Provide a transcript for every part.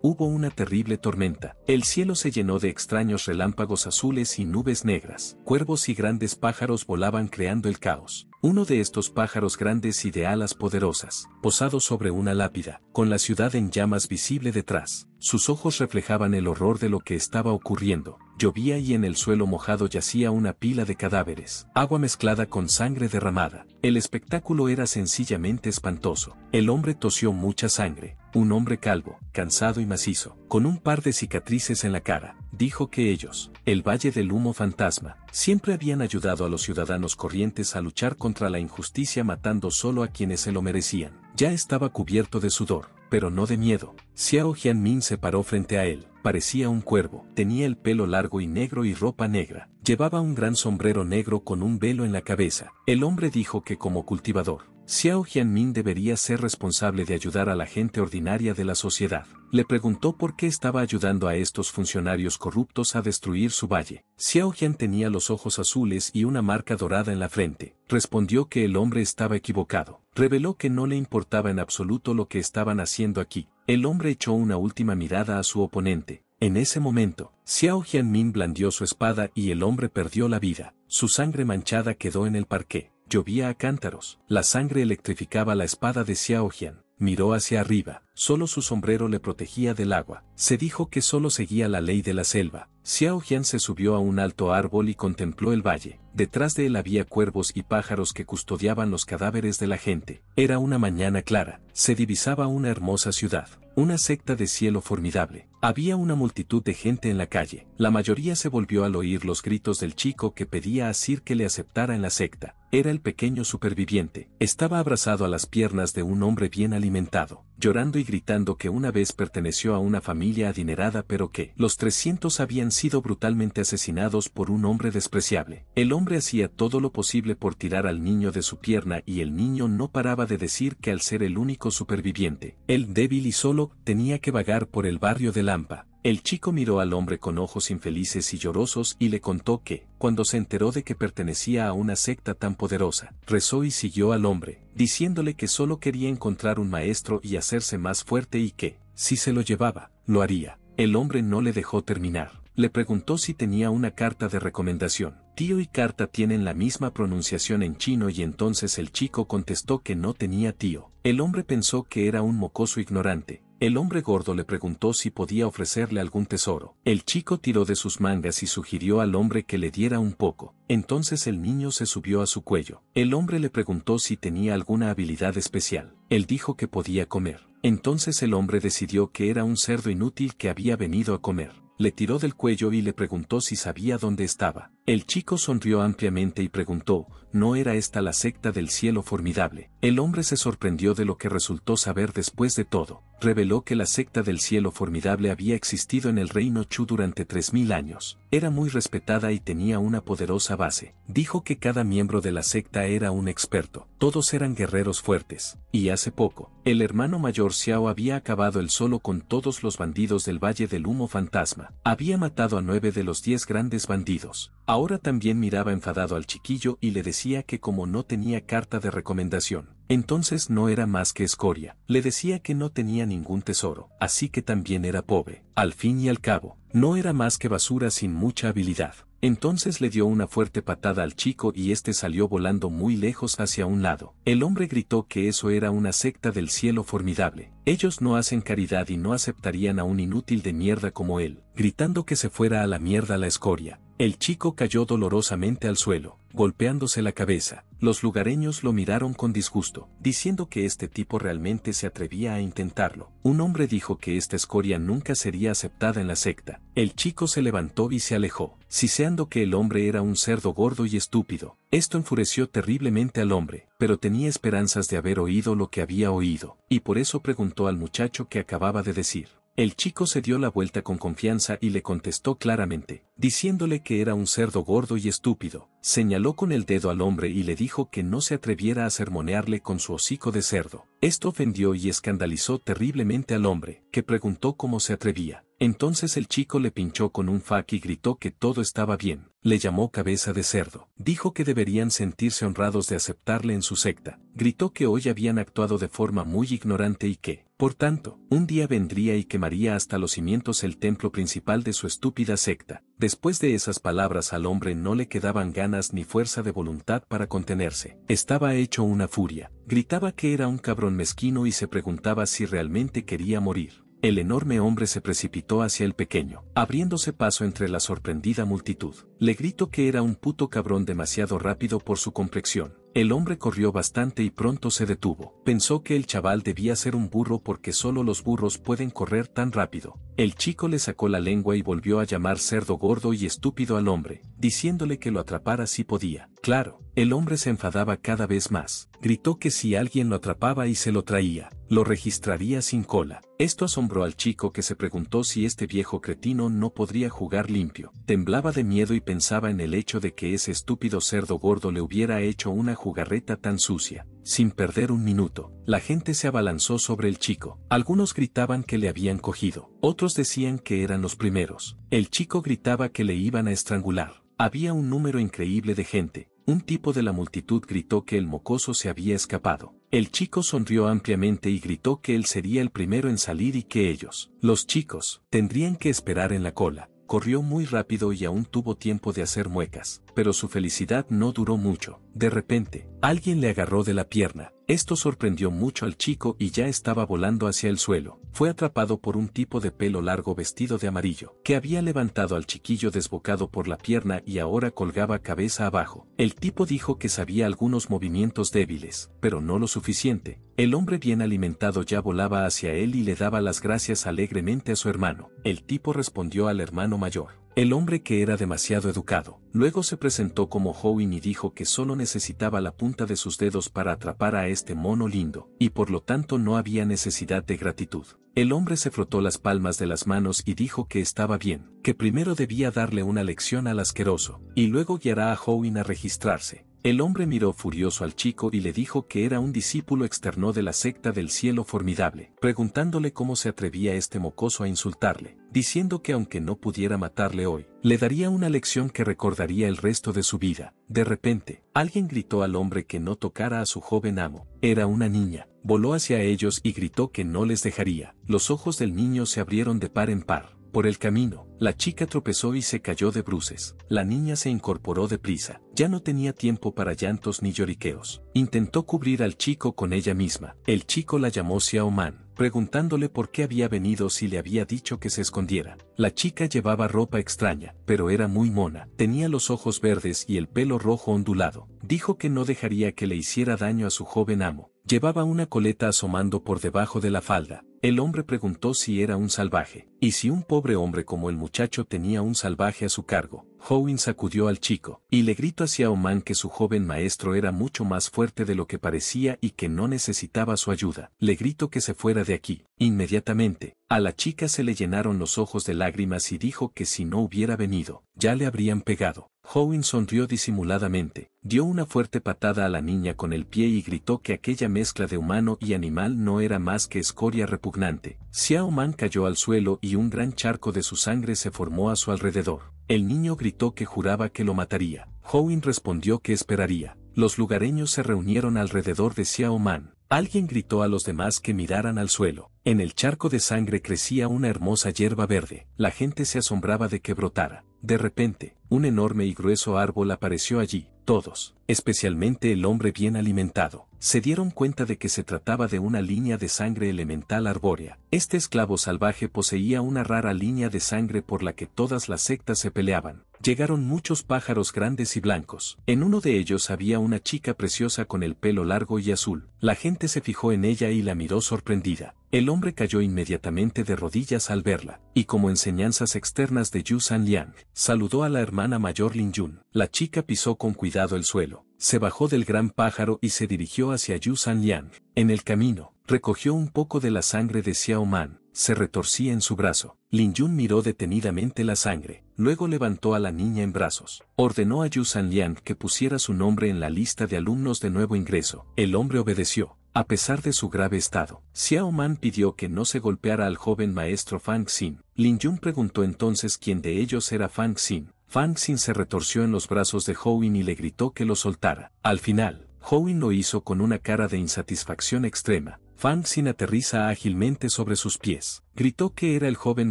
Hubo una terrible tormenta. El cielo se llenó de extraños relámpagos azules y nubes negras. Cuervos y grandes pájaros volaban creando el caos. Uno de estos pájaros grandes y de alas poderosas, posado sobre una lápida, con la ciudad en llamas visible detrás. Sus ojos reflejaban el horror de lo que estaba ocurriendo. Llovía y en el suelo mojado yacía una pila de cadáveres, agua mezclada con sangre derramada. El espectáculo era sencillamente espantoso. El hombre tosió mucha sangre, un hombre calvo, cansado y macizo, con un par de cicatrices en la cara, dijo que ellos, el Valle del Humo Fantasma, siempre habían ayudado a los ciudadanos corrientes a luchar contra la injusticia matando solo a quienes se lo merecían. Ya estaba cubierto de sudor, pero no de miedo. Xiao Jianmin se paró frente a él. Parecía un cuervo, tenía el pelo largo y negro y ropa negra. Llevaba un gran sombrero negro con un velo en la cabeza. El hombre dijo que como cultivador, Xiao Jianmin debería ser responsable de ayudar a la gente ordinaria de la sociedad. Le preguntó por qué estaba ayudando a estos funcionarios corruptos a destruir su valle. Xiao Jian tenía los ojos azules y una marca dorada en la frente. Respondió que el hombre estaba equivocado. Reveló que no le importaba en absoluto lo que estaban haciendo aquí. El hombre echó una última mirada a su oponente. En ese momento, Xiao Jianmin blandió su espada y el hombre perdió la vida. Su sangre manchada quedó en el parqué. Llovía a cántaros. La sangre electrificaba la espada de Xiao Jian. Miró hacia arriba. Solo su sombrero le protegía del agua. Se dijo que solo seguía la ley de la selva. Xiao Jian se subió a un alto árbol y contempló el valle. Detrás de él había cuervos y pájaros que custodiaban los cadáveres de la gente. Era una mañana clara. Se divisaba una hermosa ciudad. Una secta de cielo formidable. Había una multitud de gente en la calle, la mayoría se volvió al oír los gritos del chico que pedía a Sir que le aceptara en la secta. Era el pequeño superviviente, estaba abrazado a las piernas de un hombre bien alimentado, llorando y gritando que una vez perteneció a una familia adinerada pero que los 300 habían sido brutalmente asesinados por un hombre despreciable. El hombre hacía todo lo posible por tirar al niño de su pierna y el niño no paraba de decir que al ser el único superviviente, el débil y solo tenía que vagar por el barrio de Lampa. El chico miró al hombre con ojos infelices y llorosos y le contó que, cuando se enteró de que pertenecía a una secta tan poderosa, rezó y siguió al hombre, diciéndole que solo quería encontrar un maestro y hacerse más fuerte y que, si se lo llevaba, lo haría. El hombre no le dejó terminar. Le preguntó si tenía una carta de recomendación. Tío y carta tienen la misma pronunciación en chino y entonces el chico contestó que no tenía tío. El hombre pensó que era un mocoso ignorante, el hombre gordo le preguntó si podía ofrecerle algún tesoro. El chico tiró de sus mangas y sugirió al hombre que le diera un poco. Entonces el niño se subió a su cuello. El hombre le preguntó si tenía alguna habilidad especial. Él dijo que podía comer. Entonces el hombre decidió que era un cerdo inútil que había venido a comer. Le tiró del cuello y le preguntó si sabía dónde estaba. El chico sonrió ampliamente y preguntó, ¿no era esta la secta del cielo formidable? El hombre se sorprendió de lo que resultó saber después de todo. Reveló que la secta del cielo formidable había existido en el reino Chu durante 3.000 años. Era muy respetada y tenía una poderosa base. Dijo que cada miembro de la secta era un experto. Todos eran guerreros fuertes. Y hace poco, el hermano mayor Xiao había acabado el solo con todos los bandidos del Valle del Humo Fantasma. Había matado a nueve de los diez grandes bandidos. Ahora también miraba enfadado al chiquillo y le decía que como no tenía carta de recomendación, entonces no era más que escoria. Le decía que no tenía ningún tesoro, así que también era pobre. Al fin y al cabo, no era más que basura sin mucha habilidad. Entonces le dio una fuerte patada al chico y este salió volando muy lejos hacia un lado. El hombre gritó que eso era una secta del cielo formidable. Ellos no hacen caridad y no aceptarían a un inútil de mierda como él, gritando que se fuera a la mierda la escoria. El chico cayó dolorosamente al suelo, golpeándose la cabeza. Los lugareños lo miraron con disgusto, diciendo que este tipo realmente se atrevía a intentarlo. Un hombre dijo que esta escoria nunca sería aceptada en la secta. El chico se levantó y se alejó, siseando que el hombre era un cerdo gordo y estúpido. Esto enfureció terriblemente al hombre, pero tenía esperanzas de haber oído lo que había oído, y por eso preguntó al muchacho que acababa de decir. El chico se dio la vuelta con confianza y le contestó claramente, diciéndole que era un cerdo gordo y estúpido. Señaló con el dedo al hombre y le dijo que no se atreviera a sermonearle con su hocico de cerdo. Esto ofendió y escandalizó terriblemente al hombre, que preguntó cómo se atrevía. Entonces el chico le pinchó con un fac y gritó que todo estaba bien le llamó cabeza de cerdo, dijo que deberían sentirse honrados de aceptarle en su secta, gritó que hoy habían actuado de forma muy ignorante y que, por tanto, un día vendría y quemaría hasta los cimientos el templo principal de su estúpida secta. Después de esas palabras al hombre no le quedaban ganas ni fuerza de voluntad para contenerse. Estaba hecho una furia, gritaba que era un cabrón mezquino y se preguntaba si realmente quería morir. El enorme hombre se precipitó hacia el pequeño, abriéndose paso entre la sorprendida multitud. Le gritó que era un puto cabrón demasiado rápido por su complexión. El hombre corrió bastante y pronto se detuvo. Pensó que el chaval debía ser un burro porque solo los burros pueden correr tan rápido. El chico le sacó la lengua y volvió a llamar cerdo gordo y estúpido al hombre, diciéndole que lo atrapara si podía. Claro, el hombre se enfadaba cada vez más. Gritó que si alguien lo atrapaba y se lo traía, lo registraría sin cola. Esto asombró al chico que se preguntó si este viejo cretino no podría jugar limpio. Temblaba de miedo y pensaba en el hecho de que ese estúpido cerdo gordo le hubiera hecho una jugarreta tan sucia. Sin perder un minuto, la gente se abalanzó sobre el chico. Algunos gritaban que le habían cogido, otros decían que eran los primeros. El chico gritaba que le iban a estrangular. Había un número increíble de gente. Un tipo de la multitud gritó que el mocoso se había escapado. El chico sonrió ampliamente y gritó que él sería el primero en salir y que ellos, los chicos, tendrían que esperar en la cola corrió muy rápido y aún tuvo tiempo de hacer muecas, pero su felicidad no duró mucho. De repente, alguien le agarró de la pierna. Esto sorprendió mucho al chico y ya estaba volando hacia el suelo. Fue atrapado por un tipo de pelo largo vestido de amarillo, que había levantado al chiquillo desbocado por la pierna y ahora colgaba cabeza abajo. El tipo dijo que sabía algunos movimientos débiles, pero no lo suficiente, el hombre bien alimentado ya volaba hacia él y le daba las gracias alegremente a su hermano. El tipo respondió al hermano mayor. El hombre que era demasiado educado, luego se presentó como Howin y dijo que solo necesitaba la punta de sus dedos para atrapar a este mono lindo, y por lo tanto no había necesidad de gratitud. El hombre se frotó las palmas de las manos y dijo que estaba bien, que primero debía darle una lección al asqueroso, y luego guiará a Howin a registrarse, el hombre miró furioso al chico y le dijo que era un discípulo externo de la secta del cielo formidable, preguntándole cómo se atrevía este mocoso a insultarle, diciendo que aunque no pudiera matarle hoy, le daría una lección que recordaría el resto de su vida. De repente, alguien gritó al hombre que no tocara a su joven amo. Era una niña. Voló hacia ellos y gritó que no les dejaría. Los ojos del niño se abrieron de par en par por el camino, la chica tropezó y se cayó de bruces. La niña se incorporó deprisa. Ya no tenía tiempo para llantos ni lloriqueos. Intentó cubrir al chico con ella misma. El chico la llamó Xiaoman, preguntándole por qué había venido si le había dicho que se escondiera. La chica llevaba ropa extraña, pero era muy mona. Tenía los ojos verdes y el pelo rojo ondulado. Dijo que no dejaría que le hiciera daño a su joven amo. Llevaba una coleta asomando por debajo de la falda. El hombre preguntó si era un salvaje, y si un pobre hombre como el muchacho tenía un salvaje a su cargo. Howin sacudió al chico, y le gritó a Xiaoman que su joven maestro era mucho más fuerte de lo que parecía y que no necesitaba su ayuda. Le gritó que se fuera de aquí. Inmediatamente, a la chica se le llenaron los ojos de lágrimas y dijo que si no hubiera venido, ya le habrían pegado. Howin sonrió disimuladamente, dio una fuerte patada a la niña con el pie y gritó que aquella mezcla de humano y animal no era más que escoria repugnante. Xiao Man cayó al suelo y un gran charco de su sangre se formó a su alrededor. El niño gritó que juraba que lo mataría. Howin respondió que esperaría. Los lugareños se reunieron alrededor de Xiao Alguien gritó a los demás que miraran al suelo. En el charco de sangre crecía una hermosa hierba verde. La gente se asombraba de que brotara. De repente, un enorme y grueso árbol apareció allí. Todos, especialmente el hombre bien alimentado, se dieron cuenta de que se trataba de una línea de sangre elemental arbórea. Este esclavo salvaje poseía una rara línea de sangre por la que todas las sectas se peleaban. Llegaron muchos pájaros grandes y blancos. En uno de ellos había una chica preciosa con el pelo largo y azul. La gente se fijó en ella y la miró sorprendida. El hombre cayó inmediatamente de rodillas al verla, y como enseñanzas externas de Yu San Liang, saludó a la hermana mayor Lin Yun. La chica pisó con cuidado el suelo, se bajó del gran pájaro y se dirigió hacia Yu San Liang. En el camino, recogió un poco de la sangre de Xiao Man, se retorcía en su brazo. Lin Yun miró detenidamente la sangre, luego levantó a la niña en brazos. Ordenó a Yu Liang que pusiera su nombre en la lista de alumnos de nuevo ingreso. El hombre obedeció. A pesar de su grave estado, Xiao Man pidió que no se golpeara al joven maestro Fang Xin. Lin Yun preguntó entonces quién de ellos era Fang Xin. Fang Xin se retorció en los brazos de Howin y le gritó que lo soltara. Al final, Howin lo hizo con una cara de insatisfacción extrema. Fang Xin aterriza ágilmente sobre sus pies. Gritó que era el joven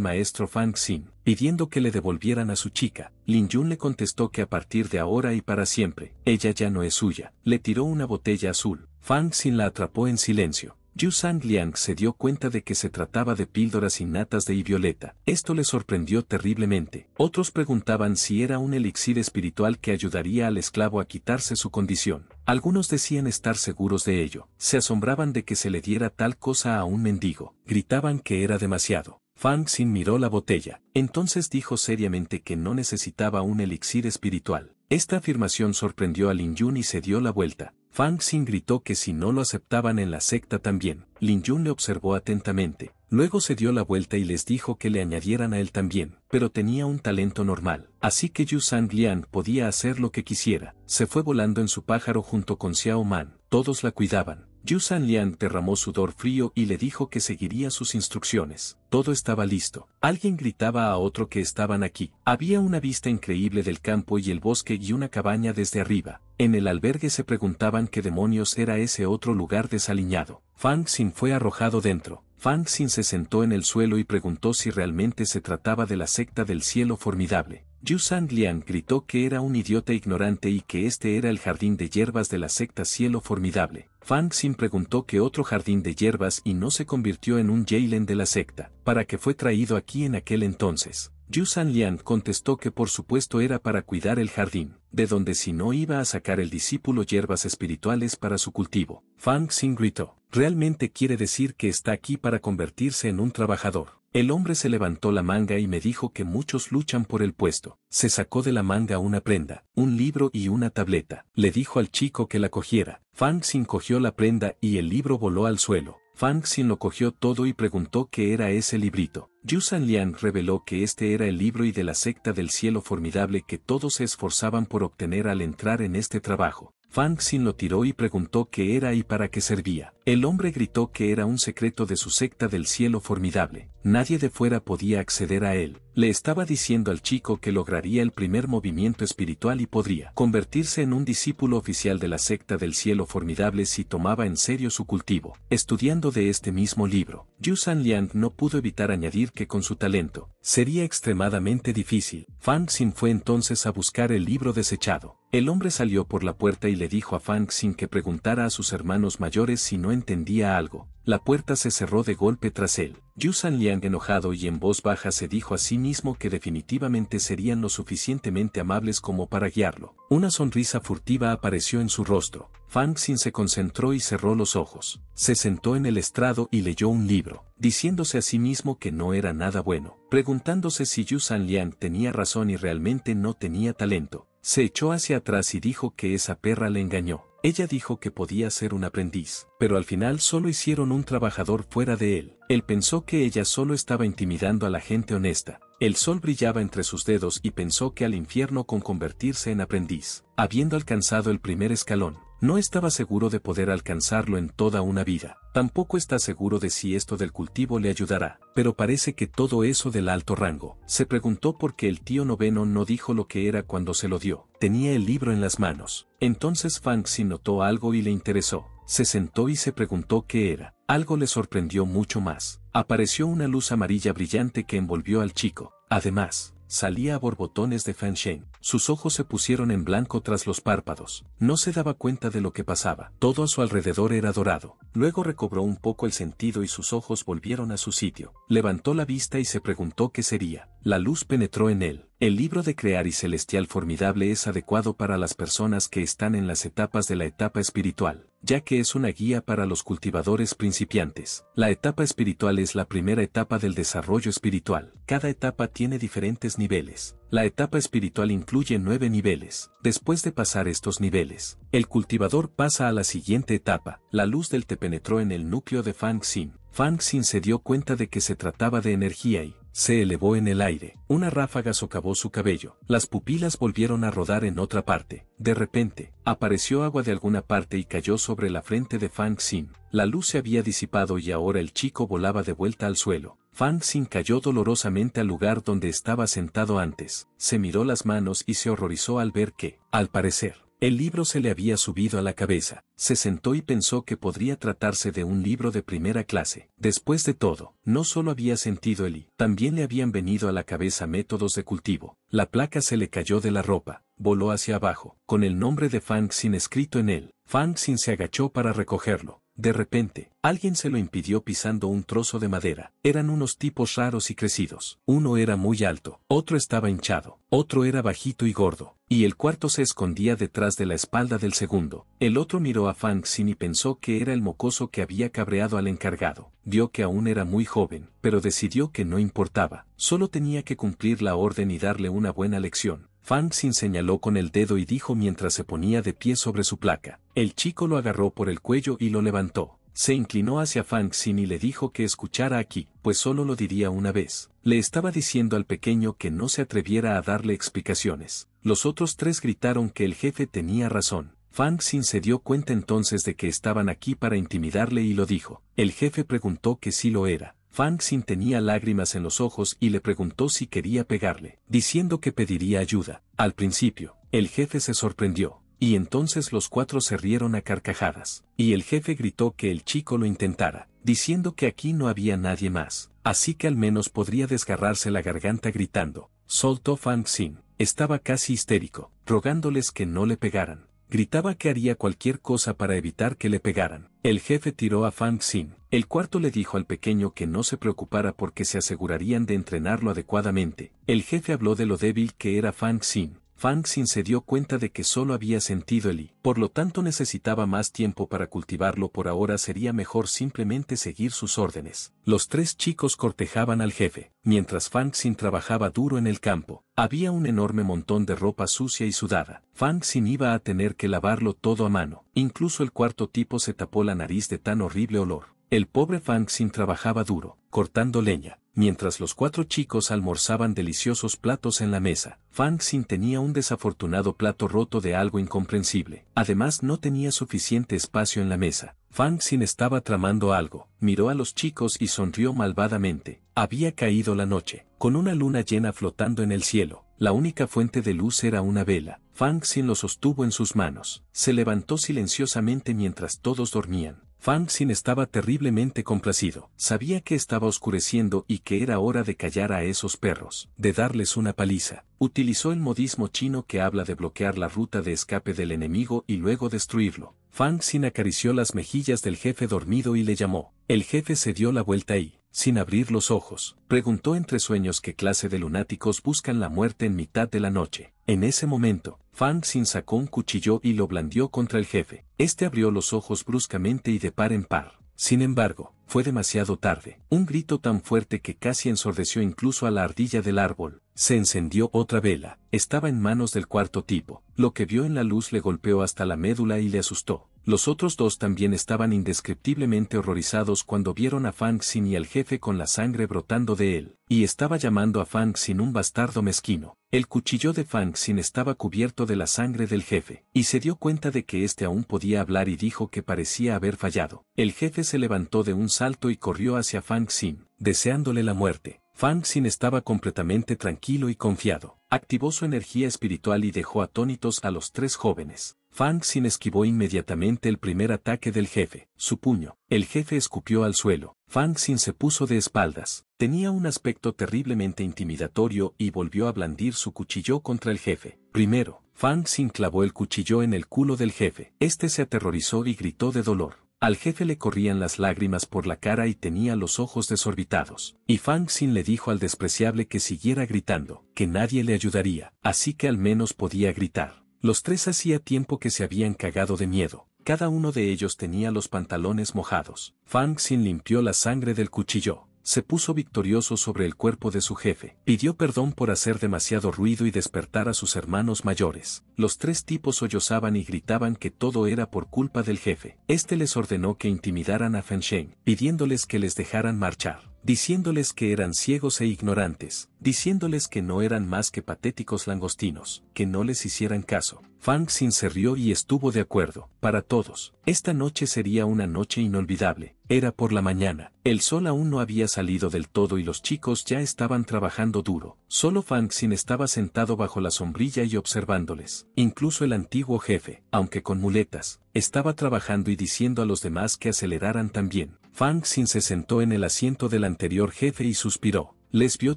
maestro Fang Xin, pidiendo que le devolvieran a su chica. Lin Yun le contestó que a partir de ahora y para siempre, ella ya no es suya. Le tiró una botella azul. Fang Xin la atrapó en silencio. Yu Sang Liang se dio cuenta de que se trataba de píldoras innatas de Ivioleta. Esto le sorprendió terriblemente. Otros preguntaban si era un elixir espiritual que ayudaría al esclavo a quitarse su condición. Algunos decían estar seguros de ello, se asombraban de que se le diera tal cosa a un mendigo, gritaban que era demasiado. Fang Xin miró la botella, entonces dijo seriamente que no necesitaba un elixir espiritual. Esta afirmación sorprendió a Lin Yun y se dio la vuelta. Fang Xin gritó que si no lo aceptaban en la secta también. Lin Yun le observó atentamente. Luego se dio la vuelta y les dijo que le añadieran a él también, pero tenía un talento normal, así que Yu San Lian podía hacer lo que quisiera. Se fue volando en su pájaro junto con Xiao Man, todos la cuidaban. Yu San Lian derramó sudor frío y le dijo que seguiría sus instrucciones. Todo estaba listo. Alguien gritaba a otro que estaban aquí. Había una vista increíble del campo y el bosque y una cabaña desde arriba. En el albergue se preguntaban qué demonios era ese otro lugar desaliñado. Fang Xin fue arrojado dentro. Fang Xin se sentó en el suelo y preguntó si realmente se trataba de la secta del cielo formidable. Yu Sang Lian gritó que era un idiota ignorante y que este era el jardín de hierbas de la secta cielo formidable. Fang Xin preguntó qué otro jardín de hierbas y no se convirtió en un Jalen de la secta, para que fue traído aquí en aquel entonces. Yu San Lian contestó que por supuesto era para cuidar el jardín, de donde si no iba a sacar el discípulo hierbas espirituales para su cultivo. Fang Xin gritó, realmente quiere decir que está aquí para convertirse en un trabajador. El hombre se levantó la manga y me dijo que muchos luchan por el puesto. Se sacó de la manga una prenda, un libro y una tableta. Le dijo al chico que la cogiera. Fang Xin cogió la prenda y el libro voló al suelo. Fang Xin lo cogió todo y preguntó qué era ese librito. Yu Liang reveló que este era el libro y de la secta del cielo formidable que todos se esforzaban por obtener al entrar en este trabajo. Fang Xin lo tiró y preguntó qué era y para qué servía. El hombre gritó que era un secreto de su secta del cielo formidable. Nadie de fuera podía acceder a él. Le estaba diciendo al chico que lograría el primer movimiento espiritual y podría convertirse en un discípulo oficial de la secta del cielo formidable si tomaba en serio su cultivo. Estudiando de este mismo libro, Yu San Liang no pudo evitar añadir que con su talento, sería extremadamente difícil. Fan Xin fue entonces a buscar el libro desechado. El hombre salió por la puerta y le dijo a Fang Xin que preguntara a sus hermanos mayores si no entendía algo. La puerta se cerró de golpe tras él. Yu Liang enojado y en voz baja se dijo a sí mismo que definitivamente serían lo suficientemente amables como para guiarlo. Una sonrisa furtiva apareció en su rostro. Fang Xin se concentró y cerró los ojos. Se sentó en el estrado y leyó un libro, diciéndose a sí mismo que no era nada bueno, preguntándose si Yu Liang tenía razón y realmente no tenía talento. Se echó hacia atrás y dijo que esa perra le engañó. Ella dijo que podía ser un aprendiz, pero al final solo hicieron un trabajador fuera de él. Él pensó que ella solo estaba intimidando a la gente honesta. El sol brillaba entre sus dedos y pensó que al infierno con convertirse en aprendiz. Habiendo alcanzado el primer escalón, no estaba seguro de poder alcanzarlo en toda una vida. Tampoco está seguro de si esto del cultivo le ayudará, pero parece que todo eso del alto rango. Se preguntó por qué el tío noveno no dijo lo que era cuando se lo dio. Tenía el libro en las manos. Entonces si notó algo y le interesó. Se sentó y se preguntó qué era. Algo le sorprendió mucho más. Apareció una luz amarilla brillante que envolvió al chico. Además, salía a borbotones de Fan Sus ojos se pusieron en blanco tras los párpados. No se daba cuenta de lo que pasaba. Todo a su alrededor era dorado. Luego recobró un poco el sentido y sus ojos volvieron a su sitio. Levantó la vista y se preguntó qué sería. La luz penetró en él. El libro de Crear y Celestial Formidable es adecuado para las personas que están en las etapas de la etapa espiritual ya que es una guía para los cultivadores principiantes. La etapa espiritual es la primera etapa del desarrollo espiritual. Cada etapa tiene diferentes niveles. La etapa espiritual incluye nueve niveles. Después de pasar estos niveles, el cultivador pasa a la siguiente etapa. La luz del te penetró en el núcleo de Fang Xin. Fang Xin se dio cuenta de que se trataba de energía y, se elevó en el aire. Una ráfaga socavó su cabello. Las pupilas volvieron a rodar en otra parte. De repente, apareció agua de alguna parte y cayó sobre la frente de Fang Xin. La luz se había disipado y ahora el chico volaba de vuelta al suelo. Fang Xin cayó dolorosamente al lugar donde estaba sentado antes. Se miró las manos y se horrorizó al ver que, al parecer, el libro se le había subido a la cabeza, se sentó y pensó que podría tratarse de un libro de primera clase. Después de todo, no solo había sentido el también le habían venido a la cabeza métodos de cultivo. La placa se le cayó de la ropa, voló hacia abajo, con el nombre de Fang Xin escrito en él. Fang Xin se agachó para recogerlo. De repente, alguien se lo impidió pisando un trozo de madera. Eran unos tipos raros y crecidos. Uno era muy alto, otro estaba hinchado, otro era bajito y gordo, y el cuarto se escondía detrás de la espalda del segundo. El otro miró a Fang Xin y pensó que era el mocoso que había cabreado al encargado. Vio que aún era muy joven, pero decidió que no importaba, solo tenía que cumplir la orden y darle una buena lección. Fang Xin señaló con el dedo y dijo mientras se ponía de pie sobre su placa. El chico lo agarró por el cuello y lo levantó. Se inclinó hacia Fang Xin y le dijo que escuchara aquí, pues solo lo diría una vez. Le estaba diciendo al pequeño que no se atreviera a darle explicaciones. Los otros tres gritaron que el jefe tenía razón. Fang Xin se dio cuenta entonces de que estaban aquí para intimidarle y lo dijo. El jefe preguntó que sí lo era. Fang Xin tenía lágrimas en los ojos y le preguntó si quería pegarle, diciendo que pediría ayuda. Al principio, el jefe se sorprendió, y entonces los cuatro se rieron a carcajadas, y el jefe gritó que el chico lo intentara, diciendo que aquí no había nadie más, así que al menos podría desgarrarse la garganta gritando. Soltó Fang Xin, estaba casi histérico, rogándoles que no le pegaran gritaba que haría cualquier cosa para evitar que le pegaran. El jefe tiró a Fang Xin. El cuarto le dijo al pequeño que no se preocupara porque se asegurarían de entrenarlo adecuadamente. El jefe habló de lo débil que era Fang Xin. Fang Xin se dio cuenta de que solo había sentido el y, por lo tanto necesitaba más tiempo para cultivarlo por ahora sería mejor simplemente seguir sus órdenes. Los tres chicos cortejaban al jefe, mientras Fang Xin trabajaba duro en el campo. Había un enorme montón de ropa sucia y sudada. Fang Xin iba a tener que lavarlo todo a mano. Incluso el cuarto tipo se tapó la nariz de tan horrible olor. El pobre Xin trabajaba duro, cortando leña, mientras los cuatro chicos almorzaban deliciosos platos en la mesa. Xin tenía un desafortunado plato roto de algo incomprensible. Además no tenía suficiente espacio en la mesa. Xin estaba tramando algo. Miró a los chicos y sonrió malvadamente. Había caído la noche, con una luna llena flotando en el cielo. La única fuente de luz era una vela. Xin lo sostuvo en sus manos. Se levantó silenciosamente mientras todos dormían. Fang Xin estaba terriblemente complacido. Sabía que estaba oscureciendo y que era hora de callar a esos perros, de darles una paliza. Utilizó el modismo chino que habla de bloquear la ruta de escape del enemigo y luego destruirlo. Fang Xin acarició las mejillas del jefe dormido y le llamó. El jefe se dio la vuelta y, sin abrir los ojos, preguntó entre sueños qué clase de lunáticos buscan la muerte en mitad de la noche. En ese momento, Fang Xin sacó un cuchillo y lo blandió contra el jefe. Este abrió los ojos bruscamente y de par en par. Sin embargo, fue demasiado tarde. Un grito tan fuerte que casi ensordeció incluso a la ardilla del árbol. Se encendió otra vela. Estaba en manos del cuarto tipo. Lo que vio en la luz le golpeó hasta la médula y le asustó. Los otros dos también estaban indescriptiblemente horrorizados cuando vieron a Fang Xin y al jefe con la sangre brotando de él, y estaba llamando a Fang Xin un bastardo mezquino. El cuchillo de Fang Xin estaba cubierto de la sangre del jefe, y se dio cuenta de que este aún podía hablar y dijo que parecía haber fallado. El jefe se levantó de un salto y corrió hacia Fang Xin, deseándole la muerte. Fang Xin estaba completamente tranquilo y confiado. Activó su energía espiritual y dejó atónitos a los tres jóvenes. Fang Xin esquivó inmediatamente el primer ataque del jefe, su puño. El jefe escupió al suelo. Fang Xin se puso de espaldas. Tenía un aspecto terriblemente intimidatorio y volvió a blandir su cuchillo contra el jefe. Primero, Fang Xin clavó el cuchillo en el culo del jefe. Este se aterrorizó y gritó de dolor. Al jefe le corrían las lágrimas por la cara y tenía los ojos desorbitados. Y Fang Xin le dijo al despreciable que siguiera gritando, que nadie le ayudaría, así que al menos podía gritar. Los tres hacía tiempo que se habían cagado de miedo. Cada uno de ellos tenía los pantalones mojados. Fang Xin limpió la sangre del cuchillo. Se puso victorioso sobre el cuerpo de su jefe. Pidió perdón por hacer demasiado ruido y despertar a sus hermanos mayores. Los tres tipos sollozaban y gritaban que todo era por culpa del jefe. Este les ordenó que intimidaran a Feng Sheng, pidiéndoles que les dejaran marchar diciéndoles que eran ciegos e ignorantes, diciéndoles que no eran más que patéticos langostinos, que no les hicieran caso. Fang Xin se rió y estuvo de acuerdo. Para todos, esta noche sería una noche inolvidable. Era por la mañana. El sol aún no había salido del todo y los chicos ya estaban trabajando duro. Solo Fang Xin estaba sentado bajo la sombrilla y observándoles. Incluso el antiguo jefe, aunque con muletas, estaba trabajando y diciendo a los demás que aceleraran también. Fang Xin se sentó en el asiento del anterior jefe y suspiró. Les vio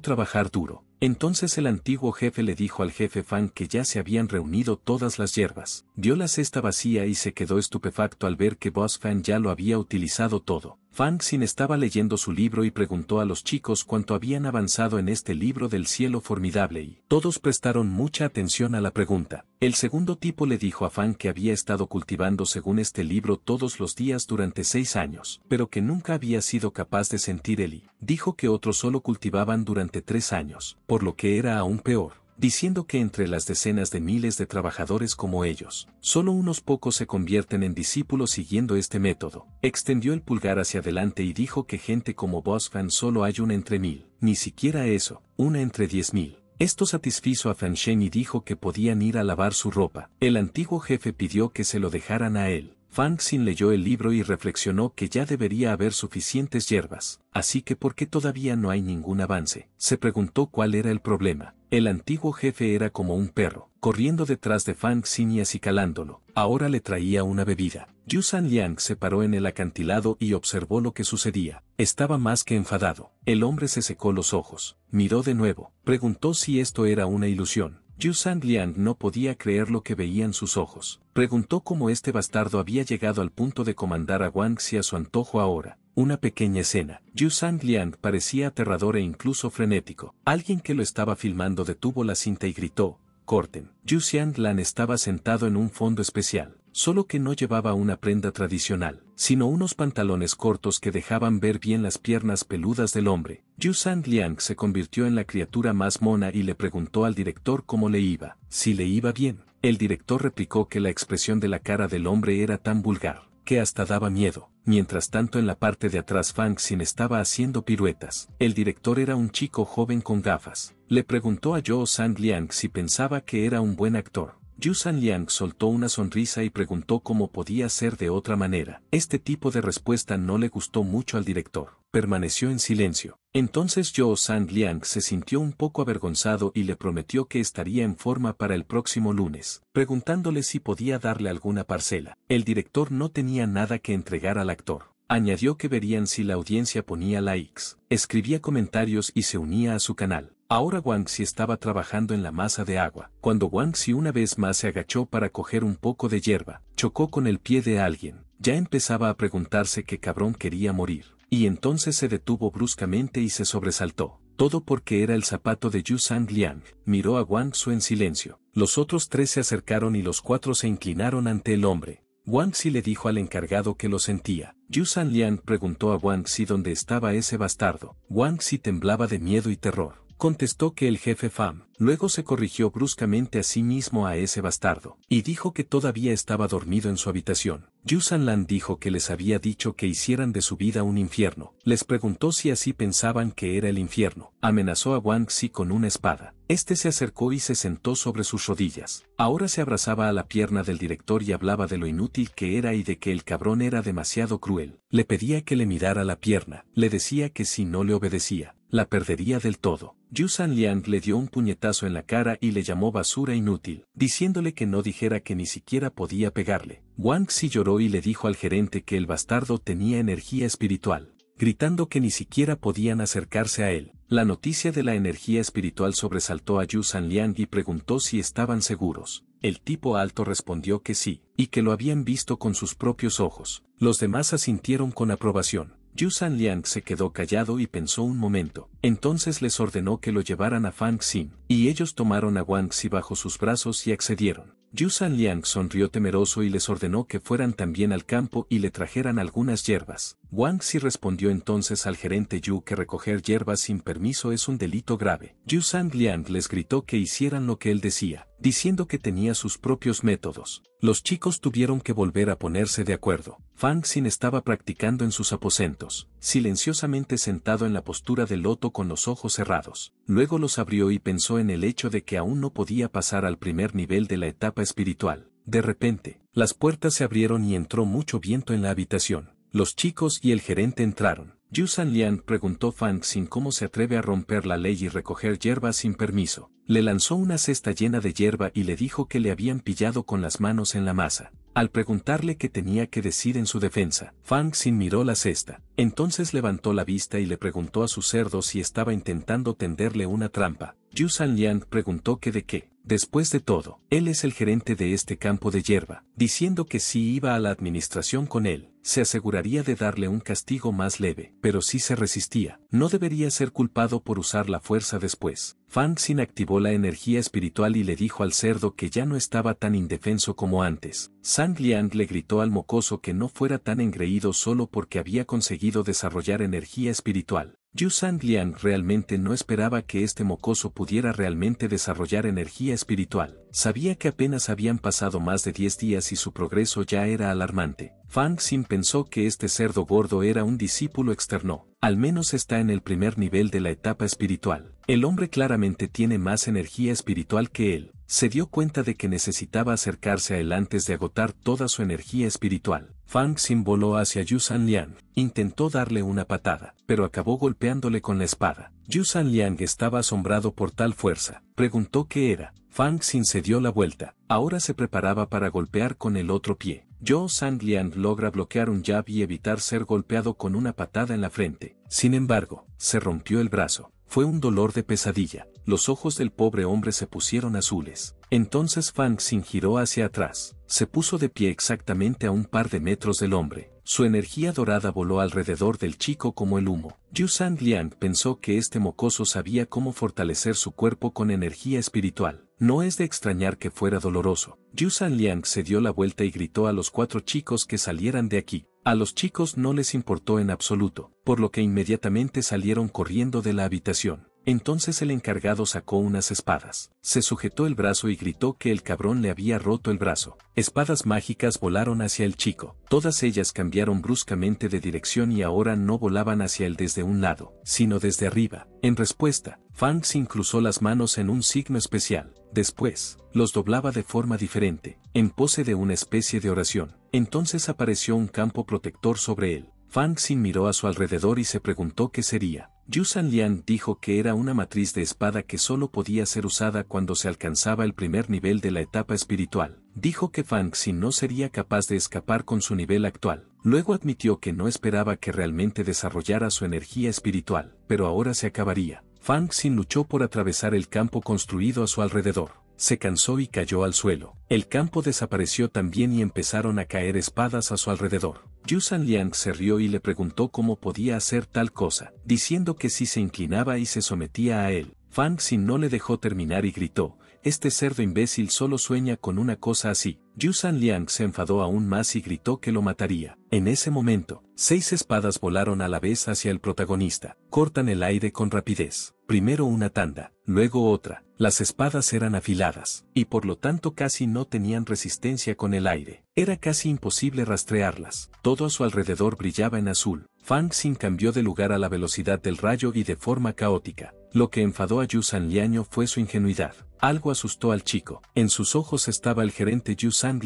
trabajar duro. Entonces el antiguo jefe le dijo al jefe Fang que ya se habían reunido todas las hierbas. Dio la cesta vacía y se quedó estupefacto al ver que Boss Fan ya lo había utilizado todo. Fang Xin estaba leyendo su libro y preguntó a los chicos cuánto habían avanzado en este libro del cielo formidable y todos prestaron mucha atención a la pregunta. El segundo tipo le dijo a Fang que había estado cultivando según este libro todos los días durante seis años, pero que nunca había sido capaz de sentir el y dijo que otros solo cultivaban durante tres años, por lo que era aún peor diciendo que entre las decenas de miles de trabajadores como ellos, solo unos pocos se convierten en discípulos siguiendo este método. Extendió el pulgar hacia adelante y dijo que gente como Fan solo hay una entre mil, ni siquiera eso, una entre diez mil. Esto satisfizo a Fan Shen y dijo que podían ir a lavar su ropa. El antiguo jefe pidió que se lo dejaran a él. Fan Xin leyó el libro y reflexionó que ya debería haber suficientes hierbas, así que ¿por qué todavía no hay ningún avance? Se preguntó cuál era el problema. El antiguo jefe era como un perro, corriendo detrás de Fang Xin y calándolo. Ahora le traía una bebida. Yu San Liang se paró en el acantilado y observó lo que sucedía. Estaba más que enfadado. El hombre se secó los ojos, miró de nuevo, preguntó si esto era una ilusión. Yu Liang no podía creer lo que veían sus ojos. Preguntó cómo este bastardo había llegado al punto de comandar a Wang Xi a su antojo ahora. Una pequeña escena. Yu Liang parecía aterrador e incluso frenético. Alguien que lo estaba filmando detuvo la cinta y gritó, corten. Yu Lan estaba sentado en un fondo especial, solo que no llevaba una prenda tradicional sino unos pantalones cortos que dejaban ver bien las piernas peludas del hombre. Yu San Liang se convirtió en la criatura más mona y le preguntó al director cómo le iba, si le iba bien. El director replicó que la expresión de la cara del hombre era tan vulgar, que hasta daba miedo. Mientras tanto en la parte de atrás Fang Xin estaba haciendo piruetas. El director era un chico joven con gafas. Le preguntó a Yu Sang Liang si pensaba que era un buen actor san Liang soltó una sonrisa y preguntó cómo podía ser de otra manera. Este tipo de respuesta no le gustó mucho al director. Permaneció en silencio. Entonces Yo San Liang se sintió un poco avergonzado y le prometió que estaría en forma para el próximo lunes, preguntándole si podía darle alguna parcela. El director no tenía nada que entregar al actor. Añadió que verían si la audiencia ponía likes, escribía comentarios y se unía a su canal. Ahora Si estaba trabajando en la masa de agua. Cuando Wangxi una vez más se agachó para coger un poco de hierba, chocó con el pie de alguien. Ya empezaba a preguntarse qué cabrón quería morir. Y entonces se detuvo bruscamente y se sobresaltó. Todo porque era el zapato de Yu Sang Liang. Miró a Wang en silencio. Los otros tres se acercaron y los cuatro se inclinaron ante el hombre. Wang le dijo al encargado que lo sentía. Yu San Liang preguntó a Wang dónde estaba ese bastardo. Wang temblaba de miedo y terror contestó que el jefe FAM. Luego se corrigió bruscamente a sí mismo a ese bastardo, y dijo que todavía estaba dormido en su habitación. Yusan Lan dijo que les había dicho que hicieran de su vida un infierno. Les preguntó si así pensaban que era el infierno. Amenazó a Wang Xi con una espada. Este se acercó y se sentó sobre sus rodillas. Ahora se abrazaba a la pierna del director y hablaba de lo inútil que era y de que el cabrón era demasiado cruel. Le pedía que le mirara la pierna. Le decía que si no le obedecía, la perdería del todo. Yu San Liang le dio un puñetazo en la cara y le llamó basura inútil, diciéndole que no dijera que ni siquiera podía pegarle. Wang Xi lloró y le dijo al gerente que el bastardo tenía energía espiritual, gritando que ni siquiera podían acercarse a él. La noticia de la energía espiritual sobresaltó a Yu San Liang y preguntó si estaban seguros. El tipo alto respondió que sí, y que lo habían visto con sus propios ojos. Los demás asintieron con aprobación. Yu San Liang se quedó callado y pensó un momento. Entonces les ordenó que lo llevaran a Fang Xin, y ellos tomaron a Wang Xi bajo sus brazos y accedieron. Yu San Liang sonrió temeroso y les ordenó que fueran también al campo y le trajeran algunas hierbas. Wang Xi respondió entonces al gerente Yu que recoger hierbas sin permiso es un delito grave. Yu San Liang les gritó que hicieran lo que él decía, diciendo que tenía sus propios métodos. Los chicos tuvieron que volver a ponerse de acuerdo. Fang Xin estaba practicando en sus aposentos, silenciosamente sentado en la postura de loto con los ojos cerrados. Luego los abrió y pensó en el hecho de que aún no podía pasar al primer nivel de la etapa espiritual. De repente, las puertas se abrieron y entró mucho viento en la habitación. Los chicos y el gerente entraron. Yu Lian preguntó Fang Xin cómo se atreve a romper la ley y recoger hierba sin permiso. Le lanzó una cesta llena de hierba y le dijo que le habían pillado con las manos en la masa. Al preguntarle qué tenía que decir en su defensa, Fang Xin miró la cesta. Entonces levantó la vista y le preguntó a su cerdo si estaba intentando tenderle una trampa. Yu Lian preguntó que de qué. Después de todo, él es el gerente de este campo de hierba, diciendo que sí iba a la administración con él se aseguraría de darle un castigo más leve, pero si se resistía, no debería ser culpado por usar la fuerza después. Xin activó la energía espiritual y le dijo al cerdo que ya no estaba tan indefenso como antes. Sang Liang le gritó al mocoso que no fuera tan engreído solo porque había conseguido desarrollar energía espiritual. Yu San Liang realmente no esperaba que este mocoso pudiera realmente desarrollar energía espiritual. Sabía que apenas habían pasado más de 10 días y su progreso ya era alarmante. Fang Xin pensó que este cerdo gordo era un discípulo externo. Al menos está en el primer nivel de la etapa espiritual. El hombre claramente tiene más energía espiritual que él, se dio cuenta de que necesitaba acercarse a él antes de agotar toda su energía espiritual. Fang Xin voló hacia Yu San Liang, intentó darle una patada, pero acabó golpeándole con la espada. Yu San Liang estaba asombrado por tal fuerza, preguntó qué era. Fang Xin se dio la vuelta, ahora se preparaba para golpear con el otro pie. Yu San Liang logra bloquear un jab y evitar ser golpeado con una patada en la frente. Sin embargo, se rompió el brazo. Fue un dolor de pesadilla. Los ojos del pobre hombre se pusieron azules. Entonces Fang Xin giró hacia atrás. Se puso de pie exactamente a un par de metros del hombre. Su energía dorada voló alrededor del chico como el humo. Yu San Liang pensó que este mocoso sabía cómo fortalecer su cuerpo con energía espiritual. No es de extrañar que fuera doloroso. Yu San Liang se dio la vuelta y gritó a los cuatro chicos que salieran de aquí. A los chicos no les importó en absoluto, por lo que inmediatamente salieron corriendo de la habitación. Entonces el encargado sacó unas espadas, se sujetó el brazo y gritó que el cabrón le había roto el brazo. Espadas mágicas volaron hacia el chico, todas ellas cambiaron bruscamente de dirección y ahora no volaban hacia él desde un lado, sino desde arriba. En respuesta, Xin cruzó las manos en un signo especial. Después, los doblaba de forma diferente, en pose de una especie de oración. Entonces apareció un campo protector sobre él. Xin miró a su alrededor y se preguntó qué sería. Yu Liang dijo que era una matriz de espada que solo podía ser usada cuando se alcanzaba el primer nivel de la etapa espiritual. Dijo que Fang Xin no sería capaz de escapar con su nivel actual. Luego admitió que no esperaba que realmente desarrollara su energía espiritual, pero ahora se acabaría. Fang Xin luchó por atravesar el campo construido a su alrededor se cansó y cayó al suelo. El campo desapareció también y empezaron a caer espadas a su alrededor. Yu San Liang se rió y le preguntó cómo podía hacer tal cosa, diciendo que si se inclinaba y se sometía a él. Fang Xin no le dejó terminar y gritó, este cerdo imbécil solo sueña con una cosa así. Yu San Liang se enfadó aún más y gritó que lo mataría. En ese momento, seis espadas volaron a la vez hacia el protagonista. Cortan el aire con rapidez. Primero una tanda, luego otra, las espadas eran afiladas, y por lo tanto casi no tenían resistencia con el aire. Era casi imposible rastrearlas. Todo a su alrededor brillaba en azul. Fang Xin cambió de lugar a la velocidad del rayo y de forma caótica. Lo que enfadó a Yu San fue su ingenuidad. Algo asustó al chico. En sus ojos estaba el gerente Yu San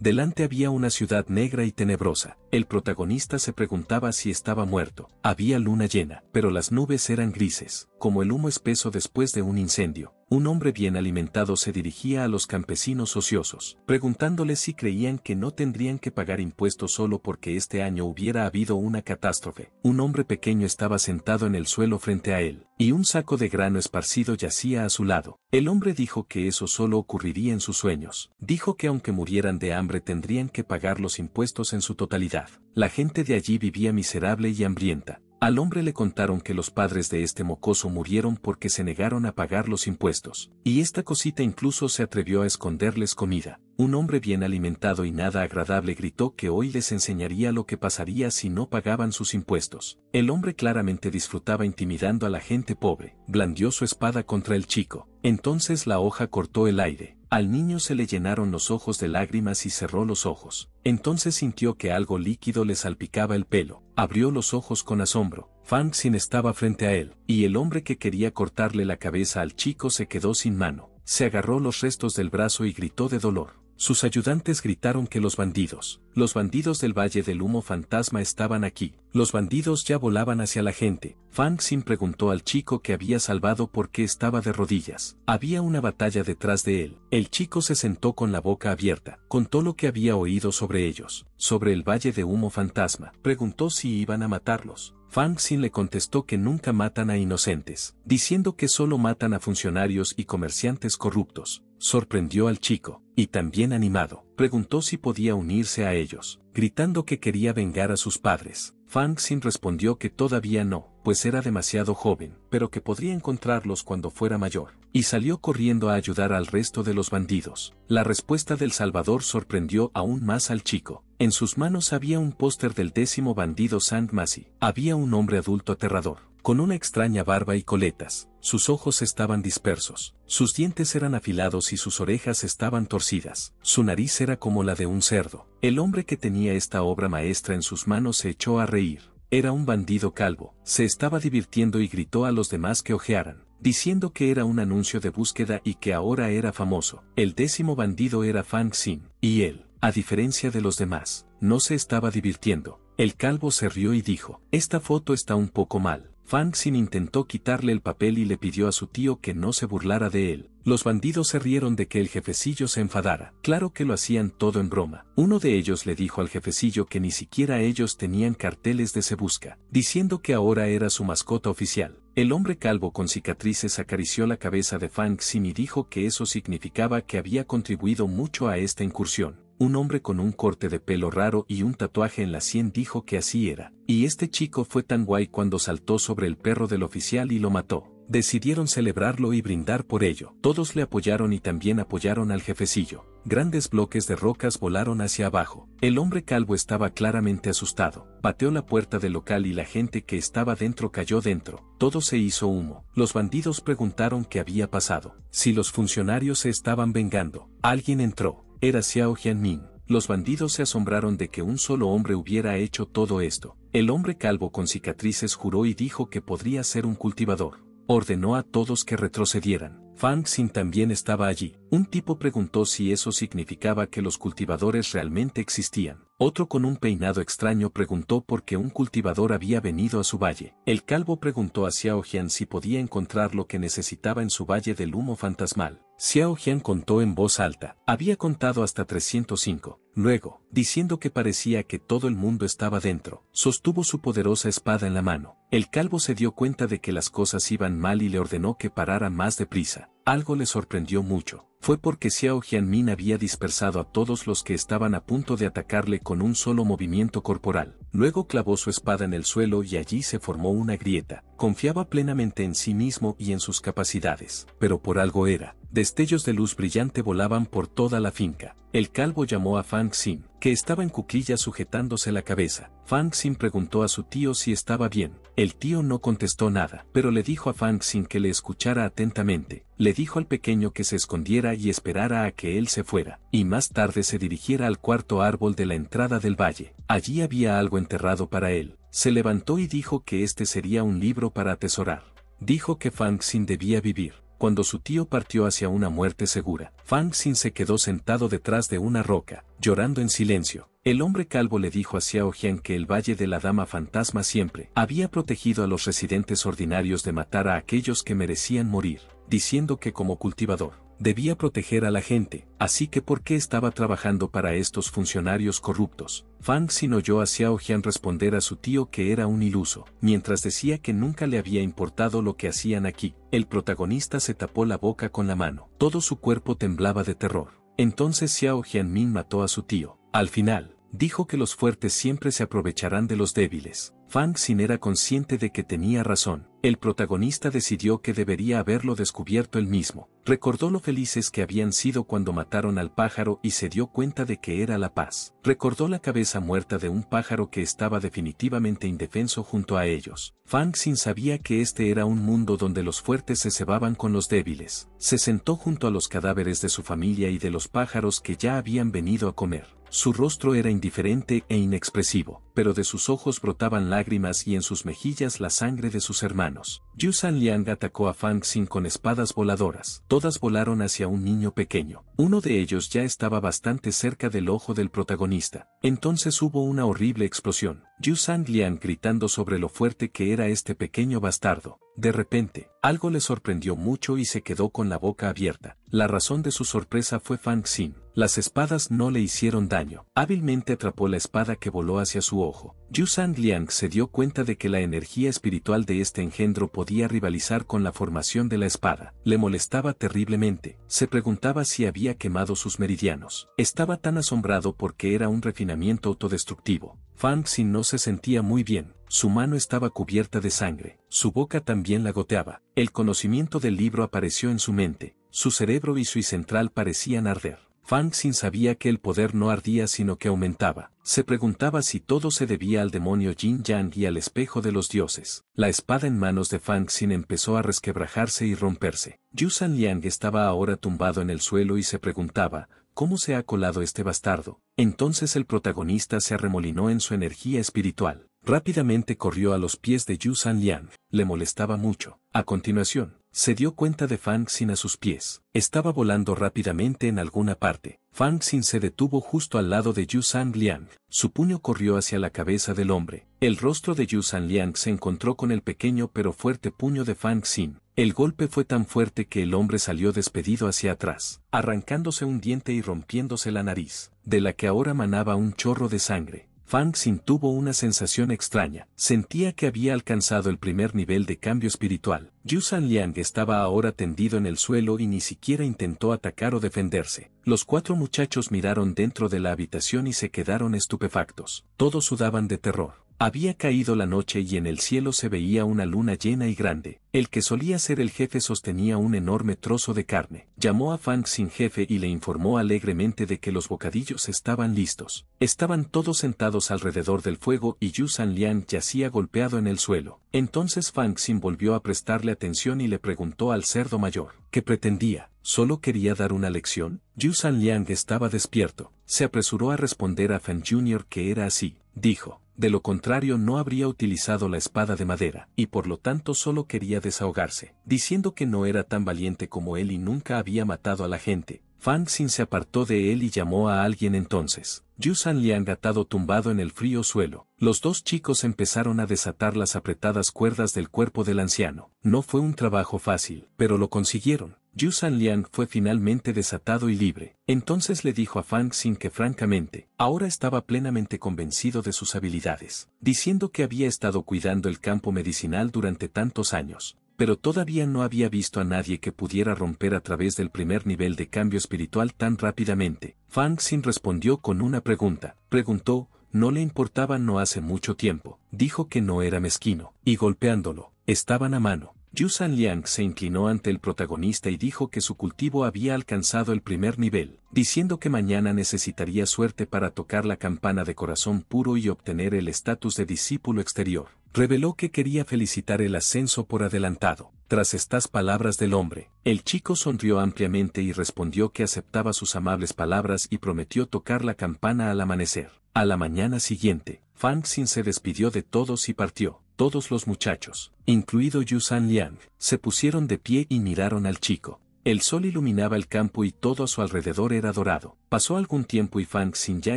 Delante había una ciudad negra y tenebrosa. El protagonista se preguntaba si estaba muerto. Había luna llena, pero las nubes eran grises, como el humo espeso después de un incendio. Un hombre bien alimentado se dirigía a los campesinos ociosos, preguntándoles si creían que no tendrían que pagar impuestos solo porque este año hubiera habido una catástrofe. Un hombre pequeño estaba sentado en el suelo frente a él, y un saco de grano esparcido yacía a su lado. El hombre dijo que eso solo ocurriría en sus sueños. Dijo que aunque murieran de hambre, tendrían que pagar los impuestos en su totalidad. La gente de allí vivía miserable y hambrienta. Al hombre le contaron que los padres de este mocoso murieron porque se negaron a pagar los impuestos, y esta cosita incluso se atrevió a esconderles comida. Un hombre bien alimentado y nada agradable gritó que hoy les enseñaría lo que pasaría si no pagaban sus impuestos. El hombre claramente disfrutaba intimidando a la gente pobre, blandió su espada contra el chico. Entonces la hoja cortó el aire, al niño se le llenaron los ojos de lágrimas y cerró los ojos. Entonces sintió que algo líquido le salpicaba el pelo. Abrió los ojos con asombro. Fang Xin estaba frente a él, y el hombre que quería cortarle la cabeza al chico se quedó sin mano. Se agarró los restos del brazo y gritó de dolor. Sus ayudantes gritaron que los bandidos, los bandidos del Valle del Humo Fantasma estaban aquí. Los bandidos ya volaban hacia la gente. Fang Xin preguntó al chico que había salvado por qué estaba de rodillas. Había una batalla detrás de él. El chico se sentó con la boca abierta. Contó lo que había oído sobre ellos, sobre el Valle de Humo Fantasma. Preguntó si iban a matarlos. Fang Xin le contestó que nunca matan a inocentes, diciendo que solo matan a funcionarios y comerciantes corruptos sorprendió al chico, y también animado, preguntó si podía unirse a ellos, gritando que quería vengar a sus padres. Fang Xin respondió que todavía no, pues era demasiado joven, pero que podría encontrarlos cuando fuera mayor, y salió corriendo a ayudar al resto de los bandidos. La respuesta del Salvador sorprendió aún más al chico. En sus manos había un póster del décimo bandido Sand Masi. Había un hombre adulto aterrador con una extraña barba y coletas, sus ojos estaban dispersos, sus dientes eran afilados y sus orejas estaban torcidas, su nariz era como la de un cerdo. El hombre que tenía esta obra maestra en sus manos se echó a reír. Era un bandido calvo, se estaba divirtiendo y gritó a los demás que ojearan, diciendo que era un anuncio de búsqueda y que ahora era famoso. El décimo bandido era Fang Xin, y él, a diferencia de los demás, no se estaba divirtiendo. El calvo se rió y dijo, esta foto está un poco mal. Fang Xin intentó quitarle el papel y le pidió a su tío que no se burlara de él. Los bandidos se rieron de que el jefecillo se enfadara. Claro que lo hacían todo en broma. Uno de ellos le dijo al jefecillo que ni siquiera ellos tenían carteles de se busca, diciendo que ahora era su mascota oficial. El hombre calvo con cicatrices acarició la cabeza de Fang Xin y dijo que eso significaba que había contribuido mucho a esta incursión un hombre con un corte de pelo raro y un tatuaje en la sien dijo que así era, y este chico fue tan guay cuando saltó sobre el perro del oficial y lo mató. Decidieron celebrarlo y brindar por ello. Todos le apoyaron y también apoyaron al jefecillo. Grandes bloques de rocas volaron hacia abajo. El hombre calvo estaba claramente asustado. Pateó la puerta del local y la gente que estaba dentro cayó dentro. Todo se hizo humo. Los bandidos preguntaron qué había pasado. Si los funcionarios se estaban vengando. Alguien entró. Era Xiao Jianmin. Los bandidos se asombraron de que un solo hombre hubiera hecho todo esto. El hombre calvo con cicatrices juró y dijo que podría ser un cultivador. Ordenó a todos que retrocedieran. Fang Xin también estaba allí. Un tipo preguntó si eso significaba que los cultivadores realmente existían. Otro con un peinado extraño preguntó por qué un cultivador había venido a su valle. El calvo preguntó a Xiao Jian si podía encontrar lo que necesitaba en su valle del humo fantasmal. Xiao Jian contó en voz alta. Había contado hasta 305. Luego, diciendo que parecía que todo el mundo estaba dentro, sostuvo su poderosa espada en la mano. El calvo se dio cuenta de que las cosas iban mal y le ordenó que parara más deprisa. Algo le sorprendió mucho. Fue porque Xiao Min había dispersado a todos los que estaban a punto de atacarle con un solo movimiento corporal. Luego clavó su espada en el suelo y allí se formó una grieta. Confiaba plenamente en sí mismo y en sus capacidades, pero por algo era Destellos de luz brillante volaban por toda la finca. El calvo llamó a Fang Xin, que estaba en cuclillas sujetándose la cabeza. Fang Xin preguntó a su tío si estaba bien. El tío no contestó nada, pero le dijo a Fang Xin que le escuchara atentamente. Le dijo al pequeño que se escondiera y esperara a que él se fuera, y más tarde se dirigiera al cuarto árbol de la entrada del valle. Allí había algo enterrado para él. Se levantó y dijo que este sería un libro para atesorar. Dijo que Fang Xin debía vivir cuando su tío partió hacia una muerte segura. Fang Xin se quedó sentado detrás de una roca, llorando en silencio. El hombre calvo le dijo a Xiao Jian que el Valle de la Dama Fantasma siempre había protegido a los residentes ordinarios de matar a aquellos que merecían morir, diciendo que como cultivador debía proteger a la gente, así que ¿por qué estaba trabajando para estos funcionarios corruptos? Fang Xin oyó a Xiao Jian responder a su tío que era un iluso, mientras decía que nunca le había importado lo que hacían aquí. El protagonista se tapó la boca con la mano. Todo su cuerpo temblaba de terror. Entonces Xiao Min mató a su tío. Al final, dijo que los fuertes siempre se aprovecharán de los débiles. Fang Xin era consciente de que tenía razón. El protagonista decidió que debería haberlo descubierto él mismo. Recordó lo felices que habían sido cuando mataron al pájaro y se dio cuenta de que era la paz. Recordó la cabeza muerta de un pájaro que estaba definitivamente indefenso junto a ellos. Fang sin sabía que este era un mundo donde los fuertes se cebaban con los débiles. Se sentó junto a los cadáveres de su familia y de los pájaros que ya habían venido a comer. Su rostro era indiferente e inexpresivo, pero de sus ojos brotaban lágrimas y en sus mejillas la sangre de sus hermanos. Yu San Liang atacó a Fang Xin con espadas voladoras. Todas volaron hacia un niño pequeño. Uno de ellos ya estaba bastante cerca del ojo del protagonista. Entonces hubo una horrible explosión. Yu San Liang gritando sobre lo fuerte que era este pequeño bastardo. De repente, algo le sorprendió mucho y se quedó con la boca abierta. La razón de su sorpresa fue Fang Xin las espadas no le hicieron daño. Hábilmente atrapó la espada que voló hacia su ojo. Yu San Liang se dio cuenta de que la energía espiritual de este engendro podía rivalizar con la formación de la espada. Le molestaba terriblemente. Se preguntaba si había quemado sus meridianos. Estaba tan asombrado porque era un refinamiento autodestructivo. Fang Xin no se sentía muy bien. Su mano estaba cubierta de sangre. Su boca también la goteaba. El conocimiento del libro apareció en su mente. Su cerebro y su central parecían arder. Fang Xin sabía que el poder no ardía sino que aumentaba. Se preguntaba si todo se debía al demonio Jin Yang y al espejo de los dioses. La espada en manos de Fang Xin empezó a resquebrajarse y romperse. Yu San Liang estaba ahora tumbado en el suelo y se preguntaba, ¿cómo se ha colado este bastardo? Entonces el protagonista se arremolinó en su energía espiritual. Rápidamente corrió a los pies de Yu San Liang. Le molestaba mucho. A continuación, se dio cuenta de Fang Xin a sus pies. Estaba volando rápidamente en alguna parte. Fang Xin se detuvo justo al lado de Yu San Liang. Su puño corrió hacia la cabeza del hombre. El rostro de Yu San Liang se encontró con el pequeño pero fuerte puño de Fang Xin. El golpe fue tan fuerte que el hombre salió despedido hacia atrás, arrancándose un diente y rompiéndose la nariz, de la que ahora manaba un chorro de sangre. Fang Xin tuvo una sensación extraña, sentía que había alcanzado el primer nivel de cambio espiritual. Yu San Liang estaba ahora tendido en el suelo y ni siquiera intentó atacar o defenderse. Los cuatro muchachos miraron dentro de la habitación y se quedaron estupefactos. Todos sudaban de terror. Había caído la noche y en el cielo se veía una luna llena y grande. El que solía ser el jefe sostenía un enorme trozo de carne. Llamó a Fang sin jefe y le informó alegremente de que los bocadillos estaban listos. Estaban todos sentados alrededor del fuego y Yu San Liang yacía golpeado en el suelo. Entonces Fang Xin volvió a prestarle atención y le preguntó al cerdo mayor, ¿qué pretendía? ¿Solo quería dar una lección? Yu San Liang estaba despierto. Se apresuró a responder a Fang Jr. que era así. Dijo, de lo contrario no habría utilizado la espada de madera, y por lo tanto solo quería desahogarse, diciendo que no era tan valiente como él y nunca había matado a la gente. Fang Xin se apartó de él y llamó a alguien entonces. Yu San han atado tumbado en el frío suelo. Los dos chicos empezaron a desatar las apretadas cuerdas del cuerpo del anciano. No fue un trabajo fácil, pero lo consiguieron. Yu San Lian fue finalmente desatado y libre. Entonces le dijo a Fang Xin que francamente, ahora estaba plenamente convencido de sus habilidades, diciendo que había estado cuidando el campo medicinal durante tantos años, pero todavía no había visto a nadie que pudiera romper a través del primer nivel de cambio espiritual tan rápidamente. Fang Xin respondió con una pregunta. Preguntó, no le importaba no hace mucho tiempo. Dijo que no era mezquino, y golpeándolo, estaban a mano. Yu San Liang se inclinó ante el protagonista y dijo que su cultivo había alcanzado el primer nivel, diciendo que mañana necesitaría suerte para tocar la campana de corazón puro y obtener el estatus de discípulo exterior. Reveló que quería felicitar el ascenso por adelantado. Tras estas palabras del hombre, el chico sonrió ampliamente y respondió que aceptaba sus amables palabras y prometió tocar la campana al amanecer. A la mañana siguiente, Fang Xin se despidió de todos y partió todos los muchachos, incluido Yu San Liang, se pusieron de pie y miraron al chico. El sol iluminaba el campo y todo a su alrededor era dorado. Pasó algún tiempo y Fang Xin ya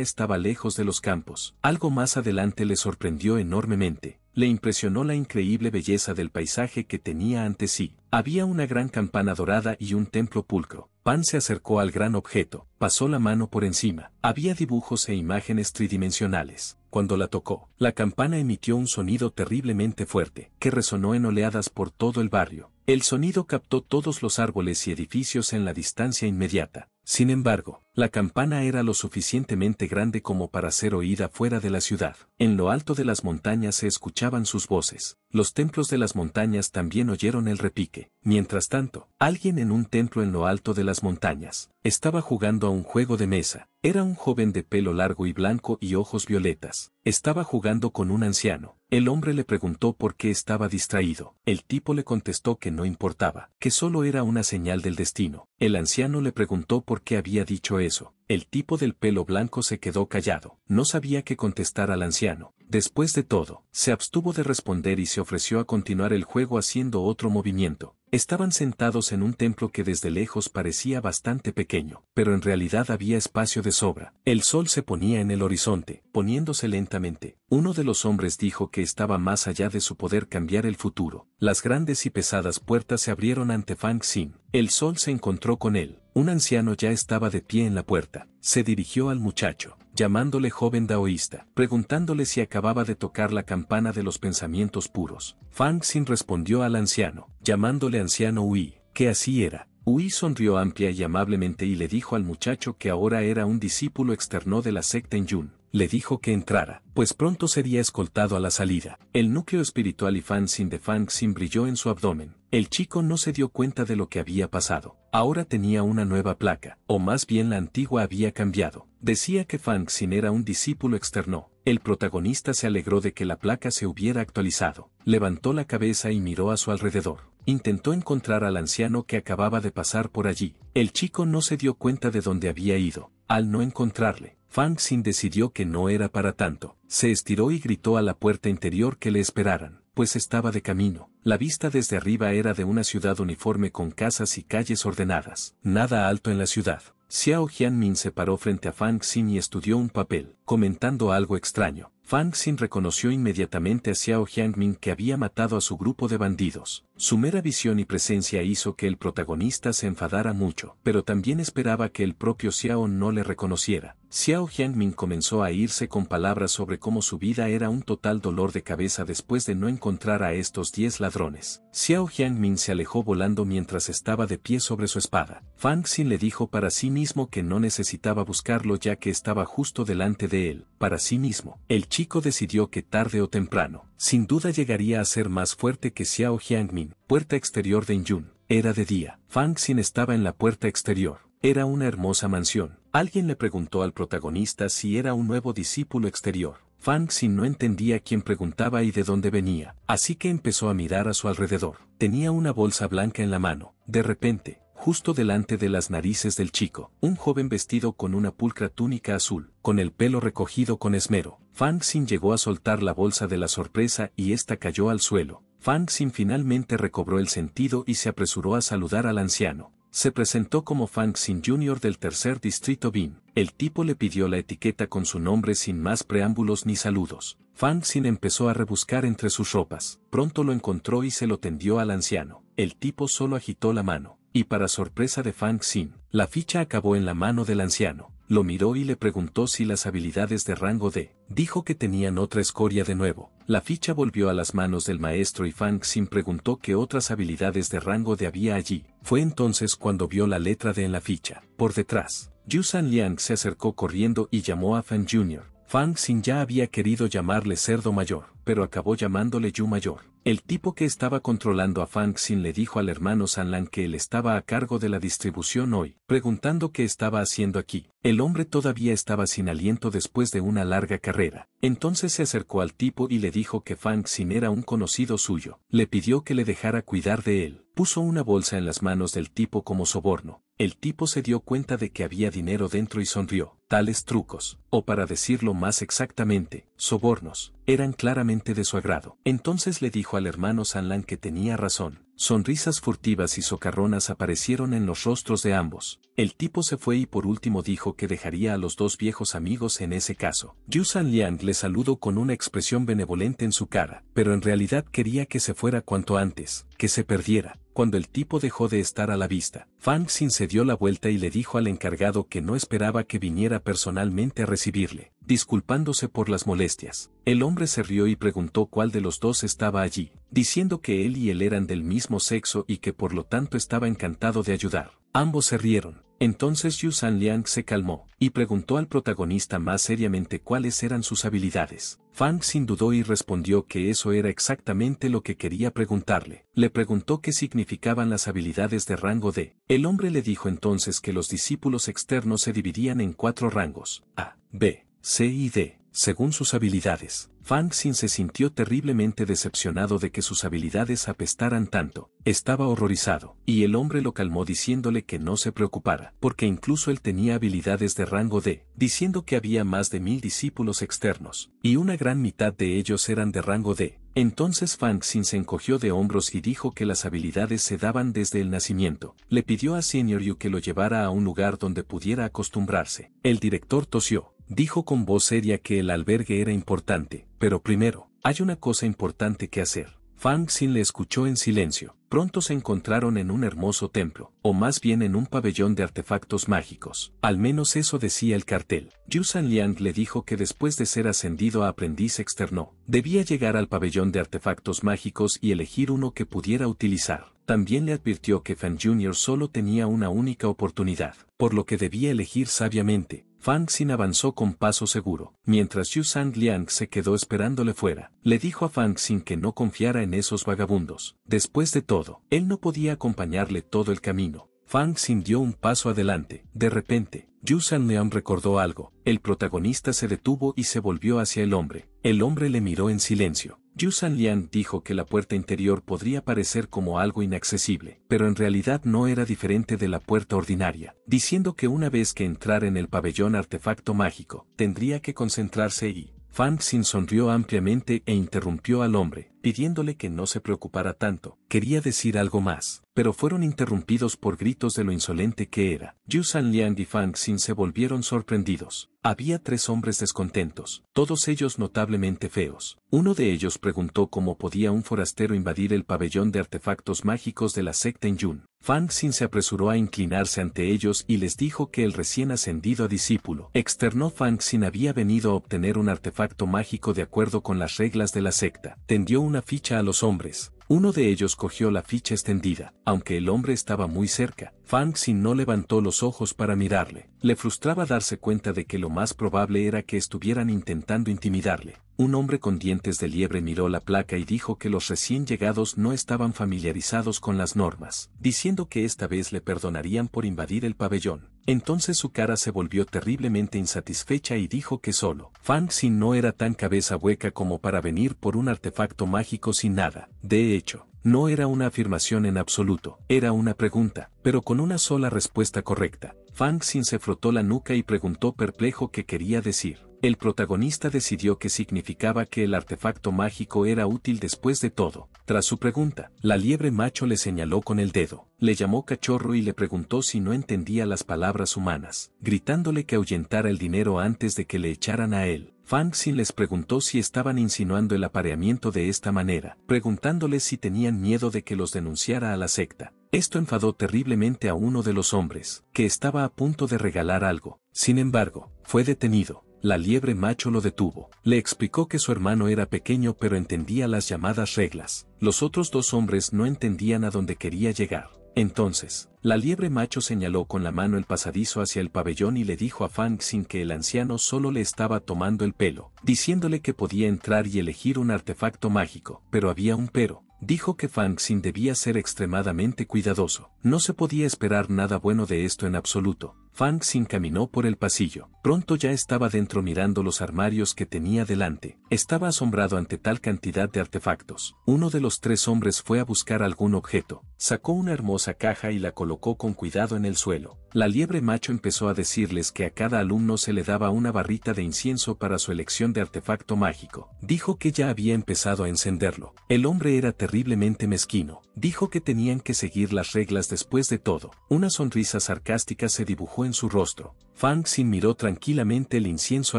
estaba lejos de los campos. Algo más adelante le sorprendió enormemente. Le impresionó la increíble belleza del paisaje que tenía ante sí. Había una gran campana dorada y un templo pulcro se acercó al gran objeto, pasó la mano por encima. Había dibujos e imágenes tridimensionales. Cuando la tocó, la campana emitió un sonido terriblemente fuerte, que resonó en oleadas por todo el barrio. El sonido captó todos los árboles y edificios en la distancia inmediata. Sin embargo, la campana era lo suficientemente grande como para ser oída fuera de la ciudad. En lo alto de las montañas se escuchaban sus voces. Los templos de las montañas también oyeron el repique. Mientras tanto, alguien en un templo en lo alto de las montañas estaba jugando a un juego de mesa. Era un joven de pelo largo y blanco y ojos violetas. Estaba jugando con un anciano. El hombre le preguntó por qué estaba distraído. El tipo le contestó que no importaba, que solo era una señal del destino. El anciano le preguntó por qué había dicho eso el tipo del pelo blanco se quedó callado. No sabía qué contestar al anciano. Después de todo, se abstuvo de responder y se ofreció a continuar el juego haciendo otro movimiento. Estaban sentados en un templo que desde lejos parecía bastante pequeño, pero en realidad había espacio de sobra. El sol se ponía en el horizonte, poniéndose lentamente. Uno de los hombres dijo que estaba más allá de su poder cambiar el futuro. Las grandes y pesadas puertas se abrieron ante Fang Xin. El sol se encontró con él. Un anciano ya estaba de pie en la puerta. Se dirigió al muchacho, llamándole joven daoísta, preguntándole si acababa de tocar la campana de los pensamientos puros. Fang Xin respondió al anciano, llamándole anciano Ui, que así era. Ui sonrió amplia y amablemente y le dijo al muchacho que ahora era un discípulo externo de la secta en Yun. Le dijo que entrara, pues pronto sería escoltado a la salida. El núcleo espiritual y Fang Xin de Fang Xin brilló en su abdomen, el chico no se dio cuenta de lo que había pasado. Ahora tenía una nueva placa, o más bien la antigua había cambiado. Decía que Fang Xin era un discípulo externo. El protagonista se alegró de que la placa se hubiera actualizado. Levantó la cabeza y miró a su alrededor. Intentó encontrar al anciano que acababa de pasar por allí. El chico no se dio cuenta de dónde había ido. Al no encontrarle, Fang Xin decidió que no era para tanto. Se estiró y gritó a la puerta interior que le esperaran pues estaba de camino. La vista desde arriba era de una ciudad uniforme con casas y calles ordenadas. Nada alto en la ciudad. Xiao Jianmin se paró frente a Fang Xin y estudió un papel, comentando algo extraño. Fang Xin reconoció inmediatamente a Xiao Jianmin que había matado a su grupo de bandidos. Su mera visión y presencia hizo que el protagonista se enfadara mucho, pero también esperaba que el propio Xiao no le reconociera. Xiao Jiangmin comenzó a irse con palabras sobre cómo su vida era un total dolor de cabeza después de no encontrar a estos diez ladrones. Xiao Jiangmin se alejó volando mientras estaba de pie sobre su espada. Fang Xin le dijo para sí mismo que no necesitaba buscarlo ya que estaba justo delante de él. Para sí mismo, el chico decidió que tarde o temprano, sin duda llegaría a ser más fuerte que Xiao Jiangmin. Puerta exterior de Injun Era de día. Fang Xin estaba en la puerta exterior. Era una hermosa mansión Alguien le preguntó al protagonista si era un nuevo discípulo exterior. Fang Xin no entendía quién preguntaba y de dónde venía, así que empezó a mirar a su alrededor. Tenía una bolsa blanca en la mano. De repente, justo delante de las narices del chico, un joven vestido con una pulcra túnica azul, con el pelo recogido con esmero. Fang Xin llegó a soltar la bolsa de la sorpresa y ésta cayó al suelo. Fang Xin finalmente recobró el sentido y se apresuró a saludar al anciano se presentó como Fang Xin Jr. del tercer distrito BIN. El tipo le pidió la etiqueta con su nombre sin más preámbulos ni saludos. Fang Xin empezó a rebuscar entre sus ropas. Pronto lo encontró y se lo tendió al anciano. El tipo solo agitó la mano y para sorpresa de Fang Xin, la ficha acabó en la mano del anciano. Lo miró y le preguntó si las habilidades de rango D, dijo que tenían otra escoria de nuevo. La ficha volvió a las manos del maestro y Fang Xin preguntó qué otras habilidades de rango D había allí. Fue entonces cuando vio la letra D en la ficha, por detrás. Yu San Liang se acercó corriendo y llamó a Fang Jr. Fang Xin ya había querido llamarle cerdo mayor, pero acabó llamándole Yu mayor. El tipo que estaba controlando a Fang Xin le dijo al hermano Lan que él estaba a cargo de la distribución hoy, preguntando qué estaba haciendo aquí. El hombre todavía estaba sin aliento después de una larga carrera. Entonces se acercó al tipo y le dijo que Fang Xin era un conocido suyo. Le pidió que le dejara cuidar de él. Puso una bolsa en las manos del tipo como soborno. El tipo se dio cuenta de que había dinero dentro y sonrió. Tales trucos, o para decirlo más exactamente, sobornos, eran claramente de su agrado. Entonces le dijo al hermano Sanlan que tenía razón. Sonrisas furtivas y socarronas aparecieron en los rostros de ambos. El tipo se fue y por último dijo que dejaría a los dos viejos amigos en ese caso. Yu San Liang le saludó con una expresión benevolente en su cara, pero en realidad quería que se fuera cuanto antes, que se perdiera cuando el tipo dejó de estar a la vista. Fang Xin se dio la vuelta y le dijo al encargado que no esperaba que viniera personalmente a recibirle, disculpándose por las molestias. El hombre se rió y preguntó cuál de los dos estaba allí, diciendo que él y él eran del mismo sexo y que por lo tanto estaba encantado de ayudar. Ambos se rieron. Entonces Yu San Liang se calmó y preguntó al protagonista más seriamente cuáles eran sus habilidades. Fang sin dudó y respondió que eso era exactamente lo que quería preguntarle. Le preguntó qué significaban las habilidades de rango D. El hombre le dijo entonces que los discípulos externos se dividían en cuatro rangos, A, B, C y D según sus habilidades. Fang Xin se sintió terriblemente decepcionado de que sus habilidades apestaran tanto. Estaba horrorizado, y el hombre lo calmó diciéndole que no se preocupara, porque incluso él tenía habilidades de rango D, diciendo que había más de mil discípulos externos, y una gran mitad de ellos eran de rango D. Entonces Fang Xin se encogió de hombros y dijo que las habilidades se daban desde el nacimiento. Le pidió a Senior Yu que lo llevara a un lugar donde pudiera acostumbrarse. El director tosió, dijo con voz seria que el albergue era importante, pero primero, hay una cosa importante que hacer. Fang Xin le escuchó en silencio. Pronto se encontraron en un hermoso templo, o más bien en un pabellón de artefactos mágicos. Al menos eso decía el cartel. Yu San Liang le dijo que después de ser ascendido a aprendiz externo, debía llegar al pabellón de artefactos mágicos y elegir uno que pudiera utilizar también le advirtió que Fan Jr. solo tenía una única oportunidad, por lo que debía elegir sabiamente. Fang Xin avanzó con paso seguro, mientras Yu San Liang se quedó esperándole fuera. Le dijo a Fang Xin que no confiara en esos vagabundos. Después de todo, él no podía acompañarle todo el camino. Fang Xin dio un paso adelante. De repente, Yu San Liang recordó algo. El protagonista se detuvo y se volvió hacia el hombre. El hombre le miró en silencio. Yu Sanlian dijo que la puerta interior podría parecer como algo inaccesible, pero en realidad no era diferente de la puerta ordinaria, diciendo que una vez que entrara en el pabellón artefacto mágico, tendría que concentrarse y Fang Xin sonrió ampliamente e interrumpió al hombre, pidiéndole que no se preocupara tanto. Quería decir algo más, pero fueron interrumpidos por gritos de lo insolente que era. Yu Liang y Fang Xin se volvieron sorprendidos. Había tres hombres descontentos, todos ellos notablemente feos. Uno de ellos preguntó cómo podía un forastero invadir el pabellón de artefactos mágicos de la secta en Yun. Fang Xin se apresuró a inclinarse ante ellos y les dijo que el recién ascendido a discípulo externó Fang Xin había venido a obtener un artefacto mágico de acuerdo con las reglas de la secta. Tendió una ficha a los hombres, uno de ellos cogió la ficha extendida, aunque el hombre estaba muy cerca. Fang sin no levantó los ojos para mirarle. Le frustraba darse cuenta de que lo más probable era que estuvieran intentando intimidarle. Un hombre con dientes de liebre miró la placa y dijo que los recién llegados no estaban familiarizados con las normas, diciendo que esta vez le perdonarían por invadir el pabellón. Entonces su cara se volvió terriblemente insatisfecha y dijo que solo Fang Xin no era tan cabeza hueca como para venir por un artefacto mágico sin nada. De hecho, no era una afirmación en absoluto, era una pregunta, pero con una sola respuesta correcta. Fang Xin se frotó la nuca y preguntó perplejo qué quería decir. El protagonista decidió que significaba que el artefacto mágico era útil después de todo. Tras su pregunta, la liebre macho le señaló con el dedo, le llamó cachorro y le preguntó si no entendía las palabras humanas, gritándole que ahuyentara el dinero antes de que le echaran a él. Fang Xin les preguntó si estaban insinuando el apareamiento de esta manera, preguntándoles si tenían miedo de que los denunciara a la secta. Esto enfadó terriblemente a uno de los hombres, que estaba a punto de regalar algo. Sin embargo, fue detenido. La liebre macho lo detuvo. Le explicó que su hermano era pequeño pero entendía las llamadas reglas. Los otros dos hombres no entendían a dónde quería llegar. Entonces, la liebre macho señaló con la mano el pasadizo hacia el pabellón y le dijo a Fang sin que el anciano solo le estaba tomando el pelo, diciéndole que podía entrar y elegir un artefacto mágico, pero había un pero. Dijo que Fang Xin debía ser extremadamente cuidadoso. No se podía esperar nada bueno de esto en absoluto. Fang se encaminó por el pasillo. Pronto ya estaba dentro mirando los armarios que tenía delante. Estaba asombrado ante tal cantidad de artefactos. Uno de los tres hombres fue a buscar algún objeto. Sacó una hermosa caja y la colocó con cuidado en el suelo. La liebre macho empezó a decirles que a cada alumno se le daba una barrita de incienso para su elección de artefacto mágico. Dijo que ya había empezado a encenderlo. El hombre era terriblemente mezquino. Dijo que tenían que seguir las reglas después de todo. Una sonrisa sarcástica se dibujó su rostro. Fang Xin miró tranquilamente el incienso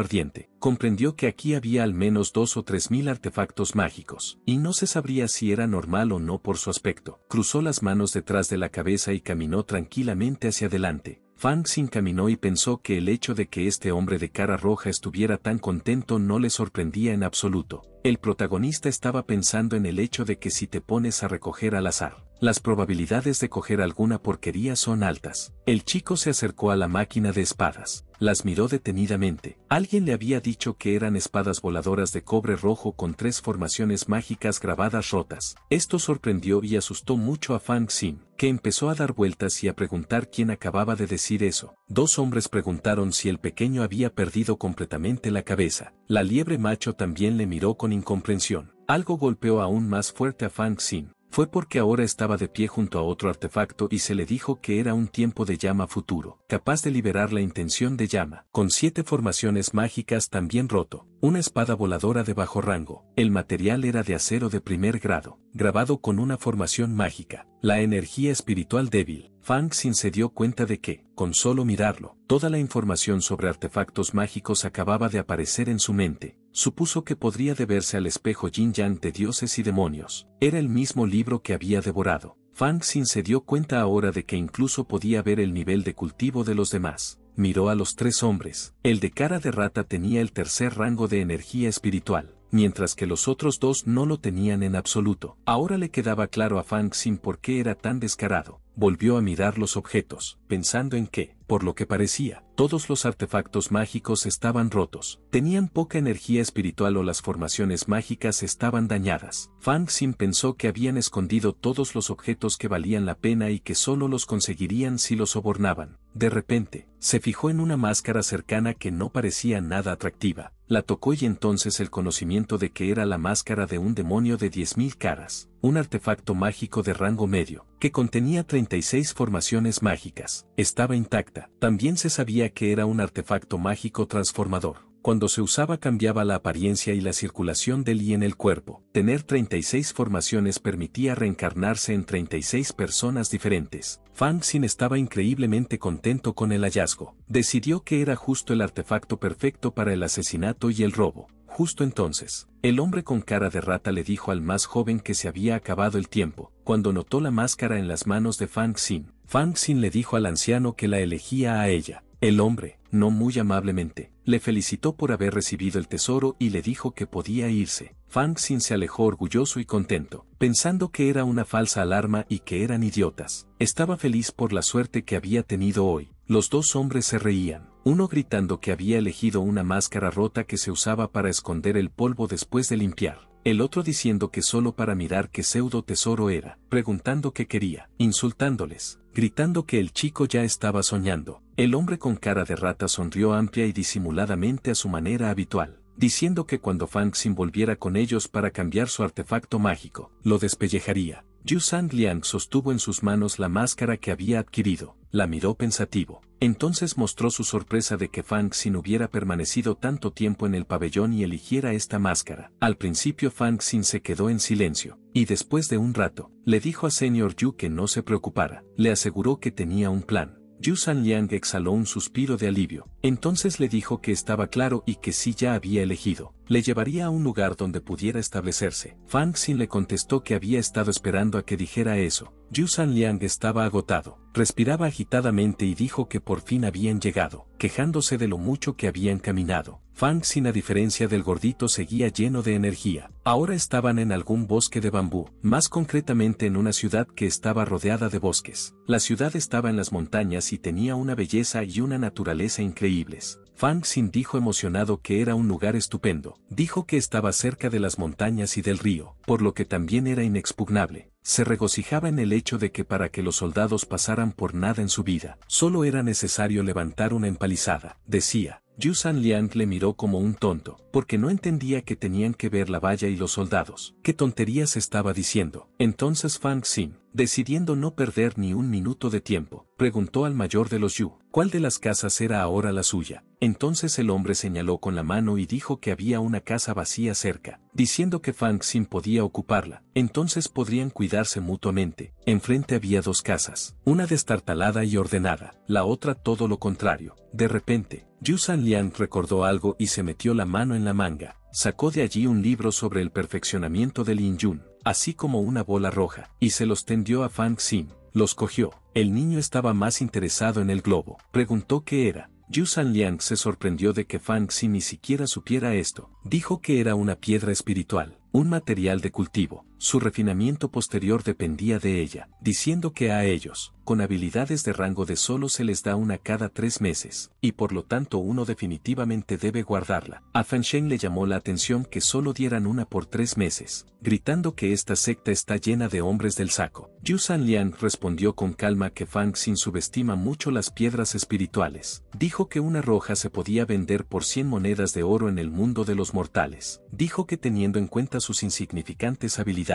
ardiente. Comprendió que aquí había al menos dos o tres mil artefactos mágicos, y no se sabría si era normal o no por su aspecto. Cruzó las manos detrás de la cabeza y caminó tranquilamente hacia adelante. Fang Xin caminó y pensó que el hecho de que este hombre de cara roja estuviera tan contento no le sorprendía en absoluto. El protagonista estaba pensando en el hecho de que si te pones a recoger al azar, las probabilidades de coger alguna porquería son altas. El chico se acercó a la máquina de espadas. Las miró detenidamente. Alguien le había dicho que eran espadas voladoras de cobre rojo con tres formaciones mágicas grabadas rotas. Esto sorprendió y asustó mucho a Fang Xin, que empezó a dar vueltas y a preguntar quién acababa de decir eso. Dos hombres preguntaron si el pequeño había perdido completamente la cabeza. La liebre macho también le miró con incomprensión. Algo golpeó aún más fuerte a Fang Xin fue porque ahora estaba de pie junto a otro artefacto y se le dijo que era un tiempo de llama futuro, capaz de liberar la intención de llama, con siete formaciones mágicas también roto, una espada voladora de bajo rango, el material era de acero de primer grado, grabado con una formación mágica, la energía espiritual débil, Fang Xin se dio cuenta de que, con solo mirarlo, toda la información sobre artefactos mágicos acababa de aparecer en su mente. Supuso que podría deberse al espejo Jin Yang de dioses y demonios. Era el mismo libro que había devorado. Fang Xin se dio cuenta ahora de que incluso podía ver el nivel de cultivo de los demás. Miró a los tres hombres. El de cara de rata tenía el tercer rango de energía espiritual mientras que los otros dos no lo tenían en absoluto. Ahora le quedaba claro a Fang Xin por qué era tan descarado volvió a mirar los objetos, pensando en qué por lo que parecía, todos los artefactos mágicos estaban rotos, tenían poca energía espiritual o las formaciones mágicas estaban dañadas. Fang Xin pensó que habían escondido todos los objetos que valían la pena y que solo los conseguirían si los sobornaban. De repente, se fijó en una máscara cercana que no parecía nada atractiva. La tocó y entonces el conocimiento de que era la máscara de un demonio de 10.000 caras, un artefacto mágico de rango medio, que contenía 36 formaciones mágicas, estaba intacta también se sabía que era un artefacto mágico transformador. Cuando se usaba cambiaba la apariencia y la circulación del y en el cuerpo. Tener 36 formaciones permitía reencarnarse en 36 personas diferentes. Fang Xin estaba increíblemente contento con el hallazgo. Decidió que era justo el artefacto perfecto para el asesinato y el robo. Justo entonces, el hombre con cara de rata le dijo al más joven que se había acabado el tiempo, cuando notó la máscara en las manos de Fang Xin. Fang Xin le dijo al anciano que la elegía a ella. El hombre, no muy amablemente, le felicitó por haber recibido el tesoro y le dijo que podía irse. Fang Xin se alejó orgulloso y contento, pensando que era una falsa alarma y que eran idiotas. Estaba feliz por la suerte que había tenido hoy. Los dos hombres se reían, uno gritando que había elegido una máscara rota que se usaba para esconder el polvo después de limpiar el otro diciendo que solo para mirar qué pseudo tesoro era, preguntando qué quería, insultándoles, gritando que el chico ya estaba soñando. El hombre con cara de rata sonrió amplia y disimuladamente a su manera habitual, diciendo que cuando Fang se envolviera con ellos para cambiar su artefacto mágico, lo despellejaría. Yu San Liang sostuvo en sus manos la máscara que había adquirido, la miró pensativo. Entonces mostró su sorpresa de que Fang Xin hubiera permanecido tanto tiempo en el pabellón y eligiera esta máscara. Al principio Fang Xin se quedó en silencio, y después de un rato, le dijo a señor Yu que no se preocupara, le aseguró que tenía un plan. Yu San Liang exhaló un suspiro de alivio, entonces le dijo que estaba claro y que sí ya había elegido, le llevaría a un lugar donde pudiera establecerse. Fang Xin le contestó que había estado esperando a que dijera eso. Yu San Liang estaba agotado, respiraba agitadamente y dijo que por fin habían llegado, quejándose de lo mucho que habían caminado. Fang Xin a diferencia del gordito seguía lleno de energía. Ahora estaban en algún bosque de bambú, más concretamente en una ciudad que estaba rodeada de bosques. La ciudad estaba en las montañas y tenía una belleza y una naturaleza increíbles. Fang Xin dijo emocionado que era un lugar estupendo. Dijo que estaba cerca de las montañas y del río, por lo que también era inexpugnable. Se regocijaba en el hecho de que para que los soldados pasaran por nada en su vida, solo era necesario levantar una empalizada, decía. Yu San Liang le miró como un tonto, porque no entendía que tenían que ver la valla y los soldados. ¿Qué tonterías estaba diciendo? Entonces Fang Xin, decidiendo no perder ni un minuto de tiempo, preguntó al mayor de los Yu, ¿cuál de las casas era ahora la suya? Entonces el hombre señaló con la mano y dijo que había una casa vacía cerca, diciendo que Fang Xin podía ocuparla, entonces podrían cuidarse mutuamente. Enfrente había dos casas, una destartalada y ordenada, la otra todo lo contrario. De repente, Yu San Liang recordó algo y se metió la mano en la manga, sacó de allí un libro sobre el perfeccionamiento del Yin Yun así como una bola roja, y se los tendió a Fang Xin. Los cogió. El niño estaba más interesado en el globo. Preguntó qué era. Yu San Liang se sorprendió de que Fang Xin ni siquiera supiera esto. Dijo que era una piedra espiritual, un material de cultivo, su refinamiento posterior dependía de ella, diciendo que a ellos, con habilidades de rango de solo se les da una cada tres meses, y por lo tanto uno definitivamente debe guardarla. A sheng le llamó la atención que solo dieran una por tres meses, gritando que esta secta está llena de hombres del saco. Yu San Liang respondió con calma que Fang Xin subestima mucho las piedras espirituales. Dijo que una roja se podía vender por 100 monedas de oro en el mundo de los mortales. Dijo que teniendo en cuenta sus insignificantes habilidades,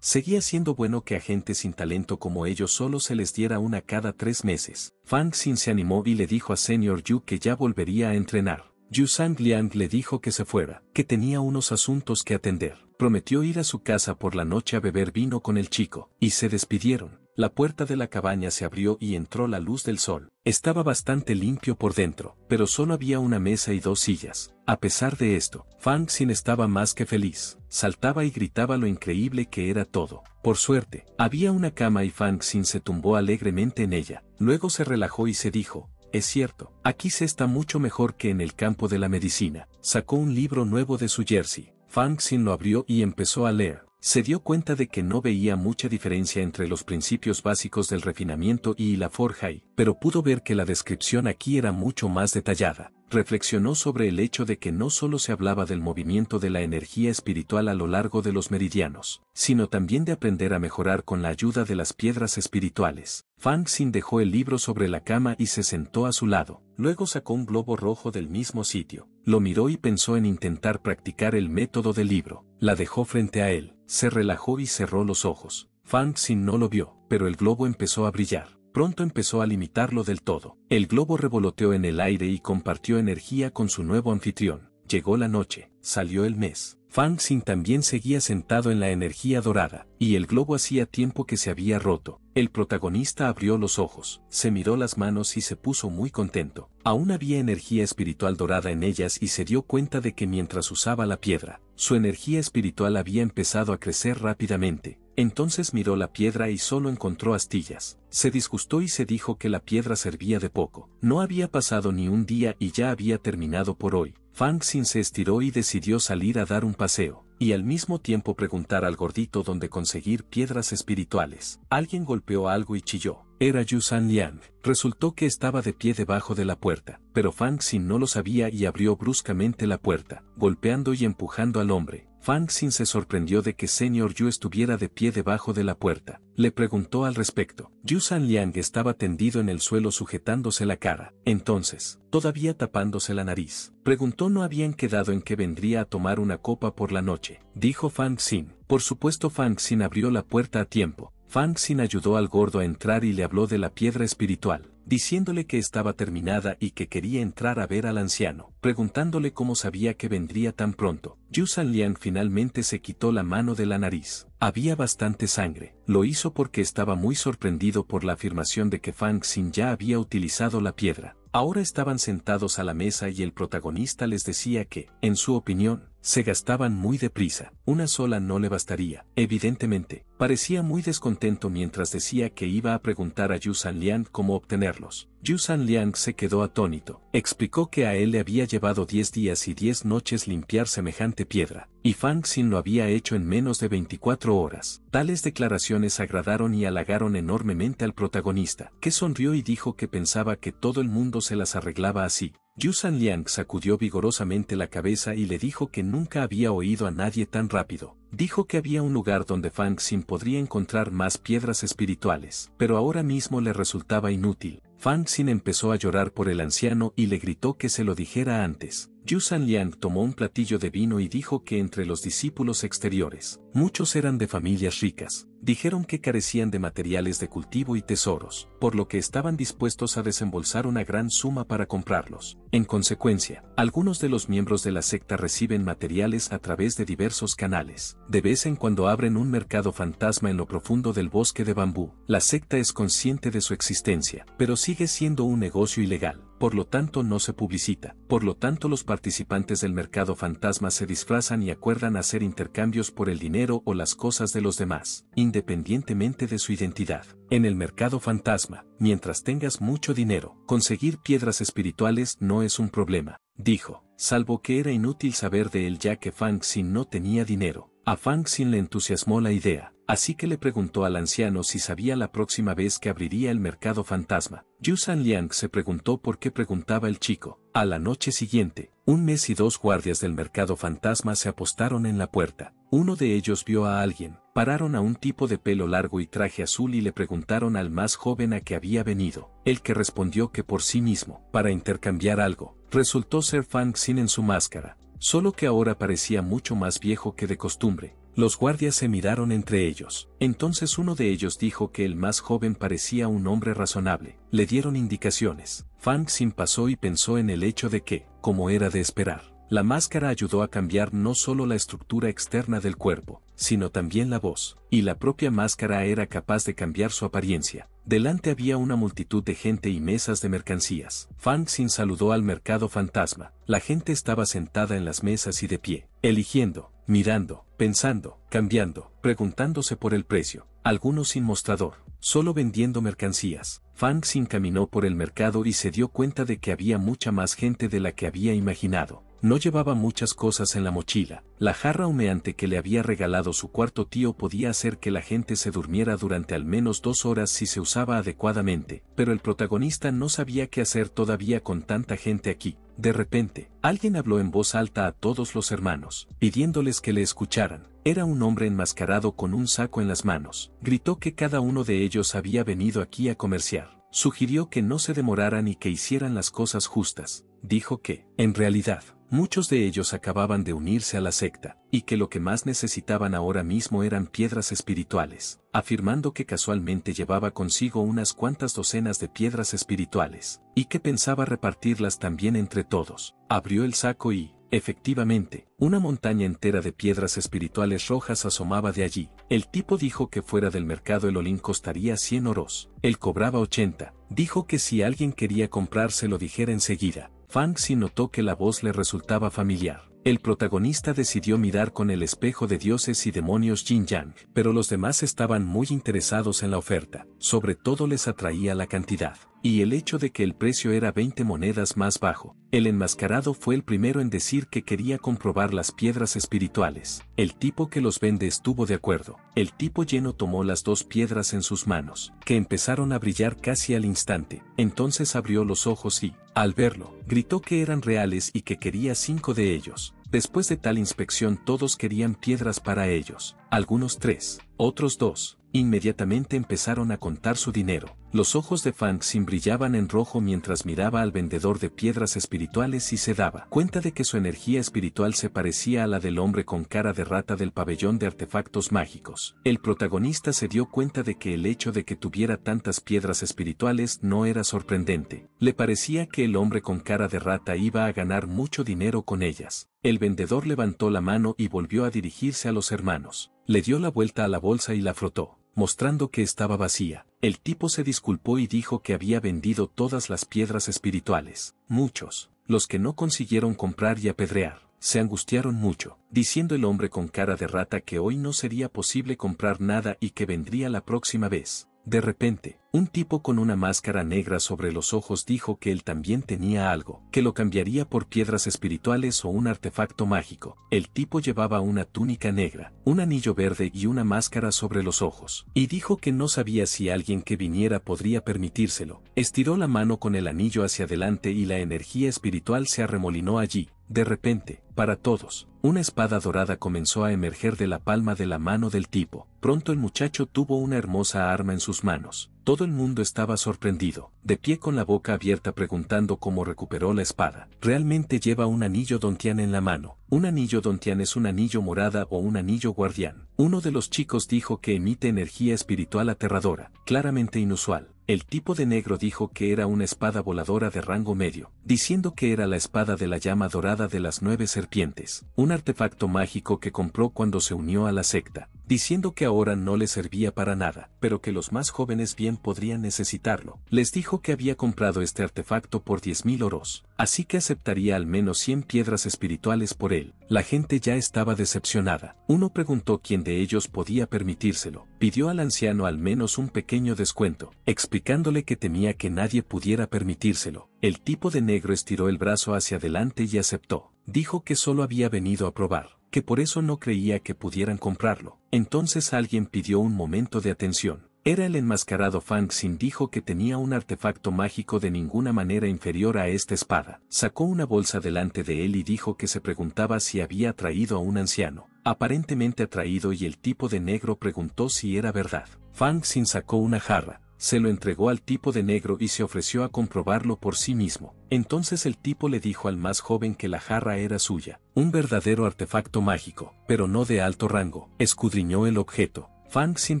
Seguía siendo bueno que a gente sin talento como ellos solo se les diera una cada tres meses. Fang Xin se animó y le dijo a Senior Yu que ya volvería a entrenar. Yu Sang Liang le dijo que se fuera, que tenía unos asuntos que atender. Prometió ir a su casa por la noche a beber vino con el chico, y se despidieron. La puerta de la cabaña se abrió y entró la luz del sol. Estaba bastante limpio por dentro, pero solo había una mesa y dos sillas. A pesar de esto, Fang Xin estaba más que feliz, saltaba y gritaba lo increíble que era todo. Por suerte, había una cama y Fang Xin se tumbó alegremente en ella, luego se relajó y se dijo, es cierto, aquí se está mucho mejor que en el campo de la medicina. Sacó un libro nuevo de su jersey. Fang Xin lo abrió y empezó a leer se dio cuenta de que no veía mucha diferencia entre los principios básicos del refinamiento y la forja, pero pudo ver que la descripción aquí era mucho más detallada. Reflexionó sobre el hecho de que no solo se hablaba del movimiento de la energía espiritual a lo largo de los meridianos, sino también de aprender a mejorar con la ayuda de las piedras espirituales. Fang Xin dejó el libro sobre la cama y se sentó a su lado. Luego sacó un globo rojo del mismo sitio, lo miró y pensó en intentar practicar el método del libro. La dejó frente a él se relajó y cerró los ojos. Fang Xin no lo vio, pero el globo empezó a brillar. Pronto empezó a limitarlo del todo. El globo revoloteó en el aire y compartió energía con su nuevo anfitrión. Llegó la noche, salió el mes, Fang Xin también seguía sentado en la energía dorada, y el globo hacía tiempo que se había roto. El protagonista abrió los ojos, se miró las manos y se puso muy contento. Aún había energía espiritual dorada en ellas y se dio cuenta de que mientras usaba la piedra, su energía espiritual había empezado a crecer rápidamente. Entonces miró la piedra y solo encontró astillas se disgustó y se dijo que la piedra servía de poco. No había pasado ni un día y ya había terminado por hoy. Fang Xin se estiró y decidió salir a dar un paseo, y al mismo tiempo preguntar al gordito dónde conseguir piedras espirituales. Alguien golpeó algo y chilló. Era Yu San Liang. Resultó que estaba de pie debajo de la puerta, pero Fang Xin no lo sabía y abrió bruscamente la puerta, golpeando y empujando al hombre Fang Xin se sorprendió de que señor Yu estuviera de pie debajo de la puerta. Le preguntó al respecto. Yu San Liang estaba tendido en el suelo sujetándose la cara. Entonces, todavía tapándose la nariz. Preguntó no habían quedado en que vendría a tomar una copa por la noche. Dijo Fang Xin. Por supuesto Fang Xin abrió la puerta a tiempo. Fang Xin ayudó al gordo a entrar y le habló de la piedra espiritual diciéndole que estaba terminada y que quería entrar a ver al anciano, preguntándole cómo sabía que vendría tan pronto. Yu Sanlian finalmente se quitó la mano de la nariz. Había bastante sangre. Lo hizo porque estaba muy sorprendido por la afirmación de que Fang Xin ya había utilizado la piedra. Ahora estaban sentados a la mesa y el protagonista les decía que, en su opinión, se gastaban muy deprisa, una sola no le bastaría, evidentemente. Parecía muy descontento mientras decía que iba a preguntar a Yu San Liang cómo obtenerlos. Yu San Liang se quedó atónito. Explicó que a él le había llevado 10 días y 10 noches limpiar semejante piedra, y Fang Xin lo había hecho en menos de 24 horas. Tales declaraciones agradaron y halagaron enormemente al protagonista, que sonrió y dijo que pensaba que todo el mundo se las arreglaba así. Yusan Liang sacudió vigorosamente la cabeza y le dijo que nunca había oído a nadie tan rápido. Dijo que había un lugar donde Fang Xin podría encontrar más piedras espirituales, pero ahora mismo le resultaba inútil. Fang Xin empezó a llorar por el anciano y le gritó que se lo dijera antes. Yu San Liang tomó un platillo de vino y dijo que entre los discípulos exteriores, muchos eran de familias ricas, dijeron que carecían de materiales de cultivo y tesoros, por lo que estaban dispuestos a desembolsar una gran suma para comprarlos. En consecuencia, algunos de los miembros de la secta reciben materiales a través de diversos canales. De vez en cuando abren un mercado fantasma en lo profundo del bosque de bambú. La secta es consciente de su existencia, pero sigue siendo un negocio ilegal por lo tanto no se publicita. Por lo tanto los participantes del mercado fantasma se disfrazan y acuerdan hacer intercambios por el dinero o las cosas de los demás, independientemente de su identidad. En el mercado fantasma, mientras tengas mucho dinero, conseguir piedras espirituales no es un problema, dijo, salvo que era inútil saber de él ya que Fang Xin no tenía dinero. A Fang Xin le entusiasmó la idea, así que le preguntó al anciano si sabía la próxima vez que abriría el mercado fantasma. Yu San Liang se preguntó por qué preguntaba el chico. A la noche siguiente, un mes y dos guardias del mercado fantasma se apostaron en la puerta. Uno de ellos vio a alguien, pararon a un tipo de pelo largo y traje azul y le preguntaron al más joven a qué había venido, el que respondió que por sí mismo, para intercambiar algo, resultó ser Fang Xin en su máscara, solo que ahora parecía mucho más viejo que de costumbre. Los guardias se miraron entre ellos. Entonces uno de ellos dijo que el más joven parecía un hombre razonable. Le dieron indicaciones. Fang Xin pasó y pensó en el hecho de que, como era de esperar, la máscara ayudó a cambiar no solo la estructura externa del cuerpo, sino también la voz, y la propia máscara era capaz de cambiar su apariencia. Delante había una multitud de gente y mesas de mercancías. Fang Xin saludó al mercado fantasma. La gente estaba sentada en las mesas y de pie, eligiendo, mirando, pensando, cambiando, preguntándose por el precio. Algunos sin mostrador, solo vendiendo mercancías. Fang Xin caminó por el mercado y se dio cuenta de que había mucha más gente de la que había imaginado. No llevaba muchas cosas en la mochila, la jarra humeante que le había regalado su cuarto tío podía hacer que la gente se durmiera durante al menos dos horas si se usaba adecuadamente, pero el protagonista no sabía qué hacer todavía con tanta gente aquí. De repente, alguien habló en voz alta a todos los hermanos, pidiéndoles que le escucharan. Era un hombre enmascarado con un saco en las manos. Gritó que cada uno de ellos había venido aquí a comerciar. Sugirió que no se demoraran y que hicieran las cosas justas. Dijo que, en realidad, muchos de ellos acababan de unirse a la secta, y que lo que más necesitaban ahora mismo eran piedras espirituales, afirmando que casualmente llevaba consigo unas cuantas docenas de piedras espirituales, y que pensaba repartirlas también entre todos. Abrió el saco y, Efectivamente, una montaña entera de piedras espirituales rojas asomaba de allí. El tipo dijo que fuera del mercado el olín costaría 100 oros. Él cobraba 80. Dijo que si alguien quería comprarse lo dijera enseguida. Fang si notó que la voz le resultaba familiar. El protagonista decidió mirar con el espejo de dioses y demonios Jin Yang, pero los demás estaban muy interesados en la oferta, sobre todo les atraía la cantidad y el hecho de que el precio era 20 monedas más bajo. El enmascarado fue el primero en decir que quería comprobar las piedras espirituales. El tipo que los vende estuvo de acuerdo. El tipo lleno tomó las dos piedras en sus manos, que empezaron a brillar casi al instante. Entonces abrió los ojos y, al verlo, gritó que eran reales y que quería cinco de ellos. Después de tal inspección todos querían piedras para ellos, algunos tres, otros dos. Inmediatamente empezaron a contar su dinero. Los ojos de Xin brillaban en rojo mientras miraba al vendedor de piedras espirituales y se daba cuenta de que su energía espiritual se parecía a la del hombre con cara de rata del pabellón de artefactos mágicos. El protagonista se dio cuenta de que el hecho de que tuviera tantas piedras espirituales no era sorprendente. Le parecía que el hombre con cara de rata iba a ganar mucho dinero con ellas. El vendedor levantó la mano y volvió a dirigirse a los hermanos. Le dio la vuelta a la bolsa y la frotó mostrando que estaba vacía. El tipo se disculpó y dijo que había vendido todas las piedras espirituales. Muchos, los que no consiguieron comprar y apedrear, se angustiaron mucho, diciendo el hombre con cara de rata que hoy no sería posible comprar nada y que vendría la próxima vez. De repente, un tipo con una máscara negra sobre los ojos dijo que él también tenía algo, que lo cambiaría por piedras espirituales o un artefacto mágico. El tipo llevaba una túnica negra, un anillo verde y una máscara sobre los ojos, y dijo que no sabía si alguien que viniera podría permitírselo. Estiró la mano con el anillo hacia adelante y la energía espiritual se arremolinó allí, de repente, para todos, una espada dorada comenzó a emerger de la palma de la mano del tipo. Pronto el muchacho tuvo una hermosa arma en sus manos. Todo el mundo estaba sorprendido, de pie con la boca abierta preguntando cómo recuperó la espada. Realmente lleva un anillo dontian en la mano. Un anillo dontian es un anillo morada o un anillo guardián. Uno de los chicos dijo que emite energía espiritual aterradora, claramente inusual. El tipo de negro dijo que era una espada voladora de rango medio, diciendo que era la espada de la llama dorada de las nueve serpientes, un artefacto mágico que compró cuando se unió a la secta diciendo que ahora no le servía para nada, pero que los más jóvenes bien podrían necesitarlo. Les dijo que había comprado este artefacto por 10.000 oros, así que aceptaría al menos 100 piedras espirituales por él. La gente ya estaba decepcionada. Uno preguntó quién de ellos podía permitírselo. Pidió al anciano al menos un pequeño descuento, explicándole que temía que nadie pudiera permitírselo. El tipo de negro estiró el brazo hacia adelante y aceptó. Dijo que solo había venido a probar que por eso no creía que pudieran comprarlo. Entonces alguien pidió un momento de atención. Era el enmascarado Fang Xin dijo que tenía un artefacto mágico de ninguna manera inferior a esta espada. Sacó una bolsa delante de él y dijo que se preguntaba si había traído a un anciano. Aparentemente atraído y el tipo de negro preguntó si era verdad. Fang Xin sacó una jarra, se lo entregó al tipo de negro y se ofreció a comprobarlo por sí mismo. Entonces el tipo le dijo al más joven que la jarra era suya, un verdadero artefacto mágico, pero no de alto rango. Escudriñó el objeto. Fang Xin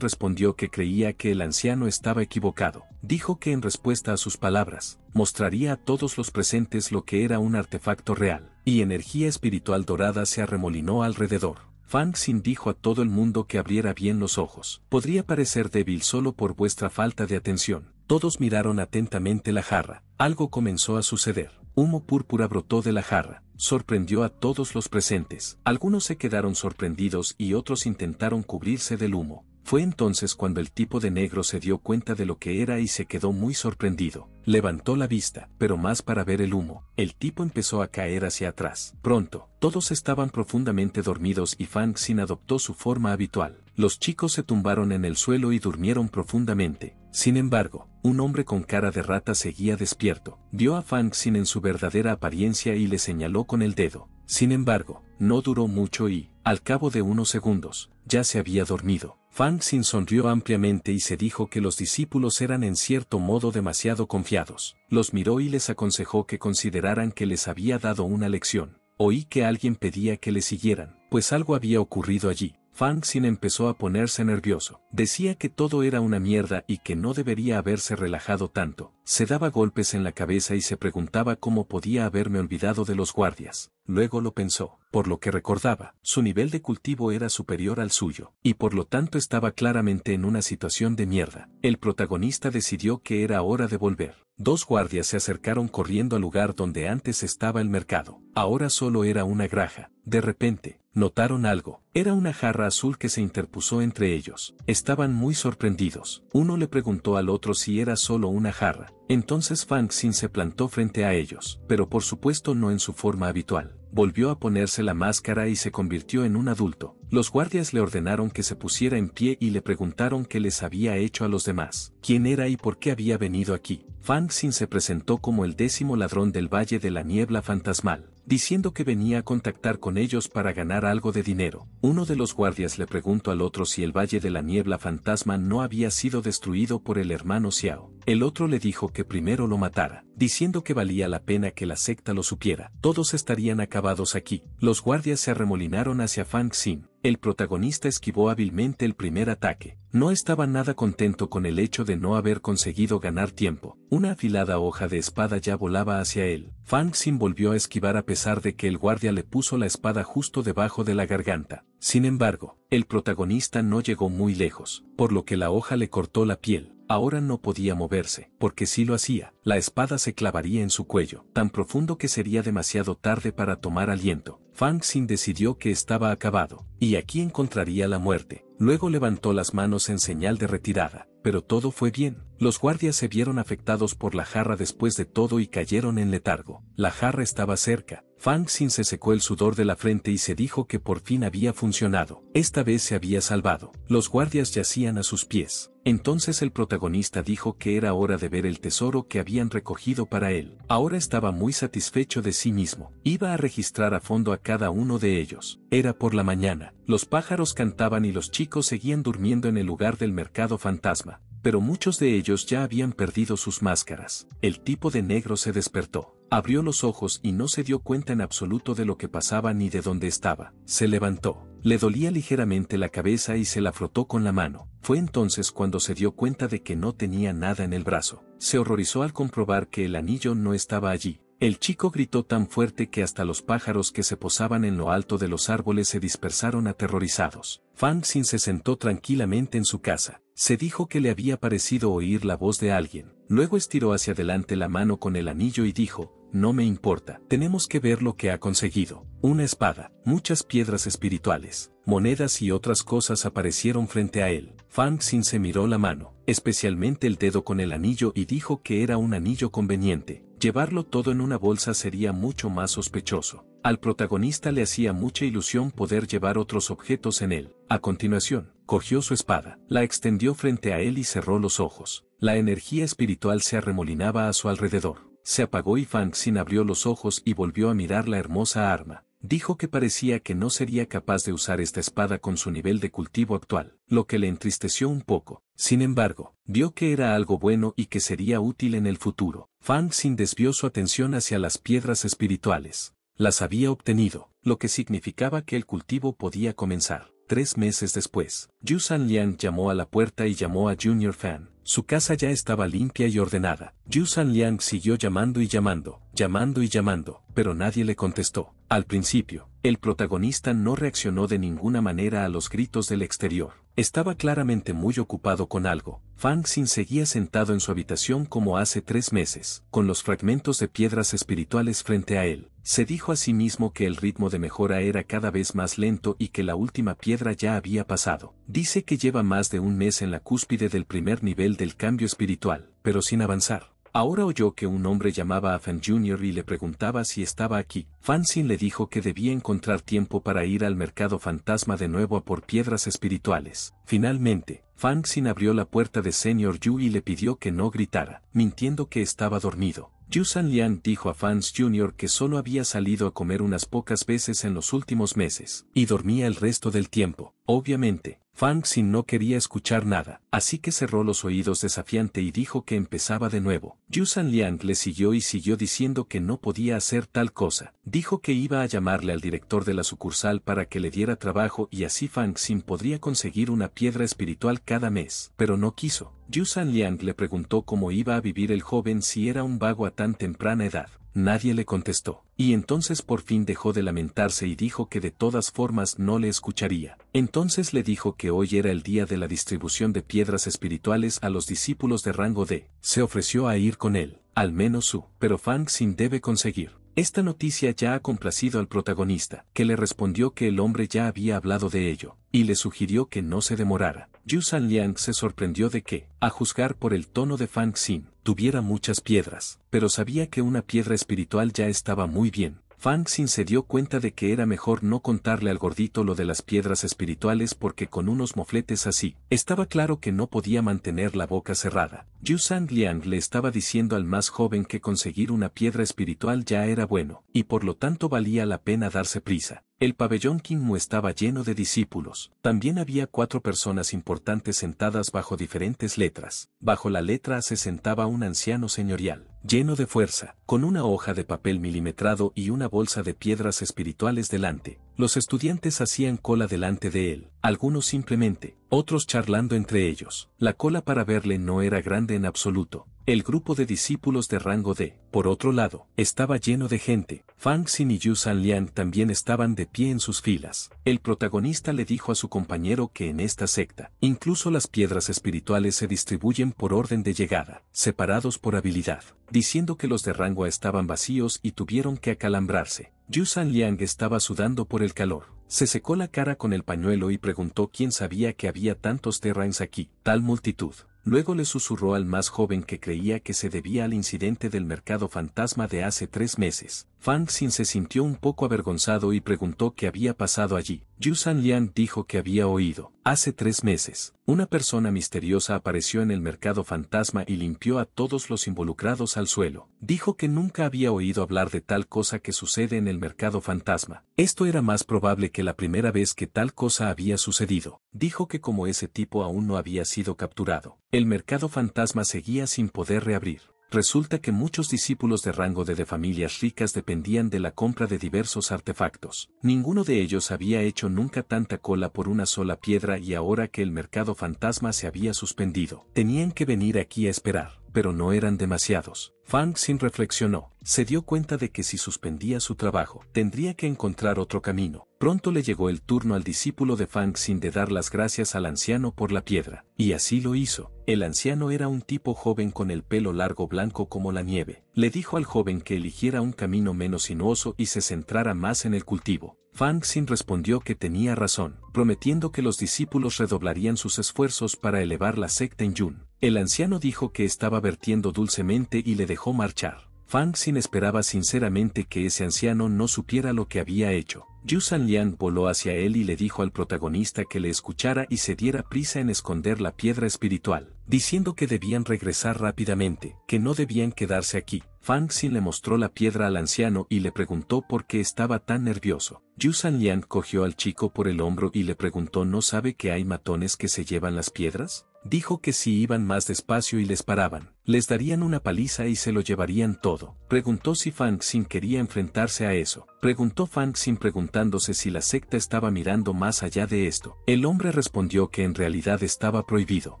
respondió que creía que el anciano estaba equivocado. Dijo que en respuesta a sus palabras, mostraría a todos los presentes lo que era un artefacto real, y energía espiritual dorada se arremolinó alrededor. Fang Xin dijo a todo el mundo que abriera bien los ojos. Podría parecer débil solo por vuestra falta de atención. Todos miraron atentamente la jarra. Algo comenzó a suceder. Humo púrpura brotó de la jarra. Sorprendió a todos los presentes. Algunos se quedaron sorprendidos y otros intentaron cubrirse del humo. Fue entonces cuando el tipo de negro se dio cuenta de lo que era y se quedó muy sorprendido. Levantó la vista, pero más para ver el humo. El tipo empezó a caer hacia atrás. Pronto, todos estaban profundamente dormidos y Fang Xin adoptó su forma habitual. Los chicos se tumbaron en el suelo y durmieron profundamente. Sin embargo, un hombre con cara de rata seguía despierto. Vio a Fang Xin en su verdadera apariencia y le señaló con el dedo. Sin embargo, no duró mucho y, al cabo de unos segundos, ya se había dormido. Fang Xin sonrió ampliamente y se dijo que los discípulos eran en cierto modo demasiado confiados. Los miró y les aconsejó que consideraran que les había dado una lección. Oí que alguien pedía que le siguieran, pues algo había ocurrido allí. Fang Xin empezó a ponerse nervioso. Decía que todo era una mierda y que no debería haberse relajado tanto. Se daba golpes en la cabeza y se preguntaba cómo podía haberme olvidado de los guardias. Luego lo pensó. Por lo que recordaba, su nivel de cultivo era superior al suyo, y por lo tanto estaba claramente en una situación de mierda. El protagonista decidió que era hora de volver. Dos guardias se acercaron corriendo al lugar donde antes estaba el mercado. Ahora solo era una graja. De repente, notaron algo. Era una jarra azul que se interpuso entre ellos. Estaban muy sorprendidos. Uno le preguntó al otro si era solo una jarra, entonces Fang Xin se plantó frente a ellos, pero por supuesto no en su forma habitual. Volvió a ponerse la máscara y se convirtió en un adulto. Los guardias le ordenaron que se pusiera en pie y le preguntaron qué les había hecho a los demás, quién era y por qué había venido aquí. Fang Xin se presentó como el décimo ladrón del Valle de la Niebla Fantasmal, diciendo que venía a contactar con ellos para ganar algo de dinero. Uno de los guardias le preguntó al otro si el Valle de la Niebla Fantasma no había sido destruido por el hermano Xiao. El otro le dijo que primero lo matara, diciendo que valía la pena que la secta lo supiera. Todos estarían acabados aquí. Los guardias se arremolinaron hacia Fang Xin. El protagonista esquivó hábilmente el primer ataque. No estaba nada contento con el hecho de no haber conseguido ganar tiempo. Una afilada hoja de espada ya volaba hacia él. Fang Xin volvió a esquivar a pesar de que el guardia le puso la espada justo debajo de la garganta. Sin embargo, el protagonista no llegó muy lejos, por lo que la hoja le cortó la piel. Ahora no podía moverse, porque si lo hacía, la espada se clavaría en su cuello, tan profundo que sería demasiado tarde para tomar aliento. Fang Xin decidió que estaba acabado, y aquí encontraría la muerte. Luego levantó las manos en señal de retirada pero todo fue bien. Los guardias se vieron afectados por la jarra después de todo y cayeron en letargo. La jarra estaba cerca. Fang Xin se secó el sudor de la frente y se dijo que por fin había funcionado. Esta vez se había salvado. Los guardias yacían a sus pies. Entonces el protagonista dijo que era hora de ver el tesoro que habían recogido para él. Ahora estaba muy satisfecho de sí mismo. Iba a registrar a fondo a cada uno de ellos. Era por la mañana. Los pájaros cantaban y los chicos seguían durmiendo en el lugar del mercado fantasma pero muchos de ellos ya habían perdido sus máscaras. El tipo de negro se despertó. Abrió los ojos y no se dio cuenta en absoluto de lo que pasaba ni de dónde estaba. Se levantó. Le dolía ligeramente la cabeza y se la frotó con la mano. Fue entonces cuando se dio cuenta de que no tenía nada en el brazo. Se horrorizó al comprobar que el anillo no estaba allí. El chico gritó tan fuerte que hasta los pájaros que se posaban en lo alto de los árboles se dispersaron aterrorizados. Fang Xin se sentó tranquilamente en su casa. Se dijo que le había parecido oír la voz de alguien. Luego estiró hacia adelante la mano con el anillo y dijo, no me importa, tenemos que ver lo que ha conseguido. Una espada, muchas piedras espirituales, monedas y otras cosas aparecieron frente a él. Fang Xin se miró la mano, especialmente el dedo con el anillo y dijo que era un anillo conveniente. Llevarlo todo en una bolsa sería mucho más sospechoso. Al protagonista le hacía mucha ilusión poder llevar otros objetos en él. A continuación, cogió su espada, la extendió frente a él y cerró los ojos. La energía espiritual se arremolinaba a su alrededor. Se apagó y Fang Xin abrió los ojos y volvió a mirar la hermosa arma. Dijo que parecía que no sería capaz de usar esta espada con su nivel de cultivo actual, lo que le entristeció un poco. Sin embargo, vio que era algo bueno y que sería útil en el futuro. Fang Xin desvió su atención hacia las piedras espirituales. Las había obtenido, lo que significaba que el cultivo podía comenzar. Tres meses después, Yu San Liang llamó a la puerta y llamó a Junior Fan. Su casa ya estaba limpia y ordenada. Yu San Liang siguió llamando y llamando, llamando y llamando, pero nadie le contestó. Al principio, el protagonista no reaccionó de ninguna manera a los gritos del exterior. Estaba claramente muy ocupado con algo. Fan Xin seguía sentado en su habitación como hace tres meses, con los fragmentos de piedras espirituales frente a él. Se dijo a sí mismo que el ritmo de mejora era cada vez más lento y que la última piedra ya había pasado. Dice que lleva más de un mes en la cúspide del primer nivel del cambio espiritual, pero sin avanzar. Ahora oyó que un hombre llamaba a Fan Jr. y le preguntaba si estaba aquí. Xin le dijo que debía encontrar tiempo para ir al mercado fantasma de nuevo a por piedras espirituales. Finalmente, Xin abrió la puerta de Senior Yu y le pidió que no gritara, mintiendo que estaba dormido. Yu San dijo a Fans Jr. que solo había salido a comer unas pocas veces en los últimos meses, y dormía el resto del tiempo. Obviamente, Fang Xin no quería escuchar nada, así que cerró los oídos desafiante y dijo que empezaba de nuevo. Yu San Liang le siguió y siguió diciendo que no podía hacer tal cosa. Dijo que iba a llamarle al director de la sucursal para que le diera trabajo y así Fang Xin podría conseguir una piedra espiritual cada mes, pero no quiso. Yu San Liang le preguntó cómo iba a vivir el joven si era un vago a tan temprana edad nadie le contestó. Y entonces por fin dejó de lamentarse y dijo que de todas formas no le escucharía. Entonces le dijo que hoy era el día de la distribución de piedras espirituales a los discípulos de rango D. Se ofreció a ir con él, al menos su, pero Fang Xin debe conseguir. Esta noticia ya ha complacido al protagonista, que le respondió que el hombre ya había hablado de ello, y le sugirió que no se demorara. Yu San Liang se sorprendió de que, a juzgar por el tono de Fang Xin, tuviera muchas piedras, pero sabía que una piedra espiritual ya estaba muy bien. Fang Xin se dio cuenta de que era mejor no contarle al gordito lo de las piedras espirituales porque con unos mofletes así, estaba claro que no podía mantener la boca cerrada. Yu Sang Liang le estaba diciendo al más joven que conseguir una piedra espiritual ya era bueno, y por lo tanto valía la pena darse prisa. El pabellón Mu estaba lleno de discípulos. También había cuatro personas importantes sentadas bajo diferentes letras. Bajo la letra se sentaba un anciano señorial lleno de fuerza, con una hoja de papel milimetrado y una bolsa de piedras espirituales delante. Los estudiantes hacían cola delante de él, algunos simplemente, otros charlando entre ellos. La cola para verle no era grande en absoluto. El grupo de discípulos de rango D, por otro lado, estaba lleno de gente. Fang Xin y Yu Sanlian también estaban de pie en sus filas. El protagonista le dijo a su compañero que en esta secta, incluso las piedras espirituales se distribuyen por orden de llegada, separados por habilidad, diciendo que los de rango A estaban vacíos y tuvieron que acalambrarse. Yu San Liang estaba sudando por el calor. Se secó la cara con el pañuelo y preguntó quién sabía que había tantos terrains aquí, tal multitud. Luego le susurró al más joven que creía que se debía al incidente del mercado fantasma de hace tres meses. Fang Xin se sintió un poco avergonzado y preguntó qué había pasado allí. Yu San Liang dijo que había oído. Hace tres meses, una persona misteriosa apareció en el mercado fantasma y limpió a todos los involucrados al suelo. Dijo que nunca había oído hablar de tal cosa que sucede en el mercado fantasma. Esto era más probable que la primera vez que tal cosa había sucedido. Dijo que como ese tipo aún no había sido capturado, el mercado fantasma seguía sin poder reabrir. Resulta que muchos discípulos de rango de, de familias ricas dependían de la compra de diversos artefactos. Ninguno de ellos había hecho nunca tanta cola por una sola piedra y ahora que el mercado fantasma se había suspendido, tenían que venir aquí a esperar pero no eran demasiados. Fang Xin reflexionó. Se dio cuenta de que si suspendía su trabajo, tendría que encontrar otro camino. Pronto le llegó el turno al discípulo de Fang Xin de dar las gracias al anciano por la piedra, y así lo hizo. El anciano era un tipo joven con el pelo largo blanco como la nieve. Le dijo al joven que eligiera un camino menos sinuoso y se centrara más en el cultivo. Fang Xin respondió que tenía razón, prometiendo que los discípulos redoblarían sus esfuerzos para elevar la secta en Yun. El anciano dijo que estaba vertiendo dulcemente y le dejó marchar. Fang Xin esperaba sinceramente que ese anciano no supiera lo que había hecho. Yu Liang voló hacia él y le dijo al protagonista que le escuchara y se diera prisa en esconder la piedra espiritual, diciendo que debían regresar rápidamente, que no debían quedarse aquí. Fang Xin le mostró la piedra al anciano y le preguntó por qué estaba tan nervioso. Yu San Liang cogió al chico por el hombro y le preguntó ¿no sabe que hay matones que se llevan las piedras? Dijo que si iban más despacio y les paraban, les darían una paliza y se lo llevarían todo. Preguntó si Fang Xin quería enfrentarse a eso. Preguntó Fang Xin preguntándose si la secta estaba mirando más allá de esto. El hombre respondió que en realidad estaba prohibido,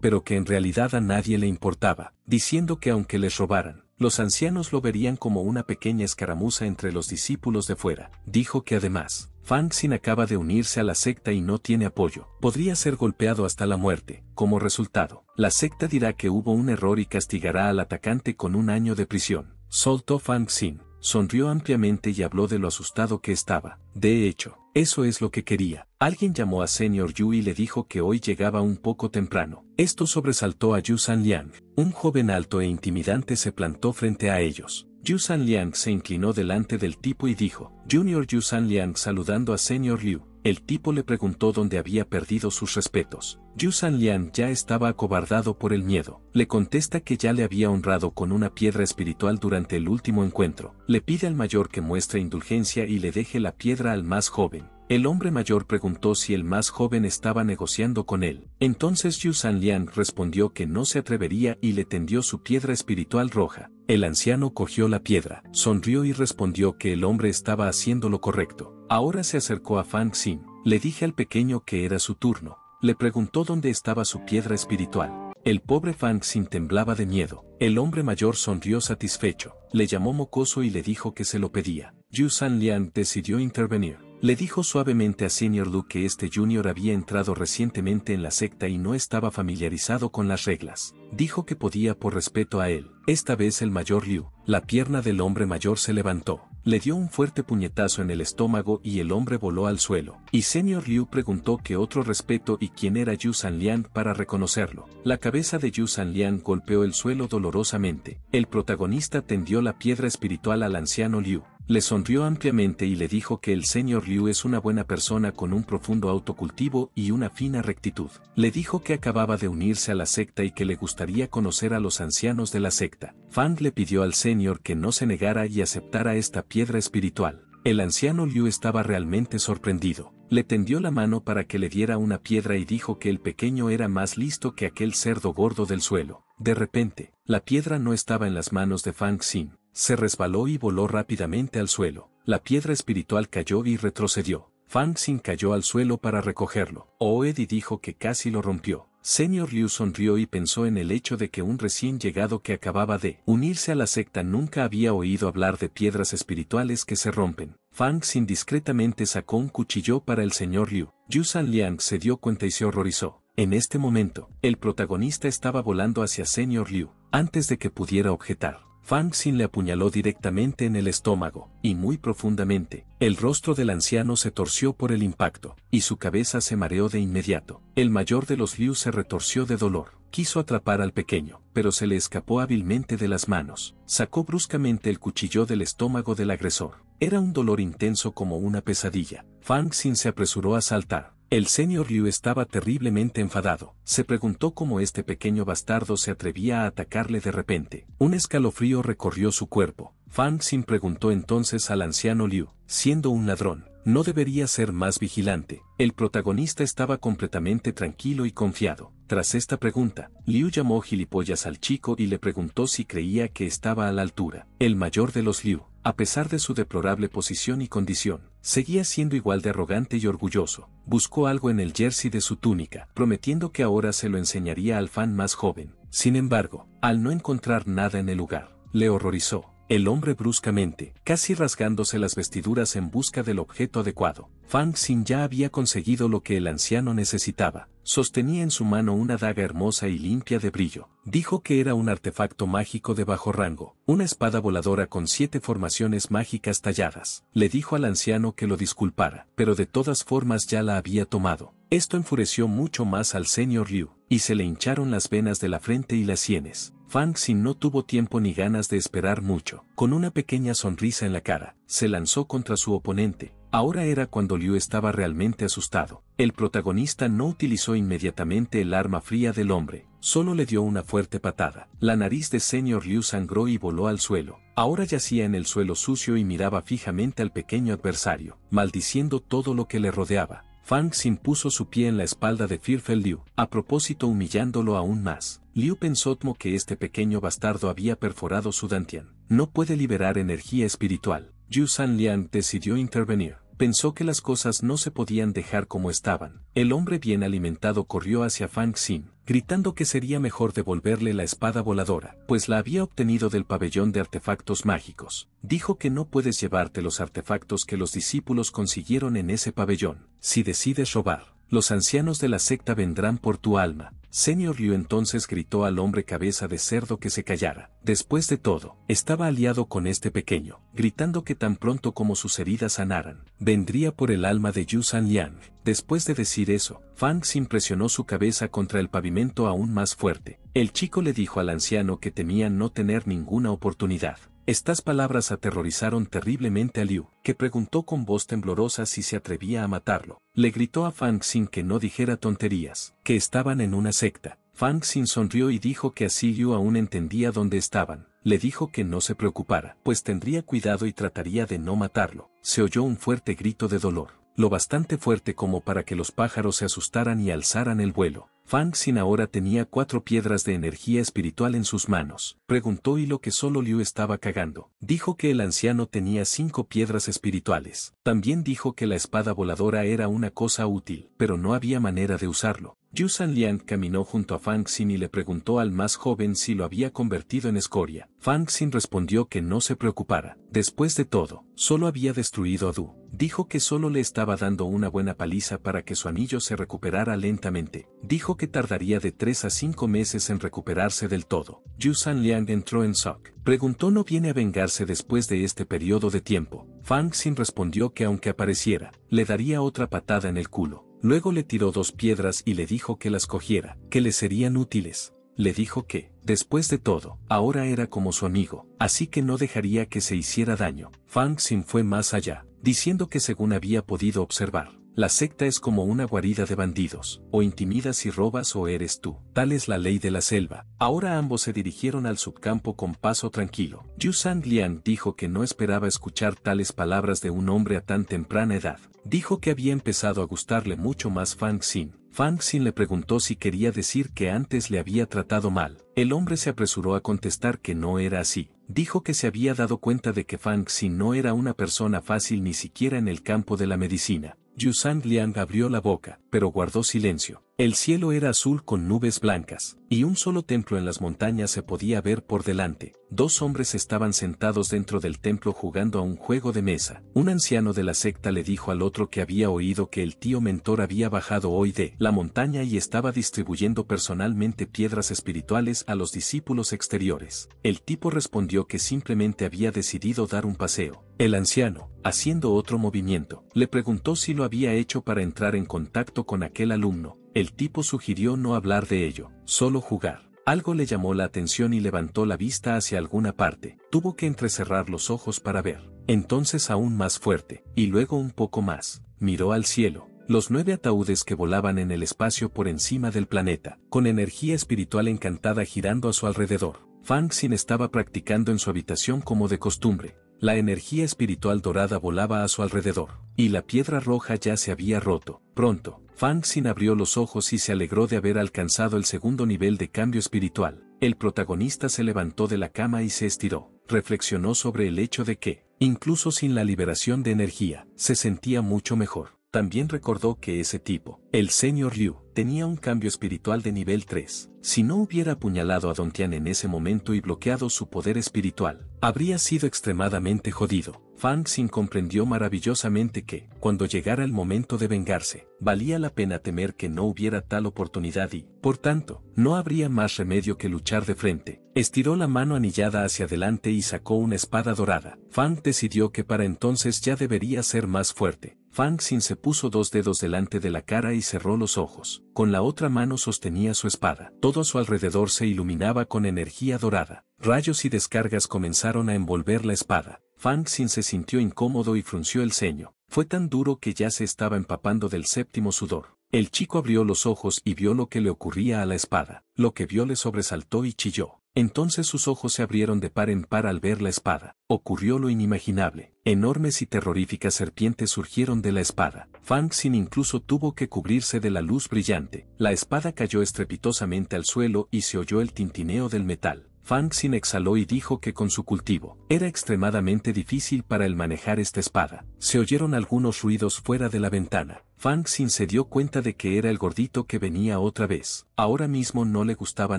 pero que en realidad a nadie le importaba, diciendo que aunque les robaran, los ancianos lo verían como una pequeña escaramuza entre los discípulos de fuera. Dijo que además, Fang Xin acaba de unirse a la secta y no tiene apoyo. Podría ser golpeado hasta la muerte. Como resultado, la secta dirá que hubo un error y castigará al atacante con un año de prisión. Soltó Fang Xin sonrió ampliamente y habló de lo asustado que estaba. De hecho, eso es lo que quería. Alguien llamó a señor Yu y le dijo que hoy llegaba un poco temprano. Esto sobresaltó a Yu San Liang. Un joven alto e intimidante se plantó frente a ellos. Yu San Liang se inclinó delante del tipo y dijo, Junior Yu San Liang saludando a señor Liu. El tipo le preguntó dónde había perdido sus respetos. Yu Sanlian ya estaba acobardado por el miedo. Le contesta que ya le había honrado con una piedra espiritual durante el último encuentro. Le pide al mayor que muestre indulgencia y le deje la piedra al más joven. El hombre mayor preguntó si el más joven estaba negociando con él. Entonces Yu San Liang respondió que no se atrevería y le tendió su piedra espiritual roja. El anciano cogió la piedra, sonrió y respondió que el hombre estaba haciendo lo correcto. Ahora se acercó a Fang Xin. Le dije al pequeño que era su turno. Le preguntó dónde estaba su piedra espiritual. El pobre Fang Xin temblaba de miedo. El hombre mayor sonrió satisfecho. Le llamó mocoso y le dijo que se lo pedía. Yu San Liang decidió intervenir. Le dijo suavemente a Senior Liu que este junior había entrado recientemente en la secta y no estaba familiarizado con las reglas. Dijo que podía por respeto a él. Esta vez el mayor Liu, la pierna del hombre mayor se levantó. Le dio un fuerte puñetazo en el estómago y el hombre voló al suelo. Y Senior Liu preguntó qué otro respeto y quién era Yu Sanlian para reconocerlo. La cabeza de Yu Sanlian golpeó el suelo dolorosamente. El protagonista tendió la piedra espiritual al anciano Liu. Le sonrió ampliamente y le dijo que el señor Liu es una buena persona con un profundo autocultivo y una fina rectitud. Le dijo que acababa de unirse a la secta y que le gustaría conocer a los ancianos de la secta. Fang le pidió al señor que no se negara y aceptara esta piedra espiritual. El anciano Liu estaba realmente sorprendido. Le tendió la mano para que le diera una piedra y dijo que el pequeño era más listo que aquel cerdo gordo del suelo. De repente, la piedra no estaba en las manos de Fang Xin, se resbaló y voló rápidamente al suelo. La piedra espiritual cayó y retrocedió. Fang Xin cayó al suelo para recogerlo. Oedi dijo que casi lo rompió. Senior Liu sonrió y pensó en el hecho de que un recién llegado que acababa de unirse a la secta nunca había oído hablar de piedras espirituales que se rompen. Fang Xin discretamente sacó un cuchillo para el señor Liu. Yu San Liang se dio cuenta y se horrorizó. En este momento, el protagonista estaba volando hacia Senior Liu, antes de que pudiera objetar. Fang Xin le apuñaló directamente en el estómago, y muy profundamente. El rostro del anciano se torció por el impacto, y su cabeza se mareó de inmediato. El mayor de los Liu se retorció de dolor. Quiso atrapar al pequeño, pero se le escapó hábilmente de las manos. Sacó bruscamente el cuchillo del estómago del agresor. Era un dolor intenso como una pesadilla. Fang Xin se apresuró a saltar. El señor Liu estaba terriblemente enfadado. Se preguntó cómo este pequeño bastardo se atrevía a atacarle de repente. Un escalofrío recorrió su cuerpo. Fang Xin preguntó entonces al anciano Liu, siendo un ladrón, no debería ser más vigilante. El protagonista estaba completamente tranquilo y confiado. Tras esta pregunta, Liu llamó gilipollas al chico y le preguntó si creía que estaba a la altura. El mayor de los Liu, a pesar de su deplorable posición y condición, seguía siendo igual de arrogante y orgulloso. Buscó algo en el jersey de su túnica, prometiendo que ahora se lo enseñaría al fan más joven. Sin embargo, al no encontrar nada en el lugar, le horrorizó el hombre bruscamente, casi rasgándose las vestiduras en busca del objeto adecuado. Fang Xin ya había conseguido lo que el anciano necesitaba. Sostenía en su mano una daga hermosa y limpia de brillo. Dijo que era un artefacto mágico de bajo rango, una espada voladora con siete formaciones mágicas talladas. Le dijo al anciano que lo disculpara, pero de todas formas ya la había tomado. Esto enfureció mucho más al señor Liu, y se le hincharon las venas de la frente y las sienes. Fang Xin no tuvo tiempo ni ganas de esperar mucho. Con una pequeña sonrisa en la cara, se lanzó contra su oponente. Ahora era cuando Liu estaba realmente asustado. El protagonista no utilizó inmediatamente el arma fría del hombre, solo le dio una fuerte patada. La nariz de Señor Liu sangró y voló al suelo. Ahora yacía en el suelo sucio y miraba fijamente al pequeño adversario, maldiciendo todo lo que le rodeaba. Fang Xin puso su pie en la espalda de Firfel Liu, a propósito humillándolo aún más. Liu pensó que este pequeño bastardo había perforado su dantian. No puede liberar energía espiritual. Yu Liang decidió intervenir. Pensó que las cosas no se podían dejar como estaban. El hombre bien alimentado corrió hacia Fang Xin, gritando que sería mejor devolverle la espada voladora, pues la había obtenido del pabellón de artefactos mágicos. Dijo que no puedes llevarte los artefactos que los discípulos consiguieron en ese pabellón, si decides robar los ancianos de la secta vendrán por tu alma, Senior Liu entonces gritó al hombre cabeza de cerdo que se callara. Después de todo, estaba aliado con este pequeño, gritando que tan pronto como sus heridas sanaran, vendría por el alma de Yu San Liang. Después de decir eso, Fang se impresionó su cabeza contra el pavimento aún más fuerte. El chico le dijo al anciano que temía no tener ninguna oportunidad. Estas palabras aterrorizaron terriblemente a Liu, que preguntó con voz temblorosa si se atrevía a matarlo. Le gritó a Fang Xin que no dijera tonterías, que estaban en una secta. Fang Xin sonrió y dijo que así Liu aún entendía dónde estaban. Le dijo que no se preocupara, pues tendría cuidado y trataría de no matarlo. Se oyó un fuerte grito de dolor, lo bastante fuerte como para que los pájaros se asustaran y alzaran el vuelo. Fang Xin ahora tenía cuatro piedras de energía espiritual en sus manos. Preguntó y lo que solo Liu estaba cagando. Dijo que el anciano tenía cinco piedras espirituales. También dijo que la espada voladora era una cosa útil, pero no había manera de usarlo. Yu Liang caminó junto a Fang Xin y le preguntó al más joven si lo había convertido en escoria. Fang Xin respondió que no se preocupara. Después de todo, solo había destruido a Du. Dijo que solo le estaba dando una buena paliza para que su anillo se recuperara lentamente. Dijo que tardaría de 3 a 5 meses en recuperarse del todo. Yu San Liang entró en shock. Preguntó no viene a vengarse después de este periodo de tiempo. Fang Xin respondió que aunque apareciera, le daría otra patada en el culo. Luego le tiró dos piedras y le dijo que las cogiera, que le serían útiles. Le dijo que, después de todo, ahora era como su amigo, así que no dejaría que se hiciera daño. Fang Xin fue más allá, diciendo que según había podido observar, la secta es como una guarida de bandidos, o intimidas y robas o eres tú. Tal es la ley de la selva. Ahora ambos se dirigieron al subcampo con paso tranquilo. Yu Sang Liang dijo que no esperaba escuchar tales palabras de un hombre a tan temprana edad. Dijo que había empezado a gustarle mucho más Fang Xin. Fang Xin le preguntó si quería decir que antes le había tratado mal. El hombre se apresuró a contestar que no era así. Dijo que se había dado cuenta de que Fang Xin no era una persona fácil ni siquiera en el campo de la medicina. Yu Liang abrió la boca, pero guardó silencio. El cielo era azul con nubes blancas, y un solo templo en las montañas se podía ver por delante. Dos hombres estaban sentados dentro del templo jugando a un juego de mesa. Un anciano de la secta le dijo al otro que había oído que el tío mentor había bajado hoy de la montaña y estaba distribuyendo personalmente piedras espirituales a los discípulos exteriores. El tipo respondió que simplemente había decidido dar un paseo. El anciano, haciendo otro movimiento, le preguntó si lo había hecho para entrar en contacto con aquel alumno, el tipo sugirió no hablar de ello, solo jugar. Algo le llamó la atención y levantó la vista hacia alguna parte. Tuvo que entrecerrar los ojos para ver. Entonces aún más fuerte, y luego un poco más. Miró al cielo. Los nueve ataúdes que volaban en el espacio por encima del planeta, con energía espiritual encantada girando a su alrededor. Fang Xin estaba practicando en su habitación como de costumbre, la energía espiritual dorada volaba a su alrededor, y la piedra roja ya se había roto. Pronto, Fang Xin abrió los ojos y se alegró de haber alcanzado el segundo nivel de cambio espiritual. El protagonista se levantó de la cama y se estiró. Reflexionó sobre el hecho de que, incluso sin la liberación de energía, se sentía mucho mejor también recordó que ese tipo, el señor Liu, tenía un cambio espiritual de nivel 3. Si no hubiera apuñalado a Don Tian en ese momento y bloqueado su poder espiritual, habría sido extremadamente jodido. Fang Xin comprendió maravillosamente que, cuando llegara el momento de vengarse, valía la pena temer que no hubiera tal oportunidad y, por tanto, no habría más remedio que luchar de frente. Estiró la mano anillada hacia adelante y sacó una espada dorada. Fang decidió que para entonces ya debería ser más fuerte. Fang Xin se puso dos dedos delante de la cara y cerró los ojos. Con la otra mano sostenía su espada. Todo a su alrededor se iluminaba con energía dorada. Rayos y descargas comenzaron a envolver la espada. Fang Xin se sintió incómodo y frunció el ceño. Fue tan duro que ya se estaba empapando del séptimo sudor. El chico abrió los ojos y vio lo que le ocurría a la espada. Lo que vio le sobresaltó y chilló. Entonces sus ojos se abrieron de par en par al ver la espada. Ocurrió lo inimaginable. Enormes y terroríficas serpientes surgieron de la espada. Fang Xin incluso tuvo que cubrirse de la luz brillante. La espada cayó estrepitosamente al suelo y se oyó el tintineo del metal. Fang Xin exhaló y dijo que con su cultivo, era extremadamente difícil para él manejar esta espada. Se oyeron algunos ruidos fuera de la ventana. Fang Xin se dio cuenta de que era el gordito que venía otra vez. Ahora mismo no le gustaba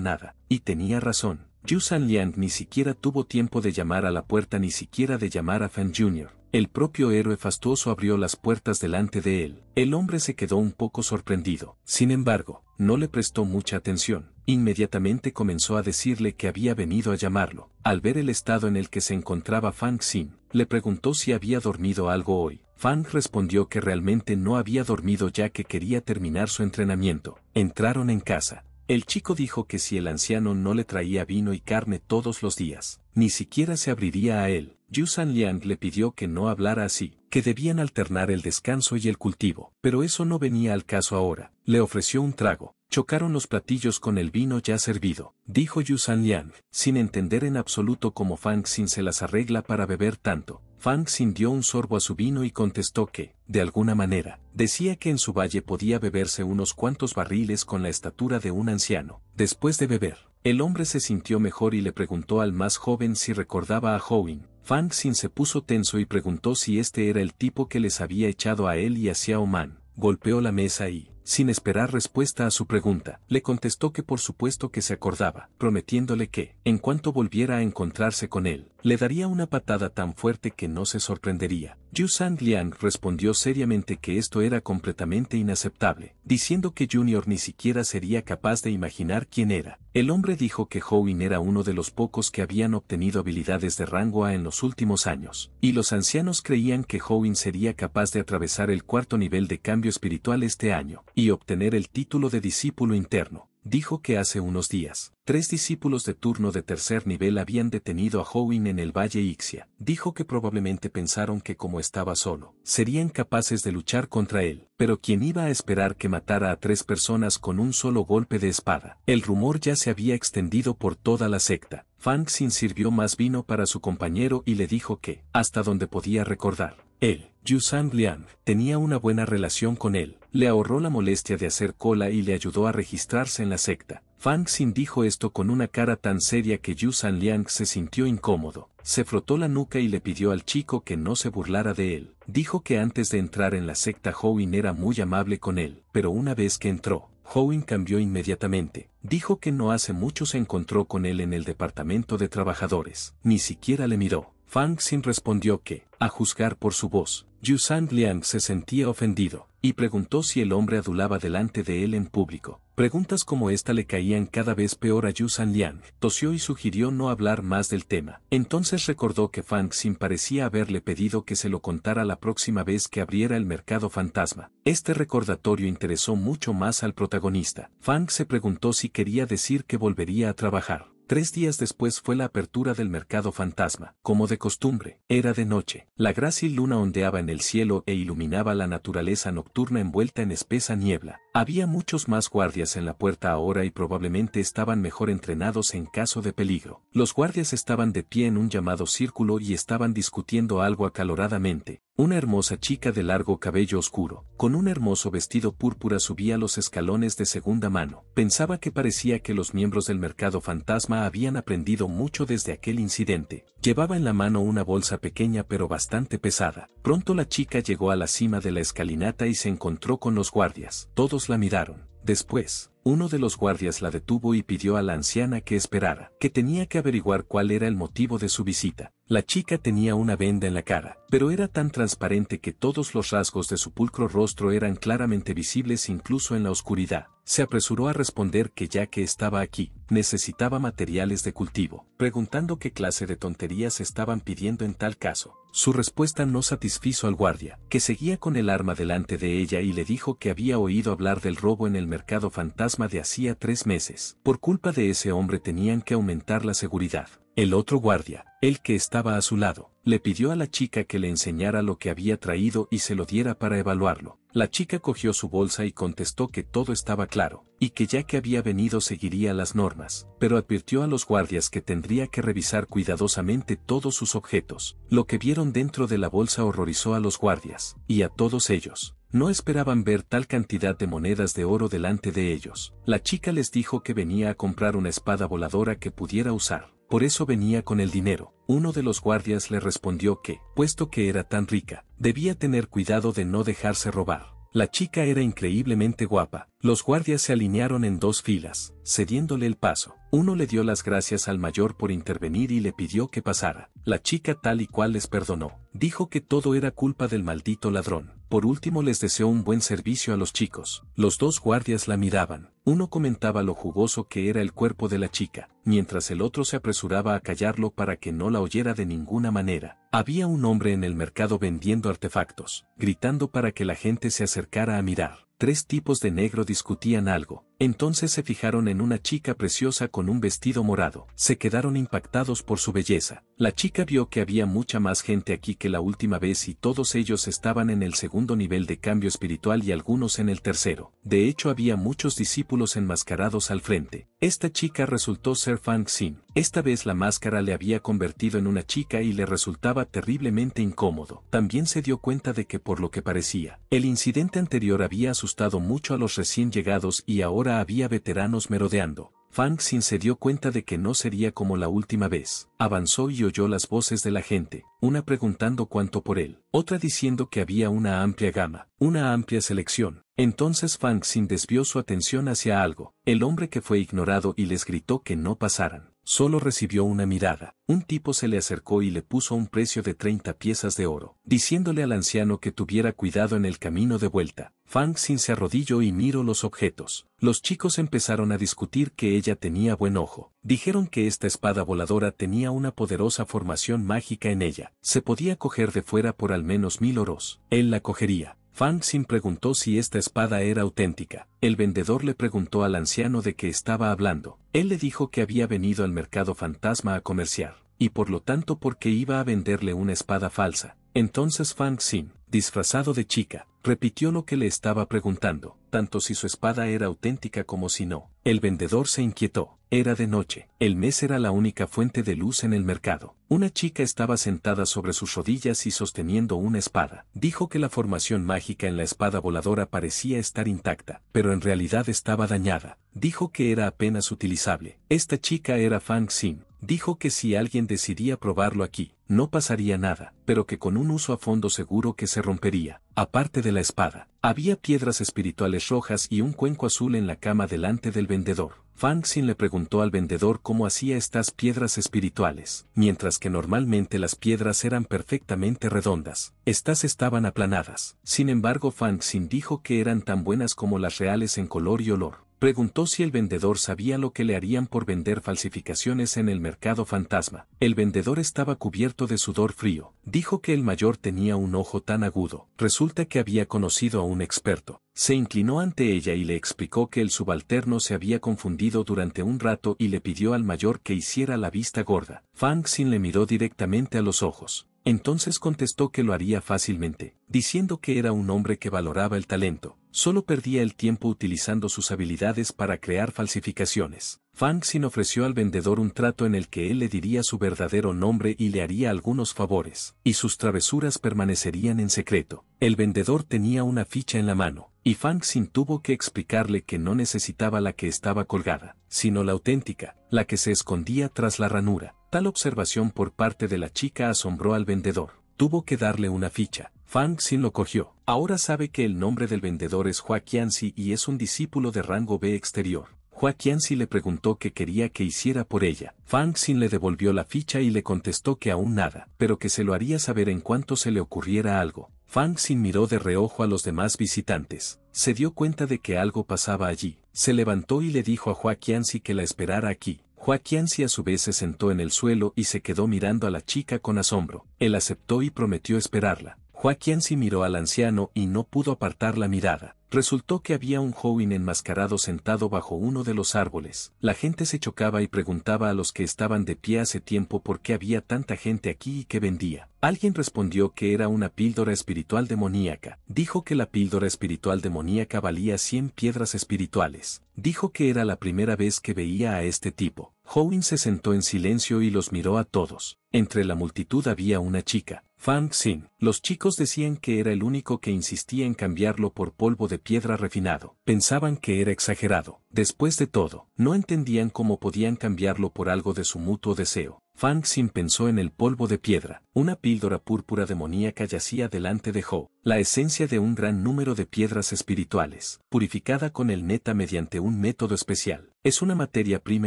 nada, y tenía razón. Yu San Liang ni siquiera tuvo tiempo de llamar a la puerta ni siquiera de llamar a Fan Jr. El propio héroe fastuoso abrió las puertas delante de él. El hombre se quedó un poco sorprendido. Sin embargo, no le prestó mucha atención. Inmediatamente comenzó a decirle que había venido a llamarlo. Al ver el estado en el que se encontraba Fang Xin, le preguntó si había dormido algo hoy. Fang respondió que realmente no había dormido ya que quería terminar su entrenamiento. Entraron en casa. El chico dijo que si el anciano no le traía vino y carne todos los días, ni siquiera se abriría a él. Yu San Liang le pidió que no hablara así, que debían alternar el descanso y el cultivo, pero eso no venía al caso ahora. Le ofreció un trago. Chocaron los platillos con el vino ya servido, dijo Yu San Liang, sin entender en absoluto cómo Fang Xin se las arregla para beber tanto. Fang dio un sorbo a su vino y contestó que, de alguna manera, decía que en su valle podía beberse unos cuantos barriles con la estatura de un anciano. Después de beber, el hombre se sintió mejor y le preguntó al más joven si recordaba a Howin. Fang Sin se puso tenso y preguntó si este era el tipo que les había echado a él y a Xiao Golpeó la mesa y, sin esperar respuesta a su pregunta, le contestó que por supuesto que se acordaba, prometiéndole que, en cuanto volviera a encontrarse con él, le daría una patada tan fuerte que no se sorprendería. Yu San Liang respondió seriamente que esto era completamente inaceptable, diciendo que Junior ni siquiera sería capaz de imaginar quién era. El hombre dijo que Howin era uno de los pocos que habían obtenido habilidades de rango A en los últimos años, y los ancianos creían que Howin sería capaz de atravesar el cuarto nivel de cambio espiritual este año, y obtener el título de discípulo interno dijo que hace unos días, tres discípulos de turno de tercer nivel habían detenido a Howin en el Valle Ixia. Dijo que probablemente pensaron que como estaba solo, serían capaces de luchar contra él. Pero quien iba a esperar que matara a tres personas con un solo golpe de espada. El rumor ya se había extendido por toda la secta. Fang Xin sirvió más vino para su compañero y le dijo que, hasta donde podía recordar, él, San Liang, tenía una buena relación con él, le ahorró la molestia de hacer cola y le ayudó a registrarse en la secta. Fang Xin dijo esto con una cara tan seria que San Liang se sintió incómodo. Se frotó la nuca y le pidió al chico que no se burlara de él. Dijo que antes de entrar en la secta Howin era muy amable con él, pero una vez que entró, Howen cambió inmediatamente. Dijo que no hace mucho se encontró con él en el departamento de trabajadores. Ni siquiera le miró. Fang Xin respondió que, a juzgar por su voz, San Liang se sentía ofendido, y preguntó si el hombre adulaba delante de él en público. Preguntas como esta le caían cada vez peor a San Liang. Tosió y sugirió no hablar más del tema. Entonces recordó que Fang Xin parecía haberle pedido que se lo contara la próxima vez que abriera el mercado fantasma. Este recordatorio interesó mucho más al protagonista. Fang se preguntó si quería decir que volvería a trabajar. Tres días después fue la apertura del mercado fantasma. Como de costumbre, era de noche. La grácil luna ondeaba en el cielo e iluminaba la naturaleza nocturna envuelta en espesa niebla. Había muchos más guardias en la puerta ahora y probablemente estaban mejor entrenados en caso de peligro. Los guardias estaban de pie en un llamado círculo y estaban discutiendo algo acaloradamente, una hermosa chica de largo cabello oscuro, con un hermoso vestido púrpura subía los escalones de segunda mano. Pensaba que parecía que los miembros del mercado fantasma habían aprendido mucho desde aquel incidente. Llevaba en la mano una bolsa pequeña pero bastante pesada. Pronto la chica llegó a la cima de la escalinata y se encontró con los guardias. Todos la miraron. Después, uno de los guardias la detuvo y pidió a la anciana que esperara, que tenía que averiguar cuál era el motivo de su visita. La chica tenía una venda en la cara, pero era tan transparente que todos los rasgos de su pulcro rostro eran claramente visibles incluso en la oscuridad. Se apresuró a responder que ya que estaba aquí, necesitaba materiales de cultivo, preguntando qué clase de tonterías estaban pidiendo en tal caso. Su respuesta no satisfizo al guardia, que seguía con el arma delante de ella y le dijo que había oído hablar del robo en el mercado fantasma de hacía tres meses. Por culpa de ese hombre tenían que aumentar la seguridad. El otro guardia, el que estaba a su lado, le pidió a la chica que le enseñara lo que había traído y se lo diera para evaluarlo. La chica cogió su bolsa y contestó que todo estaba claro, y que ya que había venido seguiría las normas, pero advirtió a los guardias que tendría que revisar cuidadosamente todos sus objetos. Lo que vieron dentro de la bolsa horrorizó a los guardias, y a todos ellos. No esperaban ver tal cantidad de monedas de oro delante de ellos. La chica les dijo que venía a comprar una espada voladora que pudiera usar por eso venía con el dinero. Uno de los guardias le respondió que, puesto que era tan rica, debía tener cuidado de no dejarse robar. La chica era increíblemente guapa, los guardias se alinearon en dos filas, cediéndole el paso. Uno le dio las gracias al mayor por intervenir y le pidió que pasara. La chica tal y cual les perdonó. Dijo que todo era culpa del maldito ladrón. Por último les deseó un buen servicio a los chicos. Los dos guardias la miraban. Uno comentaba lo jugoso que era el cuerpo de la chica, mientras el otro se apresuraba a callarlo para que no la oyera de ninguna manera. Había un hombre en el mercado vendiendo artefactos, gritando para que la gente se acercara a mirar tres tipos de negro discutían algo. Entonces se fijaron en una chica preciosa con un vestido morado. Se quedaron impactados por su belleza. La chica vio que había mucha más gente aquí que la última vez y todos ellos estaban en el segundo nivel de cambio espiritual y algunos en el tercero. De hecho había muchos discípulos enmascarados al frente. Esta chica resultó ser Fang Xin. Esta vez la máscara le había convertido en una chica y le resultaba terriblemente incómodo. También se dio cuenta de que por lo que parecía, el incidente anterior había asustado mucho a los recién llegados y ahora había veteranos merodeando. Fang Xin se dio cuenta de que no sería como la última vez. Avanzó y oyó las voces de la gente, una preguntando cuánto por él, otra diciendo que había una amplia gama, una amplia selección. Entonces Fang Xin desvió su atención hacia algo, el hombre que fue ignorado y les gritó que no pasaran. Solo recibió una mirada. Un tipo se le acercó y le puso un precio de 30 piezas de oro, diciéndole al anciano que tuviera cuidado en el camino de vuelta. Fang sin se arrodilló y miró los objetos. Los chicos empezaron a discutir que ella tenía buen ojo. Dijeron que esta espada voladora tenía una poderosa formación mágica en ella. Se podía coger de fuera por al menos mil oros. Él la cogería. Fang Xin preguntó si esta espada era auténtica. El vendedor le preguntó al anciano de qué estaba hablando. Él le dijo que había venido al mercado fantasma a comerciar, y por lo tanto porque iba a venderle una espada falsa. Entonces Fang Xin, disfrazado de chica, repitió lo que le estaba preguntando, tanto si su espada era auténtica como si no. El vendedor se inquietó. Era de noche. El mes era la única fuente de luz en el mercado. Una chica estaba sentada sobre sus rodillas y sosteniendo una espada. Dijo que la formación mágica en la espada voladora parecía estar intacta, pero en realidad estaba dañada. Dijo que era apenas utilizable. Esta chica era Fang Xin, dijo que si alguien decidía probarlo aquí, no pasaría nada, pero que con un uso a fondo seguro que se rompería. Aparte de la espada, había piedras espirituales rojas y un cuenco azul en la cama delante del vendedor. Fang Xin le preguntó al vendedor cómo hacía estas piedras espirituales, mientras que normalmente las piedras eran perfectamente redondas, estas estaban aplanadas. Sin embargo, Fang Xin dijo que eran tan buenas como las reales en color y olor preguntó si el vendedor sabía lo que le harían por vender falsificaciones en el mercado fantasma. El vendedor estaba cubierto de sudor frío. Dijo que el mayor tenía un ojo tan agudo. Resulta que había conocido a un experto. Se inclinó ante ella y le explicó que el subalterno se había confundido durante un rato y le pidió al mayor que hiciera la vista gorda. Fang Xin le miró directamente a los ojos. Entonces contestó que lo haría fácilmente, diciendo que era un hombre que valoraba el talento, solo perdía el tiempo utilizando sus habilidades para crear falsificaciones. Fang Xin ofreció al vendedor un trato en el que él le diría su verdadero nombre y le haría algunos favores, y sus travesuras permanecerían en secreto. El vendedor tenía una ficha en la mano, y Fang Xin tuvo que explicarle que no necesitaba la que estaba colgada, sino la auténtica, la que se escondía tras la ranura. Tal observación por parte de la chica asombró al vendedor. Tuvo que darle una ficha. Fang Xin lo cogió. Ahora sabe que el nombre del vendedor es Hua Qianxi y es un discípulo de rango B exterior. Hua Qianxi le preguntó qué quería que hiciera por ella. Fang Xin le devolvió la ficha y le contestó que aún nada, pero que se lo haría saber en cuanto se le ocurriera algo. Fang Xin miró de reojo a los demás visitantes, se dio cuenta de que algo pasaba allí, se levantó y le dijo a Hua Qianxi que la esperara aquí. Hua Qianxi a su vez se sentó en el suelo y se quedó mirando a la chica con asombro. Él aceptó y prometió esperarla. Joaquín si miró al anciano y no pudo apartar la mirada. Resultó que había un joven enmascarado sentado bajo uno de los árboles. La gente se chocaba y preguntaba a los que estaban de pie hace tiempo por qué había tanta gente aquí y qué vendía. Alguien respondió que era una píldora espiritual demoníaca. Dijo que la píldora espiritual demoníaca valía 100 piedras espirituales. Dijo que era la primera vez que veía a este tipo. Howin se sentó en silencio y los miró a todos. Entre la multitud había una chica, Fang Xin, los chicos decían que era el único que insistía en cambiarlo por polvo de piedra refinado. Pensaban que era exagerado. Después de todo, no entendían cómo podían cambiarlo por algo de su mutuo deseo. Fang Xin pensó en el polvo de piedra. Una píldora púrpura demoníaca yacía delante de Ho, la esencia de un gran número de piedras espirituales, purificada con el neta mediante un método especial. Es una materia prima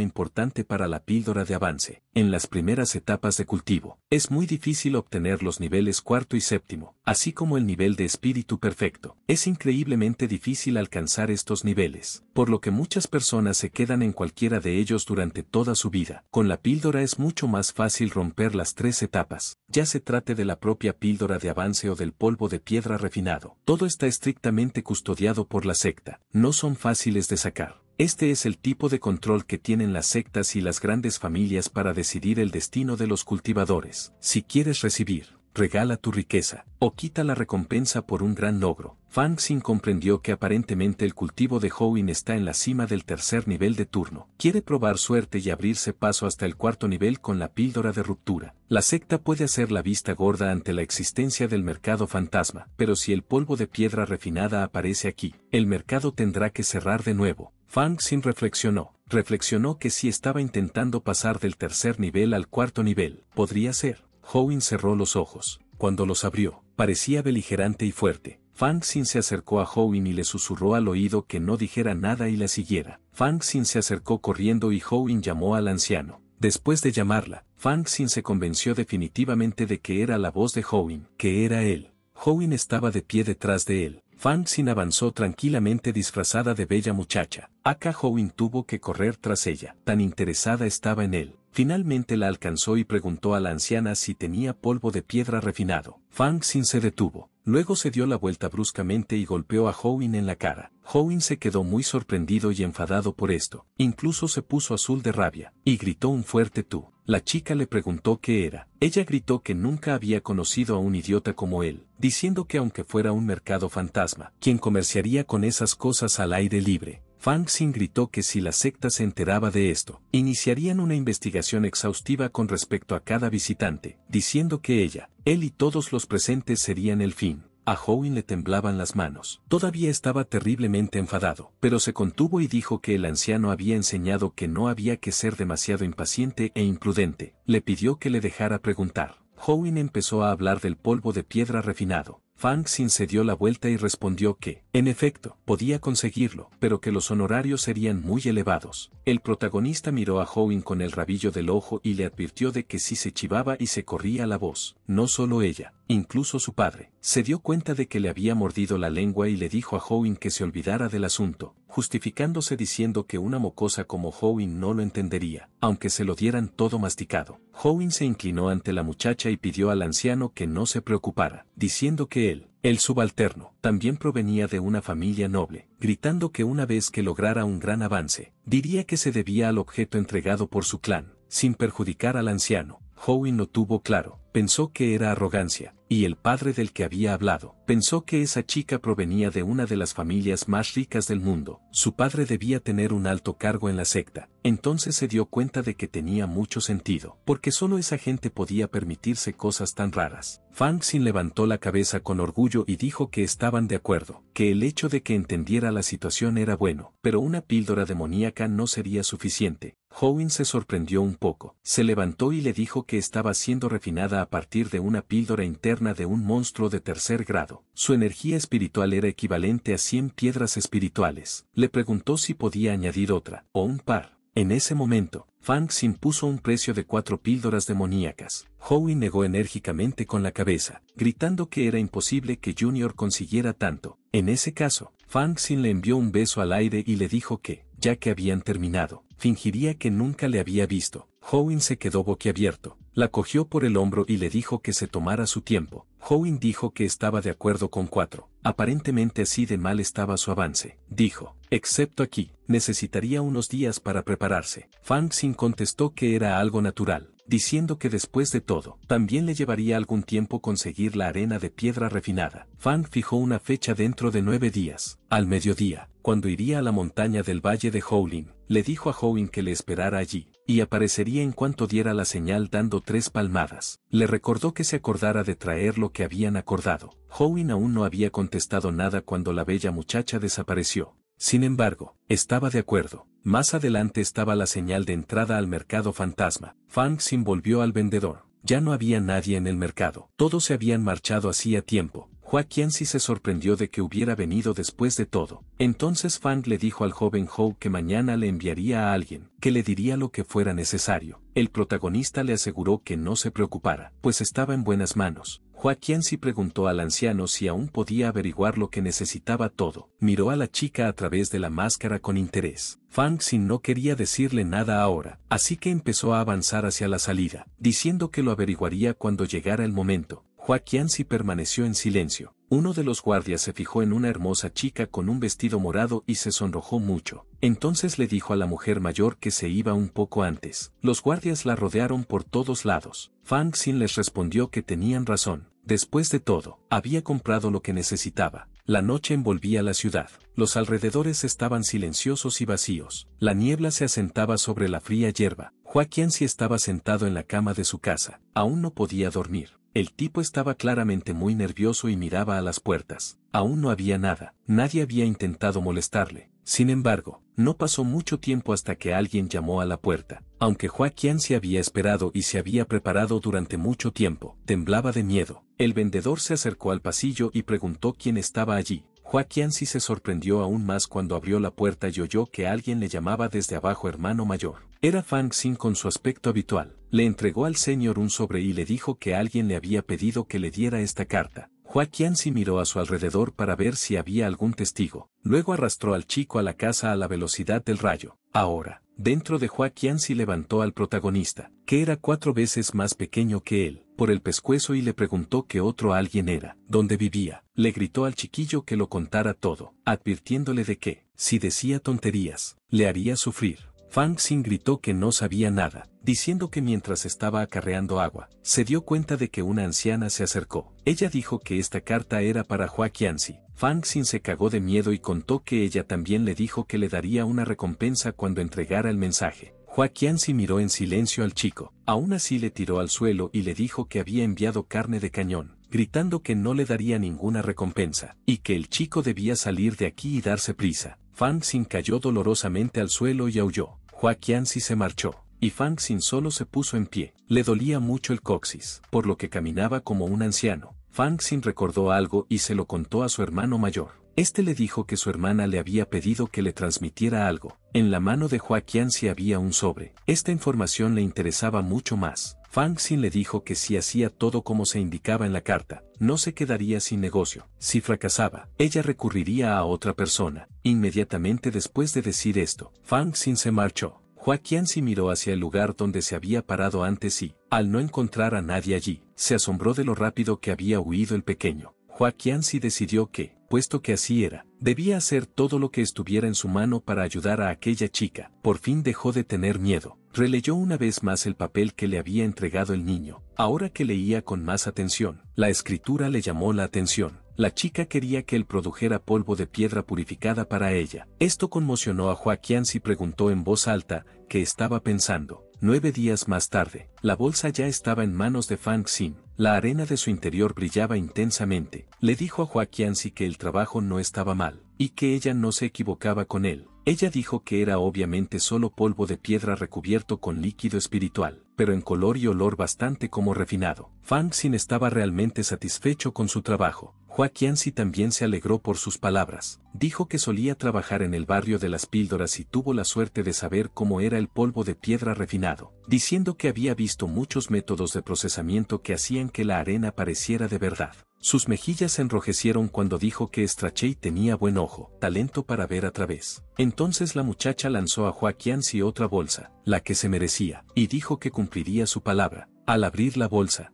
importante para la píldora de avance. En las primeras etapas de cultivo, es muy difícil obtener los niveles cuarto y séptimo, así como el nivel de espíritu perfecto. Es increíblemente difícil alcanzar estos niveles, por lo que muchas personas se quedan en cualquiera de ellos durante toda su vida. Con la píldora es mucho más fácil romper las tres etapas, ya se trate de la propia píldora de avance o del polvo de piedra refinado. Todo está estrictamente custodiado por la secta, no son fáciles de sacar. Este es el tipo de control que tienen las sectas y las grandes familias para decidir el destino de los cultivadores. Si quieres recibir, regala tu riqueza, o quita la recompensa por un gran logro. Fang Xin comprendió que aparentemente el cultivo de Howin está en la cima del tercer nivel de turno. Quiere probar suerte y abrirse paso hasta el cuarto nivel con la píldora de ruptura. La secta puede hacer la vista gorda ante la existencia del mercado fantasma, pero si el polvo de piedra refinada aparece aquí, el mercado tendrá que cerrar de nuevo. Fang Xin reflexionó. Reflexionó que si estaba intentando pasar del tercer nivel al cuarto nivel, podría ser. Howin cerró los ojos. Cuando los abrió, parecía beligerante y fuerte. Xin se acercó a Howin y le susurró al oído que no dijera nada y la siguiera. Xin se acercó corriendo y Howin llamó al anciano. Después de llamarla, Xin se convenció definitivamente de que era la voz de Howin, que era él. Howin estaba de pie detrás de él, Fang Xin avanzó tranquilamente disfrazada de bella muchacha. Aka Howin tuvo que correr tras ella, tan interesada estaba en él. Finalmente la alcanzó y preguntó a la anciana si tenía polvo de piedra refinado. Fang Xin se detuvo. Luego se dio la vuelta bruscamente y golpeó a Howin en la cara. Howin se quedó muy sorprendido y enfadado por esto. Incluso se puso azul de rabia, y gritó un fuerte tú. La chica le preguntó qué era. Ella gritó que nunca había conocido a un idiota como él, diciendo que aunque fuera un mercado fantasma, quien comerciaría con esas cosas al aire libre. Fang Xin gritó que si la secta se enteraba de esto, iniciarían una investigación exhaustiva con respecto a cada visitante, diciendo que ella, él y todos los presentes serían el fin. A Howin le temblaban las manos. Todavía estaba terriblemente enfadado, pero se contuvo y dijo que el anciano había enseñado que no había que ser demasiado impaciente e imprudente. Le pidió que le dejara preguntar. Howin empezó a hablar del polvo de piedra refinado. Fang Xin se dio la vuelta y respondió que, en efecto, podía conseguirlo, pero que los honorarios serían muy elevados. El protagonista miró a Howin con el rabillo del ojo y le advirtió de que si se chivaba y se corría la voz, no solo ella, incluso su padre, se dio cuenta de que le había mordido la lengua y le dijo a Howin que se olvidara del asunto, justificándose diciendo que una mocosa como Howin no lo entendería, aunque se lo dieran todo masticado. Howin se inclinó ante la muchacha y pidió al anciano que no se preocupara, diciendo que él, el subalterno también provenía de una familia noble, gritando que una vez que lograra un gran avance, diría que se debía al objeto entregado por su clan, sin perjudicar al anciano. Howie no tuvo claro, pensó que era arrogancia, y el padre del que había hablado, pensó que esa chica provenía de una de las familias más ricas del mundo, su padre debía tener un alto cargo en la secta, entonces se dio cuenta de que tenía mucho sentido, porque solo esa gente podía permitirse cosas tan raras. Fang Sin levantó la cabeza con orgullo y dijo que estaban de acuerdo, que el hecho de que entendiera la situación era bueno, pero una píldora demoníaca no sería suficiente, Howin se sorprendió un poco, se levantó y le dijo que estaba siendo refinada partir de una píldora interna de un monstruo de tercer grado. Su energía espiritual era equivalente a 100 piedras espirituales. Le preguntó si podía añadir otra, o un par. En ese momento, Xin puso un precio de cuatro píldoras demoníacas. Howie negó enérgicamente con la cabeza, gritando que era imposible que Junior consiguiera tanto. En ese caso, Xin le envió un beso al aire y le dijo que, ya que habían terminado, fingiría que nunca le había visto. Howie se quedó boquiabierto, la cogió por el hombro y le dijo que se tomara su tiempo. Howin dijo que estaba de acuerdo con cuatro. Aparentemente así de mal estaba su avance. Dijo, excepto aquí, necesitaría unos días para prepararse. Fang Xin contestó que era algo natural, diciendo que después de todo, también le llevaría algún tiempo conseguir la arena de piedra refinada. Fang fijó una fecha dentro de nueve días, al mediodía, cuando iría a la montaña del Valle de Howling. Le dijo a Howling que le esperara allí, y aparecería en cuanto diera la señal dando tres palmadas. Le recordó que se acordara de traer lo que habían acordado. Howin aún no había contestado nada cuando la bella muchacha desapareció. Sin embargo, estaba de acuerdo. Más adelante estaba la señal de entrada al mercado fantasma. Fang Sin volvió al vendedor. Ya no había nadie en el mercado. Todos se habían marchado hacía tiempo hua se sorprendió de que hubiera venido después de todo. Entonces Fang le dijo al joven Hou que mañana le enviaría a alguien, que le diría lo que fuera necesario. El protagonista le aseguró que no se preocupara, pues estaba en buenas manos. Hua Qianzi preguntó al anciano si aún podía averiguar lo que necesitaba todo. Miró a la chica a través de la máscara con interés. Fang Xin no quería decirle nada ahora, así que empezó a avanzar hacia la salida, diciendo que lo averiguaría cuando llegara el momento si permaneció en silencio. Uno de los guardias se fijó en una hermosa chica con un vestido morado y se sonrojó mucho. Entonces le dijo a la mujer mayor que se iba un poco antes. Los guardias la rodearon por todos lados. Fang Xin les respondió que tenían razón. Después de todo, había comprado lo que necesitaba. La noche envolvía la ciudad. Los alrededores estaban silenciosos y vacíos. La niebla se asentaba sobre la fría hierba. Hua si estaba sentado en la cama de su casa. Aún no podía dormir. El tipo estaba claramente muy nervioso y miraba a las puertas. Aún no había nada, nadie había intentado molestarle. Sin embargo, no pasó mucho tiempo hasta que alguien llamó a la puerta. Aunque Joaquín se había esperado y se había preparado durante mucho tiempo, temblaba de miedo. El vendedor se acercó al pasillo y preguntó quién estaba allí. Joaquiansi se sorprendió aún más cuando abrió la puerta y oyó que alguien le llamaba desde abajo hermano mayor. Era Fang Xin con su aspecto habitual. Le entregó al señor un sobre y le dijo que alguien le había pedido que le diera esta carta. Joaquiansi miró a su alrededor para ver si había algún testigo. Luego arrastró al chico a la casa a la velocidad del rayo. Ahora, dentro de Hua se levantó al protagonista, que era cuatro veces más pequeño que él, por el pescuezo y le preguntó qué otro alguien era, dónde vivía. Le gritó al chiquillo que lo contara todo, advirtiéndole de que, si decía tonterías, le haría sufrir. Fang Xin gritó que no sabía nada, diciendo que mientras estaba acarreando agua, se dio cuenta de que una anciana se acercó. Ella dijo que esta carta era para Hua Qianxi. Fang Xin se cagó de miedo y contó que ella también le dijo que le daría una recompensa cuando entregara el mensaje. Hua Qianxi miró en silencio al chico, aún así le tiró al suelo y le dijo que había enviado carne de cañón, gritando que no le daría ninguna recompensa, y que el chico debía salir de aquí y darse prisa. Fang Xin cayó dolorosamente al suelo y aulló. Hua Qianxi se marchó, y Fang Xin solo se puso en pie. Le dolía mucho el coxis, por lo que caminaba como un anciano. Fang Xin recordó algo y se lo contó a su hermano mayor. Este le dijo que su hermana le había pedido que le transmitiera algo. En la mano de Hua Qianxi había un sobre. Esta información le interesaba mucho más. Fang Xin le dijo que si hacía todo como se indicaba en la carta, no se quedaría sin negocio. Si fracasaba, ella recurriría a otra persona. Inmediatamente después de decir esto, Fang Xin se marchó. si miró hacia el lugar donde se había parado antes y, al no encontrar a nadie allí, se asombró de lo rápido que había huido el pequeño. si decidió que, puesto que así era. Debía hacer todo lo que estuviera en su mano para ayudar a aquella chica. Por fin dejó de tener miedo. Releyó una vez más el papel que le había entregado el niño. Ahora que leía con más atención, la escritura le llamó la atención. La chica quería que él produjera polvo de piedra purificada para ella. Esto conmocionó a Joaquín y preguntó en voz alta qué estaba pensando. Nueve días más tarde, la bolsa ya estaba en manos de Fang Xin. La arena de su interior brillaba intensamente. Le dijo a Hua si que el trabajo no estaba mal, y que ella no se equivocaba con él. Ella dijo que era obviamente solo polvo de piedra recubierto con líquido espiritual pero en color y olor bastante como refinado. Fang Xin estaba realmente satisfecho con su trabajo. Hua Qianxi también se alegró por sus palabras. Dijo que solía trabajar en el barrio de las píldoras y tuvo la suerte de saber cómo era el polvo de piedra refinado, diciendo que había visto muchos métodos de procesamiento que hacían que la arena pareciera de verdad. Sus mejillas se enrojecieron cuando dijo que Strachey tenía buen ojo, talento para ver a través. Entonces la muchacha lanzó a Hua Qianxi otra bolsa, la que se merecía, y dijo que cumpliría su palabra. Al abrir la bolsa,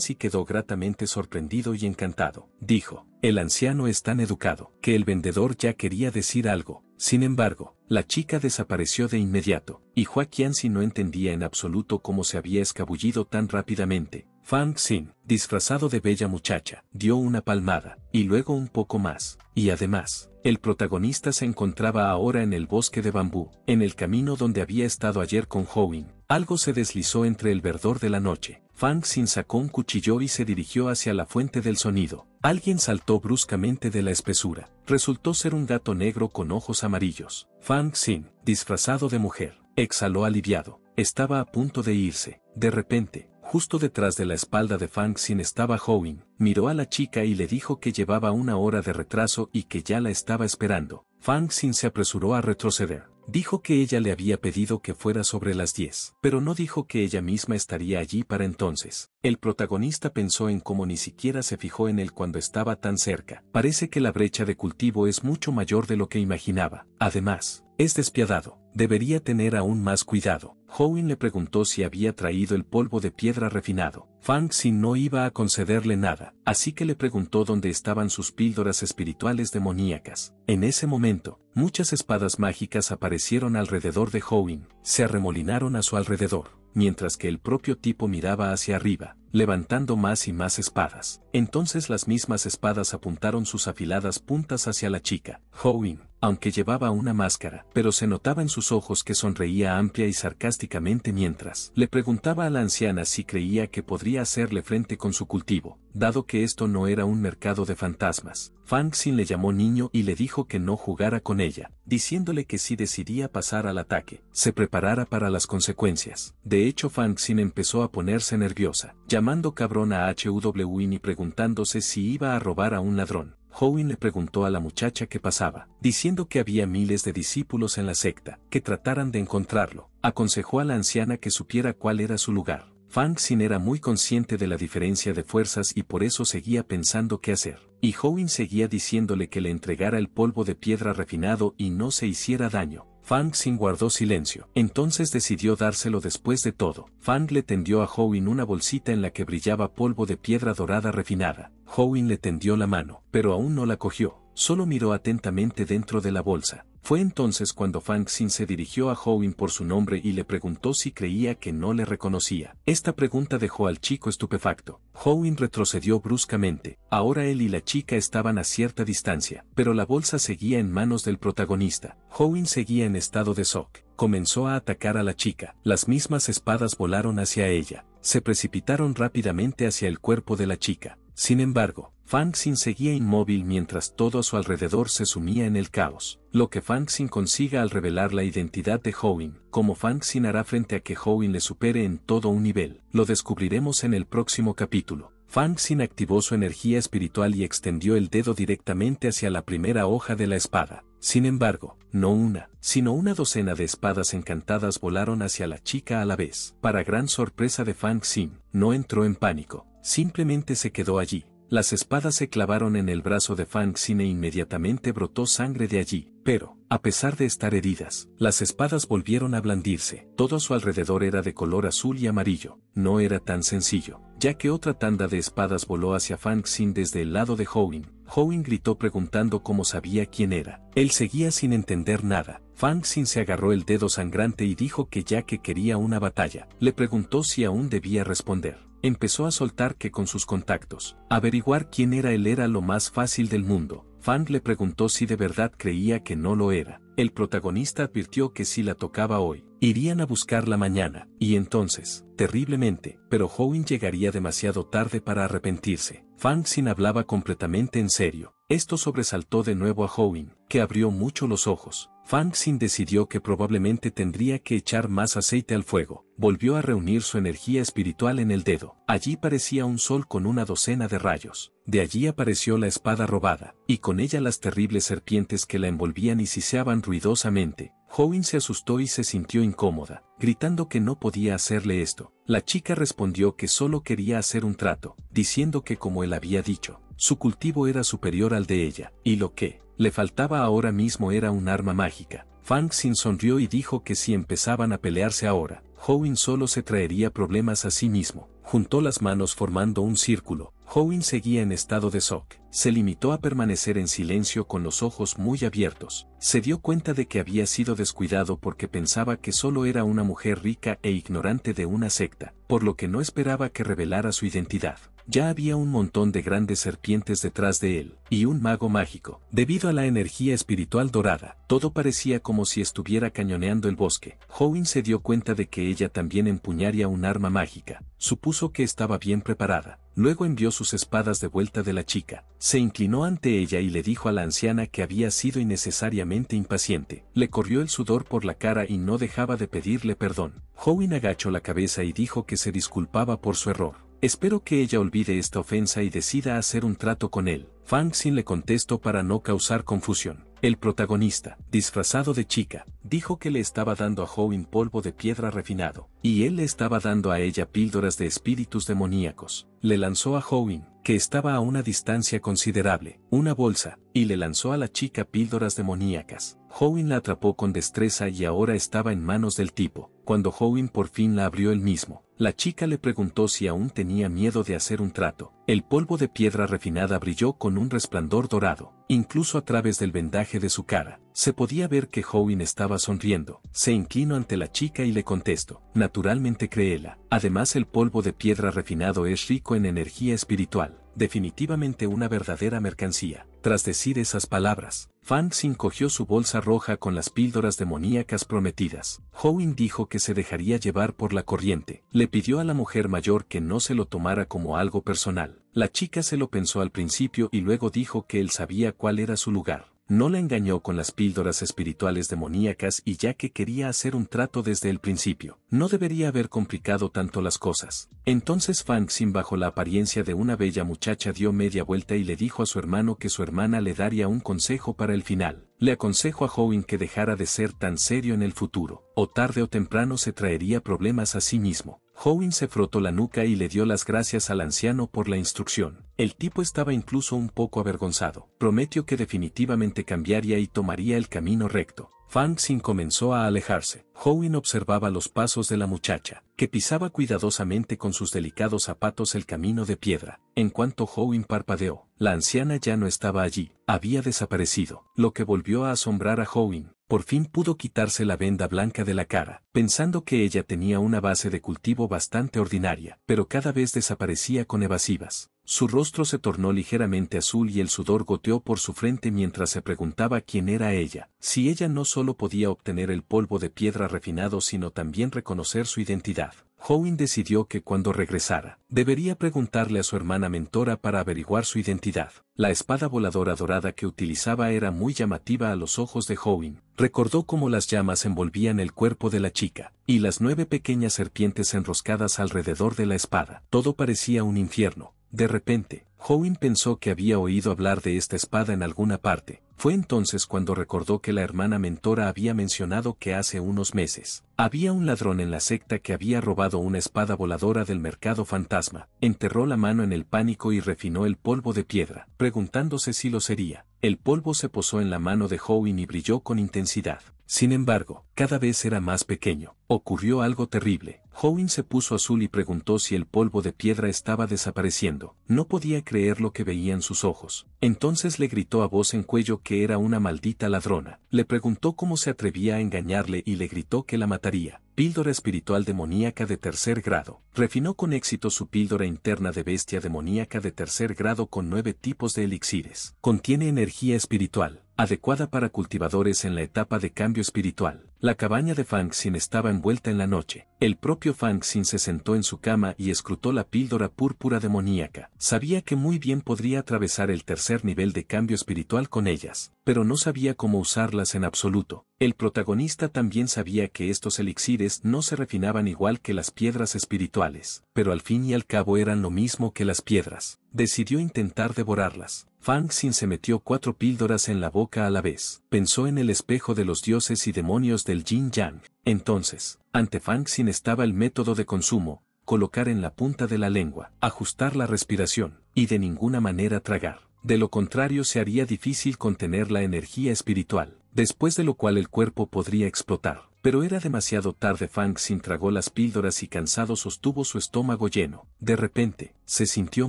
sí quedó gratamente sorprendido y encantado. Dijo, el anciano es tan educado, que el vendedor ya quería decir algo. Sin embargo, la chica desapareció de inmediato, y sí no entendía en absoluto cómo se había escabullido tan rápidamente, Fang Xin, disfrazado de bella muchacha, dio una palmada, y luego un poco más, y además, el protagonista se encontraba ahora en el bosque de bambú, en el camino donde había estado ayer con Howin. Algo se deslizó entre el verdor de la noche. Fang Xin sacó un cuchillo y se dirigió hacia la fuente del sonido. Alguien saltó bruscamente de la espesura. Resultó ser un gato negro con ojos amarillos. Fang Xin, disfrazado de mujer, exhaló aliviado. Estaba a punto de irse. De repente, Justo detrás de la espalda de Fang Xin estaba Ying. miró a la chica y le dijo que llevaba una hora de retraso y que ya la estaba esperando. Fang Xin se apresuró a retroceder. Dijo que ella le había pedido que fuera sobre las 10, pero no dijo que ella misma estaría allí para entonces. El protagonista pensó en cómo ni siquiera se fijó en él cuando estaba tan cerca. Parece que la brecha de cultivo es mucho mayor de lo que imaginaba. Además, es despiadado, debería tener aún más cuidado. Howin le preguntó si había traído el polvo de piedra refinado. Fang Xin no iba a concederle nada, así que le preguntó dónde estaban sus píldoras espirituales demoníacas. En ese momento, muchas espadas mágicas aparecieron alrededor de Howin, se arremolinaron a su alrededor, mientras que el propio tipo miraba hacia arriba, levantando más y más espadas. Entonces las mismas espadas apuntaron sus afiladas puntas hacia la chica. Howin, aunque llevaba una máscara, pero se notaba en sus ojos que sonreía amplia y sarcásticamente mientras le preguntaba a la anciana si creía que podría hacerle frente con su cultivo, dado que esto no era un mercado de fantasmas. Fang Xin le llamó niño y le dijo que no jugara con ella, diciéndole que si decidía pasar al ataque, se preparara para las consecuencias. De hecho, Fang Xin empezó a ponerse nerviosa, llamando cabrón a HWin y preguntándose si iba a robar a un ladrón. Howin le preguntó a la muchacha qué pasaba, diciendo que había miles de discípulos en la secta, que trataran de encontrarlo. Aconsejó a la anciana que supiera cuál era su lugar. Fang Xin era muy consciente de la diferencia de fuerzas y por eso seguía pensando qué hacer. Y Howin seguía diciéndole que le entregara el polvo de piedra refinado y no se hiciera daño. Fang sin guardó silencio. Entonces decidió dárselo después de todo. Fang le tendió a Howin una bolsita en la que brillaba polvo de piedra dorada refinada. Howin le tendió la mano, pero aún no la cogió. Solo miró atentamente dentro de la bolsa. Fue entonces cuando Fang Xin se dirigió a Howin por su nombre y le preguntó si creía que no le reconocía. Esta pregunta dejó al chico estupefacto. Howin retrocedió bruscamente. Ahora él y la chica estaban a cierta distancia, pero la bolsa seguía en manos del protagonista. Howin seguía en estado de shock. Comenzó a atacar a la chica. Las mismas espadas volaron hacia ella. Se precipitaron rápidamente hacia el cuerpo de la chica. Sin embargo, Fang Xin seguía inmóvil mientras todo a su alrededor se sumía en el caos. Lo que Xin consiga al revelar la identidad de Howin, como Xin hará frente a que Howin le supere en todo un nivel, lo descubriremos en el próximo capítulo. Xin activó su energía espiritual y extendió el dedo directamente hacia la primera hoja de la espada. Sin embargo, no una, sino una docena de espadas encantadas volaron hacia la chica a la vez. Para gran sorpresa de Fang Xin, no entró en pánico, simplemente se quedó allí, las espadas se clavaron en el brazo de Fang Xin e inmediatamente brotó sangre de allí, pero, a pesar de estar heridas, las espadas volvieron a blandirse. Todo a su alrededor era de color azul y amarillo. No era tan sencillo, ya que otra tanda de espadas voló hacia Fang Xin desde el lado de Howin. Howin gritó preguntando cómo sabía quién era. Él seguía sin entender nada. Fang Xin se agarró el dedo sangrante y dijo que ya que quería una batalla, le preguntó si aún debía responder. Empezó a soltar que con sus contactos, averiguar quién era él era lo más fácil del mundo. Fan le preguntó si de verdad creía que no lo era. El protagonista advirtió que si la tocaba hoy, irían a buscarla mañana, y entonces, terriblemente, pero Howin llegaría demasiado tarde para arrepentirse. Fang Xin hablaba completamente en serio. Esto sobresaltó de nuevo a Howin, que abrió mucho los ojos. Fang Xin decidió que probablemente tendría que echar más aceite al fuego. Volvió a reunir su energía espiritual en el dedo. Allí parecía un sol con una docena de rayos. De allí apareció la espada robada, y con ella las terribles serpientes que la envolvían y siseaban ruidosamente. Howin se asustó y se sintió incómoda gritando que no podía hacerle esto. La chica respondió que solo quería hacer un trato, diciendo que como él había dicho, su cultivo era superior al de ella, y lo que le faltaba ahora mismo era un arma mágica. Fang Xin sonrió y dijo que si empezaban a pelearse ahora, Howin solo se traería problemas a sí mismo. Juntó las manos formando un círculo. Howin seguía en estado de shock, se limitó a permanecer en silencio con los ojos muy abiertos. Se dio cuenta de que había sido descuidado porque pensaba que solo era una mujer rica e ignorante de una secta, por lo que no esperaba que revelara su identidad ya había un montón de grandes serpientes detrás de él, y un mago mágico. Debido a la energía espiritual dorada, todo parecía como si estuviera cañoneando el bosque. Howin se dio cuenta de que ella también empuñaría un arma mágica, supuso que estaba bien preparada. Luego envió sus espadas de vuelta de la chica, se inclinó ante ella y le dijo a la anciana que había sido innecesariamente impaciente. Le corrió el sudor por la cara y no dejaba de pedirle perdón. Howin agachó la cabeza y dijo que se disculpaba por su error. Espero que ella olvide esta ofensa y decida hacer un trato con él. Fang Xin le contestó para no causar confusión. El protagonista, disfrazado de chica, dijo que le estaba dando a Howin polvo de piedra refinado, y él le estaba dando a ella píldoras de espíritus demoníacos. Le lanzó a Howin, que estaba a una distancia considerable, una bolsa, y le lanzó a la chica píldoras demoníacas. Howin la atrapó con destreza y ahora estaba en manos del tipo. Cuando Howin por fin la abrió él mismo, la chica le preguntó si aún tenía miedo de hacer un trato. El polvo de piedra refinada brilló con un resplandor dorado. Incluso a través del vendaje de su cara, se podía ver que Howin estaba sonriendo. Se inclinó ante la chica y le contestó, naturalmente créela. Además el polvo de piedra refinado es rico en energía espiritual, definitivamente una verdadera mercancía. Tras decir esas palabras, Fanzin cogió su bolsa roja con las píldoras demoníacas prometidas. Howin dijo que se dejaría llevar por la corriente. Le pidió a la mujer mayor que no se lo tomara como algo personal. La chica se lo pensó al principio y luego dijo que él sabía cuál era su lugar no la engañó con las píldoras espirituales demoníacas y ya que quería hacer un trato desde el principio, no debería haber complicado tanto las cosas. Entonces Fang Xin bajo la apariencia de una bella muchacha dio media vuelta y le dijo a su hermano que su hermana le daría un consejo para el final. Le aconsejo a Howin que dejara de ser tan serio en el futuro, o tarde o temprano se traería problemas a sí mismo. Howing se frotó la nuca y le dio las gracias al anciano por la instrucción. El tipo estaba incluso un poco avergonzado. Prometió que definitivamente cambiaría y tomaría el camino recto. Fang Xin comenzó a alejarse. Howin observaba los pasos de la muchacha, que pisaba cuidadosamente con sus delicados zapatos el camino de piedra. En cuanto Howin parpadeó, la anciana ya no estaba allí, había desaparecido, lo que volvió a asombrar a Howin por fin pudo quitarse la venda blanca de la cara, pensando que ella tenía una base de cultivo bastante ordinaria, pero cada vez desaparecía con evasivas. Su rostro se tornó ligeramente azul y el sudor goteó por su frente mientras se preguntaba quién era ella, si ella no solo podía obtener el polvo de piedra refinado sino también reconocer su identidad. Howin decidió que cuando regresara, debería preguntarle a su hermana mentora para averiguar su identidad. La espada voladora dorada que utilizaba era muy llamativa a los ojos de Howin. Recordó cómo las llamas envolvían el cuerpo de la chica, y las nueve pequeñas serpientes enroscadas alrededor de la espada. Todo parecía un infierno. De repente, Howin pensó que había oído hablar de esta espada en alguna parte, fue entonces cuando recordó que la hermana mentora había mencionado que hace unos meses había un ladrón en la secta que había robado una espada voladora del mercado fantasma, enterró la mano en el pánico y refinó el polvo de piedra, preguntándose si lo sería. El polvo se posó en la mano de Howie y brilló con intensidad. Sin embargo, cada vez era más pequeño. Ocurrió algo terrible. Howin se puso azul y preguntó si el polvo de piedra estaba desapareciendo. No podía creer lo que veía en sus ojos. Entonces le gritó a voz en cuello que era una maldita ladrona. Le preguntó cómo se atrevía a engañarle y le gritó que la mataría. Píldora espiritual demoníaca de tercer grado. Refinó con éxito su píldora interna de bestia demoníaca de tercer grado con nueve tipos de elixires. Contiene energía espiritual, adecuada para cultivadores en la etapa de cambio espiritual la cabaña de Xin estaba envuelta en la noche. El propio Xin se sentó en su cama y escrutó la píldora púrpura demoníaca. Sabía que muy bien podría atravesar el tercer nivel de cambio espiritual con ellas, pero no sabía cómo usarlas en absoluto. El protagonista también sabía que estos elixires no se refinaban igual que las piedras espirituales, pero al fin y al cabo eran lo mismo que las piedras. Decidió intentar devorarlas. Xin se metió cuatro píldoras en la boca a la vez pensó en el espejo de los dioses y demonios del Jin yang. Entonces, ante Fang Xin estaba el método de consumo, colocar en la punta de la lengua, ajustar la respiración, y de ninguna manera tragar. De lo contrario se haría difícil contener la energía espiritual, después de lo cual el cuerpo podría explotar. Pero era demasiado tarde Fang Xin tragó las píldoras y cansado sostuvo su estómago lleno. De repente, se sintió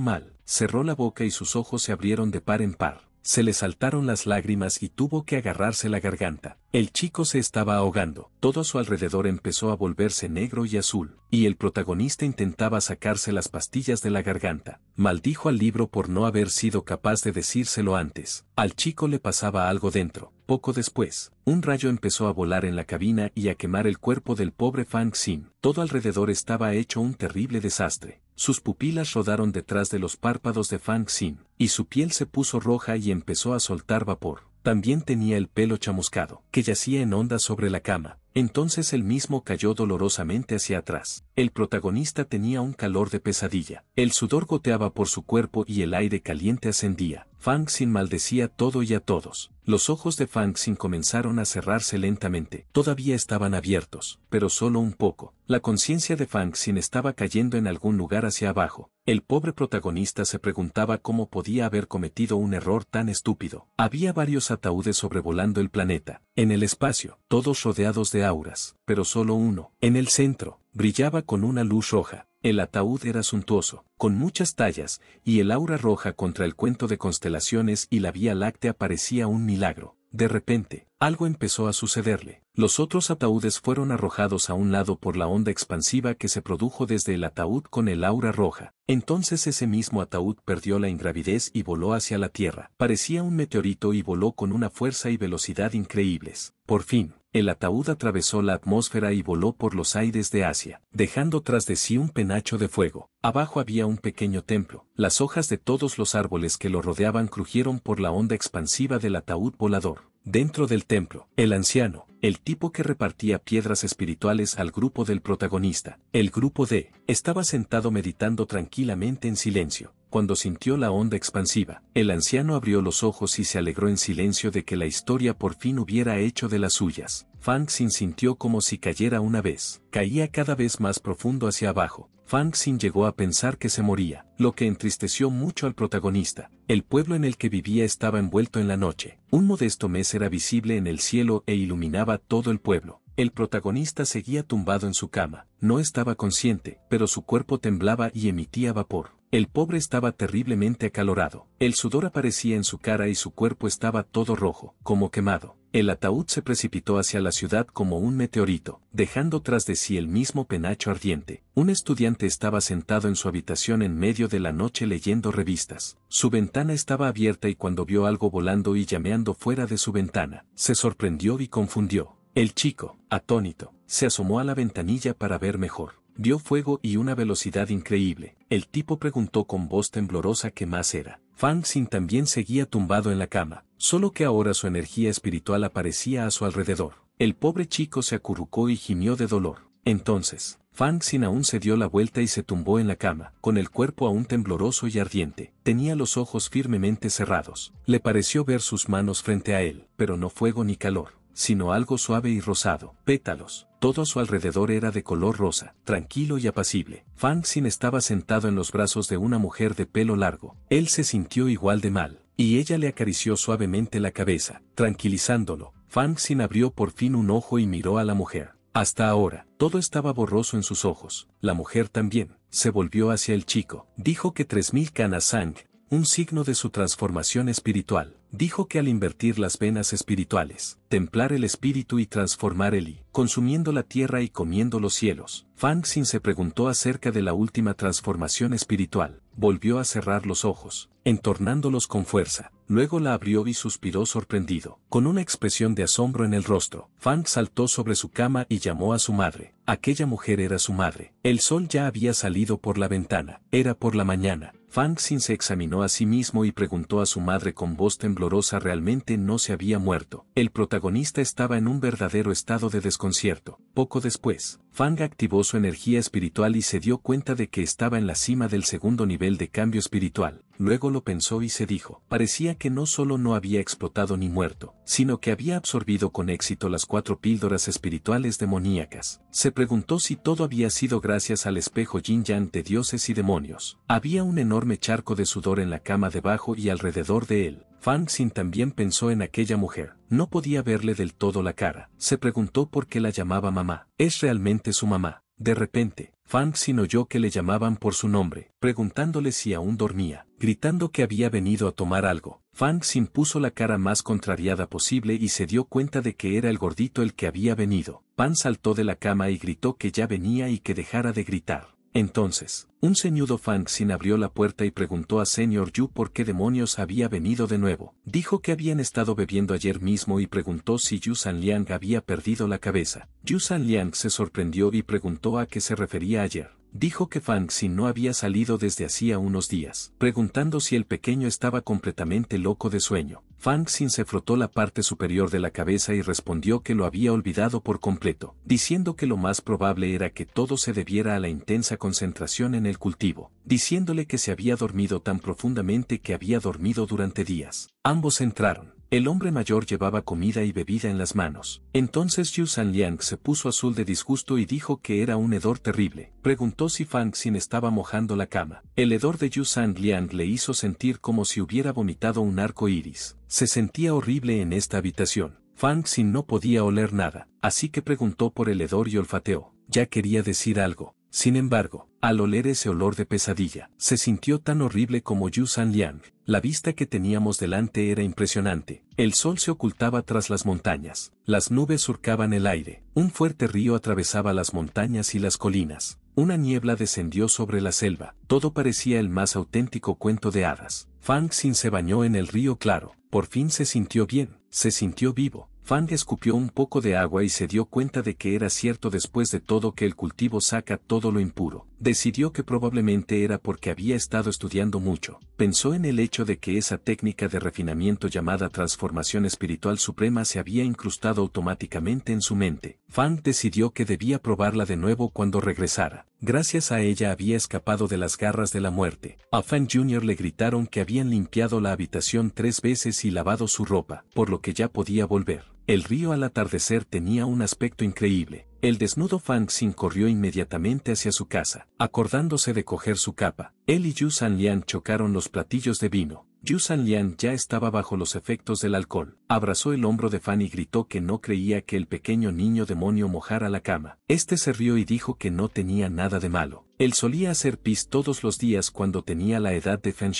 mal, cerró la boca y sus ojos se abrieron de par en par se le saltaron las lágrimas y tuvo que agarrarse la garganta. El chico se estaba ahogando, todo a su alrededor empezó a volverse negro y azul, y el protagonista intentaba sacarse las pastillas de la garganta. Maldijo al libro por no haber sido capaz de decírselo antes. Al chico le pasaba algo dentro. Poco después, un rayo empezó a volar en la cabina y a quemar el cuerpo del pobre Fang Xin. Todo alrededor estaba hecho un terrible desastre sus pupilas rodaron detrás de los párpados de Fang Xin, y su piel se puso roja y empezó a soltar vapor. También tenía el pelo chamuscado que yacía en onda sobre la cama. Entonces él mismo cayó dolorosamente hacia atrás. El protagonista tenía un calor de pesadilla. El sudor goteaba por su cuerpo y el aire caliente ascendía. Fang Xin maldecía todo y a todos. Los ojos de Fang Xin comenzaron a cerrarse lentamente. Todavía estaban abiertos, pero solo un poco. La conciencia de Fang Xin estaba cayendo en algún lugar hacia abajo. El pobre protagonista se preguntaba cómo podía haber cometido un error tan estúpido. Había varios ataúdes sobrevolando el planeta. En el espacio, todos rodeados de auras, pero solo uno, en el centro, brillaba con una luz roja. El ataúd era suntuoso, con muchas tallas, y el aura roja contra el cuento de constelaciones y la Vía Láctea parecía un milagro. De repente, algo empezó a sucederle. Los otros ataúdes fueron arrojados a un lado por la onda expansiva que se produjo desde el ataúd con el aura roja. Entonces ese mismo ataúd perdió la ingravidez y voló hacia la Tierra. Parecía un meteorito y voló con una fuerza y velocidad increíbles. Por fin, el ataúd atravesó la atmósfera y voló por los aires de Asia, dejando tras de sí un penacho de fuego. Abajo había un pequeño templo. Las hojas de todos los árboles que lo rodeaban crujieron por la onda expansiva del ataúd volador. Dentro del templo, el anciano, el tipo que repartía piedras espirituales al grupo del protagonista, el grupo D, estaba sentado meditando tranquilamente en silencio cuando sintió la onda expansiva, el anciano abrió los ojos y se alegró en silencio de que la historia por fin hubiera hecho de las suyas. Fang Xin sintió como si cayera una vez, caía cada vez más profundo hacia abajo. Fang Xin llegó a pensar que se moría, lo que entristeció mucho al protagonista. El pueblo en el que vivía estaba envuelto en la noche. Un modesto mes era visible en el cielo e iluminaba todo el pueblo. El protagonista seguía tumbado en su cama, no estaba consciente, pero su cuerpo temblaba y emitía vapor. El pobre estaba terriblemente acalorado. El sudor aparecía en su cara y su cuerpo estaba todo rojo, como quemado. El ataúd se precipitó hacia la ciudad como un meteorito, dejando tras de sí el mismo penacho ardiente. Un estudiante estaba sentado en su habitación en medio de la noche leyendo revistas. Su ventana estaba abierta y cuando vio algo volando y llameando fuera de su ventana, se sorprendió y confundió. El chico, atónito, se asomó a la ventanilla para ver mejor. Dio fuego y una velocidad increíble. El tipo preguntó con voz temblorosa qué más era. Fang Xin también seguía tumbado en la cama, solo que ahora su energía espiritual aparecía a su alrededor. El pobre chico se acurrucó y gimió de dolor. Entonces, Fang Xin aún se dio la vuelta y se tumbó en la cama, con el cuerpo aún tembloroso y ardiente. Tenía los ojos firmemente cerrados. Le pareció ver sus manos frente a él, pero no fuego ni calor sino algo suave y rosado, pétalos. Todo a su alrededor era de color rosa, tranquilo y apacible. Fang Xin estaba sentado en los brazos de una mujer de pelo largo. Él se sintió igual de mal, y ella le acarició suavemente la cabeza, tranquilizándolo. Fang Xin abrió por fin un ojo y miró a la mujer. Hasta ahora, todo estaba borroso en sus ojos. La mujer también, se volvió hacia el chico. Dijo que 3.000 canas sang, un signo de su transformación espiritual dijo que al invertir las venas espirituales, templar el espíritu y transformar el y, consumiendo la tierra y comiendo los cielos, Fang sin se preguntó acerca de la última transformación espiritual, volvió a cerrar los ojos, entornándolos con fuerza, luego la abrió y suspiró sorprendido, con una expresión de asombro en el rostro. Fang saltó sobre su cama y llamó a su madre, aquella mujer era su madre, el sol ya había salido por la ventana, era por la mañana, Fang Xin se examinó a sí mismo y preguntó a su madre con voz temblorosa realmente no se había muerto. El protagonista estaba en un verdadero estado de desconcierto. Poco después, Fang activó su energía espiritual y se dio cuenta de que estaba en la cima del segundo nivel de cambio espiritual. Luego lo pensó y se dijo, parecía que no solo no había explotado ni muerto, sino que había absorbido con éxito las cuatro píldoras espirituales demoníacas. Se preguntó si todo había sido gracias al espejo yin-yang de dioses y demonios. Había un enorme charco de sudor en la cama debajo y alrededor de él. Fang Xin también pensó en aquella mujer. No podía verle del todo la cara. Se preguntó por qué la llamaba mamá. ¿Es realmente su mamá? De repente, Fang sin oyó que le llamaban por su nombre, preguntándole si aún dormía, gritando que había venido a tomar algo. Fang Xin puso la cara más contrariada posible y se dio cuenta de que era el gordito el que había venido. Pan saltó de la cama y gritó que ya venía y que dejara de gritar. Entonces, un ceñudo Xin abrió la puerta y preguntó a señor Yu por qué demonios había venido de nuevo. Dijo que habían estado bebiendo ayer mismo y preguntó si Yu Liang había perdido la cabeza. Yu Liang se sorprendió y preguntó a qué se refería ayer. Dijo que Fang Xin no había salido desde hacía unos días, preguntando si el pequeño estaba completamente loco de sueño. Fang Xin se frotó la parte superior de la cabeza y respondió que lo había olvidado por completo, diciendo que lo más probable era que todo se debiera a la intensa concentración en el cultivo, diciéndole que se había dormido tan profundamente que había dormido durante días. Ambos entraron. El hombre mayor llevaba comida y bebida en las manos. Entonces Yu San Liang se puso azul de disgusto y dijo que era un hedor terrible. Preguntó si Fang Xin estaba mojando la cama. El hedor de Yu San Liang le hizo sentir como si hubiera vomitado un arco iris. Se sentía horrible en esta habitación. Fang Xin no podía oler nada, así que preguntó por el hedor y olfateó. Ya quería decir algo, sin embargo, al oler ese olor de pesadilla, se sintió tan horrible como Yu San Liang. La vista que teníamos delante era impresionante. El sol se ocultaba tras las montañas, las nubes surcaban el aire, un fuerte río atravesaba las montañas y las colinas, una niebla descendió sobre la selva, todo parecía el más auténtico cuento de hadas. Fang Xin se bañó en el río claro, por fin se sintió bien, se sintió vivo, Fang escupió un poco de agua y se dio cuenta de que era cierto después de todo que el cultivo saca todo lo impuro. Decidió que probablemente era porque había estado estudiando mucho. Pensó en el hecho de que esa técnica de refinamiento llamada transformación espiritual suprema se había incrustado automáticamente en su mente. Fang decidió que debía probarla de nuevo cuando regresara. Gracias a ella había escapado de las garras de la muerte. A Fang Jr. le gritaron que habían limpiado la habitación tres veces y lavado su ropa, por lo que ya podía volver. El río al atardecer tenía un aspecto increíble. El desnudo Fang Xin corrió inmediatamente hacia su casa, acordándose de coger su capa. Él y Yu San Lian chocaron los platillos de vino. Yu San Lian ya estaba bajo los efectos del alcohol. Abrazó el hombro de Fan y gritó que no creía que el pequeño niño demonio mojara la cama. Este se rió y dijo que no tenía nada de malo. Él solía hacer pis todos los días cuando tenía la edad de Fan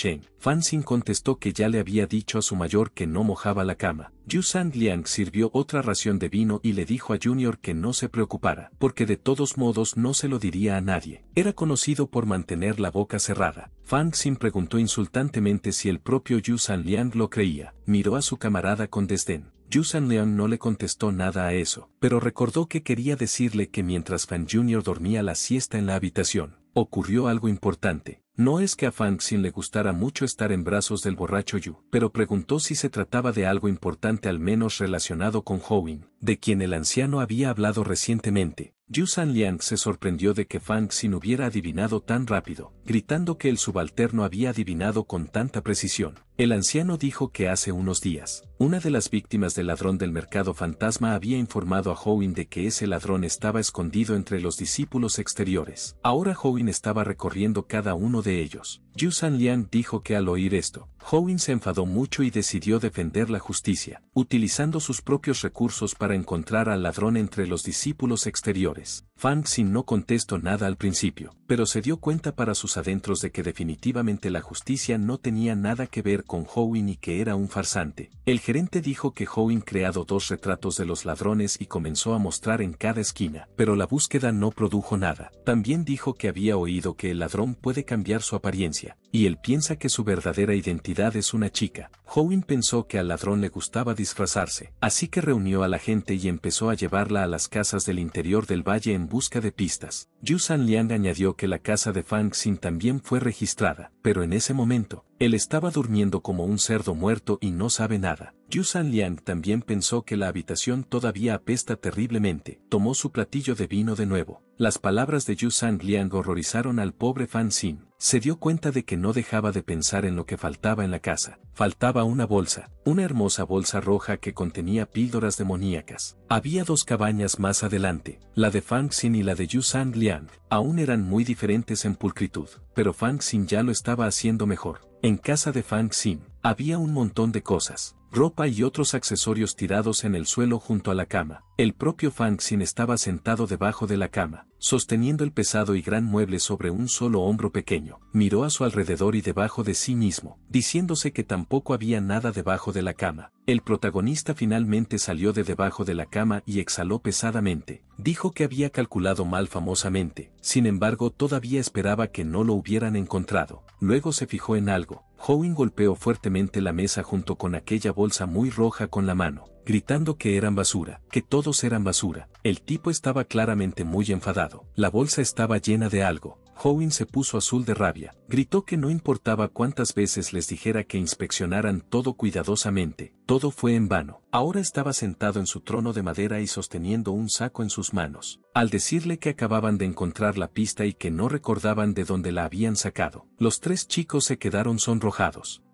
Xin contestó que ya le había dicho a su mayor que no mojaba la cama. Yu San Liang sirvió otra ración de vino y le dijo a Junior que no se preocupara, porque de todos modos no se lo diría a nadie. Era conocido por mantener la boca cerrada. fan Xin preguntó insultantemente si el propio Yu San Liang lo creía. Miró a su camarada con desdén. Yu San no le contestó nada a eso, pero recordó que quería decirle que mientras Fan Jr. dormía la siesta en la habitación, ocurrió algo importante. No es que a fan Xin le gustara mucho estar en brazos del borracho Yu, pero preguntó si se trataba de algo importante al menos relacionado con Howin, de quien el anciano había hablado recientemente. Yu San Liang se sorprendió de que Fan Xin hubiera adivinado tan rápido, gritando que el subalterno había adivinado con tanta precisión. El anciano dijo que hace unos días, una de las víctimas del ladrón del mercado fantasma había informado a Howin de que ese ladrón estaba escondido entre los discípulos exteriores. Ahora Howin estaba recorriendo cada uno de ellos. Yu San Liang dijo que al oír esto, Howin se enfadó mucho y decidió defender la justicia, utilizando sus propios recursos para encontrar al ladrón entre los discípulos exteriores. Xin no contestó nada al principio, pero se dio cuenta para sus adentros de que definitivamente la justicia no tenía nada que ver con Howin y que era un farsante. El gerente dijo que Howin creado dos retratos de los ladrones y comenzó a mostrar en cada esquina, pero la búsqueda no produjo nada. También dijo que había oído que el ladrón puede cambiar su apariencia, y él piensa que su verdadera identidad es una chica. Howin pensó que al ladrón le gustaba disfrazarse, así que reunió a la gente y empezó a llevarla a las casas del interior del valle en busca de pistas. Yu San Liang añadió que la casa de Fang Xin también fue registrada, pero en ese momento, él estaba durmiendo como un cerdo muerto y no sabe nada. Yu San Liang también pensó que la habitación todavía apesta terriblemente. Tomó su platillo de vino de nuevo. Las palabras de Yu San Liang horrorizaron al pobre Fan Xin. Se dio cuenta de que no dejaba de pensar en lo que faltaba en la casa. Faltaba una bolsa, una hermosa bolsa roja que contenía píldoras demoníacas. Había dos cabañas más adelante, la de Fang Xin y la de Yu San Liang. Aún eran muy diferentes en pulcritud, pero Fang Xin ya lo estaba haciendo mejor. En casa de Fang Xin, había un montón de cosas, ropa y otros accesorios tirados en el suelo junto a la cama. El propio Fang Xin estaba sentado debajo de la cama, sosteniendo el pesado y gran mueble sobre un solo hombro pequeño. Miró a su alrededor y debajo de sí mismo, diciéndose que tampoco había nada debajo de la cama. El protagonista finalmente salió de debajo de la cama y exhaló pesadamente. Dijo que había calculado mal famosamente, sin embargo todavía esperaba que no lo hubieran encontrado luego se fijó en algo, Howin golpeó fuertemente la mesa junto con aquella bolsa muy roja con la mano, gritando que eran basura, que todos eran basura. El tipo estaba claramente muy enfadado. La bolsa estaba llena de algo. Howin se puso azul de rabia, gritó que no importaba cuántas veces les dijera que inspeccionaran todo cuidadosamente, todo fue en vano. Ahora estaba sentado en su trono de madera y sosteniendo un saco en sus manos. Al decirle que acababan de encontrar la pista y que no recordaban de dónde la habían sacado, los tres chicos se quedaron sonrojados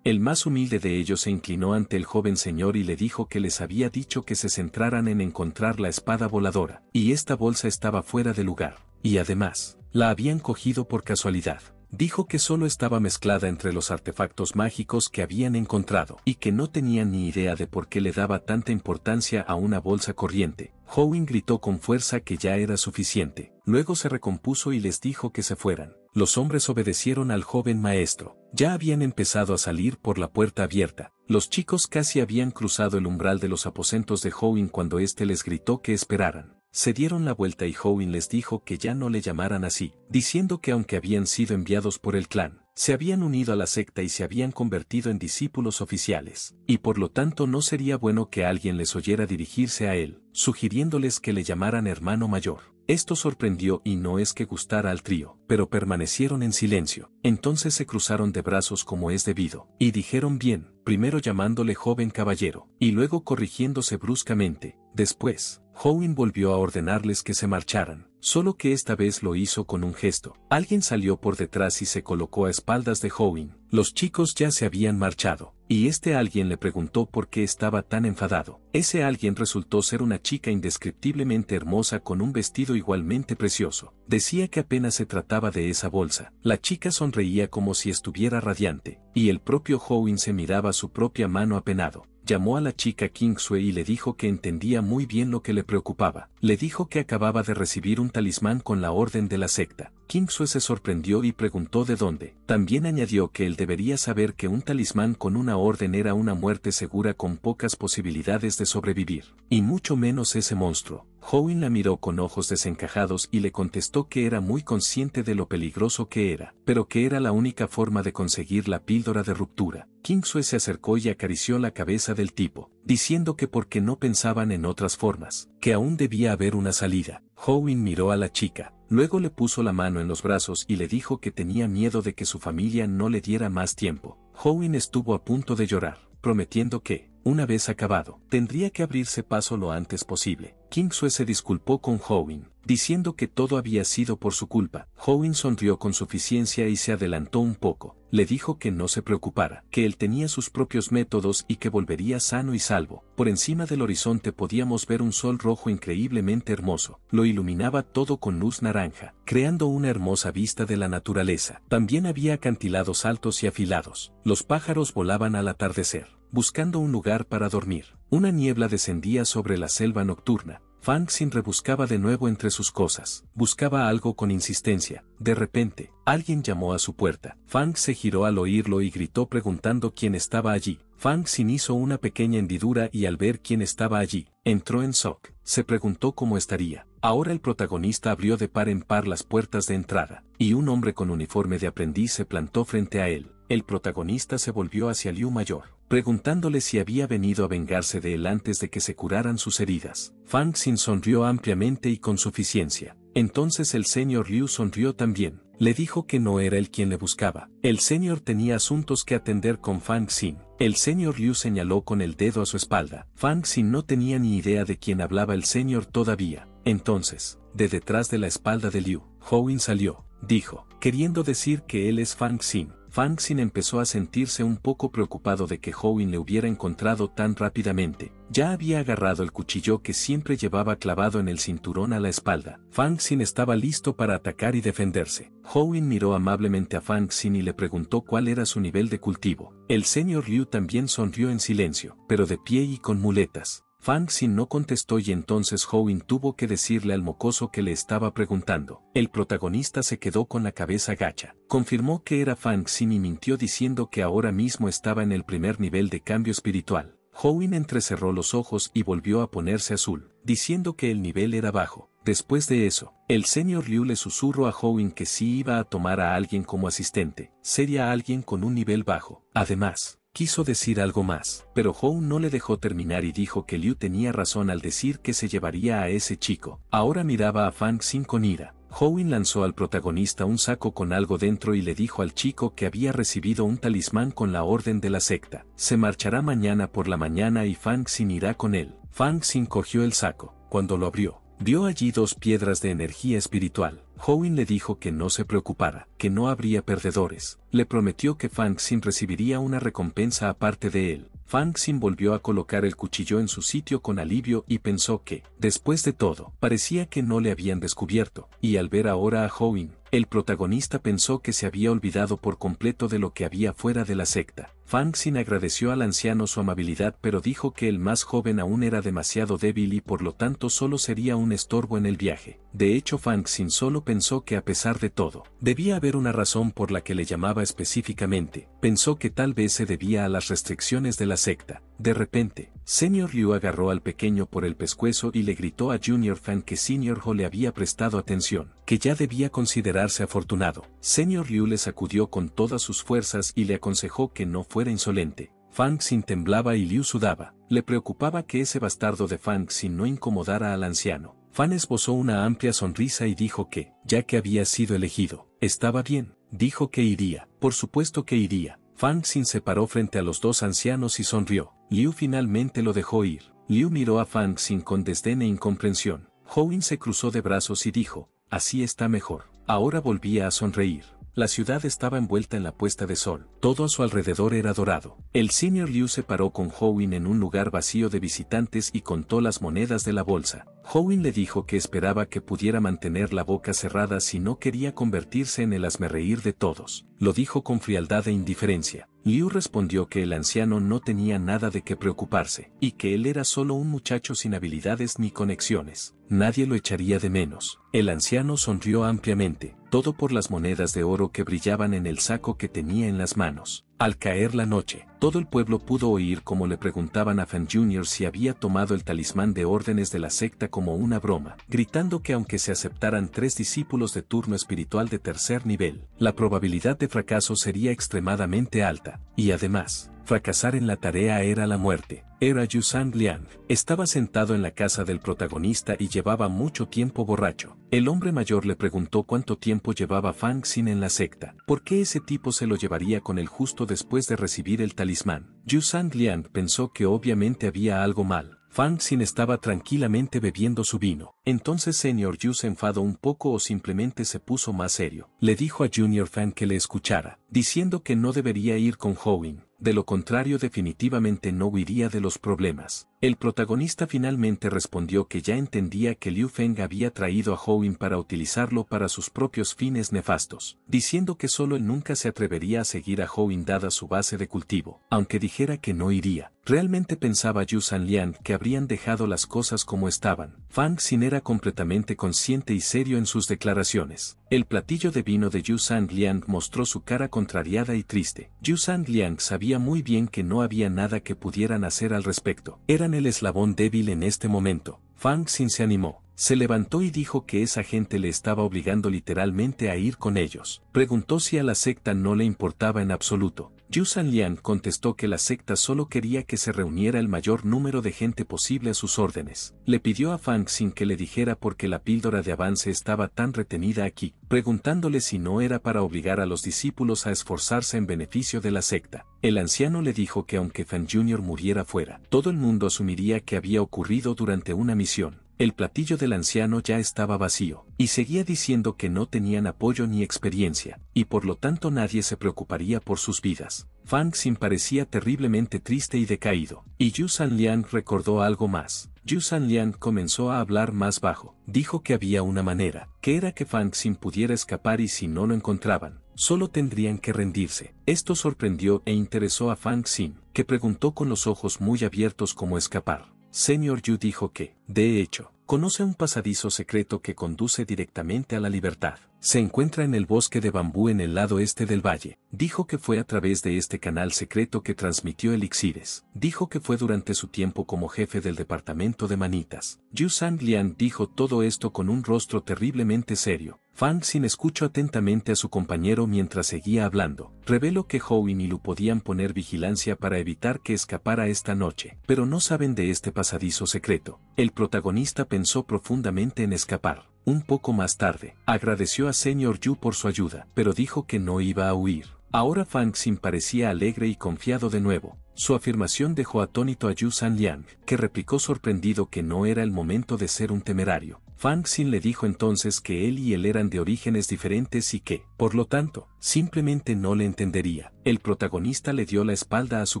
el más humilde de ellos se inclinó ante el joven señor y le dijo que les había dicho que se centraran en encontrar la espada voladora, y esta bolsa estaba fuera de lugar, y además, la habían cogido por casualidad. Dijo que solo estaba mezclada entre los artefactos mágicos que habían encontrado y que no tenían ni idea de por qué le daba tanta importancia a una bolsa corriente. Howling gritó con fuerza que ya era suficiente. Luego se recompuso y les dijo que se fueran los hombres obedecieron al joven maestro. Ya habían empezado a salir por la puerta abierta. Los chicos casi habían cruzado el umbral de los aposentos de Howin cuando éste les gritó que esperaran. Se dieron la vuelta y Howin les dijo que ya no le llamaran así, diciendo que aunque habían sido enviados por el clan, se habían unido a la secta y se habían convertido en discípulos oficiales, y por lo tanto no sería bueno que alguien les oyera dirigirse a él, sugiriéndoles que le llamaran hermano mayor. Esto sorprendió y no es que gustara al trío, pero permanecieron en silencio. Entonces se cruzaron de brazos como es debido, y dijeron bien, primero llamándole joven caballero, y luego corrigiéndose bruscamente. Después, Howin volvió a ordenarles que se marcharan, solo que esta vez lo hizo con un gesto. Alguien salió por detrás y se colocó a espaldas de Howin. Los chicos ya se habían marchado. Y este alguien le preguntó por qué estaba tan enfadado. Ese alguien resultó ser una chica indescriptiblemente hermosa con un vestido igualmente precioso. Decía que apenas se trataba de esa bolsa. La chica sonreía como si estuviera radiante, y el propio Howin se miraba su propia mano apenado llamó a la chica Kingsue y le dijo que entendía muy bien lo que le preocupaba. Le dijo que acababa de recibir un talismán con la orden de la secta. Kingsue se sorprendió y preguntó de dónde. También añadió que él debería saber que un talismán con una orden era una muerte segura con pocas posibilidades de sobrevivir. Y mucho menos ese monstruo. Howin la miró con ojos desencajados y le contestó que era muy consciente de lo peligroso que era, pero que era la única forma de conseguir la píldora de ruptura. Kingsue se acercó y acarició la cabeza del tipo, diciendo que porque no pensaban en otras formas, que aún debía haber una salida. Howin miró a la chica, luego le puso la mano en los brazos y le dijo que tenía miedo de que su familia no le diera más tiempo. Howin estuvo a punto de llorar, prometiendo que, una vez acabado, tendría que abrirse paso lo antes posible. Sue se disculpó con Howin, diciendo que todo había sido por su culpa. Howin sonrió con suficiencia y se adelantó un poco. Le dijo que no se preocupara, que él tenía sus propios métodos y que volvería sano y salvo. Por encima del horizonte podíamos ver un sol rojo increíblemente hermoso. Lo iluminaba todo con luz naranja, creando una hermosa vista de la naturaleza. También había acantilados altos y afilados. Los pájaros volaban al atardecer buscando un lugar para dormir. Una niebla descendía sobre la selva nocturna. Fang Xin rebuscaba de nuevo entre sus cosas. Buscaba algo con insistencia. De repente, alguien llamó a su puerta. Fang se giró al oírlo y gritó preguntando quién estaba allí. Fang Xin hizo una pequeña hendidura y al ver quién estaba allí, entró en shock. Se preguntó cómo estaría. Ahora el protagonista abrió de par en par las puertas de entrada, y un hombre con uniforme de aprendiz se plantó frente a él el protagonista se volvió hacia Liu Mayor, preguntándole si había venido a vengarse de él antes de que se curaran sus heridas. Fang Xin sonrió ampliamente y con suficiencia. Entonces el señor Liu sonrió también. Le dijo que no era él quien le buscaba. El señor tenía asuntos que atender con Fang Xin. El señor Liu señaló con el dedo a su espalda. Fang Xin no tenía ni idea de quién hablaba el señor todavía. Entonces, de detrás de la espalda de Liu, Howin salió. Dijo, queriendo decir que él es Fang Xin. Fang Xin empezó a sentirse un poco preocupado de que Howin le hubiera encontrado tan rápidamente. Ya había agarrado el cuchillo que siempre llevaba clavado en el cinturón a la espalda. Fang Xin estaba listo para atacar y defenderse. Howin miró amablemente a Fang Xin y le preguntó cuál era su nivel de cultivo. El señor Liu también sonrió en silencio, pero de pie y con muletas. Fang Xin no contestó y entonces Howin tuvo que decirle al mocoso que le estaba preguntando. El protagonista se quedó con la cabeza gacha. Confirmó que era Fang Xin y mintió diciendo que ahora mismo estaba en el primer nivel de cambio espiritual. Howin entrecerró los ojos y volvió a ponerse azul, diciendo que el nivel era bajo. Después de eso, el señor Liu le susurró a Howin que si iba a tomar a alguien como asistente, sería alguien con un nivel bajo. Además, Quiso decir algo más, pero Hou no le dejó terminar y dijo que Liu tenía razón al decir que se llevaría a ese chico. Ahora miraba a Fang Xin con ira. Howin lanzó al protagonista un saco con algo dentro y le dijo al chico que había recibido un talismán con la orden de la secta. Se marchará mañana por la mañana y Fang Xin irá con él. Fang Xin cogió el saco. Cuando lo abrió, vio allí dos piedras de energía espiritual. Howin le dijo que no se preocupara, que no habría perdedores. Le prometió que Xin recibiría una recompensa aparte de él. Xin volvió a colocar el cuchillo en su sitio con alivio y pensó que, después de todo, parecía que no le habían descubierto, y al ver ahora a Howin, el protagonista pensó que se había olvidado por completo de lo que había fuera de la secta. Fang Xin agradeció al anciano su amabilidad pero dijo que el más joven aún era demasiado débil y por lo tanto solo sería un estorbo en el viaje. De hecho Fang Xin solo pensó que a pesar de todo, debía haber una razón por la que le llamaba específicamente. Pensó que tal vez se debía a las restricciones de la secta. De repente, Senior Liu agarró al pequeño por el pescuezo y le gritó a Junior Fang que Senior Ho le había prestado atención, que ya debía considerar afortunado. Señor Liu le sacudió con todas sus fuerzas y le aconsejó que no fuera insolente. Fang Xin temblaba y Liu sudaba. Le preocupaba que ese bastardo de Fang Xin no incomodara al anciano. Fan esbozó una amplia sonrisa y dijo que, ya que había sido elegido, estaba bien. Dijo que iría. Por supuesto que iría. Fang Xin se paró frente a los dos ancianos y sonrió. Liu finalmente lo dejó ir. Liu miró a Fang Xin con desdén e incomprensión. Howin se cruzó de brazos y dijo, así está mejor. Ahora volvía a sonreír. La ciudad estaba envuelta en la puesta de sol. Todo a su alrededor era dorado. El senior Liu se paró con Howin en un lugar vacío de visitantes y contó las monedas de la bolsa. Howin le dijo que esperaba que pudiera mantener la boca cerrada si no quería convertirse en el asmerreír de todos. Lo dijo con frialdad e indiferencia. Liu respondió que el anciano no tenía nada de qué preocuparse, y que él era solo un muchacho sin habilidades ni conexiones. Nadie lo echaría de menos. El anciano sonrió ampliamente, todo por las monedas de oro que brillaban en el saco que tenía en las manos. Al caer la noche, todo el pueblo pudo oír cómo le preguntaban a Fan Jr. si había tomado el talismán de órdenes de la secta como una broma, gritando que aunque se aceptaran tres discípulos de turno espiritual de tercer nivel, la probabilidad de fracaso sería extremadamente alta, y además, Fracasar en la tarea era la muerte. Era Yusan Liang. Estaba sentado en la casa del protagonista y llevaba mucho tiempo borracho. El hombre mayor le preguntó cuánto tiempo llevaba Fang Xin en la secta. ¿Por qué ese tipo se lo llevaría con el justo después de recibir el talismán? Yusan Liang pensó que obviamente había algo mal. Fang Xin estaba tranquilamente bebiendo su vino. Entonces Senior Yu se enfadó un poco o simplemente se puso más serio. Le dijo a Junior Fan que le escuchara, diciendo que no debería ir con Howin de lo contrario definitivamente no huiría de los problemas. El protagonista finalmente respondió que ya entendía que Liu Feng había traído a Howin para utilizarlo para sus propios fines nefastos, diciendo que solo él nunca se atrevería a seguir a Howin dada su base de cultivo, aunque dijera que no iría. Realmente pensaba Yu Liang que habrían dejado las cosas como estaban. Fang Xin era completamente consciente y serio en sus declaraciones. El platillo de vino de Yu San Liang mostró su cara contrariada y triste. Yu San Liang sabía muy bien que no había nada que pudieran hacer al respecto. Era el eslabón débil en este momento. Fang Xin se animó, se levantó y dijo que esa gente le estaba obligando literalmente a ir con ellos. Preguntó si a la secta no le importaba en absoluto, Yu Liang contestó que la secta solo quería que se reuniera el mayor número de gente posible a sus órdenes. Le pidió a Fang sin que le dijera por qué la píldora de avance estaba tan retenida aquí, preguntándole si no era para obligar a los discípulos a esforzarse en beneficio de la secta. El anciano le dijo que aunque Fan Jr. muriera fuera, todo el mundo asumiría que había ocurrido durante una misión. El platillo del anciano ya estaba vacío, y seguía diciendo que no tenían apoyo ni experiencia, y por lo tanto nadie se preocuparía por sus vidas. Fang Xin parecía terriblemente triste y decaído, y Yu Sanlian recordó algo más. Yu Sanlian comenzó a hablar más bajo, dijo que había una manera, que era que Fang Xin pudiera escapar y si no lo encontraban, solo tendrían que rendirse. Esto sorprendió e interesó a Fang Xin, que preguntó con los ojos muy abiertos cómo escapar. Señor Yu dijo que, de hecho, conoce un pasadizo secreto que conduce directamente a la libertad se encuentra en el bosque de bambú en el lado este del valle. Dijo que fue a través de este canal secreto que transmitió elixires. Dijo que fue durante su tiempo como jefe del departamento de manitas. Yu Lian dijo todo esto con un rostro terriblemente serio. Fang Xin escuchó atentamente a su compañero mientras seguía hablando. Reveló que Hou y Nilu podían poner vigilancia para evitar que escapara esta noche, pero no saben de este pasadizo secreto. El protagonista pensó profundamente en escapar un poco más tarde. Agradeció a Señor Yu por su ayuda, pero dijo que no iba a huir. Ahora Fang Xin parecía alegre y confiado de nuevo. Su afirmación dejó atónito a Yu San Liang, que replicó sorprendido que no era el momento de ser un temerario. Fang Xin le dijo entonces que él y él eran de orígenes diferentes y que, por lo tanto, simplemente no le entendería. El protagonista le dio la espalda a su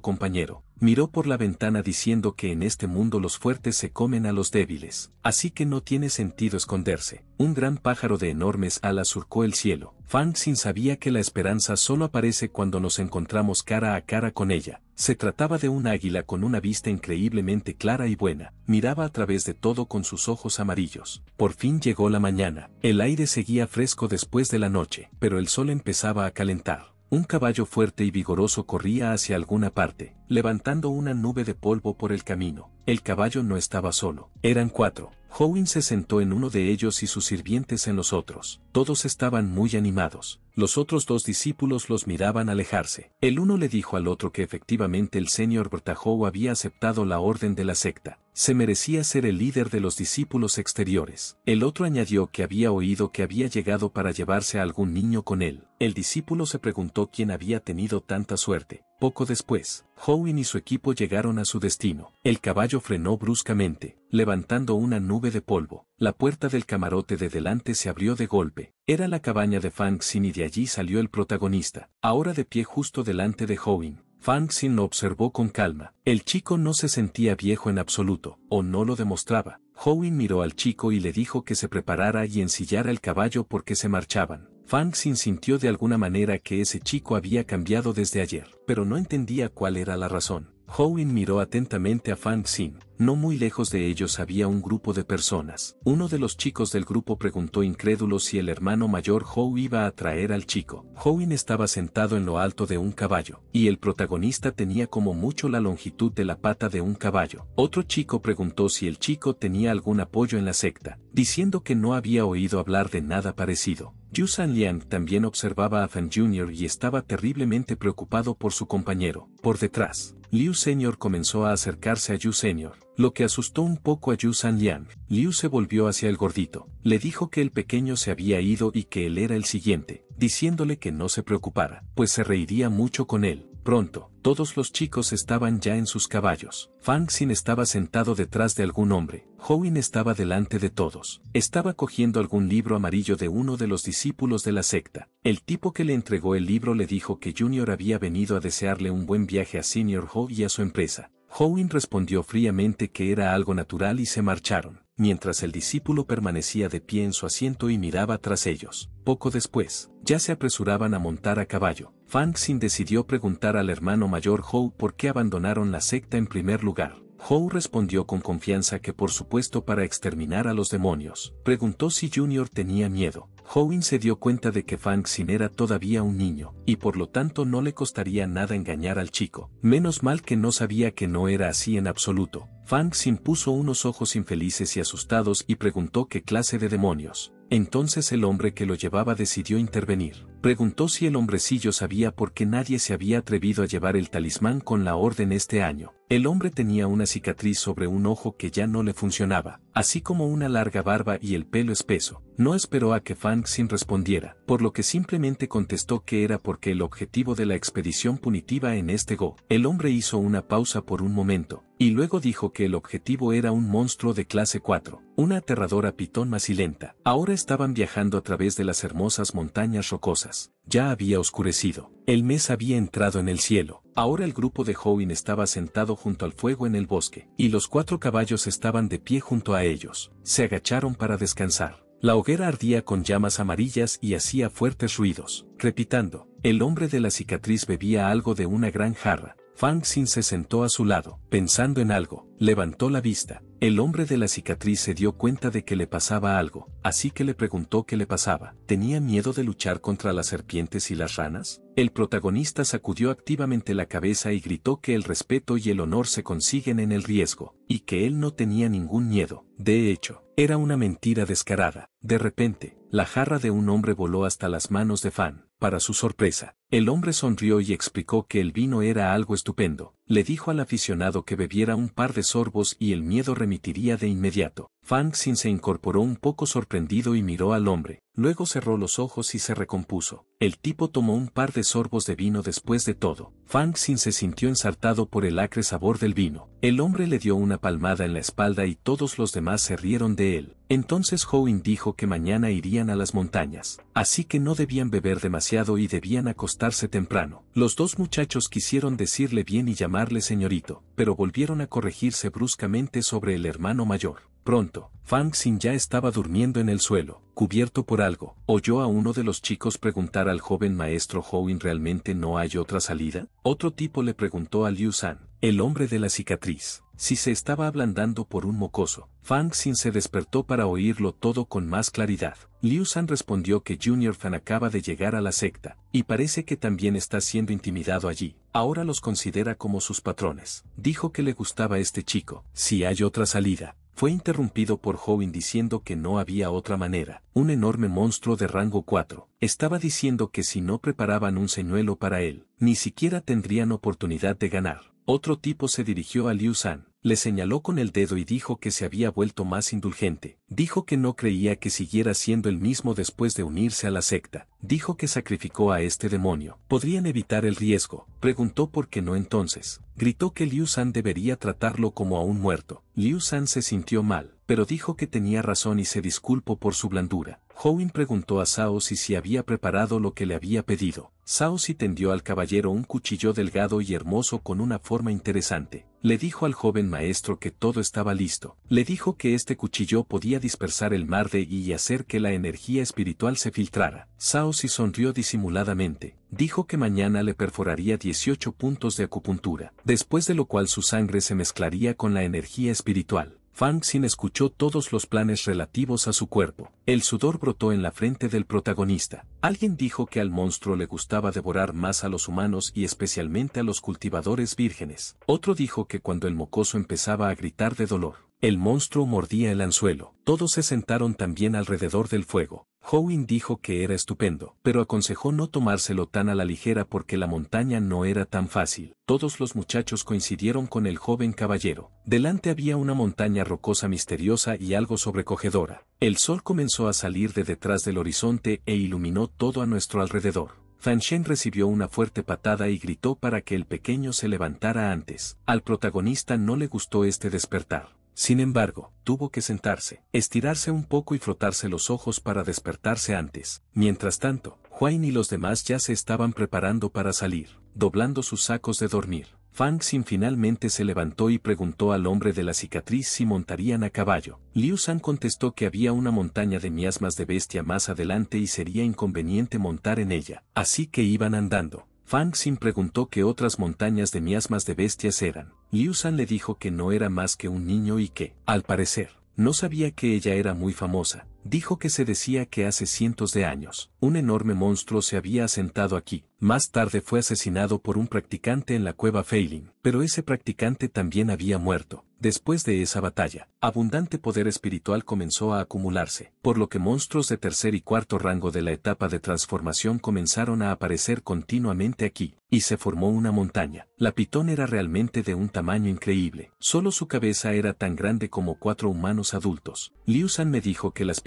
compañero. Miró por la ventana diciendo que en este mundo los fuertes se comen a los débiles, así que no tiene sentido esconderse. Un gran pájaro de enormes alas surcó el cielo. Fang Xin sabía que la esperanza solo aparece cuando nos encontramos cara a cara con ella, se trataba de un águila con una vista increíblemente clara y buena, miraba a través de todo con sus ojos amarillos. Por fin llegó la mañana, el aire seguía fresco después de la noche, pero el sol empezaba a calentar. Un caballo fuerte y vigoroso corría hacia alguna parte, levantando una nube de polvo por el camino. El caballo no estaba solo, eran cuatro. Howin se sentó en uno de ellos y sus sirvientes en los otros. Todos estaban muy animados. Los otros dos discípulos los miraban alejarse. El uno le dijo al otro que efectivamente el señor Bertajow había aceptado la orden de la secta se merecía ser el líder de los discípulos exteriores. El otro añadió que había oído que había llegado para llevarse a algún niño con él. El discípulo se preguntó quién había tenido tanta suerte. Poco después, Howin y su equipo llegaron a su destino. El caballo frenó bruscamente, levantando una nube de polvo. La puerta del camarote de delante se abrió de golpe. Era la cabaña de Fang Xin y de allí salió el protagonista, ahora de pie justo delante de Howin. Xin lo observó con calma. El chico no se sentía viejo en absoluto, o no lo demostraba. Howin miró al chico y le dijo que se preparara y ensillara el caballo porque se marchaban. Fang Xin sintió de alguna manera que ese chico había cambiado desde ayer, pero no entendía cuál era la razón. Howin miró atentamente a Fan Xin. No muy lejos de ellos había un grupo de personas. Uno de los chicos del grupo preguntó incrédulo si el hermano mayor Hou iba a traer al chico. Howen estaba sentado en lo alto de un caballo, y el protagonista tenía como mucho la longitud de la pata de un caballo. Otro chico preguntó si el chico tenía algún apoyo en la secta, diciendo que no había oído hablar de nada parecido. Yu San Liang también observaba a Fan Jr. y estaba terriblemente preocupado por su compañero. Por detrás, Liu Senior comenzó a acercarse a Yu Senior, lo que asustó un poco a Yu San Liang. Liu se volvió hacia el gordito. Le dijo que el pequeño se había ido y que él era el siguiente, diciéndole que no se preocupara, pues se reiría mucho con él. Pronto, todos los chicos estaban ya en sus caballos. Fang Xin estaba sentado detrás de algún hombre. Howin estaba delante de todos. Estaba cogiendo algún libro amarillo de uno de los discípulos de la secta. El tipo que le entregó el libro le dijo que Junior había venido a desearle un buen viaje a Senior Ho y a su empresa. Howin respondió fríamente que era algo natural y se marcharon, mientras el discípulo permanecía de pie en su asiento y miraba tras ellos. Poco después, ya se apresuraban a montar a caballo. Fang Xin decidió preguntar al hermano mayor Hou por qué abandonaron la secta en primer lugar. Hou respondió con confianza que por supuesto para exterminar a los demonios. Preguntó si Junior tenía miedo. Howin se dio cuenta de que Fang Xin era todavía un niño, y por lo tanto no le costaría nada engañar al chico. Menos mal que no sabía que no era así en absoluto. Fang Xin puso unos ojos infelices y asustados y preguntó qué clase de demonios. Entonces el hombre que lo llevaba decidió intervenir. Preguntó si el hombrecillo sabía por qué nadie se había atrevido a llevar el talismán con la orden este año. El hombre tenía una cicatriz sobre un ojo que ya no le funcionaba, así como una larga barba y el pelo espeso. No esperó a que Fang Sin respondiera, por lo que simplemente contestó que era porque el objetivo de la expedición punitiva en este Go. El hombre hizo una pausa por un momento, y luego dijo que el objetivo era un monstruo de clase 4, una aterradora pitón macilenta. Ahora estaban viajando a través de las hermosas montañas rocosas ya había oscurecido. El mes había entrado en el cielo. Ahora el grupo de Howin estaba sentado junto al fuego en el bosque, y los cuatro caballos estaban de pie junto a ellos. Se agacharon para descansar. La hoguera ardía con llamas amarillas y hacía fuertes ruidos. Repitando, el hombre de la cicatriz bebía algo de una gran jarra, Fang Xin se sentó a su lado, pensando en algo, levantó la vista. El hombre de la cicatriz se dio cuenta de que le pasaba algo, así que le preguntó qué le pasaba. ¿Tenía miedo de luchar contra las serpientes y las ranas? El protagonista sacudió activamente la cabeza y gritó que el respeto y el honor se consiguen en el riesgo, y que él no tenía ningún miedo. De hecho, era una mentira descarada. De repente, la jarra de un hombre voló hasta las manos de Fan. Para su sorpresa, el hombre sonrió y explicó que el vino era algo estupendo. Le dijo al aficionado que bebiera un par de sorbos y el miedo remitiría de inmediato. Fang Xin se incorporó un poco sorprendido y miró al hombre. Luego cerró los ojos y se recompuso. El tipo tomó un par de sorbos de vino después de todo. Fang Xin se sintió ensartado por el acre sabor del vino. El hombre le dio una palmada en la espalda y todos los demás se rieron de él. Entonces Howin dijo que mañana irían a las montañas. Así que no debían beber demasiado y debían acostarse estarse temprano. Los dos muchachos quisieron decirle bien y llamarle señorito, pero volvieron a corregirse bruscamente sobre el hermano mayor. Pronto, Fang Xin ya estaba durmiendo en el suelo, cubierto por algo. Oyó a uno de los chicos preguntar al joven maestro Howin ¿realmente no hay otra salida? Otro tipo le preguntó a Liu San. El hombre de la cicatriz. Si se estaba ablandando por un mocoso, Fang Xin se despertó para oírlo todo con más claridad. Liu San respondió que Junior Fan acaba de llegar a la secta, y parece que también está siendo intimidado allí. Ahora los considera como sus patrones. Dijo que le gustaba este chico. Si hay otra salida, fue interrumpido por Howin diciendo que no había otra manera. Un enorme monstruo de rango 4 estaba diciendo que si no preparaban un señuelo para él, ni siquiera tendrían oportunidad de ganar. Otro tipo se dirigió a Liu San, le señaló con el dedo y dijo que se había vuelto más indulgente. Dijo que no creía que siguiera siendo el mismo después de unirse a la secta. Dijo que sacrificó a este demonio. ¿Podrían evitar el riesgo? Preguntó por qué no entonces. Gritó que Liu San debería tratarlo como a un muerto. Liu San se sintió mal pero dijo que tenía razón y se disculpó por su blandura. Howin preguntó a Sao si había preparado lo que le había pedido. si tendió al caballero un cuchillo delgado y hermoso con una forma interesante. Le dijo al joven maestro que todo estaba listo. Le dijo que este cuchillo podía dispersar el mar de y hacer que la energía espiritual se filtrara. si sonrió disimuladamente. Dijo que mañana le perforaría 18 puntos de acupuntura, después de lo cual su sangre se mezclaría con la energía espiritual. Fang Xin escuchó todos los planes relativos a su cuerpo. El sudor brotó en la frente del protagonista. Alguien dijo que al monstruo le gustaba devorar más a los humanos y especialmente a los cultivadores vírgenes. Otro dijo que cuando el mocoso empezaba a gritar de dolor, el monstruo mordía el anzuelo. Todos se sentaron también alrededor del fuego. Howin dijo que era estupendo, pero aconsejó no tomárselo tan a la ligera porque la montaña no era tan fácil. Todos los muchachos coincidieron con el joven caballero. Delante había una montaña rocosa misteriosa y algo sobrecogedora. El sol comenzó a salir de detrás del horizonte e iluminó todo a nuestro alrededor. Fanshen recibió una fuerte patada y gritó para que el pequeño se levantara antes. Al protagonista no le gustó este despertar. Sin embargo, tuvo que sentarse, estirarse un poco y frotarse los ojos para despertarse antes. Mientras tanto, Huain y los demás ya se estaban preparando para salir, doblando sus sacos de dormir. Fang Xin finalmente se levantó y preguntó al hombre de la cicatriz si montarían a caballo. Liu San contestó que había una montaña de miasmas de bestia más adelante y sería inconveniente montar en ella, así que iban andando. Fang Xin preguntó qué otras montañas de miasmas de bestias eran. Liu San le dijo que no era más que un niño y que, al parecer, no sabía que ella era muy famosa, dijo que se decía que hace cientos de años, un enorme monstruo se había asentado aquí. Más tarde fue asesinado por un practicante en la cueva Failing, pero ese practicante también había muerto. Después de esa batalla, abundante poder espiritual comenzó a acumularse, por lo que monstruos de tercer y cuarto rango de la etapa de transformación comenzaron a aparecer continuamente aquí, y se formó una montaña. La pitón era realmente de un tamaño increíble, solo su cabeza era tan grande como cuatro humanos adultos. Liu San me dijo que las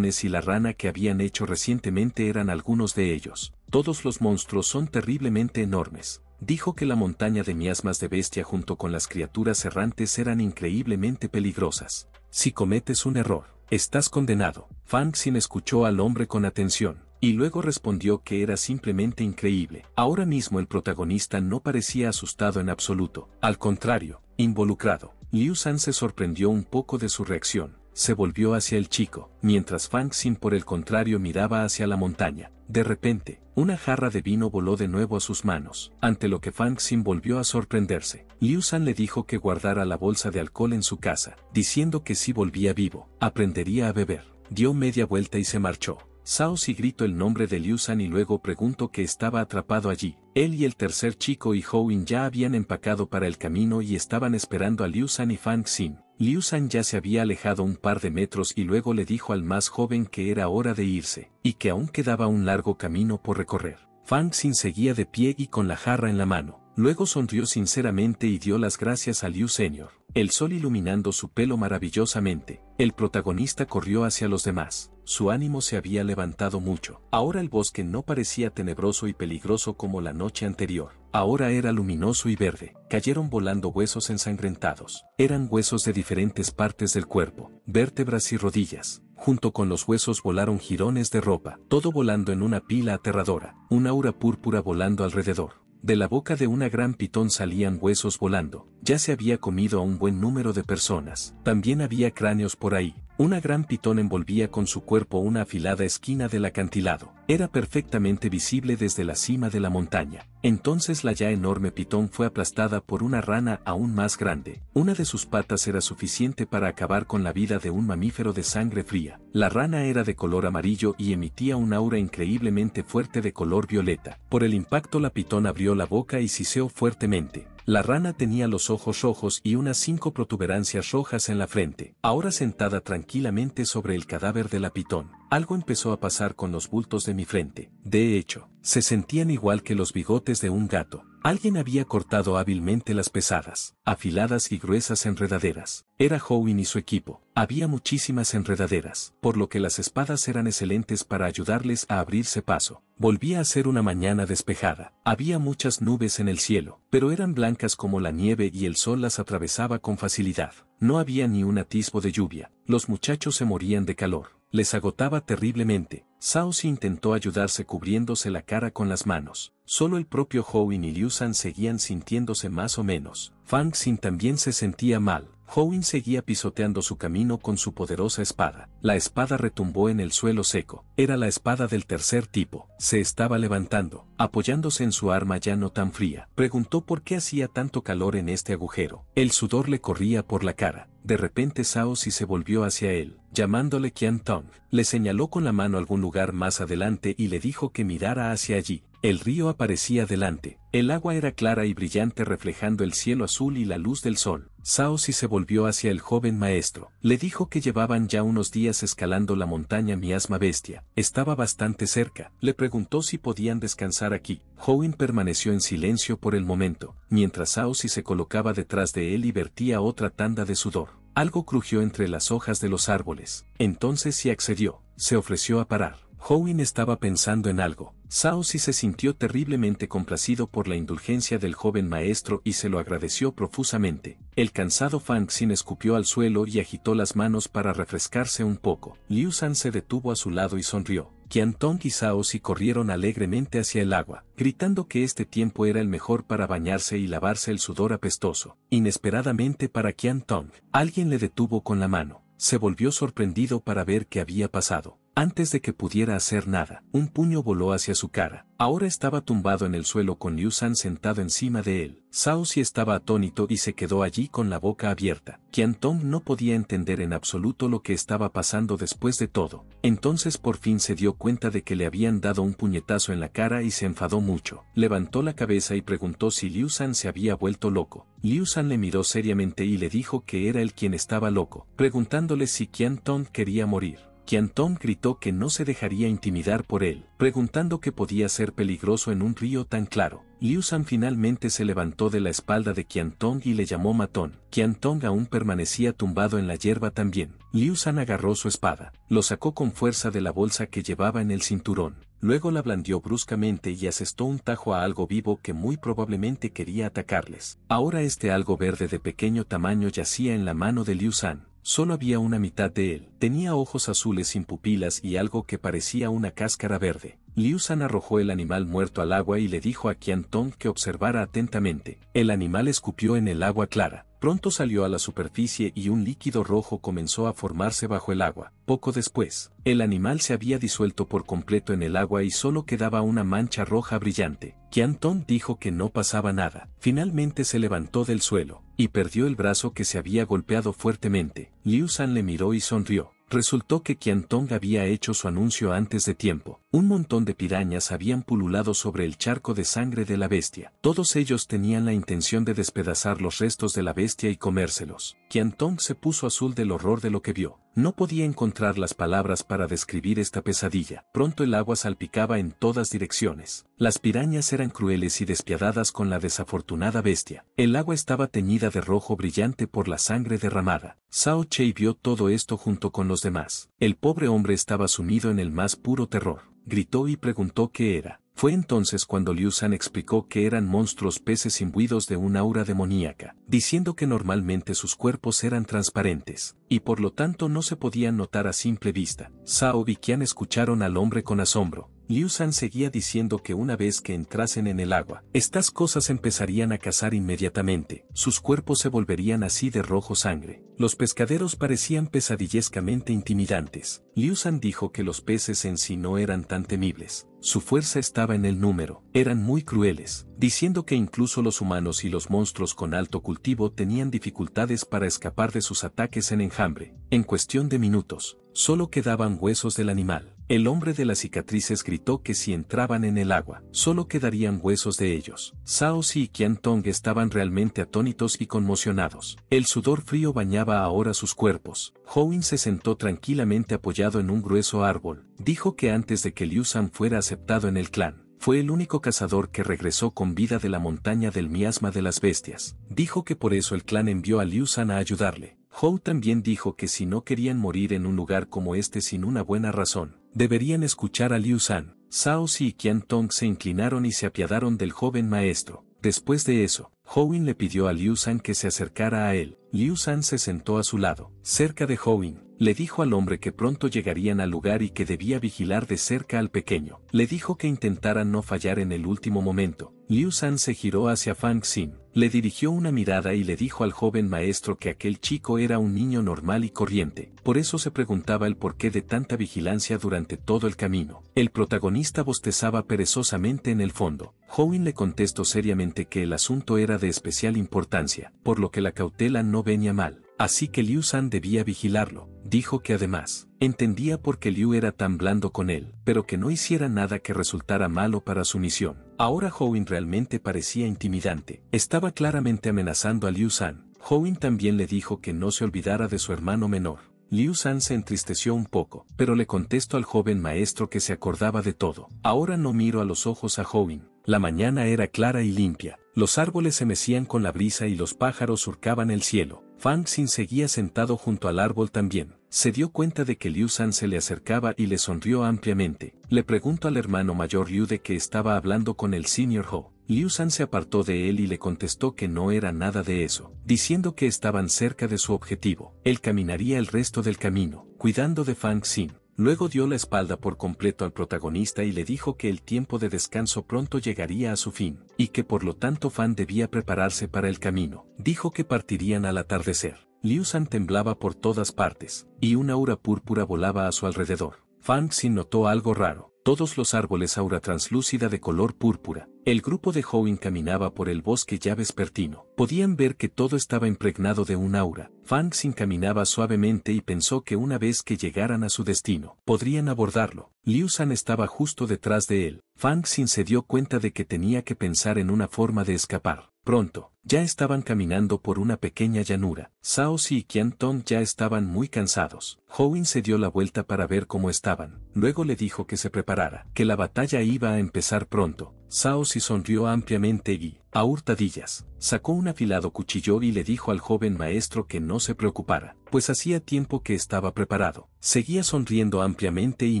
y la rana que habían hecho recientemente eran algunos de ellos. Todos los monstruos son terriblemente enormes. Dijo que la montaña de miasmas de bestia junto con las criaturas errantes eran increíblemente peligrosas. Si cometes un error, estás condenado. Fang Xin escuchó al hombre con atención, y luego respondió que era simplemente increíble. Ahora mismo el protagonista no parecía asustado en absoluto, al contrario, involucrado. Liu San se sorprendió un poco de su reacción, se volvió hacia el chico, mientras Fang Xin por el contrario miraba hacia la montaña. De repente, una jarra de vino voló de nuevo a sus manos, ante lo que Fang Xin volvió a sorprenderse. Liu San le dijo que guardara la bolsa de alcohol en su casa, diciendo que si volvía vivo, aprendería a beber. Dio media vuelta y se marchó. Sao Si gritó el nombre de Liu San y luego preguntó que estaba atrapado allí. Él y el tercer chico y Howin ya habían empacado para el camino y estaban esperando a Liu San y Fang Xin. Liu San ya se había alejado un par de metros y luego le dijo al más joven que era hora de irse, y que aún quedaba un largo camino por recorrer. Fang Xin seguía de pie y con la jarra en la mano. Luego sonrió sinceramente y dio las gracias a Liu Senior, el sol iluminando su pelo maravillosamente. El protagonista corrió hacia los demás su ánimo se había levantado mucho. Ahora el bosque no parecía tenebroso y peligroso como la noche anterior. Ahora era luminoso y verde. Cayeron volando huesos ensangrentados. Eran huesos de diferentes partes del cuerpo, vértebras y rodillas. Junto con los huesos volaron jirones de ropa, todo volando en una pila aterradora, un aura púrpura volando alrededor. De la boca de una gran pitón salían huesos volando, ya se había comido a un buen número de personas. También había cráneos por ahí. Una gran pitón envolvía con su cuerpo una afilada esquina del acantilado. Era perfectamente visible desde la cima de la montaña. Entonces la ya enorme pitón fue aplastada por una rana aún más grande. Una de sus patas era suficiente para acabar con la vida de un mamífero de sangre fría. La rana era de color amarillo y emitía un aura increíblemente fuerte de color violeta. Por el impacto la pitón abrió la boca y siseó fuertemente. La rana tenía los ojos rojos y unas cinco protuberancias rojas en la frente. Ahora sentada tranquilamente sobre el cadáver de la pitón, algo empezó a pasar con los bultos de mi frente. De hecho, se sentían igual que los bigotes de un gato. Alguien había cortado hábilmente las pesadas, afiladas y gruesas enredaderas. Era Howin y su equipo. Había muchísimas enredaderas, por lo que las espadas eran excelentes para ayudarles a abrirse paso. Volvía a ser una mañana despejada. Había muchas nubes en el cielo, pero eran blancas como la nieve y el sol las atravesaba con facilidad. No había ni un atisbo de lluvia. Los muchachos se morían de calor les agotaba terriblemente. Si intentó ayudarse cubriéndose la cara con las manos. Solo el propio Howin y Liu San seguían sintiéndose más o menos. Fang Xin también se sentía mal. Howin seguía pisoteando su camino con su poderosa espada. La espada retumbó en el suelo seco. Era la espada del tercer tipo. Se estaba levantando, apoyándose en su arma ya no tan fría. Preguntó por qué hacía tanto calor en este agujero. El sudor le corría por la cara. De repente Sao Si se volvió hacia él, llamándole Qian Tong. Le señaló con la mano algún lugar más adelante y le dijo que mirara hacia allí. El río aparecía delante, el agua era clara y brillante reflejando el cielo azul y la luz del sol. si se volvió hacia el joven maestro. Le dijo que llevaban ya unos días escalando la montaña miasma bestia. Estaba bastante cerca. Le preguntó si podían descansar aquí. Howen permaneció en silencio por el momento, mientras si se colocaba detrás de él y vertía otra tanda de sudor. Algo crujió entre las hojas de los árboles. Entonces sí accedió. Se ofreció a parar. Howin estaba pensando en algo. Sao-Si se sintió terriblemente complacido por la indulgencia del joven maestro y se lo agradeció profusamente. El cansado fang Xin escupió al suelo y agitó las manos para refrescarse un poco. Liu San se detuvo a su lado y sonrió. Qian-Tong y Sao-Si corrieron alegremente hacia el agua, gritando que este tiempo era el mejor para bañarse y lavarse el sudor apestoso. Inesperadamente para Qian-Tong, alguien le detuvo con la mano. Se volvió sorprendido para ver qué había pasado. Antes de que pudiera hacer nada, un puño voló hacia su cara. Ahora estaba tumbado en el suelo con Liu San sentado encima de él. Si estaba atónito y se quedó allí con la boca abierta. Qian Tong no podía entender en absoluto lo que estaba pasando después de todo. Entonces por fin se dio cuenta de que le habían dado un puñetazo en la cara y se enfadó mucho. Levantó la cabeza y preguntó si Liu San se había vuelto loco. Liu San le miró seriamente y le dijo que era él quien estaba loco, preguntándole si Qian Tong quería morir. Qiantong gritó que no se dejaría intimidar por él, preguntando qué podía ser peligroso en un río tan claro. Liu San finalmente se levantó de la espalda de Qiantong y le llamó matón. Qiantong aún permanecía tumbado en la hierba también. Liu San agarró su espada, lo sacó con fuerza de la bolsa que llevaba en el cinturón, luego la blandió bruscamente y asestó un tajo a algo vivo que muy probablemente quería atacarles. Ahora este algo verde de pequeño tamaño yacía en la mano de Liu San, Solo había una mitad de él. Tenía ojos azules sin pupilas y algo que parecía una cáscara verde. Liu San arrojó el animal muerto al agua y le dijo a Qian Tong que observara atentamente. El animal escupió en el agua clara. Pronto salió a la superficie y un líquido rojo comenzó a formarse bajo el agua. Poco después, el animal se había disuelto por completo en el agua y solo quedaba una mancha roja brillante. Qian Tong dijo que no pasaba nada. Finalmente se levantó del suelo y perdió el brazo que se había golpeado fuertemente. Liu San le miró y sonrió. Resultó que Tong había hecho su anuncio antes de tiempo. Un montón de pirañas habían pululado sobre el charco de sangre de la bestia. Todos ellos tenían la intención de despedazar los restos de la bestia y comérselos. Tong se puso azul del horror de lo que vio. No podía encontrar las palabras para describir esta pesadilla. Pronto el agua salpicaba en todas direcciones. Las pirañas eran crueles y despiadadas con la desafortunada bestia. El agua estaba teñida de rojo brillante por la sangre derramada. Sao Chei vio todo esto junto con los demás. El pobre hombre estaba sumido en el más puro terror. Gritó y preguntó qué era. Fue entonces cuando Liu San explicó que eran monstruos peces imbuidos de un aura demoníaca, diciendo que normalmente sus cuerpos eran transparentes, y por lo tanto no se podían notar a simple vista. Sao y Qian escucharon al hombre con asombro, Liu San seguía diciendo que una vez que entrasen en el agua, estas cosas empezarían a cazar inmediatamente, sus cuerpos se volverían así de rojo sangre. Los pescaderos parecían pesadillescamente intimidantes. Liu San dijo que los peces en sí no eran tan temibles, su fuerza estaba en el número, eran muy crueles, diciendo que incluso los humanos y los monstruos con alto cultivo tenían dificultades para escapar de sus ataques en enjambre. En cuestión de minutos, solo quedaban huesos del animal. El hombre de las cicatrices gritó que si entraban en el agua, solo quedarían huesos de ellos. Sao Si y Qian Tong estaban realmente atónitos y conmocionados. El sudor frío bañaba ahora sus cuerpos. Howin se sentó tranquilamente apoyado en un grueso árbol. Dijo que antes de que Liu San fuera aceptado en el clan, fue el único cazador que regresó con vida de la montaña del miasma de las bestias. Dijo que por eso el clan envió a Liu San a ayudarle. Hou también dijo que si no querían morir en un lugar como este sin una buena razón, Deberían escuchar a Liu San. Sao Si y Qian Tong se inclinaron y se apiadaron del joven maestro. Después de eso, Howin le pidió a Liu San que se acercara a él. Liu San se sentó a su lado, cerca de Howin. Le dijo al hombre que pronto llegarían al lugar y que debía vigilar de cerca al pequeño. Le dijo que intentara no fallar en el último momento, Liu San se giró hacia Fang Xin, le dirigió una mirada y le dijo al joven maestro que aquel chico era un niño normal y corriente, por eso se preguntaba el porqué de tanta vigilancia durante todo el camino. El protagonista bostezaba perezosamente en el fondo. Howin le contestó seriamente que el asunto era de especial importancia, por lo que la cautela no venía mal. Así que Liu San debía vigilarlo. Dijo que además, entendía por qué Liu era tan blando con él, pero que no hiciera nada que resultara malo para su misión. Ahora Howin realmente parecía intimidante. Estaba claramente amenazando a Liu San. Howin también le dijo que no se olvidara de su hermano menor. Liu San se entristeció un poco, pero le contestó al joven maestro que se acordaba de todo. Ahora no miro a los ojos a Howin. La mañana era clara y limpia. Los árboles se mecían con la brisa y los pájaros surcaban el cielo. Fang Xin seguía sentado junto al árbol también. Se dio cuenta de que Liu San se le acercaba y le sonrió ampliamente. Le preguntó al hermano mayor Liu de que estaba hablando con el senior Ho. Liu San se apartó de él y le contestó que no era nada de eso, diciendo que estaban cerca de su objetivo. Él caminaría el resto del camino, cuidando de Fang Xin. Luego dio la espalda por completo al protagonista y le dijo que el tiempo de descanso pronto llegaría a su fin, y que por lo tanto Fan debía prepararse para el camino. Dijo que partirían al atardecer. Liu San temblaba por todas partes, y una aura púrpura volaba a su alrededor. Fan Xin notó algo raro. Todos los árboles aura translúcida de color púrpura. El grupo de How encaminaba por el bosque ya vespertino. Podían ver que todo estaba impregnado de un aura. Fang Xin caminaba suavemente y pensó que una vez que llegaran a su destino, podrían abordarlo. Liu San estaba justo detrás de él. Fang Xin se dio cuenta de que tenía que pensar en una forma de escapar. Pronto, ya estaban caminando por una pequeña llanura. Sao Si y Qian Tong ya estaban muy cansados. Howin se dio la vuelta para ver cómo estaban. Luego le dijo que se preparara, que la batalla iba a empezar pronto. Sao Si sonrió ampliamente y, a hurtadillas, sacó un afilado cuchillo y le dijo al joven maestro que no se preocupara, pues hacía tiempo que estaba preparado. Seguía sonriendo ampliamente y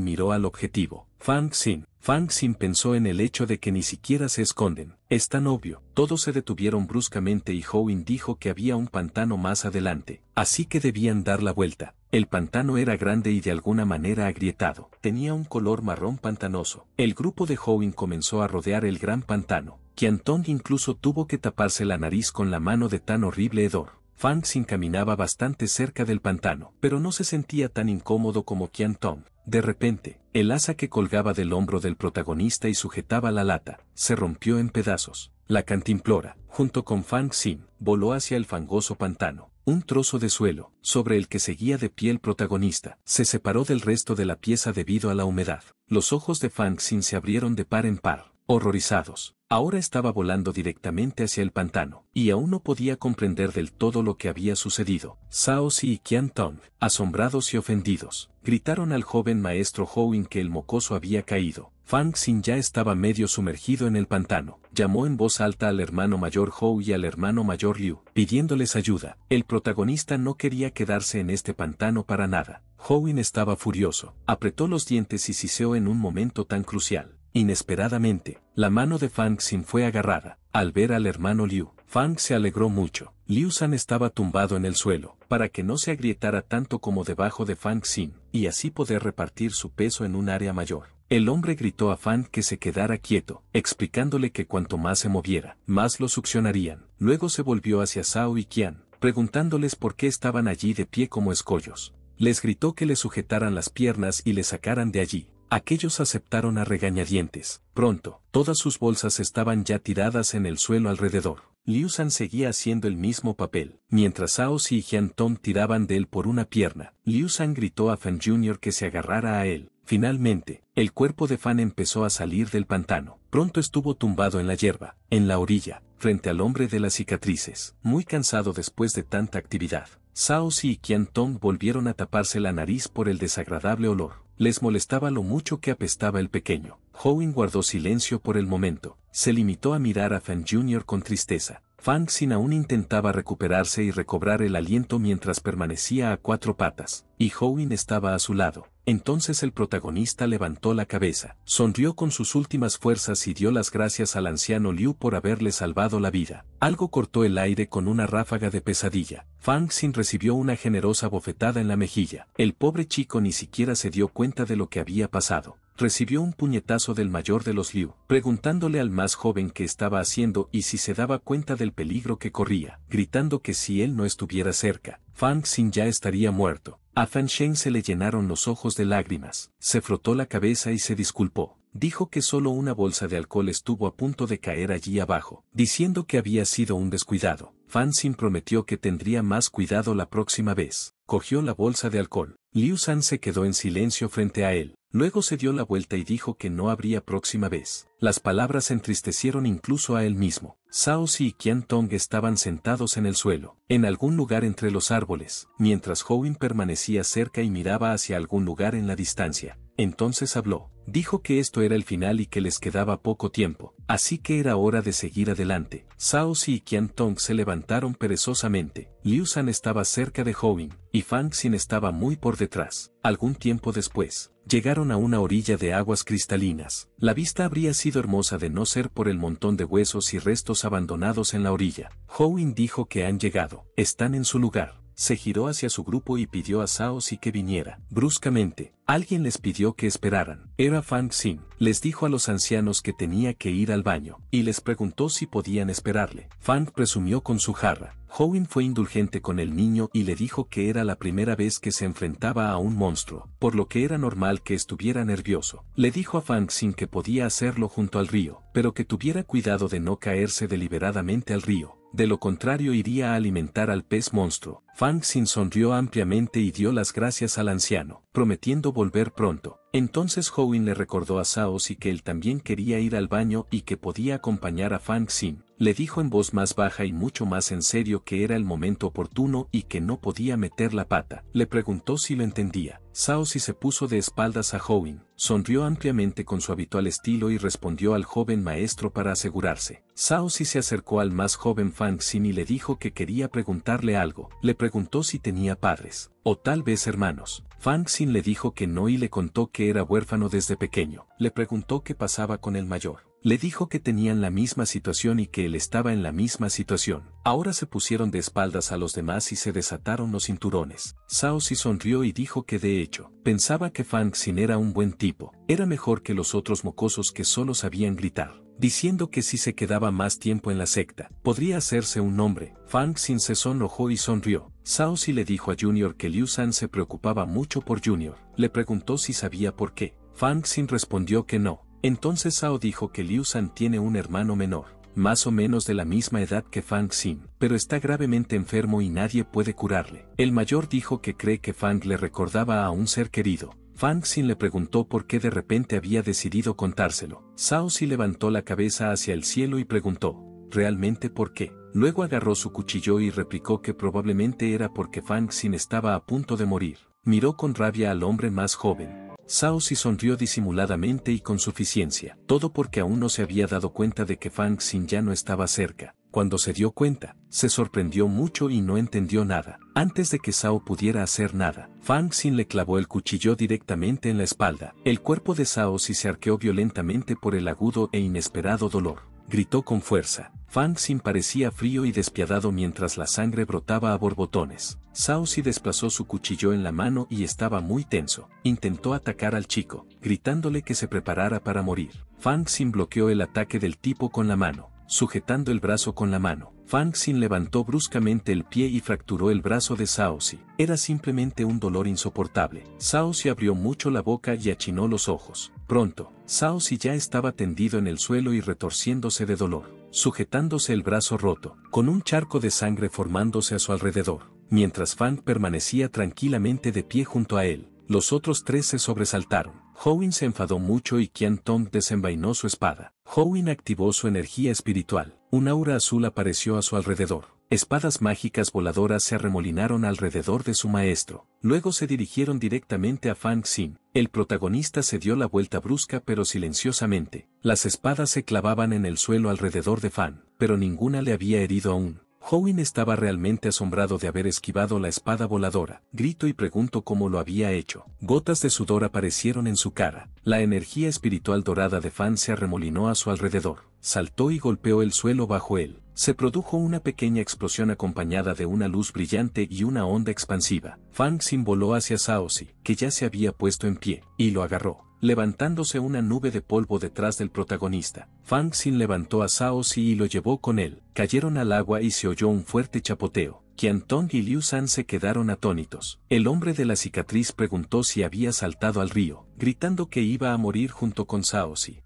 miró al objetivo, Fang Xin. Fang Xin pensó en el hecho de que ni siquiera se esconden. Es tan obvio. Todos se detuvieron bruscamente y Howin dijo que había un pantano más adelante, así que debían dar la vuelta. El pantano era grande y de alguna manera agrietado. Tenía un color marrón pantanoso. El grupo de Howin comenzó a rodear el gran pantano Tong incluso tuvo que taparse la nariz con la mano de tan horrible hedor. Fang Xin caminaba bastante cerca del pantano, pero no se sentía tan incómodo como Tong. De repente, el asa que colgaba del hombro del protagonista y sujetaba la lata, se rompió en pedazos. La cantimplora, junto con Fang Xin, voló hacia el fangoso pantano. Un trozo de suelo, sobre el que seguía de pie el protagonista, se separó del resto de la pieza debido a la humedad. Los ojos de Fang Xin se abrieron de par en par, horrorizados. Ahora estaba volando directamente hacia el pantano, y aún no podía comprender del todo lo que había sucedido. Sao Si y Qian Tong, asombrados y ofendidos, gritaron al joven maestro Howin que el mocoso había caído. Fang Xin ya estaba medio sumergido en el pantano. Llamó en voz alta al hermano mayor Hou y al hermano mayor Liu, pidiéndoles ayuda. El protagonista no quería quedarse en este pantano para nada. Howin estaba furioso, apretó los dientes y siseó en un momento tan crucial. Inesperadamente, la mano de Fang Xin fue agarrada. Al ver al hermano Liu, Fang se alegró mucho. Liu San estaba tumbado en el suelo, para que no se agrietara tanto como debajo de Fang Xin, y así poder repartir su peso en un área mayor. El hombre gritó a Fang que se quedara quieto, explicándole que cuanto más se moviera, más lo succionarían. Luego se volvió hacia Zhao y Qian, preguntándoles por qué estaban allí de pie como escollos. Les gritó que le sujetaran las piernas y le sacaran de allí. Aquellos aceptaron a regañadientes. Pronto, todas sus bolsas estaban ya tiradas en el suelo alrededor. Liu San seguía haciendo el mismo papel, mientras Sao Si y Qian Tong tiraban de él por una pierna. Liu San gritó a Fan Jr. que se agarrara a él. Finalmente, el cuerpo de Fan empezó a salir del pantano. Pronto estuvo tumbado en la hierba, en la orilla, frente al hombre de las cicatrices, muy cansado después de tanta actividad. Sao Si y Qian Tong volvieron a taparse la nariz por el desagradable olor. Les molestaba lo mucho que apestaba el pequeño. Howin guardó silencio por el momento. Se limitó a mirar a Fan Jr. con tristeza. Fang sin aún intentaba recuperarse y recobrar el aliento mientras permanecía a cuatro patas, y Howin estaba a su lado. Entonces el protagonista levantó la cabeza, sonrió con sus últimas fuerzas y dio las gracias al anciano Liu por haberle salvado la vida. Algo cortó el aire con una ráfaga de pesadilla. Fang Xin recibió una generosa bofetada en la mejilla. El pobre chico ni siquiera se dio cuenta de lo que había pasado. Recibió un puñetazo del mayor de los Liu, preguntándole al más joven qué estaba haciendo y si se daba cuenta del peligro que corría, gritando que si él no estuviera cerca, Fang Xin ya estaría muerto. A Fan Sheng se le llenaron los ojos de lágrimas, se frotó la cabeza y se disculpó. Dijo que solo una bolsa de alcohol estuvo a punto de caer allí abajo, diciendo que había sido un descuidado. Fan Xin prometió que tendría más cuidado la próxima vez. Cogió la bolsa de alcohol. Liu San se quedó en silencio frente a él. Luego se dio la vuelta y dijo que no habría próxima vez. Las palabras entristecieron incluso a él mismo. Sao Si y Qian Tong estaban sentados en el suelo, en algún lugar entre los árboles, mientras Howin permanecía cerca y miraba hacia algún lugar en la distancia. Entonces habló, dijo que esto era el final y que les quedaba poco tiempo, así que era hora de seguir adelante. Sao Si y Qian Tong se levantaron perezosamente, Liu San estaba cerca de Howin, y Fang Xin estaba muy por detrás. Algún tiempo después, llegaron a una orilla de aguas cristalinas. La vista habría sido hermosa de no ser por el montón de huesos y restos abandonados en la orilla. Howing dijo que han llegado. Están en su lugar se giró hacia su grupo y pidió a Sao si que viniera. Bruscamente, alguien les pidió que esperaran. Era Fang Xin. Les dijo a los ancianos que tenía que ir al baño, y les preguntó si podían esperarle. Fang presumió con su jarra. Howin fue indulgente con el niño y le dijo que era la primera vez que se enfrentaba a un monstruo, por lo que era normal que estuviera nervioso. Le dijo a Fang Xin que podía hacerlo junto al río, pero que tuviera cuidado de no caerse deliberadamente al río de lo contrario iría a alimentar al pez monstruo. Fang Xin sonrió ampliamente y dio las gracias al anciano, prometiendo volver pronto. Entonces Howin le recordó a Si que él también quería ir al baño y que podía acompañar a Fang Xin. Le dijo en voz más baja y mucho más en serio que era el momento oportuno y que no podía meter la pata. Le preguntó si lo entendía. Si se puso de espaldas a Howin, sonrió ampliamente con su habitual estilo y respondió al joven maestro para asegurarse. Si se acercó al más joven Fang Xin y le dijo que quería preguntarle algo. Le preguntó si tenía padres, o tal vez hermanos. Fang Xin le dijo que no y le contó que era huérfano desde pequeño. Le preguntó qué pasaba con el mayor. Le dijo que tenían la misma situación y que él estaba en la misma situación. Ahora se pusieron de espaldas a los demás y se desataron los cinturones. Sao Si sonrió y dijo que de hecho, pensaba que Fang Xin era un buen tipo. Era mejor que los otros mocosos que solo sabían gritar diciendo que si se quedaba más tiempo en la secta, podría hacerse un nombre. Fang Xin se sonrojó y sonrió. Sao Si le dijo a Junior que Liu San se preocupaba mucho por Junior. Le preguntó si sabía por qué. Fang Xin respondió que no, entonces Sao dijo que Liu San tiene un hermano menor, más o menos de la misma edad que Fang Xin, pero está gravemente enfermo y nadie puede curarle. El mayor dijo que cree que Fang le recordaba a un ser querido. Fang Xin le preguntó por qué de repente había decidido contárselo. Sao Si levantó la cabeza hacia el cielo y preguntó, ¿realmente por qué? Luego agarró su cuchillo y replicó que probablemente era porque Fang Xin estaba a punto de morir. Miró con rabia al hombre más joven, si sonrió disimuladamente y con suficiencia, todo porque aún no se había dado cuenta de que Fang Xin ya no estaba cerca. Cuando se dio cuenta, se sorprendió mucho y no entendió nada. Antes de que Sao pudiera hacer nada, Fang Xin le clavó el cuchillo directamente en la espalda. El cuerpo de Sao Si se arqueó violentamente por el agudo e inesperado dolor. Gritó con fuerza. Fang Xin parecía frío y despiadado mientras la sangre brotaba a borbotones. Saucy desplazó su cuchillo en la mano y estaba muy tenso. Intentó atacar al chico, gritándole que se preparara para morir. Fang Xin bloqueó el ataque del tipo con la mano, sujetando el brazo con la mano. Fang Xin levantó bruscamente el pie y fracturó el brazo de Zi. Era simplemente un dolor insoportable. Xi abrió mucho la boca y achinó los ojos. Pronto, Zi ya estaba tendido en el suelo y retorciéndose de dolor, sujetándose el brazo roto, con un charco de sangre formándose a su alrededor. Mientras Fan permanecía tranquilamente de pie junto a él, los otros tres se sobresaltaron. Howin se enfadó mucho y Qian Tong desenvainó su espada. Howin activó su energía espiritual. Un aura azul apareció a su alrededor. Espadas mágicas voladoras se arremolinaron alrededor de su maestro. Luego se dirigieron directamente a Fang Xin. El protagonista se dio la vuelta brusca pero silenciosamente. Las espadas se clavaban en el suelo alrededor de Fan, pero ninguna le había herido aún. Howin estaba realmente asombrado de haber esquivado la espada voladora. Grito y pregunto cómo lo había hecho. Gotas de sudor aparecieron en su cara. La energía espiritual dorada de Fan se arremolinó a su alrededor. Saltó y golpeó el suelo bajo él. Se produjo una pequeña explosión acompañada de una luz brillante y una onda expansiva. Fang simboló hacia Saosi, que ya se había puesto en pie, y lo agarró levantándose una nube de polvo detrás del protagonista. Fang Xin levantó a Sao Si y lo llevó con él. Cayeron al agua y se oyó un fuerte chapoteo. Qian Tong y Liu San se quedaron atónitos. El hombre de la cicatriz preguntó si había saltado al río, gritando que iba a morir junto con Sao Xi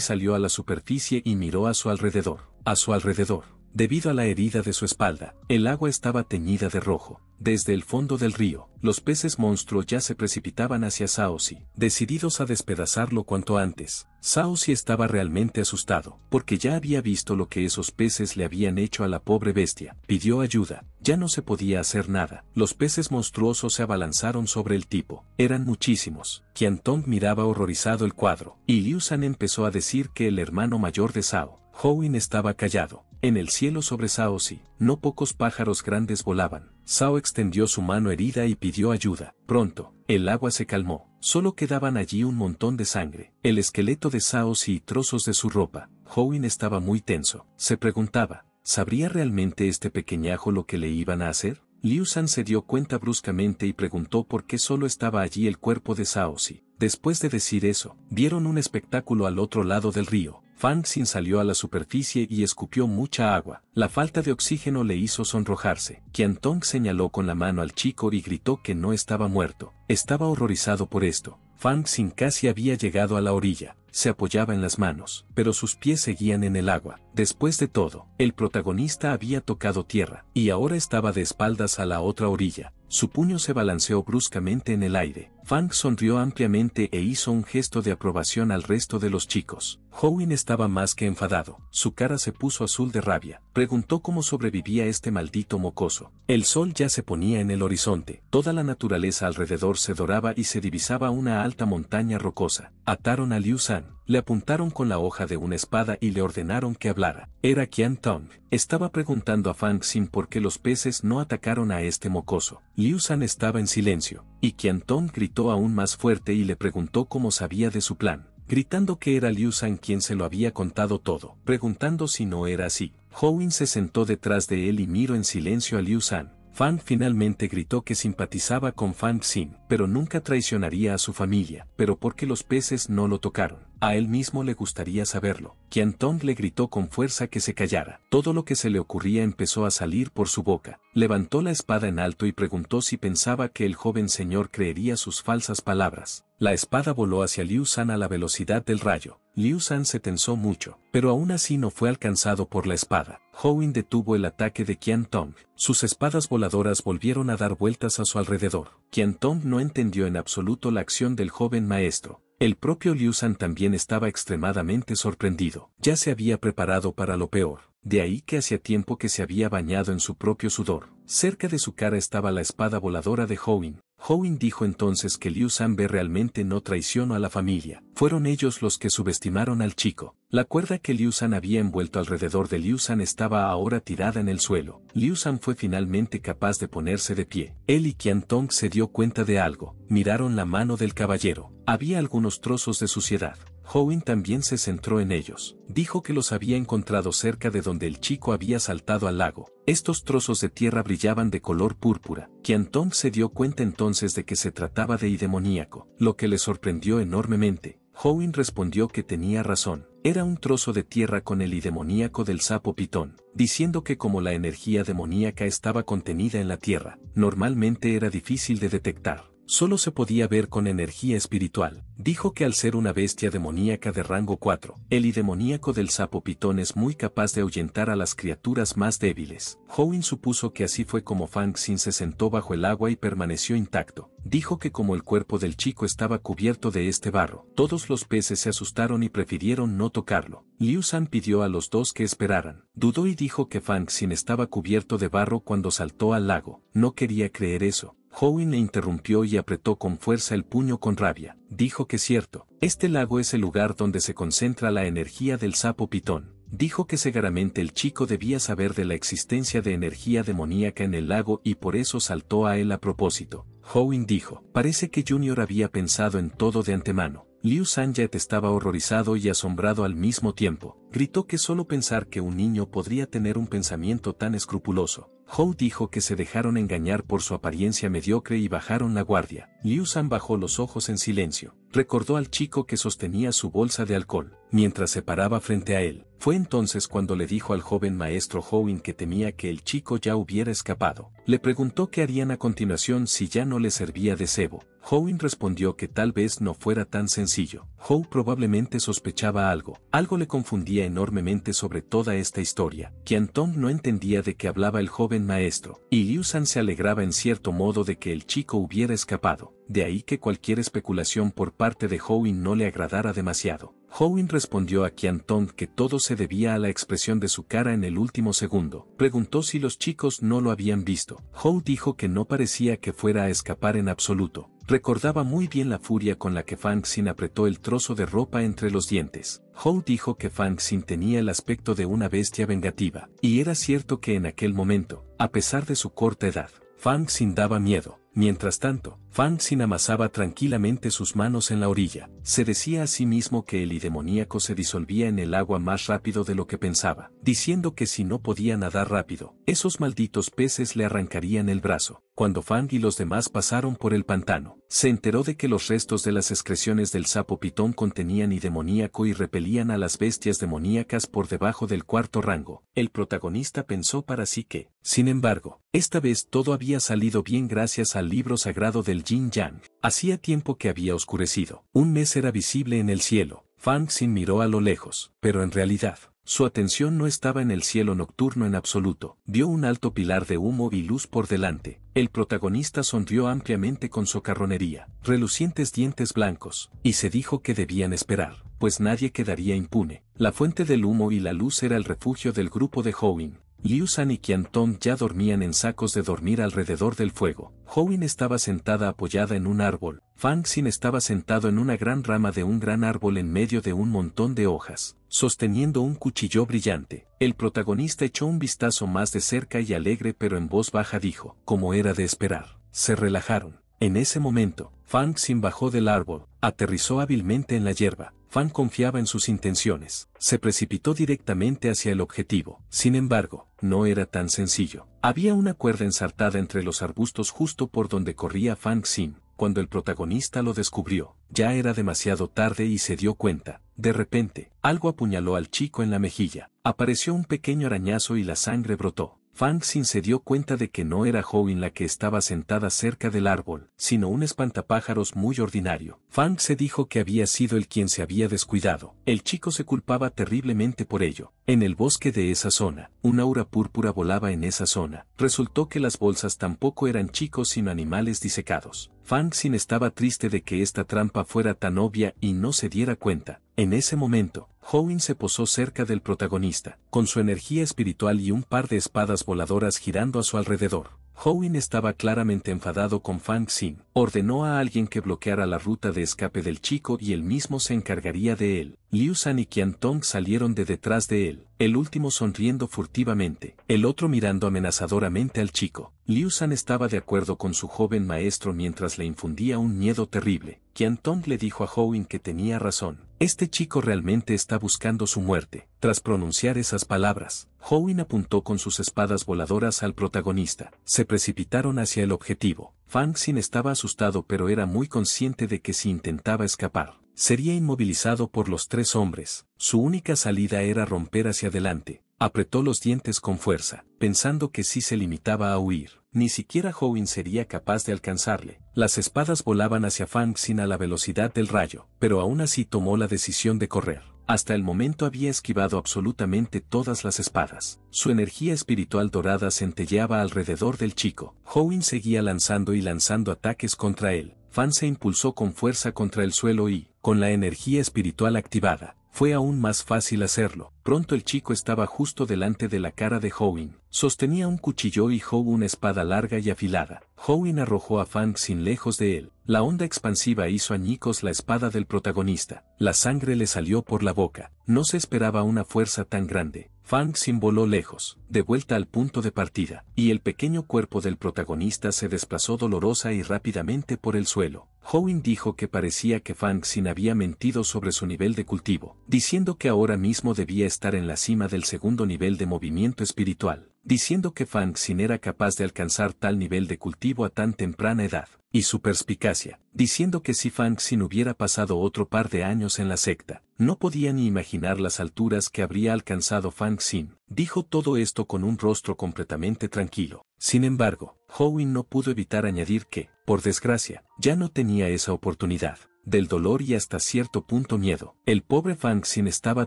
salió a la superficie y miró a su alrededor. A su alrededor Debido a la herida de su espalda, el agua estaba teñida de rojo. Desde el fondo del río, los peces monstruos ya se precipitaban hacia Saosi, decididos a despedazarlo cuanto antes. Si estaba realmente asustado, porque ya había visto lo que esos peces le habían hecho a la pobre bestia. Pidió ayuda, ya no se podía hacer nada. Los peces monstruosos se abalanzaron sobre el tipo. Eran muchísimos. Qiantong miraba horrorizado el cuadro, y Liu San empezó a decir que el hermano mayor de Sao, Howin estaba callado. En el cielo sobre Sao-Si, no pocos pájaros grandes volaban. Sao extendió su mano herida y pidió ayuda. Pronto, el agua se calmó. Solo quedaban allí un montón de sangre, el esqueleto de Saosi y trozos de su ropa. Howin estaba muy tenso. Se preguntaba, ¿sabría realmente este pequeñajo lo que le iban a hacer? Liu San se dio cuenta bruscamente y preguntó por qué solo estaba allí el cuerpo de Sao-Si, Después de decir eso, dieron un espectáculo al otro lado del río. Fang Xin salió a la superficie y escupió mucha agua. La falta de oxígeno le hizo sonrojarse. Qian Tong señaló con la mano al chico y gritó que no estaba muerto. Estaba horrorizado por esto. Fang Xin casi había llegado a la orilla. Se apoyaba en las manos, pero sus pies seguían en el agua. Después de todo, el protagonista había tocado tierra, y ahora estaba de espaldas a la otra orilla. Su puño se balanceó bruscamente en el aire. Fang sonrió ampliamente e hizo un gesto de aprobación al resto de los chicos. Howin estaba más que enfadado, su cara se puso azul de rabia, preguntó cómo sobrevivía este maldito mocoso. El sol ya se ponía en el horizonte, toda la naturaleza alrededor se doraba y se divisaba una alta montaña rocosa. Ataron a Liu San, le apuntaron con la hoja de una espada y le ordenaron que hablara. Era Qian Tong. Estaba preguntando a Fang Xin por qué los peces no atacaron a este mocoso. Liu San estaba en silencio, y Tong gritó aún más fuerte y le preguntó cómo sabía de su plan, gritando que era Liu San quien se lo había contado todo, preguntando si no era así. Howin se sentó detrás de él y miró en silencio a Liu San. Fan finalmente gritó que simpatizaba con Fan Xin, pero nunca traicionaría a su familia, pero porque los peces no lo tocaron. A él mismo le gustaría saberlo. Tong le gritó con fuerza que se callara. Todo lo que se le ocurría empezó a salir por su boca. Levantó la espada en alto y preguntó si pensaba que el joven señor creería sus falsas palabras. La espada voló hacia Liu San a la velocidad del rayo. Liu San se tensó mucho, pero aún así no fue alcanzado por la espada. Howin detuvo el ataque de Qian Tong. Sus espadas voladoras volvieron a dar vueltas a su alrededor. Qian Tong no entendió en absoluto la acción del joven maestro, el propio Liu San también estaba extremadamente sorprendido. Ya se había preparado para lo peor. De ahí que hacía tiempo que se había bañado en su propio sudor. Cerca de su cara estaba la espada voladora de Ying. Howing dijo entonces que Liu ve realmente no traicionó a la familia. Fueron ellos los que subestimaron al chico. La cuerda que Liu San había envuelto alrededor de Liu San estaba ahora tirada en el suelo. Liu San fue finalmente capaz de ponerse de pie. Él y Qian Tong se dio cuenta de algo. Miraron la mano del caballero. Había algunos trozos de suciedad. Howin también se centró en ellos. Dijo que los había encontrado cerca de donde el chico había saltado al lago. Estos trozos de tierra brillaban de color púrpura. Quiantón se dio cuenta entonces de que se trataba de idemoníaco, lo que le sorprendió enormemente. Howin respondió que tenía razón. Era un trozo de tierra con el idemoníaco del sapo pitón, diciendo que como la energía demoníaca estaba contenida en la tierra, normalmente era difícil de detectar solo se podía ver con energía espiritual. Dijo que al ser una bestia demoníaca de rango 4, el idemoníaco del sapo pitón es muy capaz de ahuyentar a las criaturas más débiles. Howin supuso que así fue como Fang Xin se sentó bajo el agua y permaneció intacto. Dijo que como el cuerpo del chico estaba cubierto de este barro, todos los peces se asustaron y prefirieron no tocarlo. Liu San pidió a los dos que esperaran. Dudó y dijo que Fang Xin estaba cubierto de barro cuando saltó al lago. No quería creer eso Howin le interrumpió y apretó con fuerza el puño con rabia. Dijo que cierto, este lago es el lugar donde se concentra la energía del sapo pitón. Dijo que seguramente el chico debía saber de la existencia de energía demoníaca en el lago y por eso saltó a él a propósito. Howin dijo, parece que Junior había pensado en todo de antemano. Liu Sanjet estaba horrorizado y asombrado al mismo tiempo. Gritó que solo pensar que un niño podría tener un pensamiento tan escrupuloso. Howe dijo que se dejaron engañar por su apariencia mediocre y bajaron la guardia. Liu San bajó los ojos en silencio recordó al chico que sostenía su bolsa de alcohol, mientras se paraba frente a él. Fue entonces cuando le dijo al joven maestro Howin que temía que el chico ya hubiera escapado. Le preguntó qué harían a continuación si ya no le servía de cebo. Howin respondió que tal vez no fuera tan sencillo. Howe probablemente sospechaba algo. Algo le confundía enormemente sobre toda esta historia. Quiantong no entendía de qué hablaba el joven maestro, y Liu San se alegraba en cierto modo de que el chico hubiera escapado de ahí que cualquier especulación por parte de Howin no le agradara demasiado. Howin respondió a Tong que todo se debía a la expresión de su cara en el último segundo. Preguntó si los chicos no lo habían visto. Hou dijo que no parecía que fuera a escapar en absoluto. Recordaba muy bien la furia con la que Fang Xin apretó el trozo de ropa entre los dientes. Hou dijo que Fang Xin tenía el aspecto de una bestia vengativa, y era cierto que en aquel momento, a pesar de su corta edad, Fang Xin daba miedo. Mientras tanto, Fan sin amasaba tranquilamente sus manos en la orilla. Se decía a sí mismo que el idemoníaco se disolvía en el agua más rápido de lo que pensaba, diciendo que si no podía nadar rápido, esos malditos peces le arrancarían el brazo. Cuando Fang y los demás pasaron por el pantano, se enteró de que los restos de las excreciones del sapo pitón contenían idemoníaco y repelían a las bestias demoníacas por debajo del cuarto rango. El protagonista pensó para sí que, sin embargo, esta vez todo había salido bien gracias a libro sagrado del Jin Yang. Hacía tiempo que había oscurecido. Un mes era visible en el cielo. Fang Xin miró a lo lejos, pero en realidad, su atención no estaba en el cielo nocturno en absoluto. Vio un alto pilar de humo y luz por delante. El protagonista sonrió ampliamente con socarronería, relucientes dientes blancos, y se dijo que debían esperar, pues nadie quedaría impune. La fuente del humo y la luz era el refugio del grupo de Howin, Liu San y Tong ya dormían en sacos de dormir alrededor del fuego. Howin estaba sentada apoyada en un árbol. Fang Xin estaba sentado en una gran rama de un gran árbol en medio de un montón de hojas, sosteniendo un cuchillo brillante. El protagonista echó un vistazo más de cerca y alegre pero en voz baja dijo, como era de esperar. Se relajaron. En ese momento, Fang Xin bajó del árbol, aterrizó hábilmente en la hierba, Fan confiaba en sus intenciones. Se precipitó directamente hacia el objetivo. Sin embargo, no era tan sencillo. Había una cuerda ensartada entre los arbustos justo por donde corría Fan Xin. Cuando el protagonista lo descubrió, ya era demasiado tarde y se dio cuenta. De repente, algo apuñaló al chico en la mejilla. Apareció un pequeño arañazo y la sangre brotó. Fang sin se dio cuenta de que no era Howin la que estaba sentada cerca del árbol, sino un espantapájaros muy ordinario. Fang se dijo que había sido el quien se había descuidado. El chico se culpaba terriblemente por ello. En el bosque de esa zona, un aura púrpura volaba en esa zona. Resultó que las bolsas tampoco eran chicos sino animales disecados. sin estaba triste de que esta trampa fuera tan obvia y no se diera cuenta. En ese momento, Howin se posó cerca del protagonista, con su energía espiritual y un par de espadas voladoras girando a su alrededor. Howin estaba claramente enfadado con Fang Xin. Ordenó a alguien que bloqueara la ruta de escape del chico y él mismo se encargaría de él. Liu San y Qian Tong salieron de detrás de él, el último sonriendo furtivamente, el otro mirando amenazadoramente al chico. Liu San estaba de acuerdo con su joven maestro mientras le infundía un miedo terrible. Qian Tong le dijo a Howin que tenía razón. Este chico realmente está buscando su muerte. Tras pronunciar esas palabras, Howin apuntó con sus espadas voladoras al protagonista. Se precipitaron hacia el objetivo. Fang Xin estaba asustado pero era muy consciente de que si intentaba escapar, sería inmovilizado por los tres hombres. Su única salida era romper hacia adelante, Apretó los dientes con fuerza, pensando que si se limitaba a huir, ni siquiera Howin sería capaz de alcanzarle. Las espadas volaban hacia Xin a la velocidad del rayo, pero aún así tomó la decisión de correr. Hasta el momento había esquivado absolutamente todas las espadas. Su energía espiritual dorada centelleaba alrededor del chico. Howin seguía lanzando y lanzando ataques contra él. Fan se impulsó con fuerza contra el suelo y, con la energía espiritual activada, fue aún más fácil hacerlo. Pronto el chico estaba justo delante de la cara de Howin. Sostenía un cuchillo y Hou una espada larga y afilada. Howin arrojó a Fang sin lejos de él. La onda expansiva hizo añicos la espada del protagonista. La sangre le salió por la boca. No se esperaba una fuerza tan grande. Fang Sin voló lejos, de vuelta al punto de partida, y el pequeño cuerpo del protagonista se desplazó dolorosa y rápidamente por el suelo. Howing dijo que parecía que Fang Xin había mentido sobre su nivel de cultivo, diciendo que ahora mismo debía estar en la cima del segundo nivel de movimiento espiritual diciendo que Fang Xin era capaz de alcanzar tal nivel de cultivo a tan temprana edad, y su perspicacia, diciendo que si Fang Xin hubiera pasado otro par de años en la secta, no podía ni imaginar las alturas que habría alcanzado Fang Xin, Dijo todo esto con un rostro completamente tranquilo. Sin embargo, Howin no pudo evitar añadir que, por desgracia, ya no tenía esa oportunidad del dolor y hasta cierto punto miedo. El pobre Fang sin estaba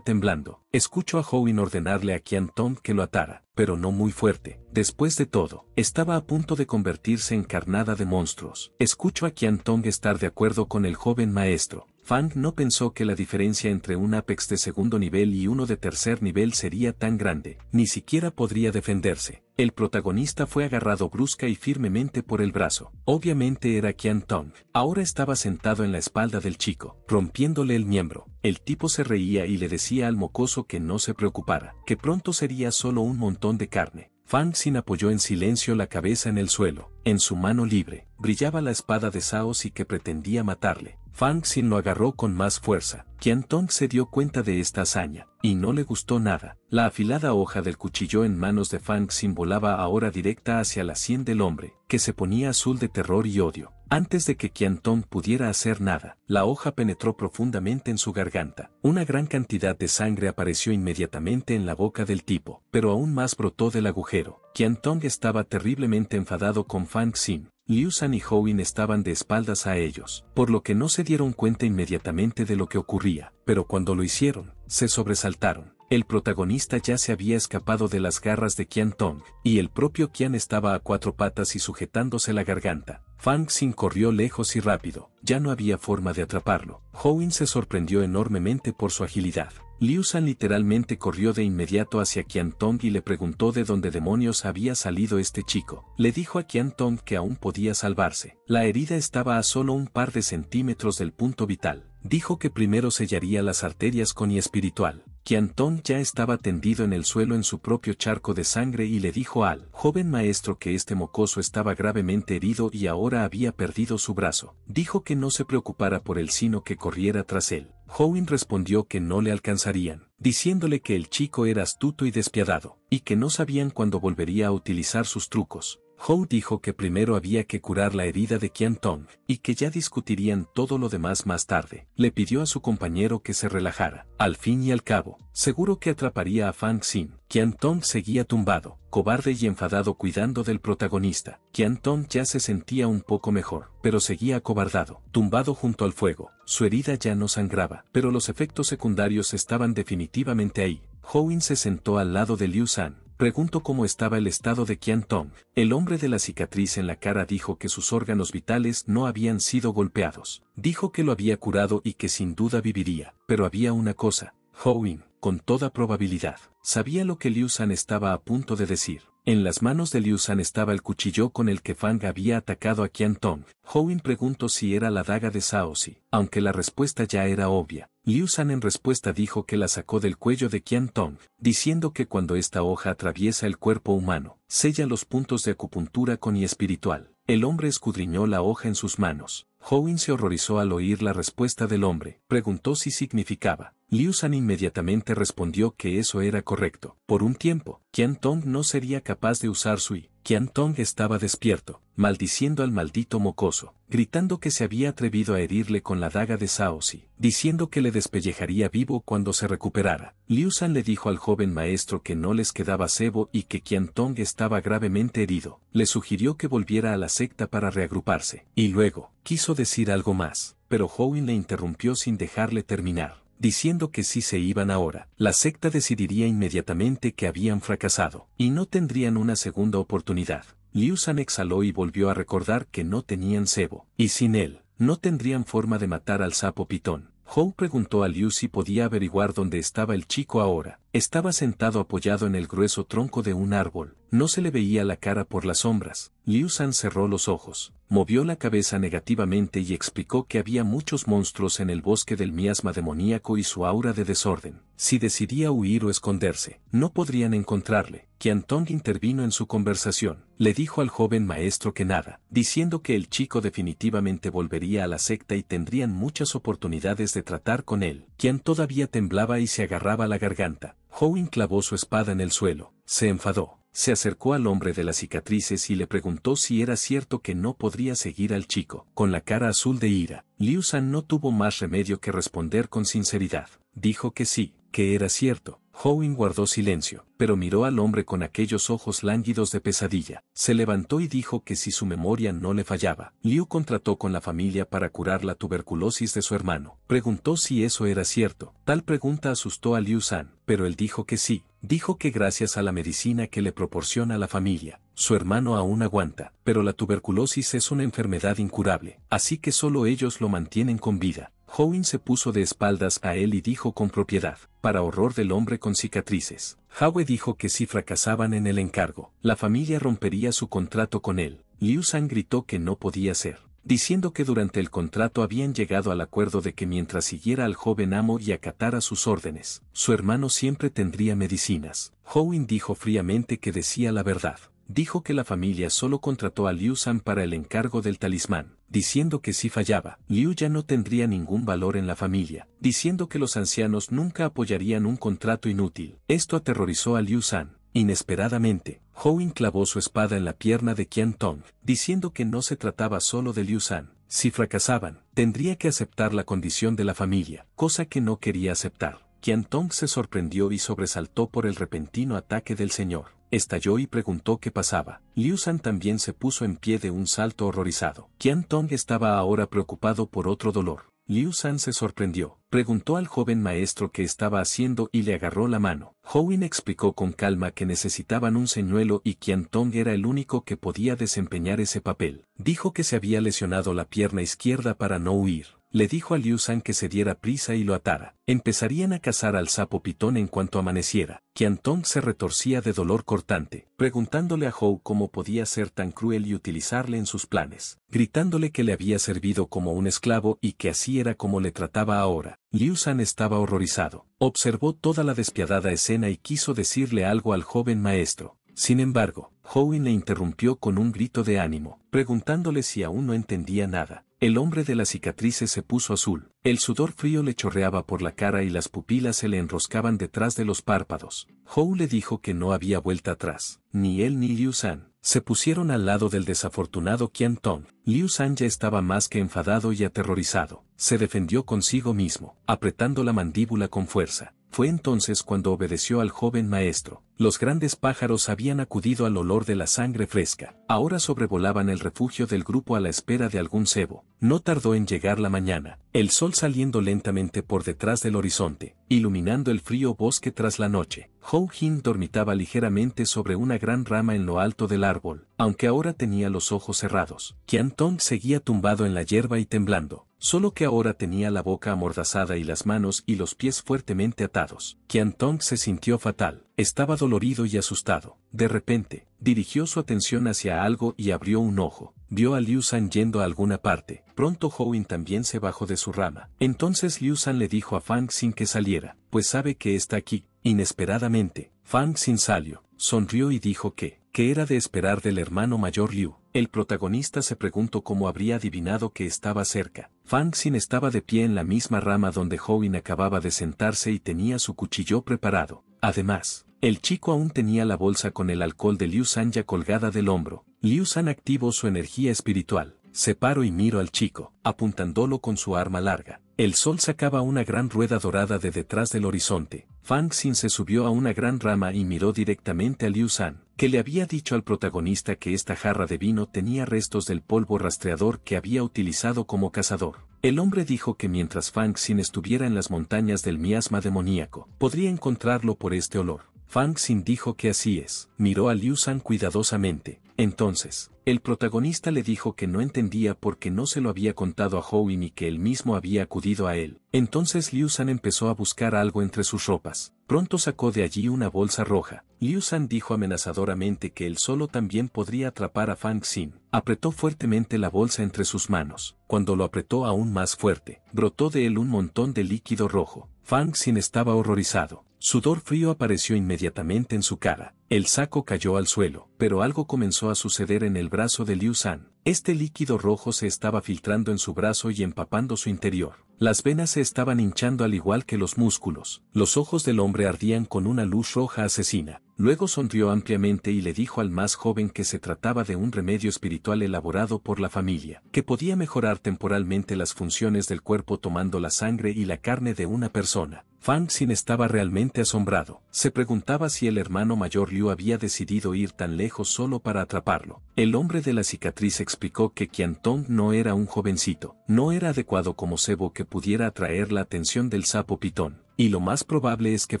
temblando. escucho a Howin ordenarle a Qian Tong que lo atara, pero no muy fuerte. Después de todo, estaba a punto de convertirse en carnada de monstruos. escucho a Qian Tong estar de acuerdo con el joven maestro, Fang no pensó que la diferencia entre un Apex de segundo nivel y uno de tercer nivel sería tan grande, ni siquiera podría defenderse. El protagonista fue agarrado brusca y firmemente por el brazo. Obviamente era Qian Tong. Ahora estaba sentado en la espalda del chico, rompiéndole el miembro. El tipo se reía y le decía al mocoso que no se preocupara, que pronto sería solo un montón de carne. Fang sin apoyó en silencio la cabeza en el suelo. En su mano libre, brillaba la espada de Saos y que pretendía matarle. Fang Xin lo agarró con más fuerza. Qian Tong se dio cuenta de esta hazaña, y no le gustó nada. La afilada hoja del cuchillo en manos de Fang Xin volaba ahora directa hacia la sien del hombre, que se ponía azul de terror y odio. Antes de que Tong pudiera hacer nada, la hoja penetró profundamente en su garganta. Una gran cantidad de sangre apareció inmediatamente en la boca del tipo, pero aún más brotó del agujero. Tong estaba terriblemente enfadado con Fang Xin. Liu San y Howin estaban de espaldas a ellos, por lo que no se dieron cuenta inmediatamente de lo que ocurría, pero cuando lo hicieron, se sobresaltaron. El protagonista ya se había escapado de las garras de Qian Tong, y el propio Qian estaba a cuatro patas y sujetándose la garganta. Fang Xin corrió lejos y rápido, ya no había forma de atraparlo. Howin se sorprendió enormemente por su agilidad. Liu San literalmente corrió de inmediato hacia Qian Tong y le preguntó de dónde demonios había salido este chico. Le dijo a Qian Tong que aún podía salvarse. La herida estaba a solo un par de centímetros del punto vital. Dijo que primero sellaría las arterias con y espiritual. Quiantón ya estaba tendido en el suelo en su propio charco de sangre y le dijo al joven maestro que este mocoso estaba gravemente herido y ahora había perdido su brazo. Dijo que no se preocupara por él sino que corriera tras él. Howin respondió que no le alcanzarían, diciéndole que el chico era astuto y despiadado, y que no sabían cuándo volvería a utilizar sus trucos. Hou dijo que primero había que curar la herida de Qian Tong y que ya discutirían todo lo demás más tarde. Le pidió a su compañero que se relajara. Al fin y al cabo, seguro que atraparía a Fang Xin. Qian Tong seguía tumbado, cobarde y enfadado cuidando del protagonista. Qian Tong ya se sentía un poco mejor, pero seguía acobardado, tumbado junto al fuego. Su herida ya no sangraba, pero los efectos secundarios estaban definitivamente ahí. Howin se sentó al lado de Liu San Pregunto cómo estaba el estado de Qian Tong. El hombre de la cicatriz en la cara dijo que sus órganos vitales no habían sido golpeados. Dijo que lo había curado y que sin duda viviría. Pero había una cosa. Ying, con toda probabilidad, sabía lo que Liu San estaba a punto de decir. En las manos de Liu San estaba el cuchillo con el que Fang había atacado a Qian Tong. Howin preguntó si era la daga de Si, aunque la respuesta ya era obvia. Liu San en respuesta dijo que la sacó del cuello de Qian Tong, diciendo que cuando esta hoja atraviesa el cuerpo humano, sella los puntos de acupuntura con y espiritual. El hombre escudriñó la hoja en sus manos. Howin se horrorizó al oír la respuesta del hombre, preguntó si significaba Liu San inmediatamente respondió que eso era correcto. Por un tiempo, Qian Tong no sería capaz de usar su y. Qian Tong estaba despierto, maldiciendo al maldito mocoso, gritando que se había atrevido a herirle con la daga de Si, diciendo que le despellejaría vivo cuando se recuperara. Liu San le dijo al joven maestro que no les quedaba cebo y que Qian Tong estaba gravemente herido. Le sugirió que volviera a la secta para reagruparse. Y luego, quiso decir algo más, pero Howin le interrumpió sin dejarle terminar diciendo que si se iban ahora, la secta decidiría inmediatamente que habían fracasado, y no tendrían una segunda oportunidad. Liu San exhaló y volvió a recordar que no tenían cebo, y sin él, no tendrían forma de matar al sapo pitón. Hou preguntó a Liu si podía averiguar dónde estaba el chico ahora, estaba sentado apoyado en el grueso tronco de un árbol, no se le veía la cara por las sombras. Liu San cerró los ojos, movió la cabeza negativamente y explicó que había muchos monstruos en el bosque del miasma demoníaco y su aura de desorden. Si decidía huir o esconderse, no podrían encontrarle. Tong intervino en su conversación. Le dijo al joven maestro que nada, diciendo que el chico definitivamente volvería a la secta y tendrían muchas oportunidades de tratar con él. Qian todavía temblaba y se agarraba la garganta. Howe clavó su espada en el suelo, se enfadó, se acercó al hombre de las cicatrices y le preguntó si era cierto que no podría seguir al chico. Con la cara azul de ira, Liu San no tuvo más remedio que responder con sinceridad. Dijo que sí, que era cierto, Ho-In guardó silencio, pero miró al hombre con aquellos ojos lánguidos de pesadilla. Se levantó y dijo que si su memoria no le fallaba, Liu contrató con la familia para curar la tuberculosis de su hermano. Preguntó si eso era cierto. Tal pregunta asustó a Liu San, pero él dijo que sí. Dijo que gracias a la medicina que le proporciona la familia, su hermano aún aguanta, pero la tuberculosis es una enfermedad incurable, así que solo ellos lo mantienen con vida. Howin se puso de espaldas a él y dijo con propiedad, para horror del hombre con cicatrices. Howe dijo que si fracasaban en el encargo, la familia rompería su contrato con él. Liu San gritó que no podía ser, diciendo que durante el contrato habían llegado al acuerdo de que mientras siguiera al joven amo y acatara sus órdenes, su hermano siempre tendría medicinas. Howin dijo fríamente que decía la verdad. Dijo que la familia solo contrató a Liu San para el encargo del talismán, diciendo que si fallaba, Liu ya no tendría ningún valor en la familia, diciendo que los ancianos nunca apoyarían un contrato inútil. Esto aterrorizó a Liu San. Inesperadamente, in clavó su espada en la pierna de Qian Tong, diciendo que no se trataba solo de Liu San. Si fracasaban, tendría que aceptar la condición de la familia, cosa que no quería aceptar. Qian Tong se sorprendió y sobresaltó por el repentino ataque del señor estalló y preguntó qué pasaba. Liu San también se puso en pie de un salto horrorizado. Qian Tong estaba ahora preocupado por otro dolor. Liu San se sorprendió, preguntó al joven maestro qué estaba haciendo y le agarró la mano. Howin explicó con calma que necesitaban un señuelo y Qian Tong era el único que podía desempeñar ese papel. Dijo que se había lesionado la pierna izquierda para no huir le dijo a Liu San que se diera prisa y lo atara. Empezarían a cazar al sapo pitón en cuanto amaneciera. Qiantong se retorcía de dolor cortante, preguntándole a Hou cómo podía ser tan cruel y utilizarle en sus planes, gritándole que le había servido como un esclavo y que así era como le trataba ahora. Liu San estaba horrorizado. Observó toda la despiadada escena y quiso decirle algo al joven maestro. Sin embargo, Howe le interrumpió con un grito de ánimo, preguntándole si aún no entendía nada. El hombre de las cicatrices se puso azul, el sudor frío le chorreaba por la cara y las pupilas se le enroscaban detrás de los párpados. Hou le dijo que no había vuelta atrás, ni él ni Liu San. Se pusieron al lado del desafortunado Qian Tong. Liu San ya estaba más que enfadado y aterrorizado. Se defendió consigo mismo, apretando la mandíbula con fuerza. Fue entonces cuando obedeció al joven maestro los grandes pájaros habían acudido al olor de la sangre fresca. Ahora sobrevolaban el refugio del grupo a la espera de algún cebo. No tardó en llegar la mañana, el sol saliendo lentamente por detrás del horizonte, iluminando el frío bosque tras la noche. Hou Hin dormitaba ligeramente sobre una gran rama en lo alto del árbol, aunque ahora tenía los ojos cerrados. Qian Tong seguía tumbado en la hierba y temblando, solo que ahora tenía la boca amordazada y las manos y los pies fuertemente atados. Qian Tong se sintió fatal estaba dolorido y asustado. De repente, dirigió su atención hacia algo y abrió un ojo. Vio a Liu San yendo a alguna parte. Pronto Howin también se bajó de su rama. Entonces Liu San le dijo a Fang Xin que saliera, pues sabe que está aquí. Inesperadamente, Fang Sin salió, sonrió y dijo que, que era de esperar del hermano mayor Liu. El protagonista se preguntó cómo habría adivinado que estaba cerca. Fang Xin estaba de pie en la misma rama donde Howin acababa de sentarse y tenía su cuchillo preparado. Además, el chico aún tenía la bolsa con el alcohol de Liu San ya colgada del hombro. Liu San activó su energía espiritual. Se paró y miro al chico, apuntándolo con su arma larga. El sol sacaba una gran rueda dorada de detrás del horizonte. Fang Xin se subió a una gran rama y miró directamente a Liu San, que le había dicho al protagonista que esta jarra de vino tenía restos del polvo rastreador que había utilizado como cazador. El hombre dijo que mientras Fang Xin estuviera en las montañas del miasma demoníaco, podría encontrarlo por este olor. Fang Xin dijo que así es. Miró a Liu San cuidadosamente. Entonces, el protagonista le dijo que no entendía por qué no se lo había contado a Howie ni que él mismo había acudido a él. Entonces Liu San empezó a buscar algo entre sus ropas. Pronto sacó de allí una bolsa roja. Liu San dijo amenazadoramente que él solo también podría atrapar a Fang Xin. Apretó fuertemente la bolsa entre sus manos. Cuando lo apretó aún más fuerte, brotó de él un montón de líquido rojo. Fang Xin estaba horrorizado. Sudor frío apareció inmediatamente en su cara. El saco cayó al suelo, pero algo comenzó a suceder en el brazo de Liu San. Este líquido rojo se estaba filtrando en su brazo y empapando su interior. Las venas se estaban hinchando al igual que los músculos. Los ojos del hombre ardían con una luz roja asesina. Luego sonrió ampliamente y le dijo al más joven que se trataba de un remedio espiritual elaborado por la familia, que podía mejorar temporalmente las funciones del cuerpo tomando la sangre y la carne de una persona. Fang Xin estaba realmente asombrado. Se preguntaba si el hermano mayor Liu había decidido ir tan lejos solo para atraparlo. El hombre de la cicatriz explicó que Tong no era un jovencito, no era adecuado como cebo que pudiera atraer la atención del sapo pitón y lo más probable es que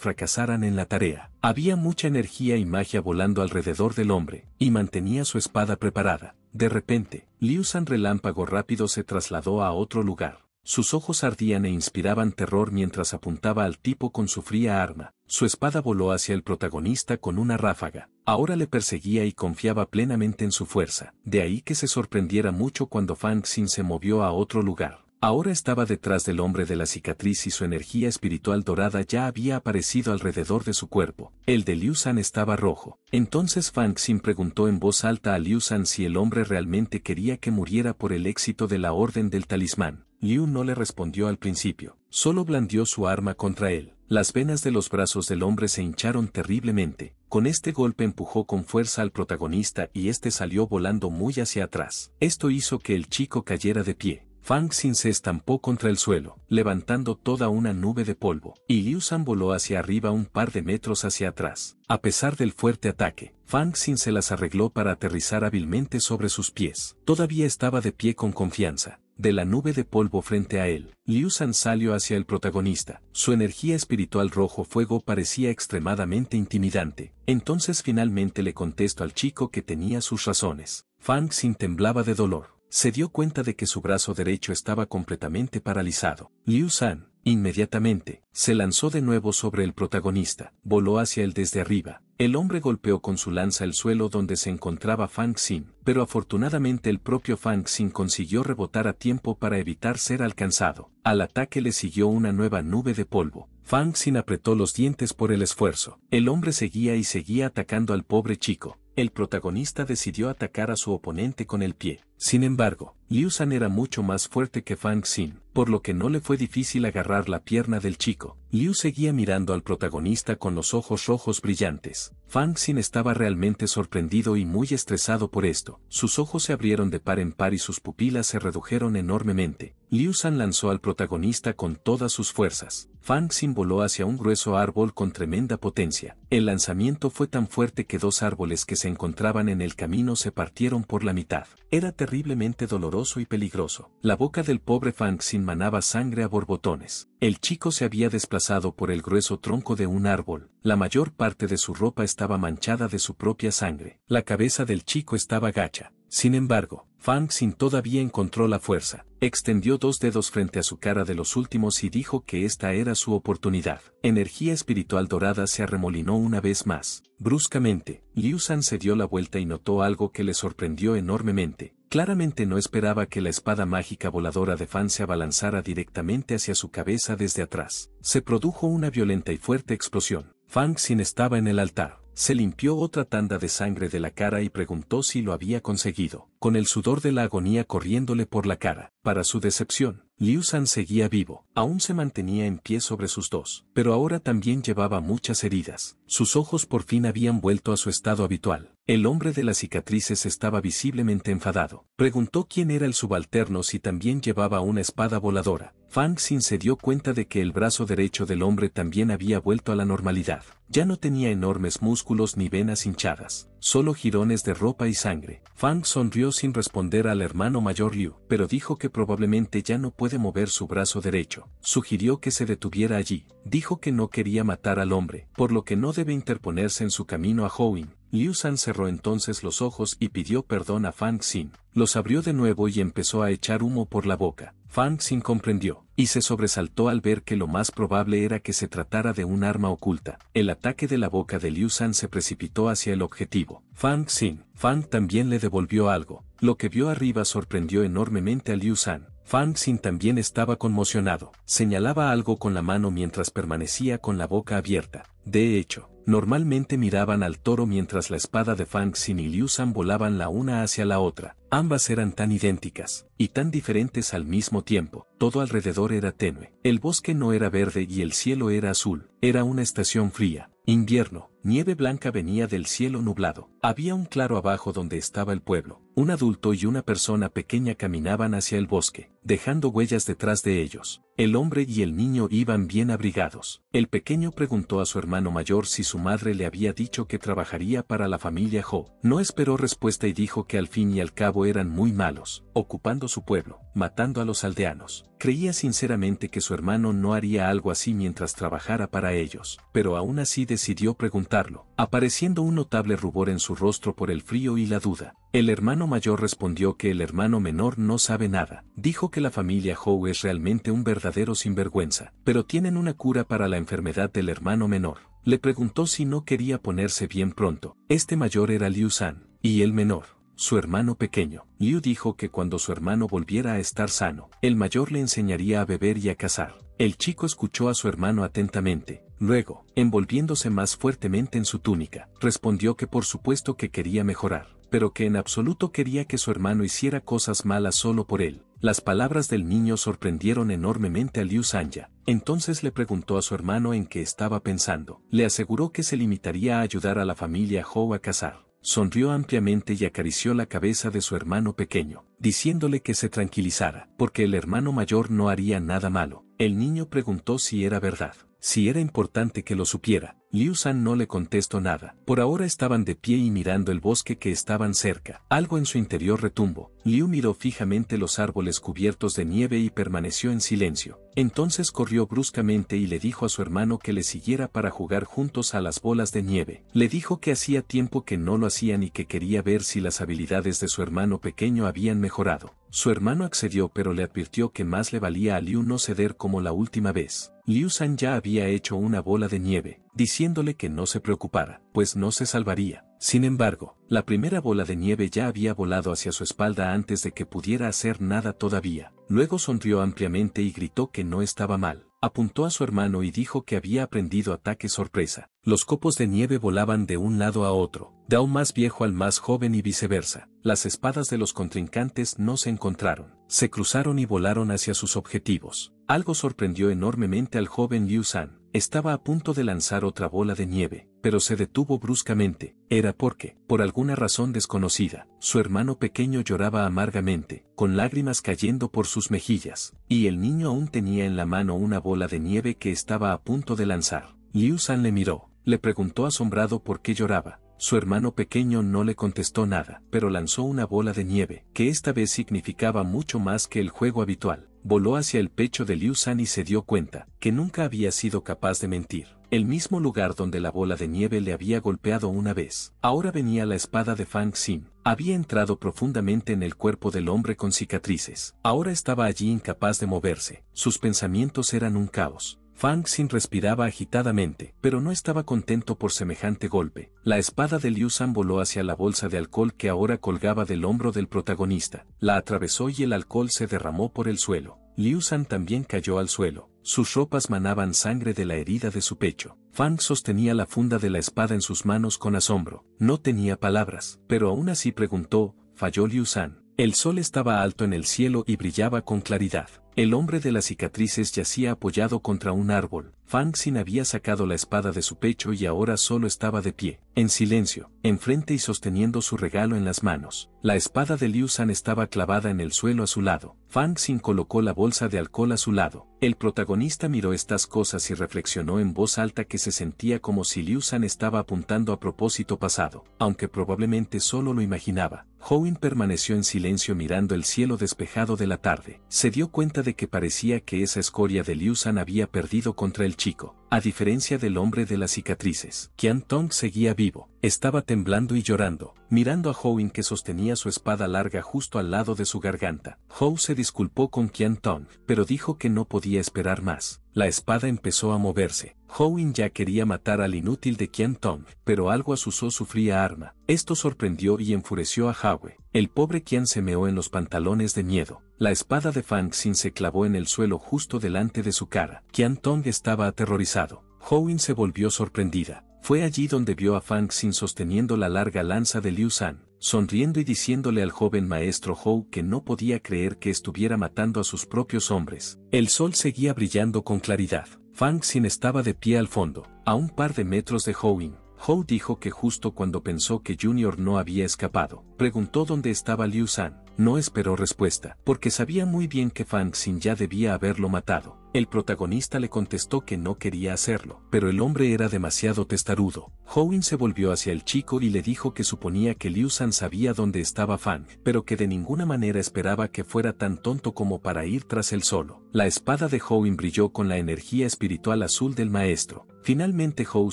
fracasaran en la tarea. Había mucha energía y magia volando alrededor del hombre, y mantenía su espada preparada. De repente, Liu San relámpago rápido se trasladó a otro lugar. Sus ojos ardían e inspiraban terror mientras apuntaba al tipo con su fría arma. Su espada voló hacia el protagonista con una ráfaga. Ahora le perseguía y confiaba plenamente en su fuerza. De ahí que se sorprendiera mucho cuando Fang Xin se movió a otro lugar. Ahora estaba detrás del hombre de la cicatriz y su energía espiritual dorada ya había aparecido alrededor de su cuerpo. El de Liu San estaba rojo. Entonces Fang Xin preguntó en voz alta a Liu San si el hombre realmente quería que muriera por el éxito de la Orden del Talismán. Liu no le respondió al principio, solo blandió su arma contra él. Las venas de los brazos del hombre se hincharon terriblemente. Con este golpe empujó con fuerza al protagonista y este salió volando muy hacia atrás. Esto hizo que el chico cayera de pie. Fang Xin se estampó contra el suelo, levantando toda una nube de polvo, y Liu San voló hacia arriba un par de metros hacia atrás. A pesar del fuerte ataque, Fang Xin se las arregló para aterrizar hábilmente sobre sus pies. Todavía estaba de pie con confianza, de la nube de polvo frente a él, Liu San salió hacia el protagonista. Su energía espiritual rojo fuego parecía extremadamente intimidante. Entonces finalmente le contestó al chico que tenía sus razones. Fang Xin temblaba de dolor. Se dio cuenta de que su brazo derecho estaba completamente paralizado. Liu San, Inmediatamente, se lanzó de nuevo sobre el protagonista, voló hacia él desde arriba. El hombre golpeó con su lanza el suelo donde se encontraba Fang Xin, pero afortunadamente el propio Fang Xin consiguió rebotar a tiempo para evitar ser alcanzado. Al ataque le siguió una nueva nube de polvo. Fang Xin apretó los dientes por el esfuerzo. El hombre seguía y seguía atacando al pobre chico. El protagonista decidió atacar a su oponente con el pie. Sin embargo, Liu San era mucho más fuerte que Fang Xin, por lo que no le fue difícil agarrar la pierna del chico. Liu seguía mirando al protagonista con los ojos rojos brillantes. Fang Xin estaba realmente sorprendido y muy estresado por esto. Sus ojos se abrieron de par en par y sus pupilas se redujeron enormemente. Liu San lanzó al protagonista con todas sus fuerzas. Fang Xin voló hacia un grueso árbol con tremenda potencia. El lanzamiento fue tan fuerte que dos árboles que se encontraban en el camino se partieron por la mitad. Era terriblemente doloroso y peligroso. La boca del pobre sin manaba sangre a borbotones. El chico se había desplazado por el grueso tronco de un árbol. La mayor parte de su ropa estaba manchada de su propia sangre. La cabeza del chico estaba gacha. Sin embargo, Fang Xin todavía encontró la fuerza, extendió dos dedos frente a su cara de los últimos y dijo que esta era su oportunidad. Energía espiritual dorada se arremolinó una vez más. Bruscamente, Liu San se dio la vuelta y notó algo que le sorprendió enormemente. Claramente no esperaba que la espada mágica voladora de Fang se abalanzara directamente hacia su cabeza desde atrás. Se produjo una violenta y fuerte explosión. Fang Xin estaba en el altar se limpió otra tanda de sangre de la cara y preguntó si lo había conseguido, con el sudor de la agonía corriéndole por la cara. Para su decepción, Liu San seguía vivo, aún se mantenía en pie sobre sus dos, pero ahora también llevaba muchas heridas. Sus ojos por fin habían vuelto a su estado habitual. El hombre de las cicatrices estaba visiblemente enfadado. Preguntó quién era el subalterno si también llevaba una espada voladora. Fang sin se dio cuenta de que el brazo derecho del hombre también había vuelto a la normalidad. Ya no tenía enormes músculos ni venas hinchadas, solo jirones de ropa y sangre. Fang sonrió sin responder al hermano mayor Liu, pero dijo que probablemente ya no puede mover su brazo derecho. Sugirió que se detuviera allí. Dijo que no quería matar al hombre, por lo que no debe interponerse en su camino a Howing. Liu San cerró entonces los ojos y pidió perdón a Fang Xin. Los abrió de nuevo y empezó a echar humo por la boca. Fang Xin comprendió, y se sobresaltó al ver que lo más probable era que se tratara de un arma oculta. El ataque de la boca de Liu San se precipitó hacia el objetivo. Fang Xin. Fang también le devolvió algo. Lo que vio arriba sorprendió enormemente a Liu San. Fang Xin también estaba conmocionado. Señalaba algo con la mano mientras permanecía con la boca abierta. De hecho, normalmente miraban al toro mientras la espada de Fang Xin y Liu San volaban la una hacia la otra. Ambas eran tan idénticas, y tan diferentes al mismo tiempo. Todo alrededor era tenue. El bosque no era verde y el cielo era azul. Era una estación fría, invierno, Nieve blanca venía del cielo nublado. Había un claro abajo donde estaba el pueblo. Un adulto y una persona pequeña caminaban hacia el bosque, dejando huellas detrás de ellos. El hombre y el niño iban bien abrigados. El pequeño preguntó a su hermano mayor si su madre le había dicho que trabajaría para la familia Ho. No esperó respuesta y dijo que al fin y al cabo eran muy malos, ocupando su pueblo, matando a los aldeanos. Creía sinceramente que su hermano no haría algo así mientras trabajara para ellos, pero aún así decidió preguntar apareciendo un notable rubor en su rostro por el frío y la duda. El hermano mayor respondió que el hermano menor no sabe nada. Dijo que la familia Howe es realmente un verdadero sinvergüenza, pero tienen una cura para la enfermedad del hermano menor. Le preguntó si no quería ponerse bien pronto. Este mayor era Liu San, y el menor, su hermano pequeño. Liu dijo que cuando su hermano volviera a estar sano, el mayor le enseñaría a beber y a cazar. El chico escuchó a su hermano atentamente, Luego, envolviéndose más fuertemente en su túnica, respondió que por supuesto que quería mejorar, pero que en absoluto quería que su hermano hiciera cosas malas solo por él. Las palabras del niño sorprendieron enormemente a Liu Sanya. Entonces le preguntó a su hermano en qué estaba pensando. Le aseguró que se limitaría a ayudar a la familia Hou a casar. Sonrió ampliamente y acarició la cabeza de su hermano pequeño, diciéndole que se tranquilizara, porque el hermano mayor no haría nada malo. El niño preguntó si era verdad. Si era importante que lo supiera, Liu San no le contestó nada. Por ahora estaban de pie y mirando el bosque que estaban cerca. Algo en su interior retumbo. Liu miró fijamente los árboles cubiertos de nieve y permaneció en silencio. Entonces corrió bruscamente y le dijo a su hermano que le siguiera para jugar juntos a las bolas de nieve. Le dijo que hacía tiempo que no lo hacían y que quería ver si las habilidades de su hermano pequeño habían mejorado. Su hermano accedió pero le advirtió que más le valía a Liu no ceder como la última vez. Liu San ya había hecho una bola de nieve, diciéndole que no se preocupara, pues no se salvaría. Sin embargo, la primera bola de nieve ya había volado hacia su espalda antes de que pudiera hacer nada todavía. Luego sonrió ampliamente y gritó que no estaba mal. Apuntó a su hermano y dijo que había aprendido ataque sorpresa. Los copos de nieve volaban de un lado a otro, de un más viejo al más joven y viceversa. Las espadas de los contrincantes no se encontraron, se cruzaron y volaron hacia sus objetivos. Algo sorprendió enormemente al joven Liu San. Estaba a punto de lanzar otra bola de nieve, pero se detuvo bruscamente. Era porque, por alguna razón desconocida, su hermano pequeño lloraba amargamente, con lágrimas cayendo por sus mejillas, y el niño aún tenía en la mano una bola de nieve que estaba a punto de lanzar. Liu San le miró, le preguntó asombrado por qué lloraba, su hermano pequeño no le contestó nada, pero lanzó una bola de nieve, que esta vez significaba mucho más que el juego habitual voló hacia el pecho de Liu San y se dio cuenta que nunca había sido capaz de mentir. El mismo lugar donde la bola de nieve le había golpeado una vez. Ahora venía la espada de Fang Xin. Había entrado profundamente en el cuerpo del hombre con cicatrices. Ahora estaba allí incapaz de moverse. Sus pensamientos eran un caos. Fang Xin respiraba agitadamente, pero no estaba contento por semejante golpe. La espada de Liu San voló hacia la bolsa de alcohol que ahora colgaba del hombro del protagonista. La atravesó y el alcohol se derramó por el suelo. Liu San también cayó al suelo. Sus ropas manaban sangre de la herida de su pecho. Fang sostenía la funda de la espada en sus manos con asombro. No tenía palabras, pero aún así preguntó, falló Liu San. El sol estaba alto en el cielo y brillaba con claridad. El hombre de las cicatrices yacía apoyado contra un árbol, Fang Xin había sacado la espada de su pecho y ahora solo estaba de pie, en silencio, enfrente y sosteniendo su regalo en las manos. La espada de Liu San estaba clavada en el suelo a su lado. Fang Xin colocó la bolsa de alcohol a su lado. El protagonista miró estas cosas y reflexionó en voz alta que se sentía como si Liu San estaba apuntando a propósito pasado, aunque probablemente solo lo imaginaba. Howin permaneció en silencio mirando el cielo despejado de la tarde. Se dio cuenta de que parecía que esa escoria de Liu San había perdido contra el chico. A diferencia del hombre de las cicatrices, Qian Tong seguía vivo, estaba temblando y llorando, mirando a Howin que sostenía su espada larga justo al lado de su garganta. Hou se disculpó con Qian Tong, pero dijo que no podía esperar más. La espada empezó a moverse. Howin ya quería matar al inútil de Qian Tong, pero algo asusó su fría arma. Esto sorprendió y enfureció a Hawe. El pobre Qian se meó en los pantalones de miedo. La espada de Fang Xin se clavó en el suelo justo delante de su cara. Qian Tong estaba aterrorizado resultado, se volvió sorprendida. Fue allí donde vio a Fang Xin sosteniendo la larga lanza de Liu San, sonriendo y diciéndole al joven maestro Hou que no podía creer que estuviera matando a sus propios hombres. El sol seguía brillando con claridad. Fang Xin estaba de pie al fondo, a un par de metros de Howin. Hou dijo que justo cuando pensó que Junior no había escapado, preguntó dónde estaba Liu San no esperó respuesta, porque sabía muy bien que Fang Xin ya debía haberlo matado. El protagonista le contestó que no quería hacerlo, pero el hombre era demasiado testarudo. Howin se volvió hacia el chico y le dijo que suponía que Liu San sabía dónde estaba Fang, pero que de ninguna manera esperaba que fuera tan tonto como para ir tras él solo. La espada de Howin brilló con la energía espiritual azul del maestro. Finalmente Hou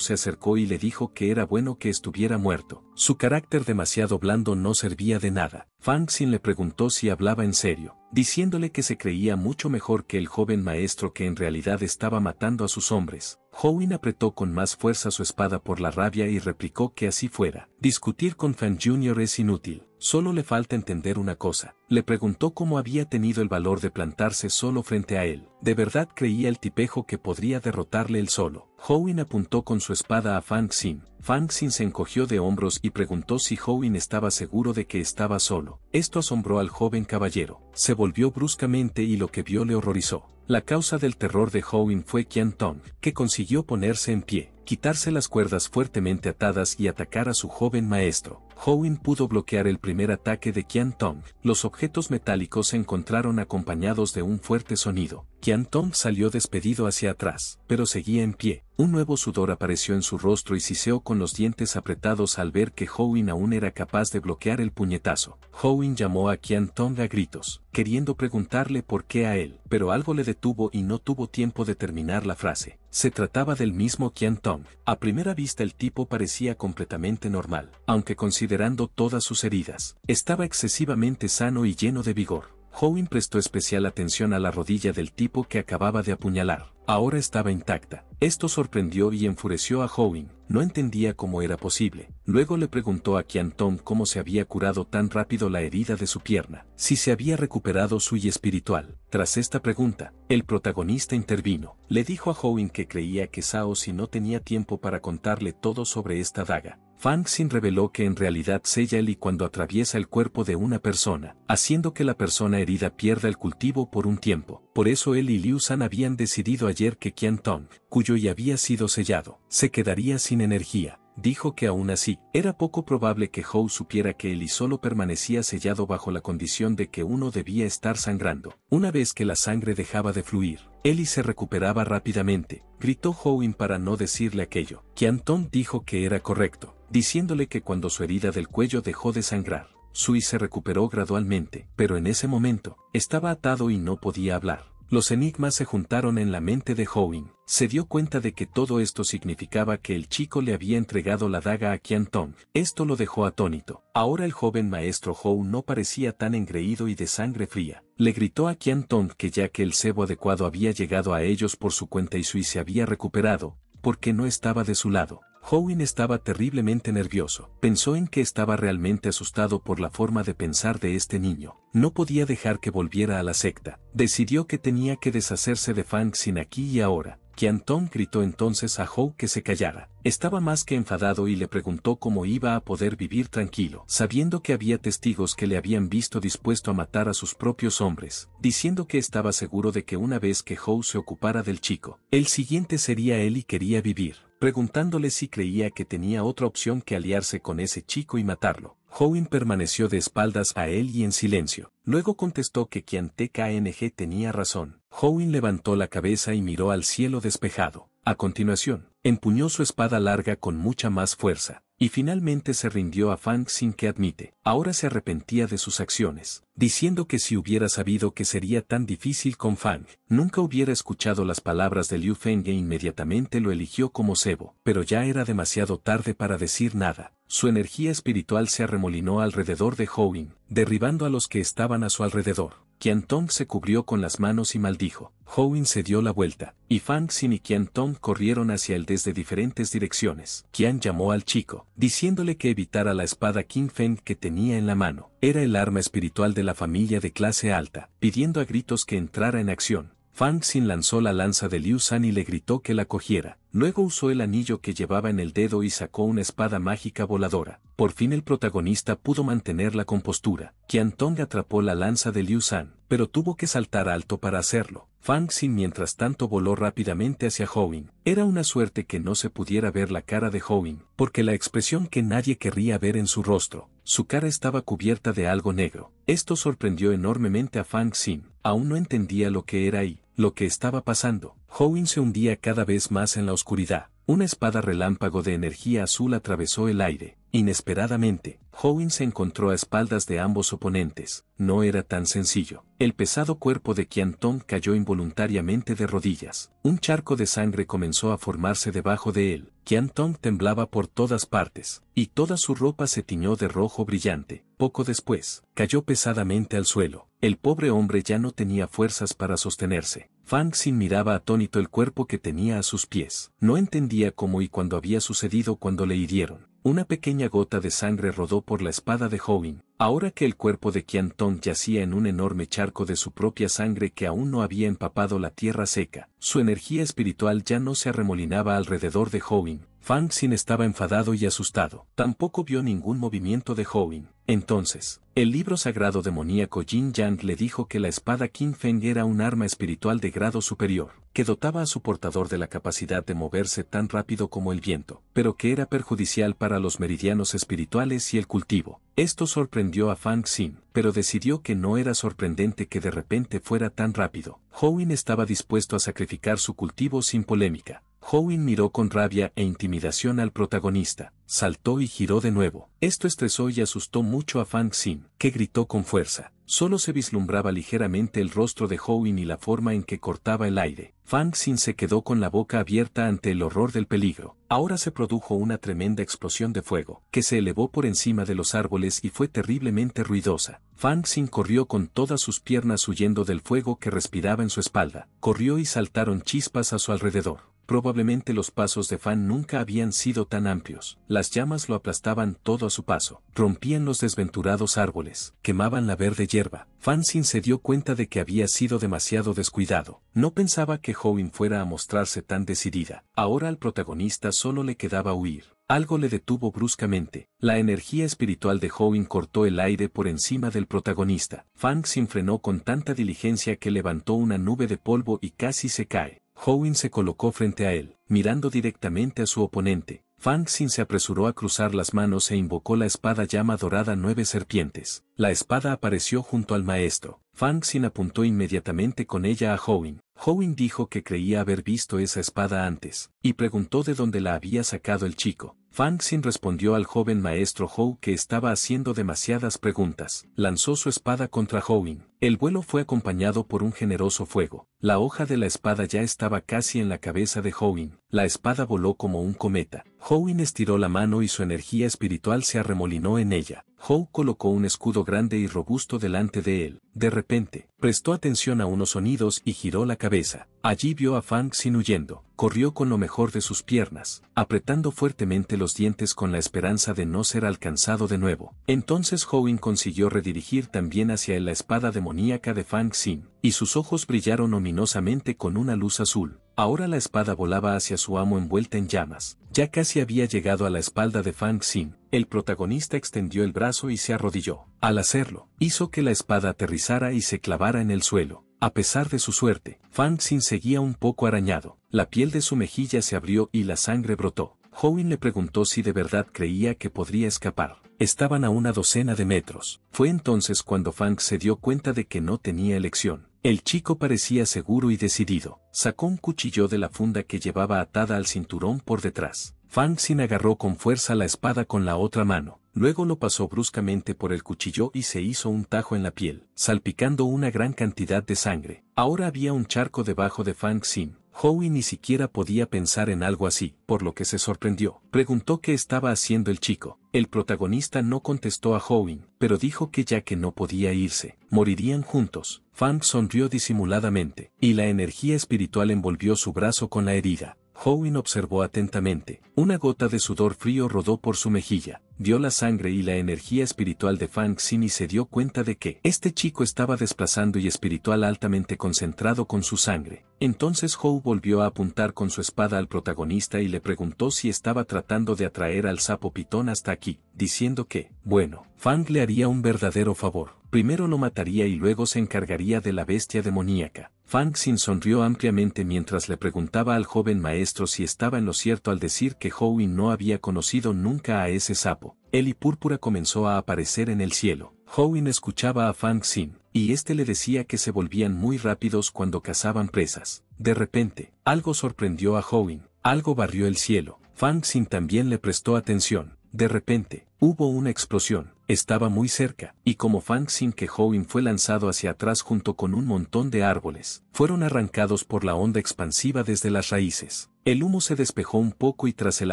se acercó y le dijo que era bueno que estuviera muerto, su carácter demasiado blando no servía de nada. Fang Xin le preguntó si hablaba en serio diciéndole que se creía mucho mejor que el joven maestro que en realidad estaba matando a sus hombres. Howin apretó con más fuerza su espada por la rabia y replicó que así fuera. Discutir con Fan Jr. es inútil, solo le falta entender una cosa. Le preguntó cómo había tenido el valor de plantarse solo frente a él. De verdad creía el tipejo que podría derrotarle él solo. Howin apuntó con su espada a Fang Xin. Fang Xin se encogió de hombros y preguntó si Howin estaba seguro de que estaba solo. Esto asombró al joven caballero se volvió bruscamente y lo que vio le horrorizó. La causa del terror de Howin fue Qian Tong, que consiguió ponerse en pie, quitarse las cuerdas fuertemente atadas y atacar a su joven maestro. Howin pudo bloquear el primer ataque de Tong. Los objetos metálicos se encontraron acompañados de un fuerte sonido. Tong salió despedido hacia atrás, pero seguía en pie. Un nuevo sudor apareció en su rostro y siseó con los dientes apretados al ver que Howin aún era capaz de bloquear el puñetazo. Howin llamó a Tong a gritos, queriendo preguntarle por qué a él, pero algo le detuvo y no tuvo tiempo de terminar la frase. Se trataba del mismo Tong. A primera vista el tipo parecía completamente normal, aunque consideraba considerando todas sus heridas. Estaba excesivamente sano y lleno de vigor. Howin prestó especial atención a la rodilla del tipo que acababa de apuñalar. Ahora estaba intacta. Esto sorprendió y enfureció a Howin, no entendía cómo era posible. Luego le preguntó a Tong cómo se había curado tan rápido la herida de su pierna, si se había recuperado su y espiritual. Tras esta pregunta, el protagonista intervino. Le dijo a Howin que creía que Sao Si no tenía tiempo para contarle todo sobre esta daga. Fang Xin reveló que en realidad sella el y cuando atraviesa el cuerpo de una persona, haciendo que la persona herida pierda el cultivo por un tiempo. Por eso él y Liu San habían decidido ayer que Qian Tong, cuyo y había sido sellado, se quedaría sin energía. Dijo que aún así, era poco probable que Howe supiera que Ellie solo permanecía sellado bajo la condición de que uno debía estar sangrando. Una vez que la sangre dejaba de fluir, Ellie se recuperaba rápidamente, gritó Howe para no decirle aquello, que Anton dijo que era correcto, diciéndole que cuando su herida del cuello dejó de sangrar, Sui se recuperó gradualmente, pero en ese momento, estaba atado y no podía hablar. Los enigmas se juntaron en la mente de y Se dio cuenta de que todo esto significaba que el chico le había entregado la daga a Qian Tong. Esto lo dejó atónito. Ahora el joven maestro Hou no parecía tan engreído y de sangre fría. Le gritó a Qian Tong que ya que el cebo adecuado había llegado a ellos por su cuenta y Sui se había recuperado, porque no estaba de su lado. Howen estaba terriblemente nervioso. Pensó en que estaba realmente asustado por la forma de pensar de este niño. No podía dejar que volviera a la secta. Decidió que tenía que deshacerse de Fang sin aquí y ahora. Qiantong gritó entonces a Howe que se callara. Estaba más que enfadado y le preguntó cómo iba a poder vivir tranquilo, sabiendo que había testigos que le habían visto dispuesto a matar a sus propios hombres, diciendo que estaba seguro de que una vez que Howe se ocupara del chico, el siguiente sería él y quería vivir preguntándole si creía que tenía otra opción que aliarse con ese chico y matarlo. Howin permaneció de espaldas a él y en silencio. Luego contestó que quien TKNG tenía razón. Howin levantó la cabeza y miró al cielo despejado. A continuación, empuñó su espada larga con mucha más fuerza, y finalmente se rindió a Fang sin que admite. Ahora se arrepentía de sus acciones, diciendo que si hubiera sabido que sería tan difícil con Fang, nunca hubiera escuchado las palabras de Liu Feng e inmediatamente lo eligió como cebo, pero ya era demasiado tarde para decir nada. Su energía espiritual se arremolinó alrededor de Ying, derribando a los que estaban a su alrededor. Qian Tong se cubrió con las manos y maldijo. Howin se dio la vuelta, y Fang Xin y Qian Tong corrieron hacia él desde diferentes direcciones. Qian llamó al chico, diciéndole que evitara la espada King Feng que tenía en la mano. Era el arma espiritual de la familia de clase alta, pidiendo a gritos que entrara en acción. Fang Xin lanzó la lanza de Liu San y le gritó que la cogiera. Luego usó el anillo que llevaba en el dedo y sacó una espada mágica voladora. Por fin el protagonista pudo mantener la compostura. Qian Tong atrapó la lanza de Liu San, pero tuvo que saltar alto para hacerlo. Fang Xin mientras tanto voló rápidamente hacia Ying, Era una suerte que no se pudiera ver la cara de Ying, porque la expresión que nadie querría ver en su rostro. Su cara estaba cubierta de algo negro. Esto sorprendió enormemente a Fang Xin. Aún no entendía lo que era y lo que estaba pasando. Howin se hundía cada vez más en la oscuridad. Una espada relámpago de energía azul atravesó el aire, Inesperadamente, Howin se encontró a espaldas de ambos oponentes, no era tan sencillo. El pesado cuerpo de Tong cayó involuntariamente de rodillas. Un charco de sangre comenzó a formarse debajo de él. Tong temblaba por todas partes, y toda su ropa se tiñó de rojo brillante. Poco después, cayó pesadamente al suelo. El pobre hombre ya no tenía fuerzas para sostenerse. Fang Xin miraba atónito el cuerpo que tenía a sus pies. No entendía cómo y cuándo había sucedido cuando le hirieron. Una pequeña gota de sangre rodó por la espada de Howin, ahora que el cuerpo de Qian Tong yacía en un enorme charco de su propia sangre que aún no había empapado la tierra seca. Su energía espiritual ya no se arremolinaba alrededor de Howin. Fang Xin estaba enfadado y asustado. Tampoco vio ningún movimiento de Howin. Entonces, el libro sagrado demoníaco Jin Yang le dijo que la espada Qin Feng era un arma espiritual de grado superior, que dotaba a su portador de la capacidad de moverse tan rápido como el viento, pero que era perjudicial para los meridianos espirituales y el cultivo. Esto sorprendió a Fang Xin, pero decidió que no era sorprendente que de repente fuera tan rápido. Howin estaba dispuesto a sacrificar su cultivo sin polémica, Howin miró con rabia e intimidación al protagonista, saltó y giró de nuevo. Esto estresó y asustó mucho a Fang Xin, que gritó con fuerza. Solo se vislumbraba ligeramente el rostro de Howin y la forma en que cortaba el aire. Fang Xin se quedó con la boca abierta ante el horror del peligro. Ahora se produjo una tremenda explosión de fuego, que se elevó por encima de los árboles y fue terriblemente ruidosa. Fang Xin corrió con todas sus piernas huyendo del fuego que respiraba en su espalda. Corrió y saltaron chispas a su alrededor. Probablemente los pasos de Fan nunca habían sido tan amplios. Las llamas lo aplastaban todo a su paso, rompían los desventurados árboles, quemaban la verde hierba. Fan Sin se dio cuenta de que había sido demasiado descuidado. No pensaba que Howin fuera a mostrarse tan decidida. Ahora al protagonista solo le quedaba huir. Algo le detuvo bruscamente. La energía espiritual de Howin cortó el aire por encima del protagonista. Fang sin frenó con tanta diligencia que levantó una nube de polvo y casi se cae. Howin se colocó frente a él, mirando directamente a su oponente. Fang Xin se apresuró a cruzar las manos e invocó la espada llama dorada nueve serpientes. La espada apareció junto al maestro. Fang Xin apuntó inmediatamente con ella a Howin. Howin dijo que creía haber visto esa espada antes, y preguntó de dónde la había sacado el chico. Fang Xin respondió al joven maestro Hou que estaba haciendo demasiadas preguntas. Lanzó su espada contra Houin. El vuelo fue acompañado por un generoso fuego. La hoja de la espada ya estaba casi en la cabeza de Houin. La espada voló como un cometa. Houin estiró la mano y su energía espiritual se arremolinó en ella. Howe colocó un escudo grande y robusto delante de él. De repente, prestó atención a unos sonidos y giró la cabeza. Allí vio a Fang Xin huyendo. Corrió con lo mejor de sus piernas, apretando fuertemente los dientes con la esperanza de no ser alcanzado de nuevo. Entonces Howe consiguió redirigir también hacia él la espada demoníaca de Fang Xin, y sus ojos brillaron ominosamente con una luz azul. Ahora la espada volaba hacia su amo envuelta en llamas. Ya casi había llegado a la espalda de Fang Xin. El protagonista extendió el brazo y se arrodilló. Al hacerlo, hizo que la espada aterrizara y se clavara en el suelo. A pesar de su suerte, Fang Xin seguía un poco arañado. La piel de su mejilla se abrió y la sangre brotó. Howin le preguntó si de verdad creía que podría escapar. Estaban a una docena de metros. Fue entonces cuando Fang se dio cuenta de que no tenía elección. El chico parecía seguro y decidido. Sacó un cuchillo de la funda que llevaba atada al cinturón por detrás. Fang Xin agarró con fuerza la espada con la otra mano. Luego lo pasó bruscamente por el cuchillo y se hizo un tajo en la piel, salpicando una gran cantidad de sangre. Ahora había un charco debajo de Fang Xin. Howie ni siquiera podía pensar en algo así, por lo que se sorprendió. Preguntó qué estaba haciendo el chico. El protagonista no contestó a Howie, pero dijo que ya que no podía irse, morirían juntos. Fang sonrió disimuladamente, y la energía espiritual envolvió su brazo con la herida. Howie observó atentamente. Una gota de sudor frío rodó por su mejilla vio la sangre y la energía espiritual de Fang Xin y se dio cuenta de que este chico estaba desplazando y espiritual altamente concentrado con su sangre. Entonces Hou volvió a apuntar con su espada al protagonista y le preguntó si estaba tratando de atraer al sapo pitón hasta aquí, diciendo que, bueno, Fang le haría un verdadero favor. Primero lo mataría y luego se encargaría de la bestia demoníaca. Fang Xin sonrió ampliamente mientras le preguntaba al joven maestro si estaba en lo cierto al decir que Howie no había conocido nunca a ese sapo. El y púrpura comenzó a aparecer en el cielo. Howin escuchaba a Fang Xin, y este le decía que se volvían muy rápidos cuando cazaban presas. De repente, algo sorprendió a Howin, algo barrió el cielo. Fang Xin también le prestó atención. De repente, hubo una explosión, estaba muy cerca, y como Fang Xin que Howin fue lanzado hacia atrás junto con un montón de árboles, fueron arrancados por la onda expansiva desde las raíces. El humo se despejó un poco y tras él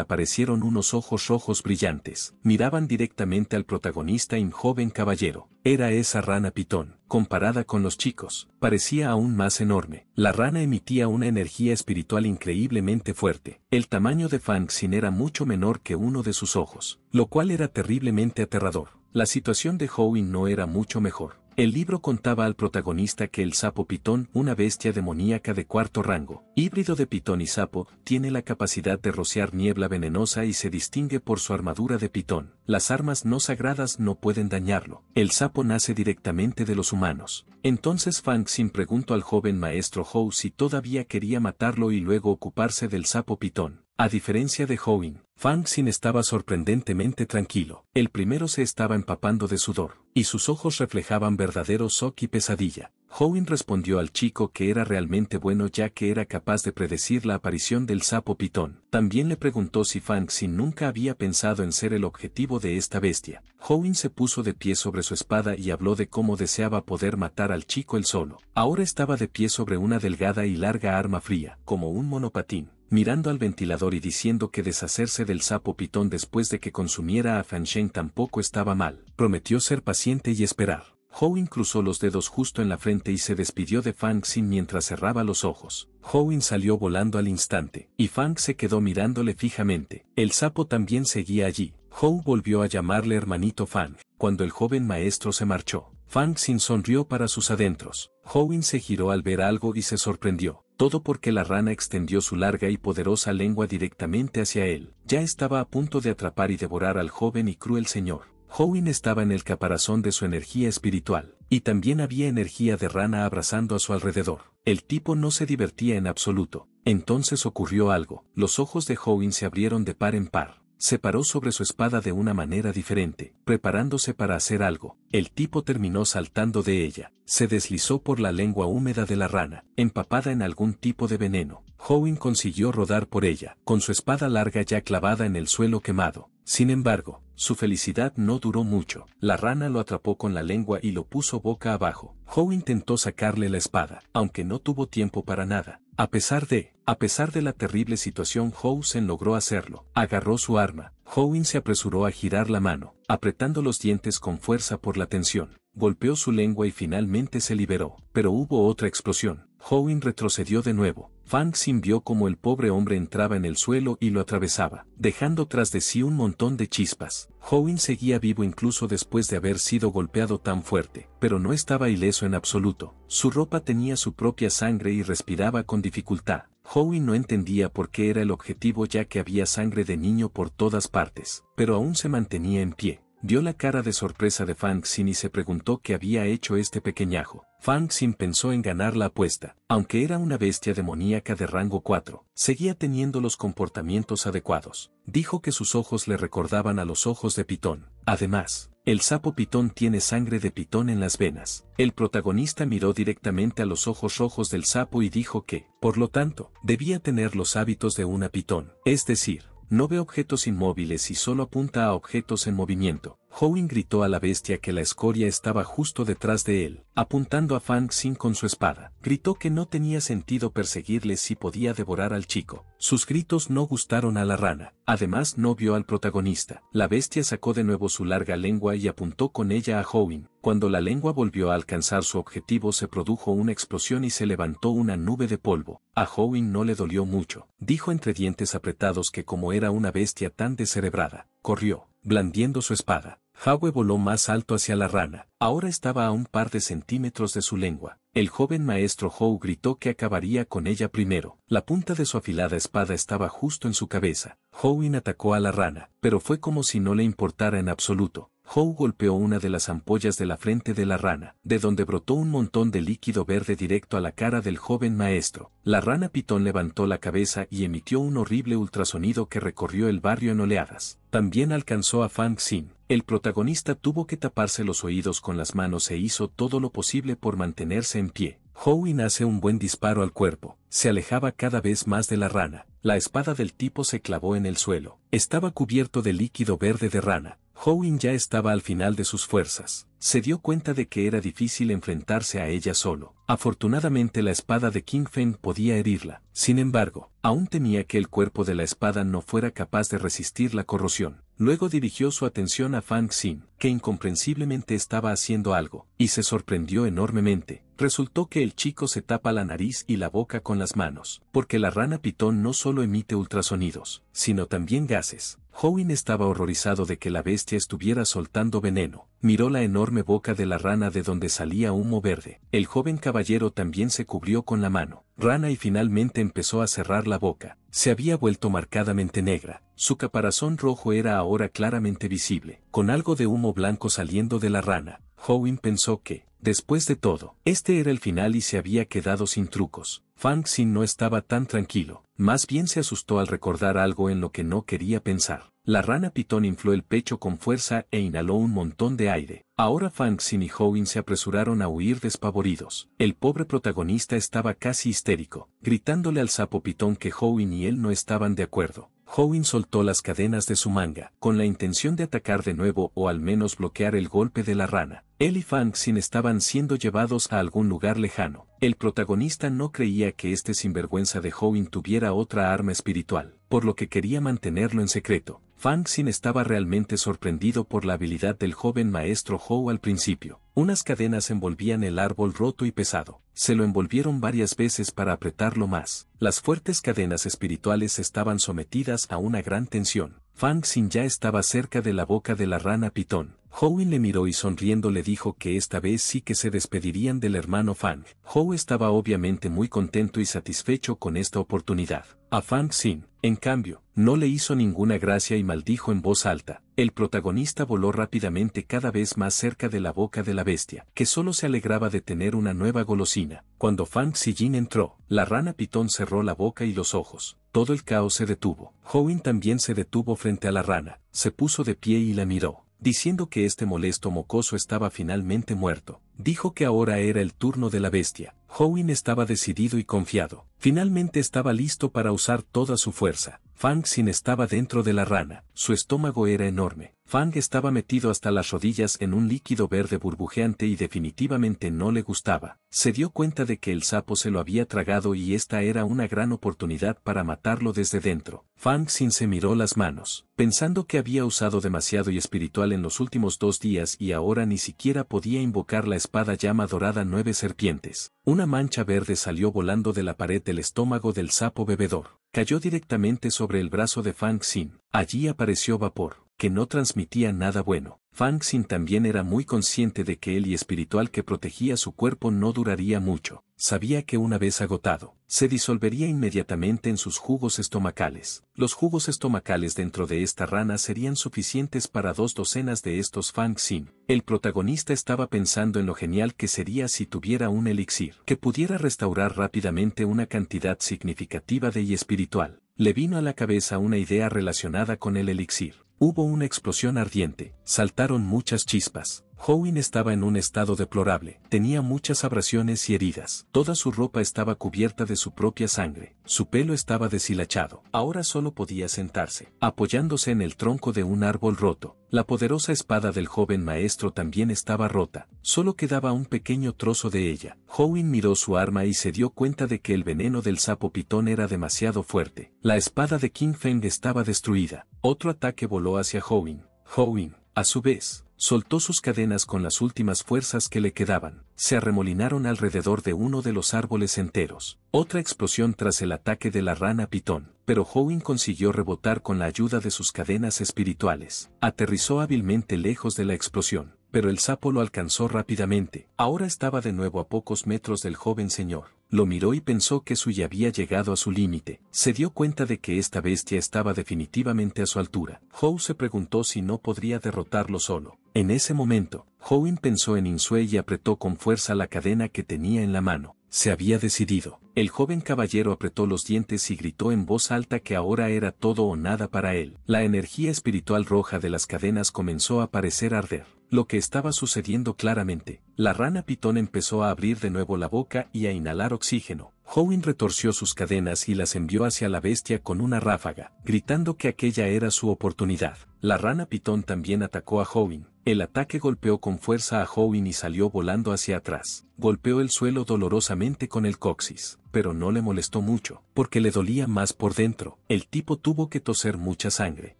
aparecieron unos ojos rojos brillantes. Miraban directamente al protagonista y un joven caballero. Era esa rana pitón. Comparada con los chicos, parecía aún más enorme. La rana emitía una energía espiritual increíblemente fuerte. El tamaño de Fang Xin era mucho menor que uno de sus ojos, lo cual era terriblemente aterrador. La situación de Howie no era mucho mejor. El libro contaba al protagonista que el sapo pitón, una bestia demoníaca de cuarto rango, híbrido de pitón y sapo, tiene la capacidad de rociar niebla venenosa y se distingue por su armadura de pitón. Las armas no sagradas no pueden dañarlo. El sapo nace directamente de los humanos. Entonces Fang Xin preguntó al joven maestro Hou si todavía quería matarlo y luego ocuparse del sapo pitón. A diferencia de Howen, Fang Xin estaba sorprendentemente tranquilo. El primero se estaba empapando de sudor, y sus ojos reflejaban verdadero shock y pesadilla. Howen respondió al chico que era realmente bueno ya que era capaz de predecir la aparición del sapo pitón. También le preguntó si Fang Xin nunca había pensado en ser el objetivo de esta bestia. Howen se puso de pie sobre su espada y habló de cómo deseaba poder matar al chico él solo. Ahora estaba de pie sobre una delgada y larga arma fría, como un monopatín mirando al ventilador y diciendo que deshacerse del sapo pitón después de que consumiera a Sheng tampoco estaba mal. Prometió ser paciente y esperar. Howin cruzó los dedos justo en la frente y se despidió de Fang Xin mientras cerraba los ojos. Howin salió volando al instante, y Fang se quedó mirándole fijamente. El sapo también seguía allí. Hou volvió a llamarle hermanito Fang, cuando el joven maestro se marchó. Fang Xin sonrió para sus adentros. Howin se giró al ver algo y se sorprendió, todo porque la rana extendió su larga y poderosa lengua directamente hacia él. Ya estaba a punto de atrapar y devorar al joven y cruel señor. Howin estaba en el caparazón de su energía espiritual, y también había energía de rana abrazando a su alrededor. El tipo no se divertía en absoluto. Entonces ocurrió algo. Los ojos de Howin se abrieron de par en par se paró sobre su espada de una manera diferente, preparándose para hacer algo. El tipo terminó saltando de ella, se deslizó por la lengua húmeda de la rana, empapada en algún tipo de veneno. Howin consiguió rodar por ella, con su espada larga ya clavada en el suelo quemado. Sin embargo, su felicidad no duró mucho. La rana lo atrapó con la lengua y lo puso boca abajo. Howe intentó sacarle la espada, aunque no tuvo tiempo para nada. A pesar de, a pesar de la terrible situación, se logró hacerlo. Agarró su arma. Howin se apresuró a girar la mano, apretando los dientes con fuerza por la tensión. Golpeó su lengua y finalmente se liberó, pero hubo otra explosión. Howin retrocedió de nuevo, Fang Xin vio como el pobre hombre entraba en el suelo y lo atravesaba, dejando tras de sí un montón de chispas. Howin seguía vivo incluso después de haber sido golpeado tan fuerte, pero no estaba ileso en absoluto. Su ropa tenía su propia sangre y respiraba con dificultad. Howin no entendía por qué era el objetivo ya que había sangre de niño por todas partes, pero aún se mantenía en pie. Dio la cara de sorpresa de Fang Xin y se preguntó qué había hecho este pequeñajo. Fang Xin pensó en ganar la apuesta, aunque era una bestia demoníaca de rango 4, seguía teniendo los comportamientos adecuados. Dijo que sus ojos le recordaban a los ojos de Pitón. Además, el sapo pitón tiene sangre de pitón en las venas. El protagonista miró directamente a los ojos rojos del sapo y dijo que, por lo tanto, debía tener los hábitos de una pitón, es decir, no ve objetos inmóviles y solo apunta a objetos en movimiento. Howing gritó a la bestia que la escoria estaba justo detrás de él, apuntando a Fang Xin con su espada. Gritó que no tenía sentido perseguirle si podía devorar al chico. Sus gritos no gustaron a la rana. Además no vio al protagonista. La bestia sacó de nuevo su larga lengua y apuntó con ella a Howing. Cuando la lengua volvió a alcanzar su objetivo se produjo una explosión y se levantó una nube de polvo. A Howing no le dolió mucho. Dijo entre dientes apretados que como era una bestia tan descerebrada, corrió. Blandiendo su espada, Howe voló más alto hacia la rana. Ahora estaba a un par de centímetros de su lengua. El joven maestro Hou gritó que acabaría con ella primero. La punta de su afilada espada estaba justo en su cabeza. Howe atacó a la rana, pero fue como si no le importara en absoluto. Howe golpeó una de las ampollas de la frente de la rana, de donde brotó un montón de líquido verde directo a la cara del joven maestro. La rana pitón levantó la cabeza y emitió un horrible ultrasonido que recorrió el barrio en oleadas. También alcanzó a Fang Xin. El protagonista tuvo que taparse los oídos con las manos e hizo todo lo posible por mantenerse en pie. Howin hace un buen disparo al cuerpo, se alejaba cada vez más de la rana, la espada del tipo se clavó en el suelo, estaba cubierto de líquido verde de rana, Howin ya estaba al final de sus fuerzas. Se dio cuenta de que era difícil enfrentarse a ella solo. Afortunadamente la espada de King Feng podía herirla. Sin embargo, aún temía que el cuerpo de la espada no fuera capaz de resistir la corrosión. Luego dirigió su atención a Fang Xin, que incomprensiblemente estaba haciendo algo, y se sorprendió enormemente. Resultó que el chico se tapa la nariz y la boca con las manos, porque la rana pitón no solo emite ultrasonidos, sino también gases. Howin estaba horrorizado de que la bestia estuviera soltando veneno. Miró la enorme boca de la rana de donde salía humo verde. El joven caballero también se cubrió con la mano. Rana y finalmente empezó a cerrar la boca. Se había vuelto marcadamente negra. Su caparazón rojo era ahora claramente visible, con algo de humo blanco saliendo de la rana. Howin pensó que, después de todo, este era el final y se había quedado sin trucos. Fang Xin no estaba tan tranquilo, más bien se asustó al recordar algo en lo que no quería pensar. La rana pitón infló el pecho con fuerza e inhaló un montón de aire. Ahora Fang Xin y Howin se apresuraron a huir despavoridos. El pobre protagonista estaba casi histérico, gritándole al sapo pitón que Howin y él no estaban de acuerdo. Howin soltó las cadenas de su manga, con la intención de atacar de nuevo o al menos bloquear el golpe de la rana. Él y Fang Xin estaban siendo llevados a algún lugar lejano. El protagonista no creía que este sinvergüenza de Howin tuviera otra arma espiritual, por lo que quería mantenerlo en secreto. Fang Xin estaba realmente sorprendido por la habilidad del joven maestro Hou al principio. Unas cadenas envolvían el árbol roto y pesado. Se lo envolvieron varias veces para apretarlo más. Las fuertes cadenas espirituales estaban sometidas a una gran tensión. Fang Xin ya estaba cerca de la boca de la rana pitón. Howin le miró y sonriendo le dijo que esta vez sí que se despedirían del hermano Fang. Hou estaba obviamente muy contento y satisfecho con esta oportunidad. A Fang Xin, en cambio, no le hizo ninguna gracia y maldijo en voz alta. El protagonista voló rápidamente cada vez más cerca de la boca de la bestia, que solo se alegraba de tener una nueva golosina. Cuando Fang Jin entró, la rana pitón cerró la boca y los ojos. Todo el caos se detuvo. Howin también se detuvo frente a la rana, se puso de pie y la miró, diciendo que este molesto mocoso estaba finalmente muerto. Dijo que ahora era el turno de la bestia, Howin estaba decidido y confiado. Finalmente estaba listo para usar toda su fuerza. Fang Xin estaba dentro de la rana. Su estómago era enorme. Fang estaba metido hasta las rodillas en un líquido verde burbujeante y definitivamente no le gustaba. Se dio cuenta de que el sapo se lo había tragado y esta era una gran oportunidad para matarlo desde dentro. Fang Xin se miró las manos, pensando que había usado demasiado y espiritual en los últimos dos días y ahora ni siquiera podía invocar la espada llama dorada nueve serpientes. Una mancha verde salió volando de la pared del estómago del sapo bebedor. Cayó directamente sobre el brazo de Fang Xin. Allí apareció vapor que no transmitía nada bueno. Fang Xin también era muy consciente de que el y espiritual que protegía su cuerpo no duraría mucho. Sabía que una vez agotado, se disolvería inmediatamente en sus jugos estomacales. Los jugos estomacales dentro de esta rana serían suficientes para dos docenas de estos Fang Xin. El protagonista estaba pensando en lo genial que sería si tuviera un elixir que pudiera restaurar rápidamente una cantidad significativa de y espiritual le vino a la cabeza una idea relacionada con el elixir. Hubo una explosión ardiente, saltaron muchas chispas. Howin estaba en un estado deplorable, tenía muchas abrasiones y heridas, toda su ropa estaba cubierta de su propia sangre, su pelo estaba deshilachado, ahora solo podía sentarse, apoyándose en el tronco de un árbol roto. La poderosa espada del joven maestro también estaba rota, solo quedaba un pequeño trozo de ella. Howin miró su arma y se dio cuenta de que el veneno del sapo pitón era demasiado fuerte. La espada de King Feng estaba destruida. Otro ataque voló hacia Howin. Howin, a su vez, soltó sus cadenas con las últimas fuerzas que le quedaban. Se arremolinaron alrededor de uno de los árboles enteros. Otra explosión tras el ataque de la rana pitón, pero Howling consiguió rebotar con la ayuda de sus cadenas espirituales. Aterrizó hábilmente lejos de la explosión pero el sapo lo alcanzó rápidamente. Ahora estaba de nuevo a pocos metros del joven señor. Lo miró y pensó que Suya había llegado a su límite. Se dio cuenta de que esta bestia estaba definitivamente a su altura. Hou se preguntó si no podría derrotarlo solo. En ese momento, Howin pensó en Insue y apretó con fuerza la cadena que tenía en la mano. Se había decidido. El joven caballero apretó los dientes y gritó en voz alta que ahora era todo o nada para él. La energía espiritual roja de las cadenas comenzó a parecer arder. Lo que estaba sucediendo claramente. La rana pitón empezó a abrir de nuevo la boca y a inhalar oxígeno. Howin retorció sus cadenas y las envió hacia la bestia con una ráfaga, gritando que aquella era su oportunidad. La rana pitón también atacó a Howin, el ataque golpeó con fuerza a Howin y salió volando hacia atrás. Golpeó el suelo dolorosamente con el coxis, pero no le molestó mucho, porque le dolía más por dentro. El tipo tuvo que toser mucha sangre.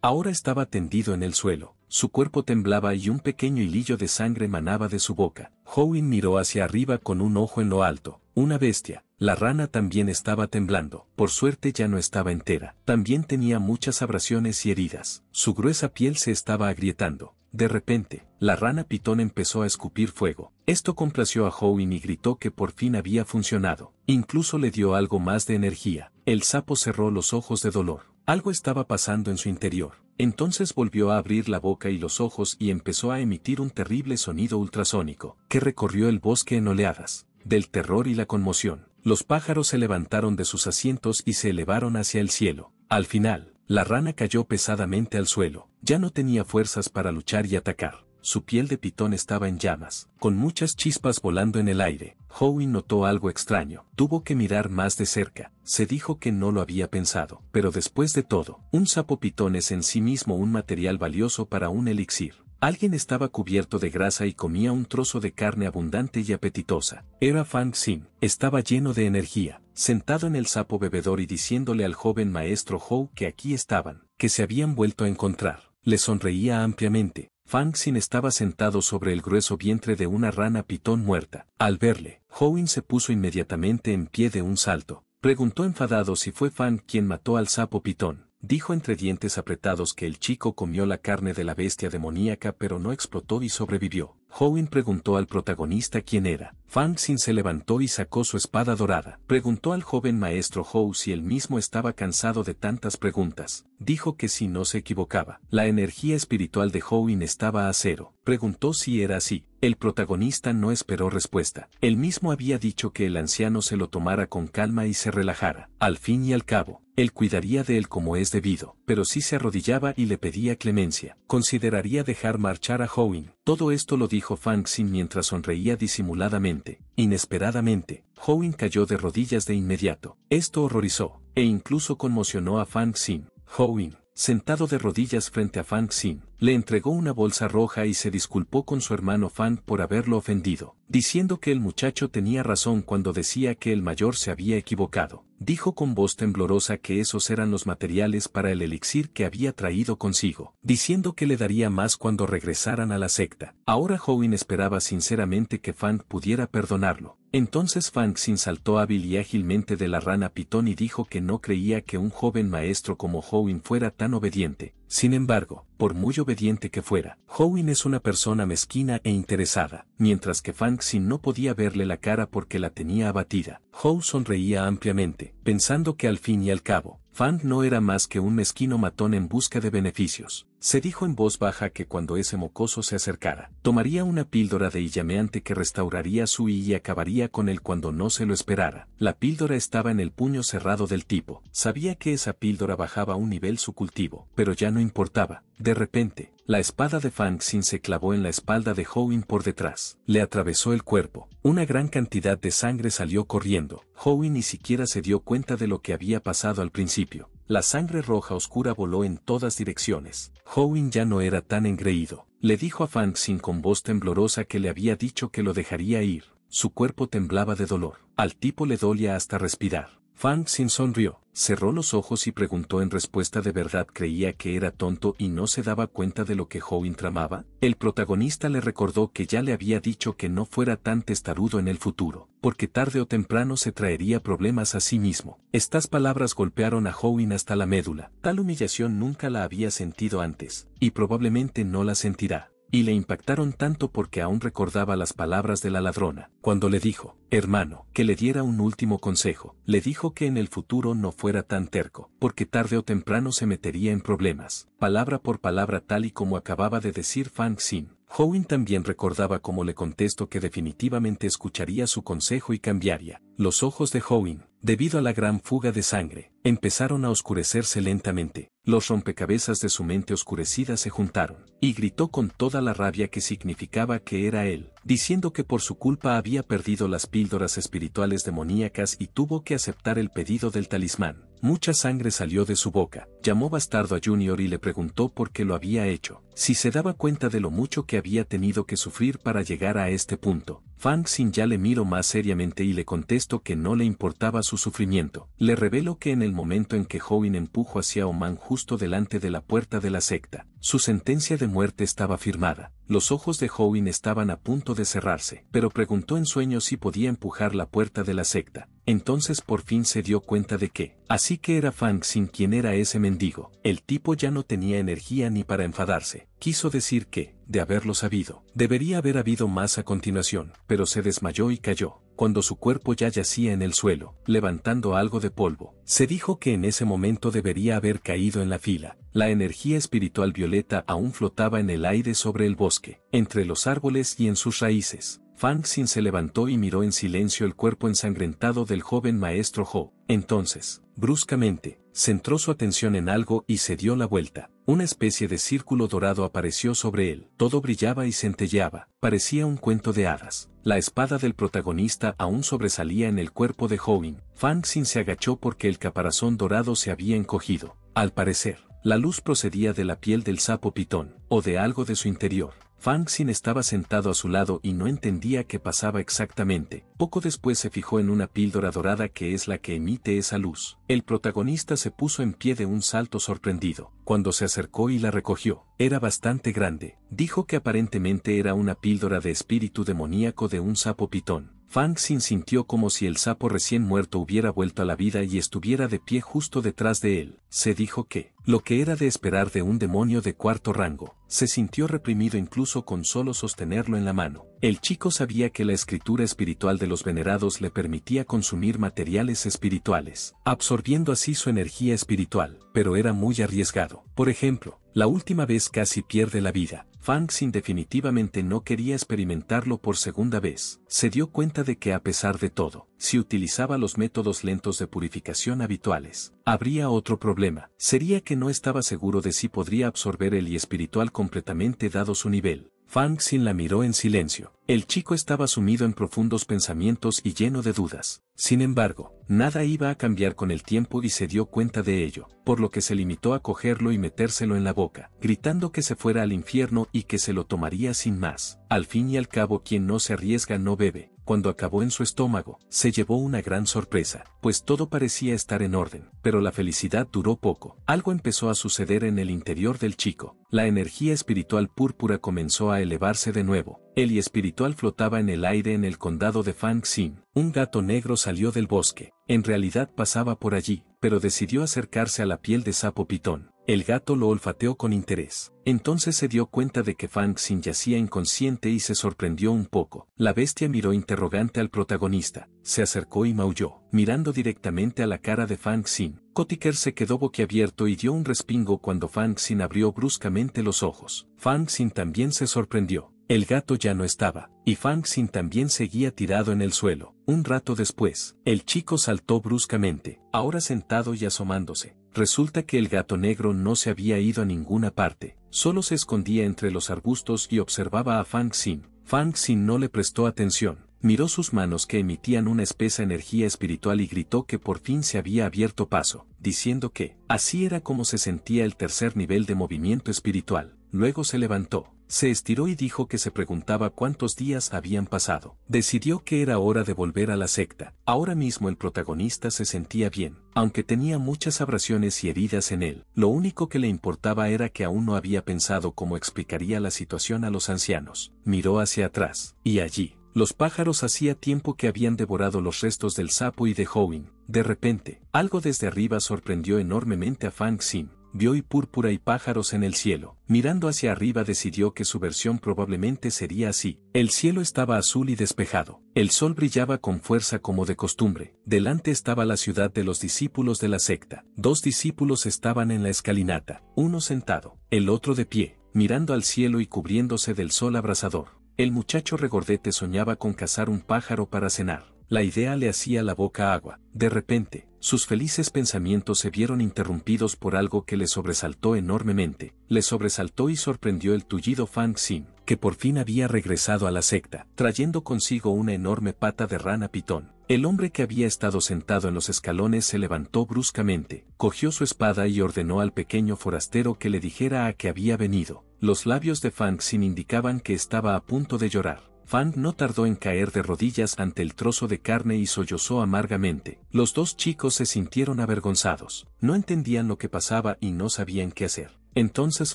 Ahora estaba tendido en el suelo. Su cuerpo temblaba y un pequeño hilillo de sangre manaba de su boca. Howin miró hacia arriba con un ojo en lo alto, una bestia. La rana también estaba temblando. Por suerte ya no estaba entera. También tenía muchas abrasiones y heridas. Su gruesa piel se estaba agrietando. De repente, la rana pitón empezó a escupir fuego. Esto complació a Howie y gritó que por fin había funcionado. Incluso le dio algo más de energía. El sapo cerró los ojos de dolor. Algo estaba pasando en su interior. Entonces volvió a abrir la boca y los ojos y empezó a emitir un terrible sonido ultrasónico, que recorrió el bosque en oleadas del terror y la conmoción. Los pájaros se levantaron de sus asientos y se elevaron hacia el cielo. Al final, la rana cayó pesadamente al suelo. Ya no tenía fuerzas para luchar y atacar. Su piel de pitón estaba en llamas, con muchas chispas volando en el aire. Howie notó algo extraño. Tuvo que mirar más de cerca. Se dijo que no lo había pensado. Pero después de todo, un sapo pitón es en sí mismo un material valioso para un elixir. Alguien estaba cubierto de grasa y comía un trozo de carne abundante y apetitosa. Era Fang Xin. Estaba lleno de energía, sentado en el sapo bebedor y diciéndole al joven maestro Hou que aquí estaban, que se habían vuelto a encontrar. Le sonreía ampliamente. Fang Xin estaba sentado sobre el grueso vientre de una rana pitón muerta. Al verle, Howin se puso inmediatamente en pie de un salto. Preguntó enfadado si fue Fang quien mató al sapo pitón. Dijo entre dientes apretados que el chico comió la carne de la bestia demoníaca pero no explotó y sobrevivió. Howin preguntó al protagonista quién era. Fang Xin se levantó y sacó su espada dorada. Preguntó al joven maestro Hou si él mismo estaba cansado de tantas preguntas. Dijo que si no se equivocaba, la energía espiritual de Howin estaba a cero. Preguntó si era así. El protagonista no esperó respuesta. Él mismo había dicho que el anciano se lo tomara con calma y se relajara. Al fin y al cabo, él cuidaría de él como es debido, pero si se arrodillaba y le pedía clemencia, consideraría dejar marchar a Howin. Todo esto lo dijo Fang Xin mientras sonreía disimuladamente. Inesperadamente, Howin cayó de rodillas de inmediato. Esto horrorizó, e incluso conmocionó a Fang Xin. Howin, sentado de rodillas frente a Fang Xin, le entregó una bolsa roja y se disculpó con su hermano Fan por haberlo ofendido, diciendo que el muchacho tenía razón cuando decía que el mayor se había equivocado. Dijo con voz temblorosa que esos eran los materiales para el elixir que había traído consigo, diciendo que le daría más cuando regresaran a la secta. Ahora Howin esperaba sinceramente que Fan pudiera perdonarlo, entonces Xin saltó hábil y ágilmente de la rana pitón y dijo que no creía que un joven maestro como Howin fuera tan obediente, sin embargo, por muy obediente que fuera, Howin es una persona mezquina e interesada, mientras que Fang Xin no podía verle la cara porque la tenía abatida. Howe sonreía ampliamente, pensando que al fin y al cabo, fan no era más que un mezquino matón en busca de beneficios. Se dijo en voz baja que cuando ese mocoso se acercara, tomaría una píldora de illameante que restauraría su I y acabaría con él cuando no se lo esperara. La píldora estaba en el puño cerrado del tipo. Sabía que esa píldora bajaba un nivel su cultivo, pero ya no importaba. De repente, la espada de Fang Xin se clavó en la espalda de Howin por detrás. Le atravesó el cuerpo. Una gran cantidad de sangre salió corriendo. Howin ni siquiera se dio cuenta de lo que había pasado al principio. La sangre roja oscura voló en todas direcciones. Howin ya no era tan engreído. Le dijo a Fang Xin con voz temblorosa que le había dicho que lo dejaría ir. Su cuerpo temblaba de dolor. Al tipo le dolía hasta respirar. Fang sin sonrió, cerró los ojos y preguntó en respuesta de verdad creía que era tonto y no se daba cuenta de lo que Howin tramaba. El protagonista le recordó que ya le había dicho que no fuera tan testarudo en el futuro, porque tarde o temprano se traería problemas a sí mismo. Estas palabras golpearon a Howin hasta la médula. Tal humillación nunca la había sentido antes, y probablemente no la sentirá. Y le impactaron tanto porque aún recordaba las palabras de la ladrona, cuando le dijo, hermano, que le diera un último consejo, le dijo que en el futuro no fuera tan terco, porque tarde o temprano se metería en problemas, palabra por palabra tal y como acababa de decir Fang Xin. Howin también recordaba cómo le contestó que definitivamente escucharía su consejo y cambiaría. Los ojos de Howin, debido a la gran fuga de sangre, empezaron a oscurecerse lentamente. Los rompecabezas de su mente oscurecida se juntaron, y gritó con toda la rabia que significaba que era él, diciendo que por su culpa había perdido las píldoras espirituales demoníacas y tuvo que aceptar el pedido del talismán. Mucha sangre salió de su boca. Llamó bastardo a Junior y le preguntó por qué lo había hecho, si se daba cuenta de lo mucho que había tenido que sufrir para llegar a este punto. Fang Xin ya le miro más seriamente y le contesto que no le importaba su sufrimiento. Le reveló que en el momento en que Howin empujó hacia Oman justo delante de la puerta de la secta, su sentencia de muerte estaba firmada. Los ojos de Howin estaban a punto de cerrarse, pero preguntó en sueño si podía empujar la puerta de la secta. Entonces por fin se dio cuenta de que, así que era Fang sin quien era ese mendigo. El tipo ya no tenía energía ni para enfadarse. Quiso decir que, de haberlo sabido, debería haber habido más a continuación, pero se desmayó y cayó. Cuando su cuerpo ya yacía en el suelo, levantando algo de polvo, se dijo que en ese momento debería haber caído en la fila. La energía espiritual violeta aún flotaba en el aire sobre el bosque, entre los árboles y en sus raíces. Fang Xin se levantó y miró en silencio el cuerpo ensangrentado del joven maestro Ho. Entonces, bruscamente, centró su atención en algo y se dio la vuelta. Una especie de círculo dorado apareció sobre él. Todo brillaba y centelleaba. Parecía un cuento de hadas. La espada del protagonista aún sobresalía en el cuerpo de In. Fang Xin se agachó porque el caparazón dorado se había encogido. Al parecer, la luz procedía de la piel del sapo pitón, o de algo de su interior. Fang Xin estaba sentado a su lado y no entendía qué pasaba exactamente. Poco después se fijó en una píldora dorada que es la que emite esa luz. El protagonista se puso en pie de un salto sorprendido. Cuando se acercó y la recogió, era bastante grande. Dijo que aparentemente era una píldora de espíritu demoníaco de un sapo pitón. Fang Xin sintió como si el sapo recién muerto hubiera vuelto a la vida y estuviera de pie justo detrás de él. Se dijo que, lo que era de esperar de un demonio de cuarto rango, se sintió reprimido incluso con solo sostenerlo en la mano. El chico sabía que la escritura espiritual de los venerados le permitía consumir materiales espirituales, absorbiendo así su energía espiritual, pero era muy arriesgado. Por ejemplo, la última vez casi pierde la vida, Fang sin definitivamente no quería experimentarlo por segunda vez. Se dio cuenta de que a pesar de todo, si utilizaba los métodos lentos de purificación habituales, habría otro problema. Sería que no estaba seguro de si podría absorber el y espiritual completamente dado su nivel. Fang sin la miró en silencio. El chico estaba sumido en profundos pensamientos y lleno de dudas. Sin embargo, nada iba a cambiar con el tiempo y se dio cuenta de ello, por lo que se limitó a cogerlo y metérselo en la boca, gritando que se fuera al infierno y que se lo tomaría sin más. Al fin y al cabo quien no se arriesga no bebe, cuando acabó en su estómago, se llevó una gran sorpresa, pues todo parecía estar en orden, pero la felicidad duró poco. Algo empezó a suceder en el interior del chico, la energía espiritual púrpura comenzó a elevarse de nuevo. El y espiritual flotaba en el aire en el condado de Xin. Un gato negro salió del bosque. En realidad pasaba por allí, pero decidió acercarse a la piel de sapo pitón. El gato lo olfateó con interés. Entonces se dio cuenta de que Fang Xin yacía inconsciente y se sorprendió un poco. La bestia miró interrogante al protagonista, se acercó y maulló, mirando directamente a la cara de Fang Xin. Kotiker se quedó boquiabierto y dio un respingo cuando Fang Xin abrió bruscamente los ojos. Fang Xin también se sorprendió. El gato ya no estaba, y Fang Xin también seguía tirado en el suelo. Un rato después, el chico saltó bruscamente, ahora sentado y asomándose resulta que el gato negro no se había ido a ninguna parte, solo se escondía entre los arbustos y observaba a Fang Xin. Fang Xin no le prestó atención, miró sus manos que emitían una espesa energía espiritual y gritó que por fin se había abierto paso, diciendo que así era como se sentía el tercer nivel de movimiento espiritual. Luego se levantó, se estiró y dijo que se preguntaba cuántos días habían pasado. Decidió que era hora de volver a la secta. Ahora mismo el protagonista se sentía bien, aunque tenía muchas abrasiones y heridas en él. Lo único que le importaba era que aún no había pensado cómo explicaría la situación a los ancianos. Miró hacia atrás, y allí, los pájaros hacía tiempo que habían devorado los restos del sapo y de Howling, De repente, algo desde arriba sorprendió enormemente a Fang Xin vio y púrpura y pájaros en el cielo. Mirando hacia arriba decidió que su versión probablemente sería así. El cielo estaba azul y despejado. El sol brillaba con fuerza como de costumbre. Delante estaba la ciudad de los discípulos de la secta. Dos discípulos estaban en la escalinata, uno sentado, el otro de pie, mirando al cielo y cubriéndose del sol abrasador. El muchacho regordete soñaba con cazar un pájaro para cenar. La idea le hacía la boca agua. De repente, sus felices pensamientos se vieron interrumpidos por algo que le sobresaltó enormemente, le sobresaltó y sorprendió el tullido Fang Xin, que por fin había regresado a la secta, trayendo consigo una enorme pata de rana pitón. El hombre que había estado sentado en los escalones se levantó bruscamente, cogió su espada y ordenó al pequeño forastero que le dijera a qué había venido. Los labios de Fang Xin indicaban que estaba a punto de llorar. Fang no tardó en caer de rodillas ante el trozo de carne y sollozó amargamente. Los dos chicos se sintieron avergonzados. No entendían lo que pasaba y no sabían qué hacer. Entonces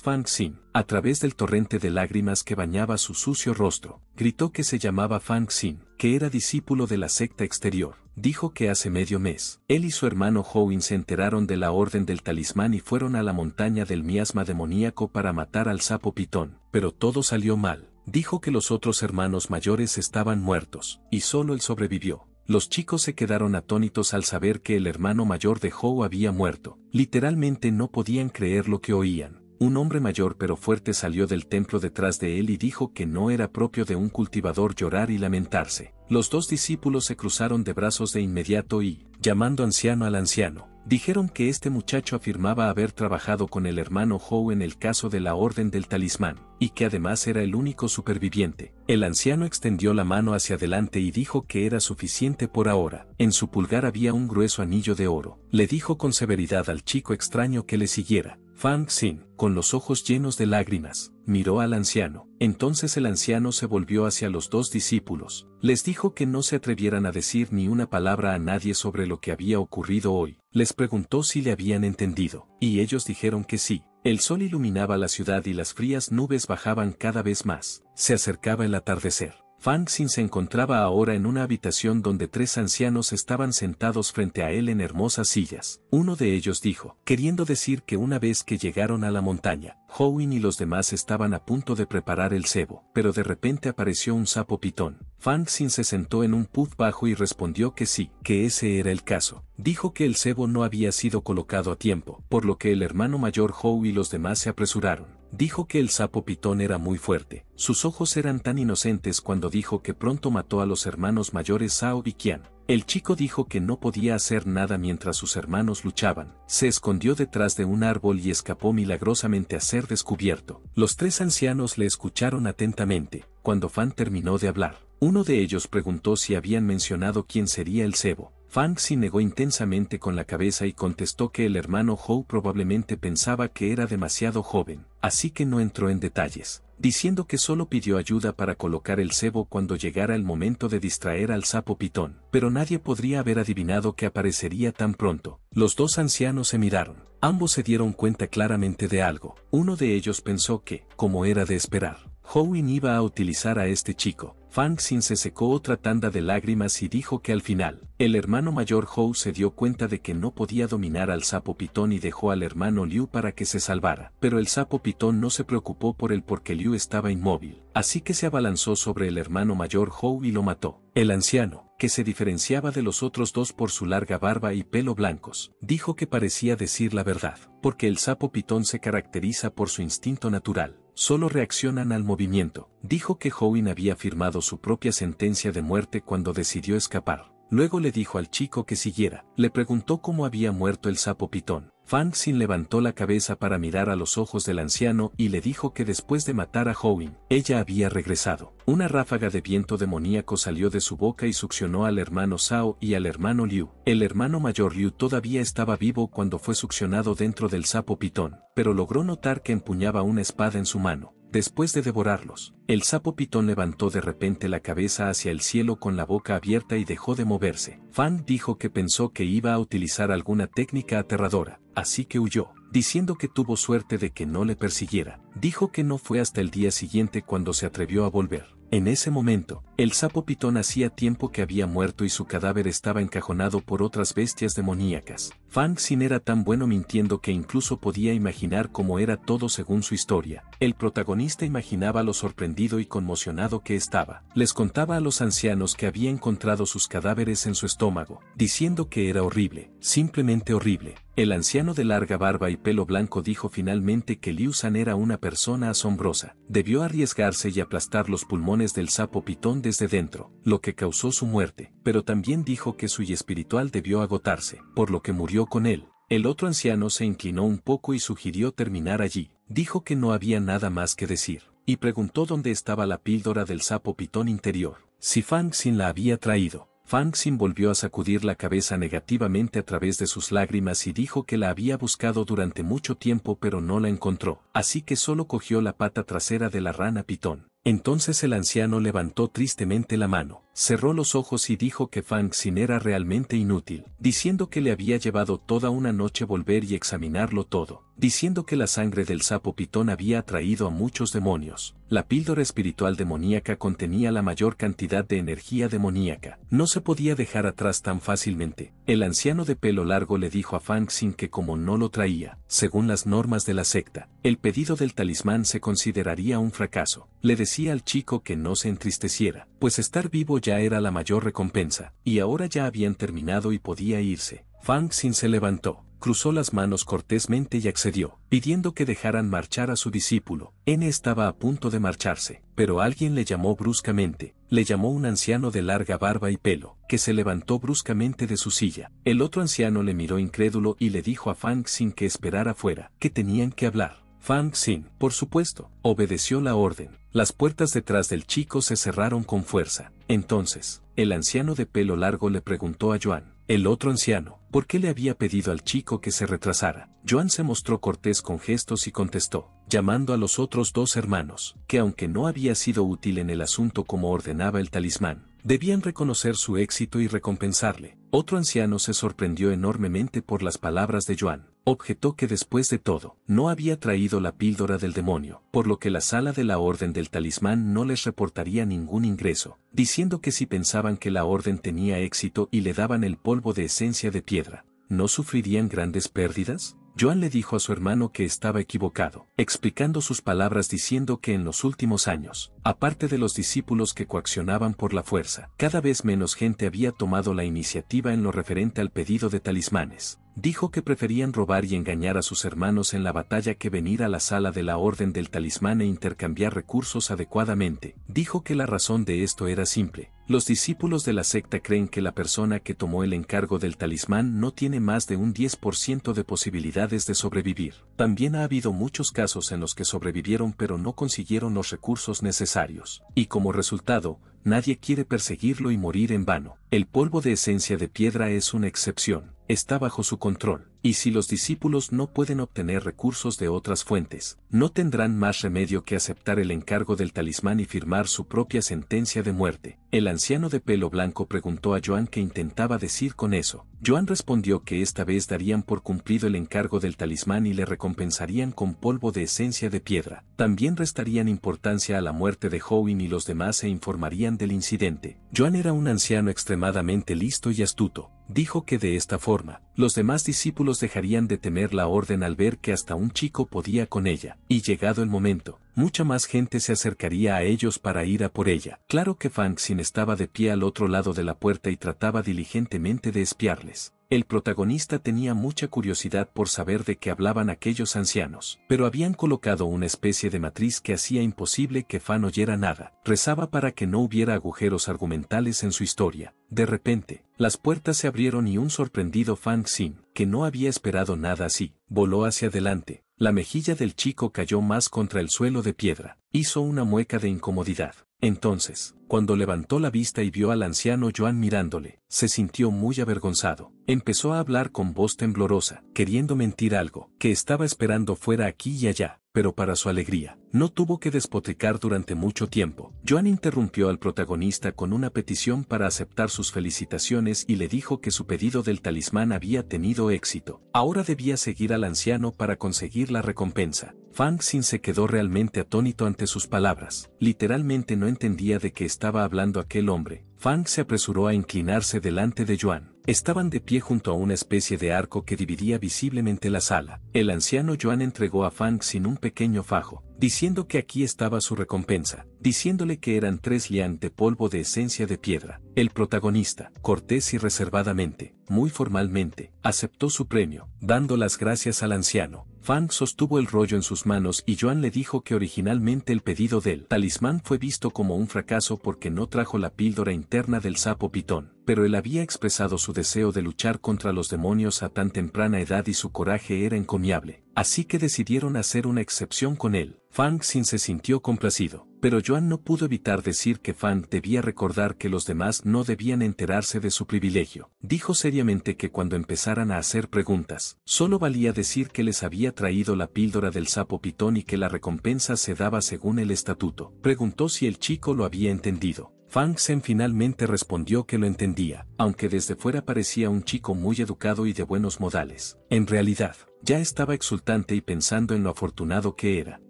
Fang Xin, a través del torrente de lágrimas que bañaba su sucio rostro, gritó que se llamaba Fang Xin, que era discípulo de la secta exterior. Dijo que hace medio mes, él y su hermano Howin se enteraron de la orden del talismán y fueron a la montaña del miasma demoníaco para matar al sapo pitón, pero todo salió mal dijo que los otros hermanos mayores estaban muertos, y solo él sobrevivió. Los chicos se quedaron atónitos al saber que el hermano mayor de Ho había muerto. Literalmente no podían creer lo que oían. Un hombre mayor pero fuerte salió del templo detrás de él y dijo que no era propio de un cultivador llorar y lamentarse. Los dos discípulos se cruzaron de brazos de inmediato y, llamando anciano al anciano, dijeron que este muchacho afirmaba haber trabajado con el hermano Howe en el caso de la Orden del Talismán, y que además era el único superviviente. El anciano extendió la mano hacia adelante y dijo que era suficiente por ahora. En su pulgar había un grueso anillo de oro. Le dijo con severidad al chico extraño que le siguiera. Fang Xin, con los ojos llenos de lágrimas, miró al anciano. Entonces el anciano se volvió hacia los dos discípulos. Les dijo que no se atrevieran a decir ni una palabra a nadie sobre lo que había ocurrido hoy. Les preguntó si le habían entendido, y ellos dijeron que sí. El sol iluminaba la ciudad y las frías nubes bajaban cada vez más. Se acercaba el atardecer. Fang Xin se encontraba ahora en una habitación donde tres ancianos estaban sentados frente a él en hermosas sillas. Uno de ellos dijo, queriendo decir que una vez que llegaron a la montaña, Howin y los demás estaban a punto de preparar el cebo, pero de repente apareció un sapo pitón. Fang Xin se sentó en un puz bajo y respondió que sí, que ese era el caso. Dijo que el cebo no había sido colocado a tiempo, por lo que el hermano mayor Hou y los demás se apresuraron dijo que el sapo pitón era muy fuerte. Sus ojos eran tan inocentes cuando dijo que pronto mató a los hermanos mayores Sao y Qian. El chico dijo que no podía hacer nada mientras sus hermanos luchaban. Se escondió detrás de un árbol y escapó milagrosamente a ser descubierto. Los tres ancianos le escucharon atentamente, cuando Fan terminó de hablar. Uno de ellos preguntó si habían mencionado quién sería el cebo. Fang se negó intensamente con la cabeza y contestó que el hermano Hou probablemente pensaba que era demasiado joven, así que no entró en detalles, diciendo que solo pidió ayuda para colocar el cebo cuando llegara el momento de distraer al sapo pitón, pero nadie podría haber adivinado que aparecería tan pronto. Los dos ancianos se miraron. Ambos se dieron cuenta claramente de algo. Uno de ellos pensó que, como era de esperar, Howin iba a utilizar a este chico, Fang Xin se secó otra tanda de lágrimas y dijo que al final, el hermano mayor Hou se dio cuenta de que no podía dominar al sapo pitón y dejó al hermano Liu para que se salvara. Pero el sapo pitón no se preocupó por él porque Liu estaba inmóvil, así que se abalanzó sobre el hermano mayor Hou y lo mató. El anciano, que se diferenciaba de los otros dos por su larga barba y pelo blancos, dijo que parecía decir la verdad, porque el sapo pitón se caracteriza por su instinto natural solo reaccionan al movimiento. Dijo que Howin había firmado su propia sentencia de muerte cuando decidió escapar. Luego le dijo al chico que siguiera. Le preguntó cómo había muerto el sapo pitón. Fang Xin levantó la cabeza para mirar a los ojos del anciano y le dijo que después de matar a Howin, ella había regresado. Una ráfaga de viento demoníaco salió de su boca y succionó al hermano Sao y al hermano Liu. El hermano mayor Liu todavía estaba vivo cuando fue succionado dentro del sapo pitón, pero logró notar que empuñaba una espada en su mano. Después de devorarlos, el sapo pitón levantó de repente la cabeza hacia el cielo con la boca abierta y dejó de moverse. Fan dijo que pensó que iba a utilizar alguna técnica aterradora, así que huyó, diciendo que tuvo suerte de que no le persiguiera. Dijo que no fue hasta el día siguiente cuando se atrevió a volver. En ese momento, el sapo pitón hacía tiempo que había muerto y su cadáver estaba encajonado por otras bestias demoníacas. Fang Xin era tan bueno mintiendo que incluso podía imaginar cómo era todo según su historia. El protagonista imaginaba lo sorprendido y conmocionado que estaba. Les contaba a los ancianos que había encontrado sus cadáveres en su estómago, diciendo que era horrible, simplemente horrible. El anciano de larga barba y pelo blanco dijo finalmente que Liu San era una persona asombrosa. Debió arriesgarse y aplastar los pulmones del sapo pitón de de dentro, lo que causó su muerte, pero también dijo que su y espiritual debió agotarse, por lo que murió con él. El otro anciano se inclinó un poco y sugirió terminar allí, dijo que no había nada más que decir, y preguntó dónde estaba la píldora del sapo pitón interior, si Fang Xin la había traído. Fang sin volvió a sacudir la cabeza negativamente a través de sus lágrimas y dijo que la había buscado durante mucho tiempo pero no la encontró, así que solo cogió la pata trasera de la rana pitón. Entonces el anciano levantó tristemente la mano cerró los ojos y dijo que Fang Xin era realmente inútil, diciendo que le había llevado toda una noche volver y examinarlo todo, diciendo que la sangre del sapo pitón había atraído a muchos demonios. La píldora espiritual demoníaca contenía la mayor cantidad de energía demoníaca. No se podía dejar atrás tan fácilmente. El anciano de pelo largo le dijo a Fang Xin que como no lo traía, según las normas de la secta, el pedido del talismán se consideraría un fracaso. Le decía al chico que no se entristeciera, pues estar vivo ya era la mayor recompensa, y ahora ya habían terminado y podía irse. Fang Xin se levantó, cruzó las manos cortésmente y accedió, pidiendo que dejaran marchar a su discípulo. N estaba a punto de marcharse, pero alguien le llamó bruscamente, le llamó un anciano de larga barba y pelo, que se levantó bruscamente de su silla. El otro anciano le miró incrédulo y le dijo a Fang Xin que esperara fuera, que tenían que hablar. Fang Xin, por supuesto, obedeció la orden. Las puertas detrás del chico se cerraron con fuerza. Entonces, el anciano de pelo largo le preguntó a Yuan, el otro anciano, por qué le había pedido al chico que se retrasara. Yuan se mostró cortés con gestos y contestó, llamando a los otros dos hermanos, que aunque no había sido útil en el asunto como ordenaba el talismán, debían reconocer su éxito y recompensarle. Otro anciano se sorprendió enormemente por las palabras de Yuan objetó que después de todo, no había traído la píldora del demonio, por lo que la sala de la Orden del Talismán no les reportaría ningún ingreso, diciendo que si pensaban que la Orden tenía éxito y le daban el polvo de esencia de piedra, ¿no sufrirían grandes pérdidas? Joan le dijo a su hermano que estaba equivocado, explicando sus palabras diciendo que en los últimos años, aparte de los discípulos que coaccionaban por la fuerza, cada vez menos gente había tomado la iniciativa en lo referente al pedido de talismanes dijo que preferían robar y engañar a sus hermanos en la batalla que venir a la sala de la Orden del Talismán e intercambiar recursos adecuadamente. Dijo que la razón de esto era simple. Los discípulos de la secta creen que la persona que tomó el encargo del talismán no tiene más de un 10% de posibilidades de sobrevivir. También ha habido muchos casos en los que sobrevivieron pero no consiguieron los recursos necesarios. Y como resultado, nadie quiere perseguirlo y morir en vano. El polvo de esencia de piedra es una excepción, está bajo su control. Y si los discípulos no pueden obtener recursos de otras fuentes, no tendrán más remedio que aceptar el encargo del talismán y firmar su propia sentencia de muerte. El anciano de pelo blanco preguntó a Joan qué intentaba decir con eso. Joan respondió que esta vez darían por cumplido el encargo del talismán y le recompensarían con polvo de esencia de piedra. También restarían importancia a la muerte de Howin y los demás se informarían del incidente. Joan era un anciano extremadamente listo y astuto dijo que de esta forma, los demás discípulos dejarían de temer la orden al ver que hasta un chico podía con ella, y llegado el momento, mucha más gente se acercaría a ellos para ir a por ella. Claro que Fang Xin estaba de pie al otro lado de la puerta y trataba diligentemente de espiarles. El protagonista tenía mucha curiosidad por saber de qué hablaban aquellos ancianos, pero habían colocado una especie de matriz que hacía imposible que Fan oyera nada. Rezaba para que no hubiera agujeros argumentales en su historia. De repente, las puertas se abrieron y un sorprendido Fan Xin, que no había esperado nada así, voló hacia adelante. La mejilla del chico cayó más contra el suelo de piedra. Hizo una mueca de incomodidad. Entonces, cuando levantó la vista y vio al anciano Joan mirándole, se sintió muy avergonzado. Empezó a hablar con voz temblorosa, queriendo mentir algo, que estaba esperando fuera aquí y allá pero para su alegría, no tuvo que despotricar durante mucho tiempo. Joan interrumpió al protagonista con una petición para aceptar sus felicitaciones y le dijo que su pedido del talismán había tenido éxito. Ahora debía seguir al anciano para conseguir la recompensa. Fang Xin se quedó realmente atónito ante sus palabras. Literalmente no entendía de qué estaba hablando aquel hombre. Fang se apresuró a inclinarse delante de Joan. Estaban de pie junto a una especie de arco que dividía visiblemente la sala. El anciano Joan entregó a Fang sin un pequeño fajo, diciendo que aquí estaba su recompensa, diciéndole que eran tres lian de polvo de esencia de piedra. El protagonista, cortés y reservadamente, muy formalmente, aceptó su premio, dando las gracias al anciano, Fang sostuvo el rollo en sus manos y Joan le dijo que originalmente el pedido del talismán fue visto como un fracaso porque no trajo la píldora interna del sapo pitón, pero él había expresado su deseo de luchar contra los demonios a tan temprana edad y su coraje era encomiable, así que decidieron hacer una excepción con él. Fang Xin se sintió complacido, pero Yuan no pudo evitar decir que Fang debía recordar que los demás no debían enterarse de su privilegio. Dijo seriamente que cuando empezaran a hacer preguntas, solo valía decir que les había traído la píldora del sapo pitón y que la recompensa se daba según el estatuto. Preguntó si el chico lo había entendido. Fang Xin finalmente respondió que lo entendía, aunque desde fuera parecía un chico muy educado y de buenos modales. En realidad, ya estaba exultante y pensando en lo afortunado que era,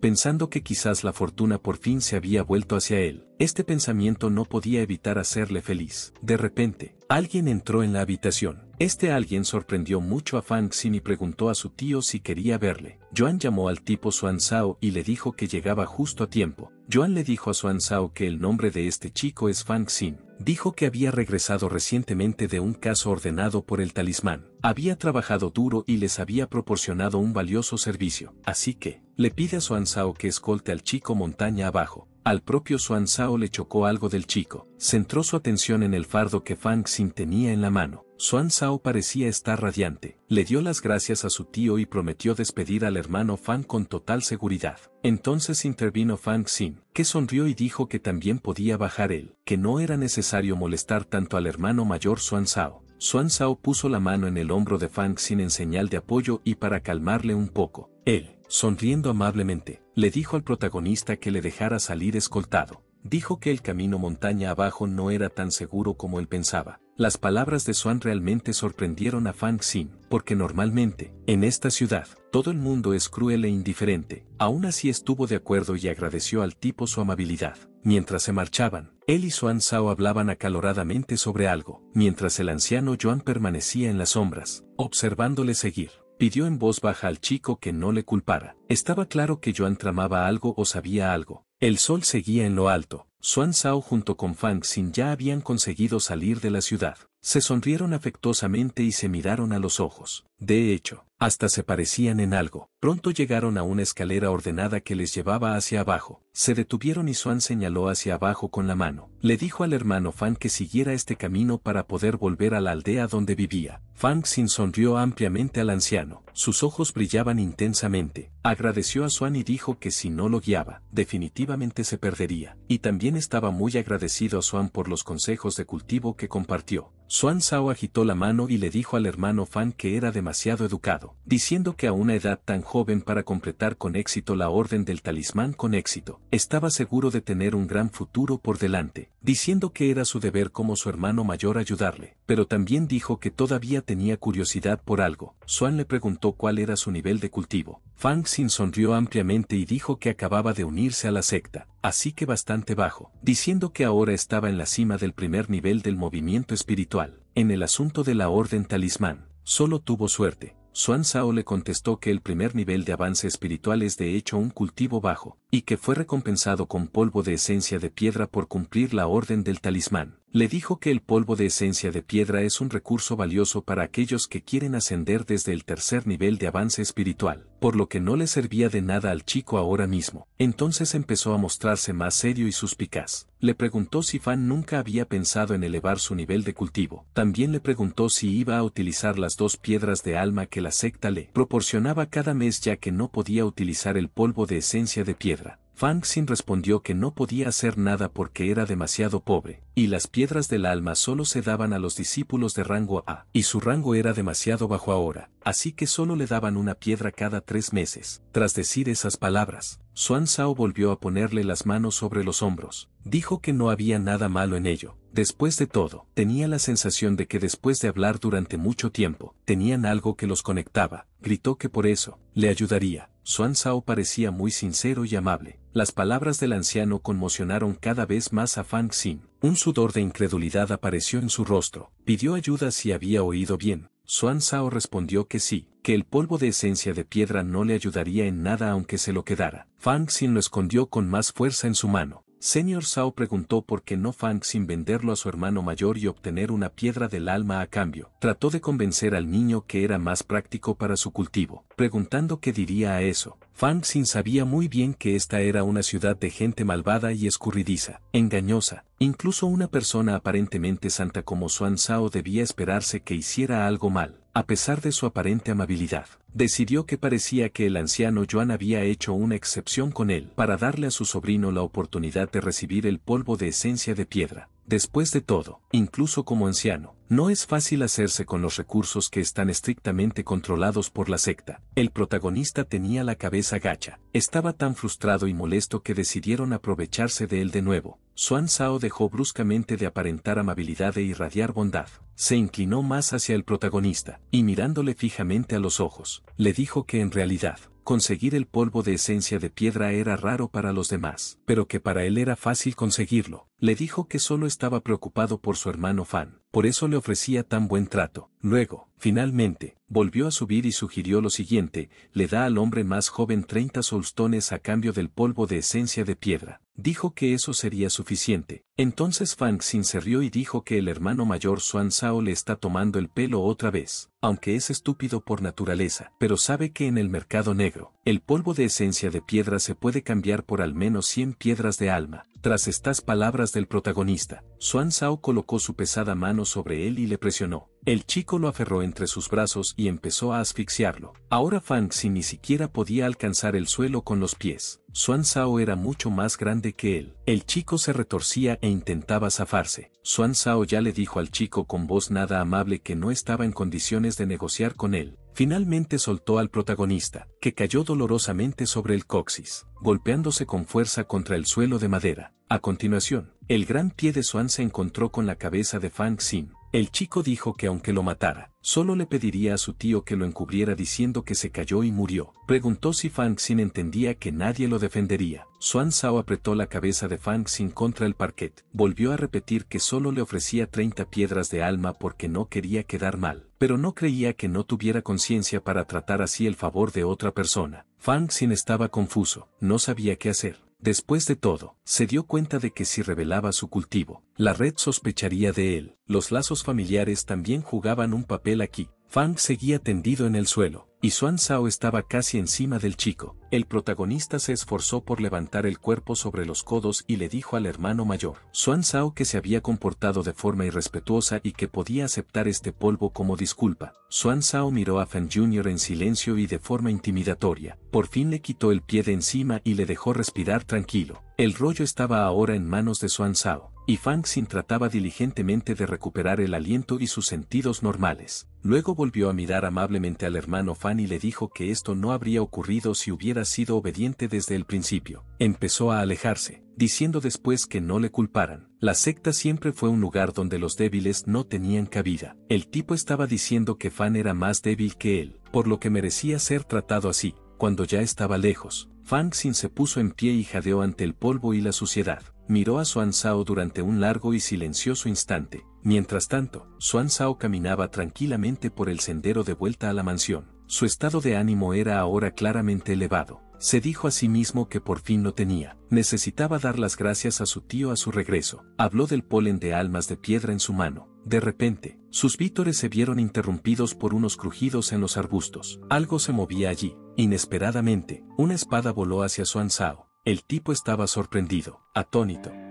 pensando que quizás la fortuna por fin se había vuelto hacia él. Este pensamiento no podía evitar hacerle feliz. De repente, alguien entró en la habitación. Este alguien sorprendió mucho a Fang Xin y preguntó a su tío si quería verle. Joan llamó al tipo Xuan Zhao y le dijo que llegaba justo a tiempo. Joan le dijo a Xuan Zhao que el nombre de este chico es Fang Xin dijo que había regresado recientemente de un caso ordenado por el talismán. Había trabajado duro y les había proporcionado un valioso servicio, así que, le pide a Sao que escolte al chico montaña abajo. Al propio Xuan Zhao le chocó algo del chico, centró su atención en el fardo que Fang Xin tenía en la mano. Xuan Zhao parecía estar radiante, le dio las gracias a su tío y prometió despedir al hermano Fang con total seguridad. Entonces intervino Fang Xin, que sonrió y dijo que también podía bajar él, que no era necesario molestar tanto al hermano mayor Xuan Zhao. Xuan Zhao puso la mano en el hombro de Fang Xin en señal de apoyo y para calmarle un poco. Él sonriendo amablemente, le dijo al protagonista que le dejara salir escoltado. Dijo que el camino montaña abajo no era tan seguro como él pensaba. Las palabras de Swan realmente sorprendieron a Fang Xin, porque normalmente, en esta ciudad, todo el mundo es cruel e indiferente. Aún así estuvo de acuerdo y agradeció al tipo su amabilidad. Mientras se marchaban, él y Xuan Zhao hablaban acaloradamente sobre algo, mientras el anciano Yuan permanecía en las sombras, observándole seguir. Pidió en voz baja al chico que no le culpara. Estaba claro que Yuan tramaba algo o sabía algo. El sol seguía en lo alto. Xuan Sao junto con Fang Xin ya habían conseguido salir de la ciudad. Se sonrieron afectuosamente y se miraron a los ojos. De hecho, hasta se parecían en algo. Pronto llegaron a una escalera ordenada que les llevaba hacia abajo. Se detuvieron y Swan señaló hacia abajo con la mano. Le dijo al hermano Fang que siguiera este camino para poder volver a la aldea donde vivía. Fang Xin sonrió ampliamente al anciano. Sus ojos brillaban intensamente. Agradeció a Swan y dijo que si no lo guiaba, definitivamente se perdería. Y también estaba muy agradecido a Swan por los consejos de cultivo que compartió. Swan Sao agitó la mano y le dijo al hermano Fang que era demasiado educado diciendo que a una edad tan joven para completar con éxito la Orden del Talismán con éxito, estaba seguro de tener un gran futuro por delante, diciendo que era su deber como su hermano mayor ayudarle, pero también dijo que todavía tenía curiosidad por algo. Swan le preguntó cuál era su nivel de cultivo. Fang Xin sonrió ampliamente y dijo que acababa de unirse a la secta, así que bastante bajo, diciendo que ahora estaba en la cima del primer nivel del movimiento espiritual. En el asunto de la orden talismán, solo tuvo suerte, Xuan Shao le contestó que el primer nivel de avance espiritual es de hecho un cultivo bajo, y que fue recompensado con polvo de esencia de piedra por cumplir la orden del talismán. Le dijo que el polvo de esencia de piedra es un recurso valioso para aquellos que quieren ascender desde el tercer nivel de avance espiritual, por lo que no le servía de nada al chico ahora mismo. Entonces empezó a mostrarse más serio y suspicaz. Le preguntó si Fan nunca había pensado en elevar su nivel de cultivo. También le preguntó si iba a utilizar las dos piedras de alma que la secta le proporcionaba cada mes ya que no podía utilizar el polvo de esencia de piedra. Fang Xin respondió que no podía hacer nada porque era demasiado pobre, y las piedras del alma solo se daban a los discípulos de rango A, y su rango era demasiado bajo ahora, así que solo le daban una piedra cada tres meses. Tras decir esas palabras, Xuan Zhao volvió a ponerle las manos sobre los hombros. Dijo que no había nada malo en ello. Después de todo, tenía la sensación de que después de hablar durante mucho tiempo, tenían algo que los conectaba. Gritó que por eso, le ayudaría. Suan Zhao parecía muy sincero y amable. Las palabras del anciano conmocionaron cada vez más a Fang Xin. Un sudor de incredulidad apareció en su rostro. Pidió ayuda si había oído bien. Suan Zhao respondió que sí, que el polvo de esencia de piedra no le ayudaría en nada aunque se lo quedara. Fang Xin lo escondió con más fuerza en su mano. Señor Sao preguntó por qué no Fang sin venderlo a su hermano mayor y obtener una piedra del alma a cambio. Trató de convencer al niño que era más práctico para su cultivo, preguntando qué diría a eso. Fang Xin sabía muy bien que esta era una ciudad de gente malvada y escurridiza, engañosa. Incluso una persona aparentemente santa como Xuan Sao debía esperarse que hiciera algo mal, a pesar de su aparente amabilidad decidió que parecía que el anciano Yuan había hecho una excepción con él para darle a su sobrino la oportunidad de recibir el polvo de esencia de piedra. Después de todo, incluso como anciano, no es fácil hacerse con los recursos que están estrictamente controlados por la secta. El protagonista tenía la cabeza gacha, estaba tan frustrado y molesto que decidieron aprovecharse de él de nuevo. Suan Sao dejó bruscamente de aparentar amabilidad e irradiar bondad. Se inclinó más hacia el protagonista, y mirándole fijamente a los ojos, le dijo que en realidad, conseguir el polvo de esencia de piedra era raro para los demás, pero que para él era fácil conseguirlo. Le dijo que solo estaba preocupado por su hermano Fan, por eso le ofrecía tan buen trato. Luego, finalmente, volvió a subir y sugirió lo siguiente, le da al hombre más joven 30 solstones a cambio del polvo de esencia de piedra. Dijo que eso sería suficiente. Entonces Fan se rió y dijo que el hermano mayor Suan Sao le está tomando el pelo otra vez aunque es estúpido por naturaleza, pero sabe que en el mercado negro, el polvo de esencia de piedra se puede cambiar por al menos 100 piedras de alma. Tras estas palabras del protagonista, Xuan Sao colocó su pesada mano sobre él y le presionó. El chico lo aferró entre sus brazos y empezó a asfixiarlo. Ahora Fang ni siquiera podía alcanzar el suelo con los pies. Xuan Sao era mucho más grande que él. El chico se retorcía e intentaba zafarse. Xuan Sao ya le dijo al chico con voz nada amable que no estaba en condiciones de negociar con él, finalmente soltó al protagonista, que cayó dolorosamente sobre el coxis, golpeándose con fuerza contra el suelo de madera. A continuación, el gran pie de Swan se encontró con la cabeza de Fang Xin, el chico dijo que aunque lo matara, solo le pediría a su tío que lo encubriera diciendo que se cayó y murió. Preguntó si Fang Xin entendía que nadie lo defendería. Xuan Sao apretó la cabeza de Fang Xin contra el parquet. Volvió a repetir que solo le ofrecía 30 piedras de alma porque no quería quedar mal, pero no creía que no tuviera conciencia para tratar así el favor de otra persona. Fang Xin estaba confuso, no sabía qué hacer. Después de todo, se dio cuenta de que si revelaba su cultivo, la red sospecharía de él. Los lazos familiares también jugaban un papel aquí. Fang seguía tendido en el suelo, y Xuan Sao estaba casi encima del chico. El protagonista se esforzó por levantar el cuerpo sobre los codos y le dijo al hermano mayor, Suan Sao que se había comportado de forma irrespetuosa y que podía aceptar este polvo como disculpa. Suan Sao miró a Fan Jr. en silencio y de forma intimidatoria. Por fin le quitó el pie de encima y le dejó respirar tranquilo. El rollo estaba ahora en manos de Suan Sao y Fang Xin trataba diligentemente de recuperar el aliento y sus sentidos normales. Luego volvió a mirar amablemente al hermano Fan y le dijo que esto no habría ocurrido si hubiera sido obediente desde el principio. Empezó a alejarse, diciendo después que no le culparan. La secta siempre fue un lugar donde los débiles no tenían cabida. El tipo estaba diciendo que Fan era más débil que él, por lo que merecía ser tratado así, cuando ya estaba lejos. Fang Xin se puso en pie y jadeó ante el polvo y la suciedad. Miró a Xuan Sao durante un largo y silencioso instante. Mientras tanto, Suan Sao caminaba tranquilamente por el sendero de vuelta a la mansión. Su estado de ánimo era ahora claramente elevado. Se dijo a sí mismo que por fin lo tenía. Necesitaba dar las gracias a su tío a su regreso. Habló del polen de almas de piedra en su mano. De repente, sus vítores se vieron interrumpidos por unos crujidos en los arbustos. Algo se movía allí. Inesperadamente, una espada voló hacia su Sao. El tipo estaba sorprendido, atónito.